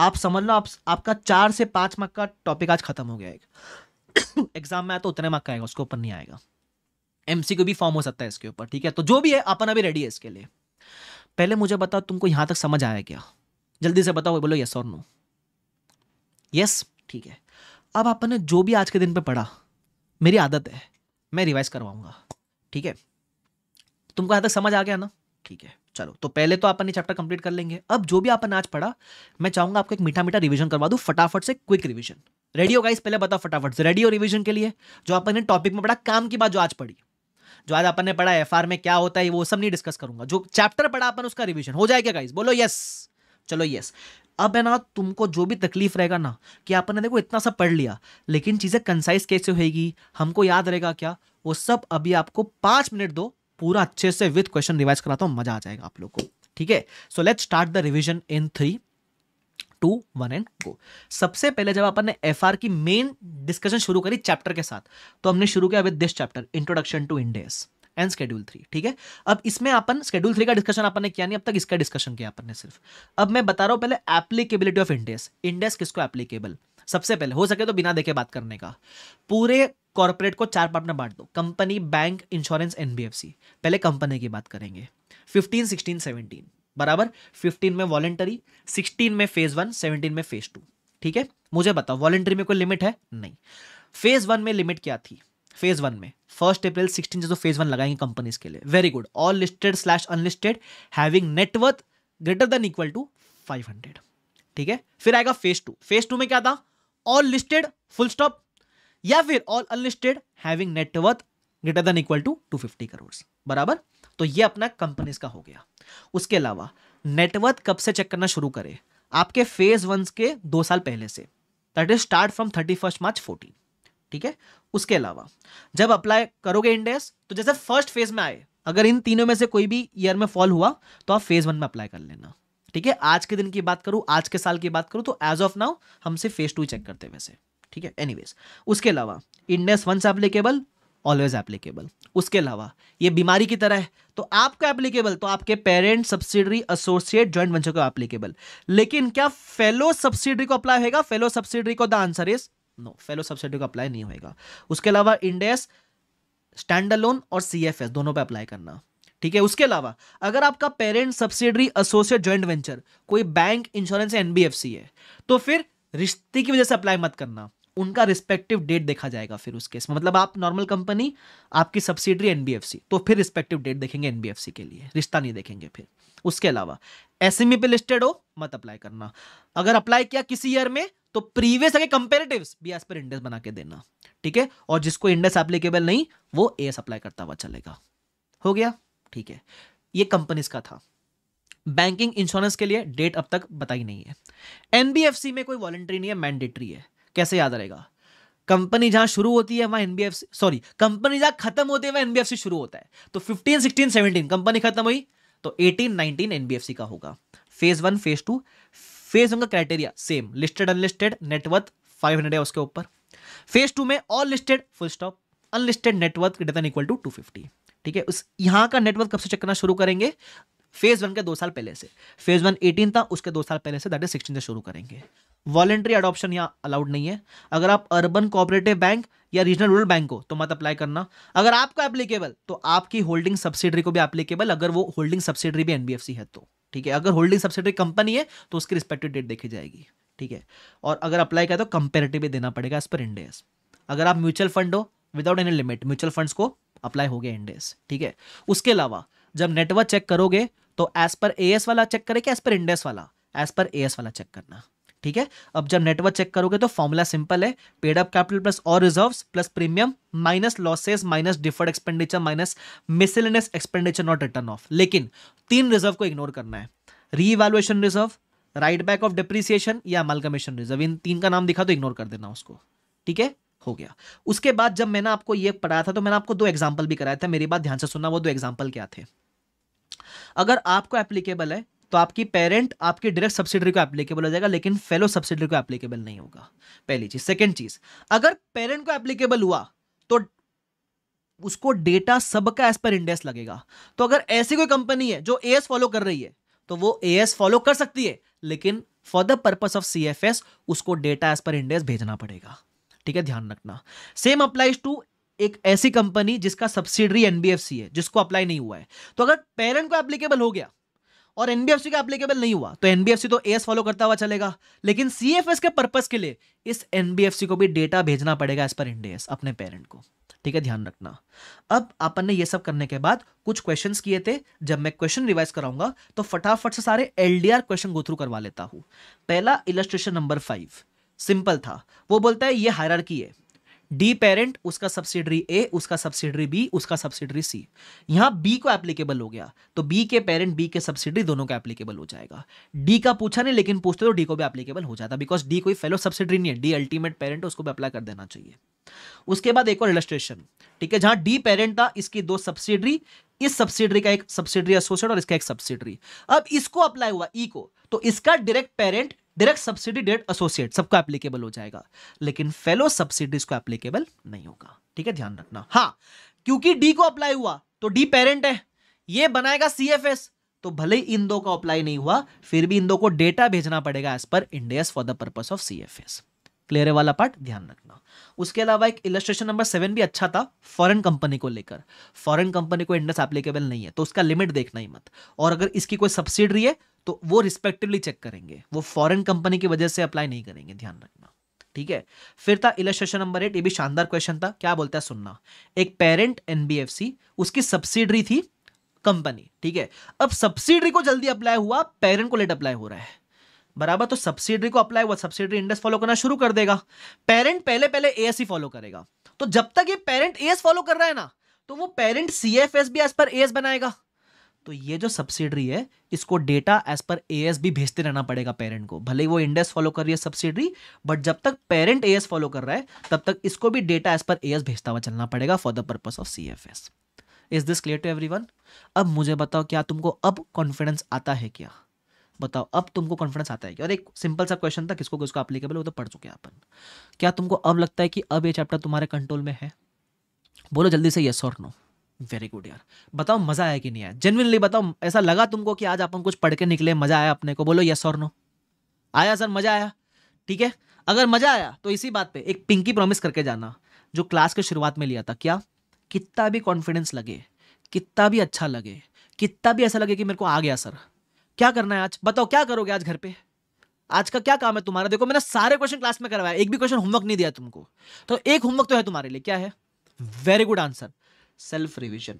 आप समझ लो आप, आपका चार से पांच मार्क का टॉपिक आज खत्म हो गया एक एग्जाम में आया तो उतने मार्क का आएगा उसके ऊपर नहीं आएगा एमसीक्यू भी फॉर्म हो सकता है इसके ऊपर ठीक है तो जो भी है अपन अभी रेडी है इसके लिए पहले मुझे बताओ तुमको यहां तक समझ आया क्या जल्दी से बताओ बोलो यस और नो यस ठीक है अब अपन ने जो भी आज के दिन पे पढ़ा मेरी आदत है मैं रिवाइज करवाऊंगा ठीक है तुमको यहां तक समझ आ गया ना ठीक है चलो तो पहले तो अपन ये चैप्टर कंप्लीट कर लेंगे अब जो भी आपने आज पढ़ा मैं चाहूंगा आपको एक मीठा मीठा रिविजन करवा दूँ फटाफट से क्विक रिविजन रेडियो गाइस पहले बताओ फटाफट से रेडियो रिविजन के लिए जो आपने टॉपिक में पढ़ा काम की बात जो आज पढ़ी जो आज अपन ने पढ़ा एफ में क्या होता है वो सब नहीं डिस्कस करूंगा जो चैप्टर पढ़ा अपन उसका रिविजन हो जाए क्या गाइज बोलो यस चलो यस अब है ना तुमको जो भी तकलीफ रहेगा ना कि आपने देखो इतना सब पढ़ लिया लेकिन चीज़ें कंसाइज कैसे होगी हमको याद रहेगा क्या वो सब अभी आपको पांच मिनट दो पूरा अच्छे से विद क्वेश्चन रिवाइज कराता हूं मजा आ जाएगा आप लोगों को ठीक है so let's start the revision in three two one and go सबसे पहले जब अपन ने एफ की मेन डिस्कशन शुरू करी चैप्टर के साथ तो हमने शुरू किया with this chapter introduction to Ind AS and schedule three ठीक है अब इसमें अपन स्केड्यूल थ्री का डिस्कशन अपन ने किया नहीं अब तक इसका डिस्कशन किया अपन ने सिर्फ अब मैं बता रहा हूँ पहले एप्लीकेबिलिटी ऑफ इंडेस इंडेस किसको एप्लीकेबल सबसे पहले हो सके तो बिना देखे बात करने का पूरे कॉर्पोरेट को चार पार्ट में बांट दो कंपनी बैंक इंश्योरेंस एनबीएफसी पहले कंपनी की बात करेंगे फिफ्टीन सिक्सटीन सेवनटीन बराबर 15 में वॉलेंटरी 16 में फेज वन 17 में फेज टू ठीक है मुझे बताओ वॉलेंटरी में कोई लिमिट है नहीं फेज वन में लिमिट क्या थी फेज वन में फर्स्ट अप्रैल सिक्सटीन से तो फेज वन लगाएंगे कंपनीज के लिए very good all listed slash unlisted having net worth greater than equal to five hundred ठीक है फिर आएगा फेज टू फेज टू में क्या था ऑल लिस्टेड फुल स्टॉप या फिर all unlisted having net worth greater than equal to two fifty crore बराबर तो ये अपना कंपनीज का हो गया उसके अलावा नेटवर्थ कब से चेक करना शुरू करें आपके फेज वन के दो साल पहले से that is start from thirty first March fourteen ठीक है उसके अलावा जब अप्लाई करोगे इंडेस तो जैसे फर्स्ट फेज में आए अगर इन तीनों में से कोई भी ईयर में फॉल हुआ तो आप फेज वन में अप्लाई कर लेना ठीक है आज के दिन की बात करूं आज के साल की बात करूं तो एज ऑफ नाउ हमसे फेज टू चेक करते वैसे ठीक है एनीवेज उसके अलावा इंडेस वन से एप्लीकेबल ऑलवेज एप्लीकेबल उसके अलावा ये बीमारी की तरह है तो आपका एप्लीकेबल तो आपके parent subsidiary associate joint venture को एप्लीकेबल लेकिन क्या फेलो सब्सिडरी को अप्लाई होगा फेलो सब्सिडरी को the answer is no fellow subsidiary को अप्लाई नहीं होगा उसके अलावा इंडेस स्टैंड लोन और सी दोनों पर अप्लाई करना ठीक है उसके अलावा अगर आपका parent subsidiary associate joint venture कोई बैंक इंश्योरेंस एनबीएफसी है तो फिर रिश्ते की वजह से अप्लाई मत करना उनका रिस्पेक्टिव डेट देखा जाएगा फिर उस केस में मतलब आप नॉर्मल कंपनी आपकी सब्सिडरी एनबीएफसी तो फिर रिस्पेक्टिव डेट देखेंगे एनबीएफसी के लिए रिश्ता नहीं देखेंगे फिर उसके अलावा एस e पे लिस्टेड हो मत अप्लाई करना अगर अप्लाई किया किसी ईयर में तो प्रीवियस अगर कंपेरेटिव भी एस पर इंडेस बना के देना ठीक है और जिसको इंडेस एप्लीकेबल नहीं वो ए अप्लाई करता हुआ चलेगा हो गया ठीक है ये कंपनीज का था बैंकिंग इंश्योरेंस के लिए डेट अब तक बताई नहीं है एनबीएफसी में कोई वॉलेंट्री नहीं है मैंडेटरी है कैसे याद रहेगा कंपनी जहां शुरू होती है वहां एनबीएफसी सॉरी कंपनी जहां खत्म होती है वहां एनबीएफसी शुरू होता है तो 15 16 17 कंपनी खत्म हुई तो 18 19 एनबीएफसी का होगा phase one phase two phase one का criteria same listed unlisted net worth 500 है उसके ऊपर फेज टू में all listed full stop unlisted net worth greater equal to 250 ठीक है उस यहां का नेटवर्क कब से चेक करना शुरू करेंगे फेज वन के दो साल पहले से फेज वन एटीन था उसके दो साल पहले से दैट इज सिक्सटीन से शुरू करेंगे वॉलेंट्री अडॉप्शन यहाँ अलाउड नहीं है अगर आप अर्बन कोऑपरेटिव बैंक या रीजनल रूरल बैंक हो तो मत अप्लाई करना अगर आपका एप्लीकेबल तो आपकी होल्डिंग सब्सिडरी को भी एप्लीकेबल अगर वो होल्डिंग सब्सिडरी भी एनबीएफसी है तो ठीक है अगर होल्डिंग सब्सिडरी कंपनी है तो उसकी रिस्पेक्टिव डेट देखी जाएगी ठीक है और अगर अप्लाई किया तो कंपेरेटिव देना पड़ेगा एज पर इंडेस अगर आप म्यूचुअल फंड हो without any limit mutual funds को अप्लाई हो गया इंडेस ठीक है उसके अलावा जब नेटवर्क चेक करोगे तो एज पर ए वाला चेक करेगा एज पर इंडेस वाला एज पर ए वाला चेक करना ठीक है अब जब नेटवर्क चेक करोगे तो फॉर्मूला सिंपल है पेड अप कैपिटल प्लस और reserve plus premium minus losses minus deferred expenditure minus miscellaneous expenditure not written off लेकिन तीन रिजर्व को इग्नोर करना है revaluation reserve write back of depreciation या अमलकमीशन रिजर्व इन तीन का नाम दिखा तो इग्नोर कर देना उसको ठीक है हो गया उसके बाद जब मैंने आपको ये पढ़ाया था तो मैंने आपको दो एग्जाम्पल भी कराया था मेरी बात ध्यान से सुनना वो दो एग्जाम्पल क्या थे अगर आपको एप्लीकेबल है तो आपकी पेरेंट आपकी डायरेक्ट सब्सिडरी को एप्लीकेबल हो जाएगा लेकिन फेलो सब्सिडरी को एप्लीकेबल नहीं होगा पहली चीज सेकेंड चीज अगर पेरेंट को एप्लीकेबल हुआ तो उसको डेटा सबका एज पर इंडेक्स लगेगा तो अगर ऐसी कोई कंपनी है जो ए फॉलो कर रही है तो वो ए फॉलो कर सकती है लेकिन for the purpose of C उसको डेटा एज पर इंडेक्स भेजना पड़ेगा ठीक है ध्यान रखना सेम अप्लाइज टू एक ऐसी कंपनी जिसका सब्सिडरी एनबीएफसी है जिसको अप्लाई नहीं हुआ है तो अगर पेरेंट को एप्लीकेबल हो गया और एनबीएफसी का एप्लीकेबल नहीं हुआ तो एनबीएफसी तो एस फॉलो करता हुआ चलेगा लेकिन सीएफएस के पर्पस के लिए इस एनबीएफसी को भी डेटा भेजना पड़ेगा एज पर इंडियस अपने पेरेंट को ठीक है ध्यान रखना अब अपन ने ये सब करने के बाद कुछ क्वेश्चंस किए थे जब मैं क्वेश्चन रिवाइज कराऊंगा तो फटाफट से सारे एलडीआर क्वेश्चन गो थ्रू करवा लेता हूं पहला इलस्ट्रेशन नंबर फाइव सिंपल था वो बोलता है ये हायरकी है डी पेरेंट उसका सब्सिडरी ए उसका सब्सिडरी बी उसका सब्सिडरी सी यहाँ बी को एप्लीकेबल हो गया तो बी के पेरेंट बी के सब्सिडरी दोनों का एप्लीकेबल हो जाएगा डी का पूछा नहीं लेकिन पूछते तो डी को भी एप्लीकेबल हो जाता बिकॉज डी कोई फेलो सब्सिडरी नहीं है डी अल्टीमेट पेरेंट उसको भी अप्लाई कर देना चाहिए उसके बाद एक और इलस्ट्रेशन ठीक है जहां डी पेरेंट था इसकी दो सब्सिडरी इस सब्सिडरी का एक सब्सिडरी एसोसिएट और इसका एक सब्सिडरी अब इसको अप्लाई हुआ ई e को तो इसका direct parent direct subsidy that associate सबको एप्लीकेबल हो जाएगा लेकिन फेलो सब्सिडीज को एप्लीकेबल नहीं होगा ठीक है ध्यान रखना हाँ क्योंकि डी को अप्लाई हुआ तो डी पेरेंट है ये बनाएगा सीएफएस तो भले ही इन दो का अप्लाई नहीं हुआ फिर भी इन दो को डेटा भेजना पड़ेगा एज पर Ind AS for the purpose of S clear है वाला पार्ट ध्यान रखना उसके अलावा एक इलेट्रेशन नंबर सेवन भी अच्छा था फॉरेन कंपनी को लेकर फॉरेन कंपनी को इंडस एप्लीकेबल नहीं है तो उसका लिमिट देखना ही मत और अगर इसकी कोई सब्सिडरी है तो वो रिस्पेक्टिवली चेक करेंगे वो फॉरेन कंपनी की वजह से अप्लाई नहीं करेंगे ध्यान रखना ठीक है फिर था इलस्ट्रेशन नंबर एट ये भी शानदार क्वेश्चन था क्या बोलता है सुनना एक पेरेंट एनबीएफसी उसकी सब्सिडरी थी कंपनी ठीक है अब सब्सिडरी को जल्दी अप्लाई हुआ पेरेंट को लेट अप्लाई हो रहा है बराबर तो सब्सिडरी को अप्लाई हुआ सब्सिडरी इंडेक्स फॉलो करना शुरू कर देगा पेरेंट पहले पहले ए फॉलो करेगा तो जब तक ये पेरेंट ए फॉलो कर रहा है ना तो वो parent C F S B S पर एस बनाएगा तो ये जो सब्सिडरी है इसको डेटा एज पर ए भी भेजते रहना पड़ेगा पेरेंट को भले ही वो इंडेस फॉलो कर रही है सब्सिडरी बट जब तक पेरेंट ए फॉलो कर रहा है तब तक इसको भी डेटा एज पर ए भेजता हुआ चलना पड़ेगा for the purpose of C F S is this clear to everyone अब मुझे बताओ क्या तुमको अब कॉन्फिडेंस आता है क्या बताओ अब तुमको कॉन्फिडेंस आता है क्या और एक सिंपल सा क्वेश्चन था किसको किसको एप्लीकेबल वो तो पढ़ चुके हैं अपन क्या तुमको अब लगता है कि अब ये चैप्टर तुम्हारे कंट्रोल में है बोलो जल्दी से येस और नो वेरी गुड यार बताओ मजा आया कि नहीं आया जेनविनली बताओ ऐसा लगा तुमको कि आज अपन कुछ पढ़ के निकले मजा आया अपने को बोलो यस और नो आया सर मजा आया ठीक है अगर मजा आया तो इसी बात पे एक पिंकी प्रॉमिस करके जाना जो क्लास के शुरुआत में लिया था क्या कितना भी कॉन्फिडेंस लगे कितना भी अच्छा लगे कितना भी ऐसा लगे कि मेरे को आ गया सर क्या करना है आज बताओ क्या करोगे आज घर पे आज का क्या काम है तुम्हारा देखो मैंने सारे क्वेश्चन क्लास में करवाया एक भी क्वेश्चन होमवर्क नहीं दिया तुमको तो एक होमवर्क तो है तुम्हारे लिए क्या है very good answer self revision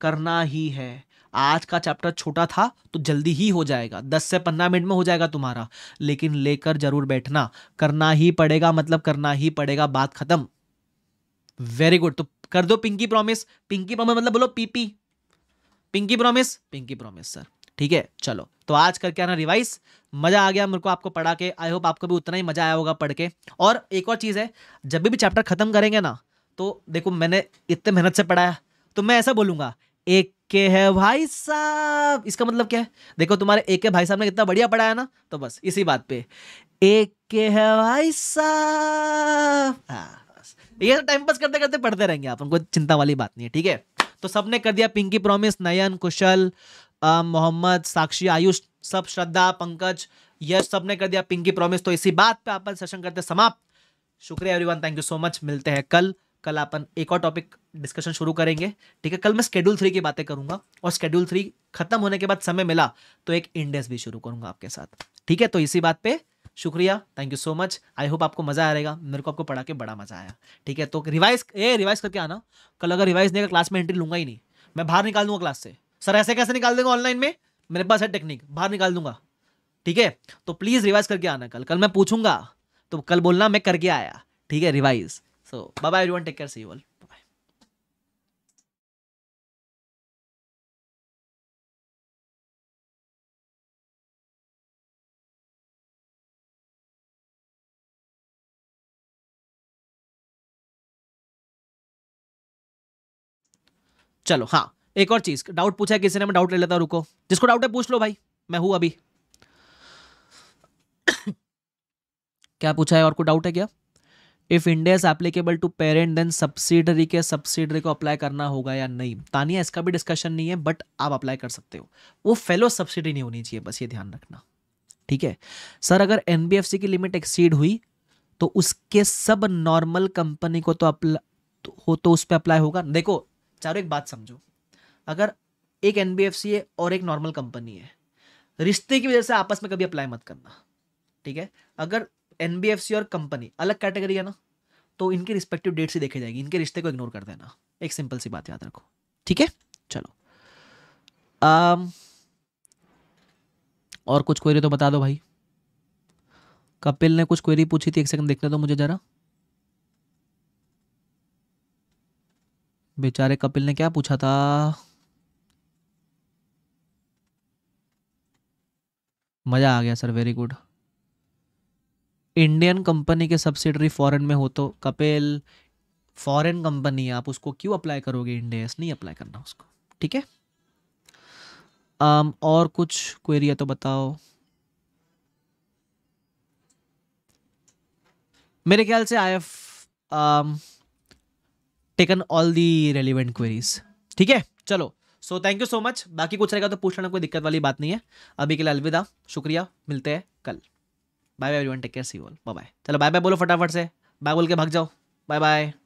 करना ही है आज का चैप्टर छोटा था तो जल्दी ही हो जाएगा दस से पंद्रह मिनट में हो जाएगा तुम्हारा लेकिन लेकर जरूर बैठना करना ही पड़ेगा मतलब करना ही पड़ेगा बात खत्म वेरी गुड तो कर दो पिंकी प्रॉमिस पिंकी प्रॉमिस मतलब बोलो PP pinky promise pinky promise sir ठीक है चलो तो आज करके आना रिवाइज मजा आ गया मेरे को आपको पढ़ा के आई होप आपको भी उतना ही मजा आया होगा पढ़ के और एक और चीज़ है जब भी, भी चैप्टर खत्म करेंगे ना तो देखो मैंने इतने मेहनत से पढ़ाया तो मैं ऐसा बोलूंगा एक के है भाई साहब इसका मतलब क्या है देखो तुम्हारे एक के भाई साहब ने कितना बढ़िया पढ़ाया ना तो बस इसी बात पे एक के है भाई साहब हाँ, ये टाइम पास करते करते पढ़ते रहेंगे आप उनको चिंता वाली बात नहीं है ठीक है तो सबने कर दिया पिंकी प्रॉमिस नयन कुशल मोहम्मद साक्षी आयुष सब श्रद्धा पंकज यश सब ने कर दिया पिंकी प्रॉमिस तो इसी बात पे अपन सेशन करते समाप्त शुक्रिया everyone thank you so much मिलते हैं कल कल अपन एक और टॉपिक डिस्कशन शुरू करेंगे ठीक है कल मैं स्केड्यूल थ्री की बातें करूंगा और स्केड्यूल थ्री खत्म होने के बाद समय मिला तो एक इंडेस भी शुरू करूंगा आपके साथ ठीक है तो इसी बात पे शुक्रिया thank you so much I hope आपको मजा आएगा मेरे को आपको पढ़ा के बड़ा मजा आया ठीक है तो रिवाइज ए रिवाइज करके आना कल अगर रिवाइज नहीं क्लास में एंट्री लूंगा ही नहीं मैं बाहर निकाल दूंगा क्लास से सर ऐसे कैसे निकाल देंगे ऑनलाइन में मेरे पास है टेक्निक बाहर निकाल दूंगा ठीक है तो प्लीज़ रिवाइज करके आना कल कल मैं पूछूंगा तो कल बोलना मैं करके आया ठीक है revise so bye bye everyone take care see you all चलो हाँ एक और चीज डाउट पूछा है किसी ने मैं डाउट ले लेता रुको जिसको डाउट है पूछ लो भाई मैं हूं अभी क्या पूछा है और कोई डाउट है क्या if India is applicable to parent then subsidiary के सब्सिडरी को अप्लाई करना होगा या नहीं तानिया इसका भी डिस्कशन नहीं है बट आप अप्लाई कर सकते हो वो फेलो सब्सिडी नहीं होनी चाहिए बस ये ध्यान रखना ठीक है सर अगर एनबीएफसी की लिमिट एक्सीड हुई तो उसके सब नॉर्मल कंपनी को तो अप्लाई तो हो तो उस पर अप्लाई होगा देखो चारों एक बात समझो अगर एक एन है और एक नॉर्मल कंपनी है रिश्ते की वजह से आपस में कभी अप्लाई मत करना ठीक है अगर एन और कंपनी अलग कैटेगरी है ना तो इनके रिस्पेक्टिव डेट से देखी जाएगी इनके रिश्ते को इग्नोर कर देना एक सिंपल सी बात याद रखो ठीक है चलो आम, और कुछ क्वेरी तो बता दो भाई कपिल ने कुछ क्वेरी पूछी थी एक सेकंड देखने दो मुझे ज़रा बेचारे कपिल ने क्या पूछा था मज़ा आ गया sir very good Indian company के सब्सिडरी फॉरेन में हो तो कपिल फॉरेन कंपनी है आप उसको क्यों अप्लाई करोगे इंडियस नहीं अप्लाई करना उसको ठीक है um, और कुछ क्वेरी है तो बताओ मेरे ख्याल से I have taken all the relevant queries ठीक है चलो so thank you so much बाकी कुछ रहेगा तो पूछ लेना कोई दिक्कत वाली बात नहीं है अभी के लिए अलविदा शुक्रिया मिलते हैं कल bye bye everyone take care see all bye bye चलो बाय बाय बोलो फटाफट से बाय बोल के भाग जाओ बाय बाय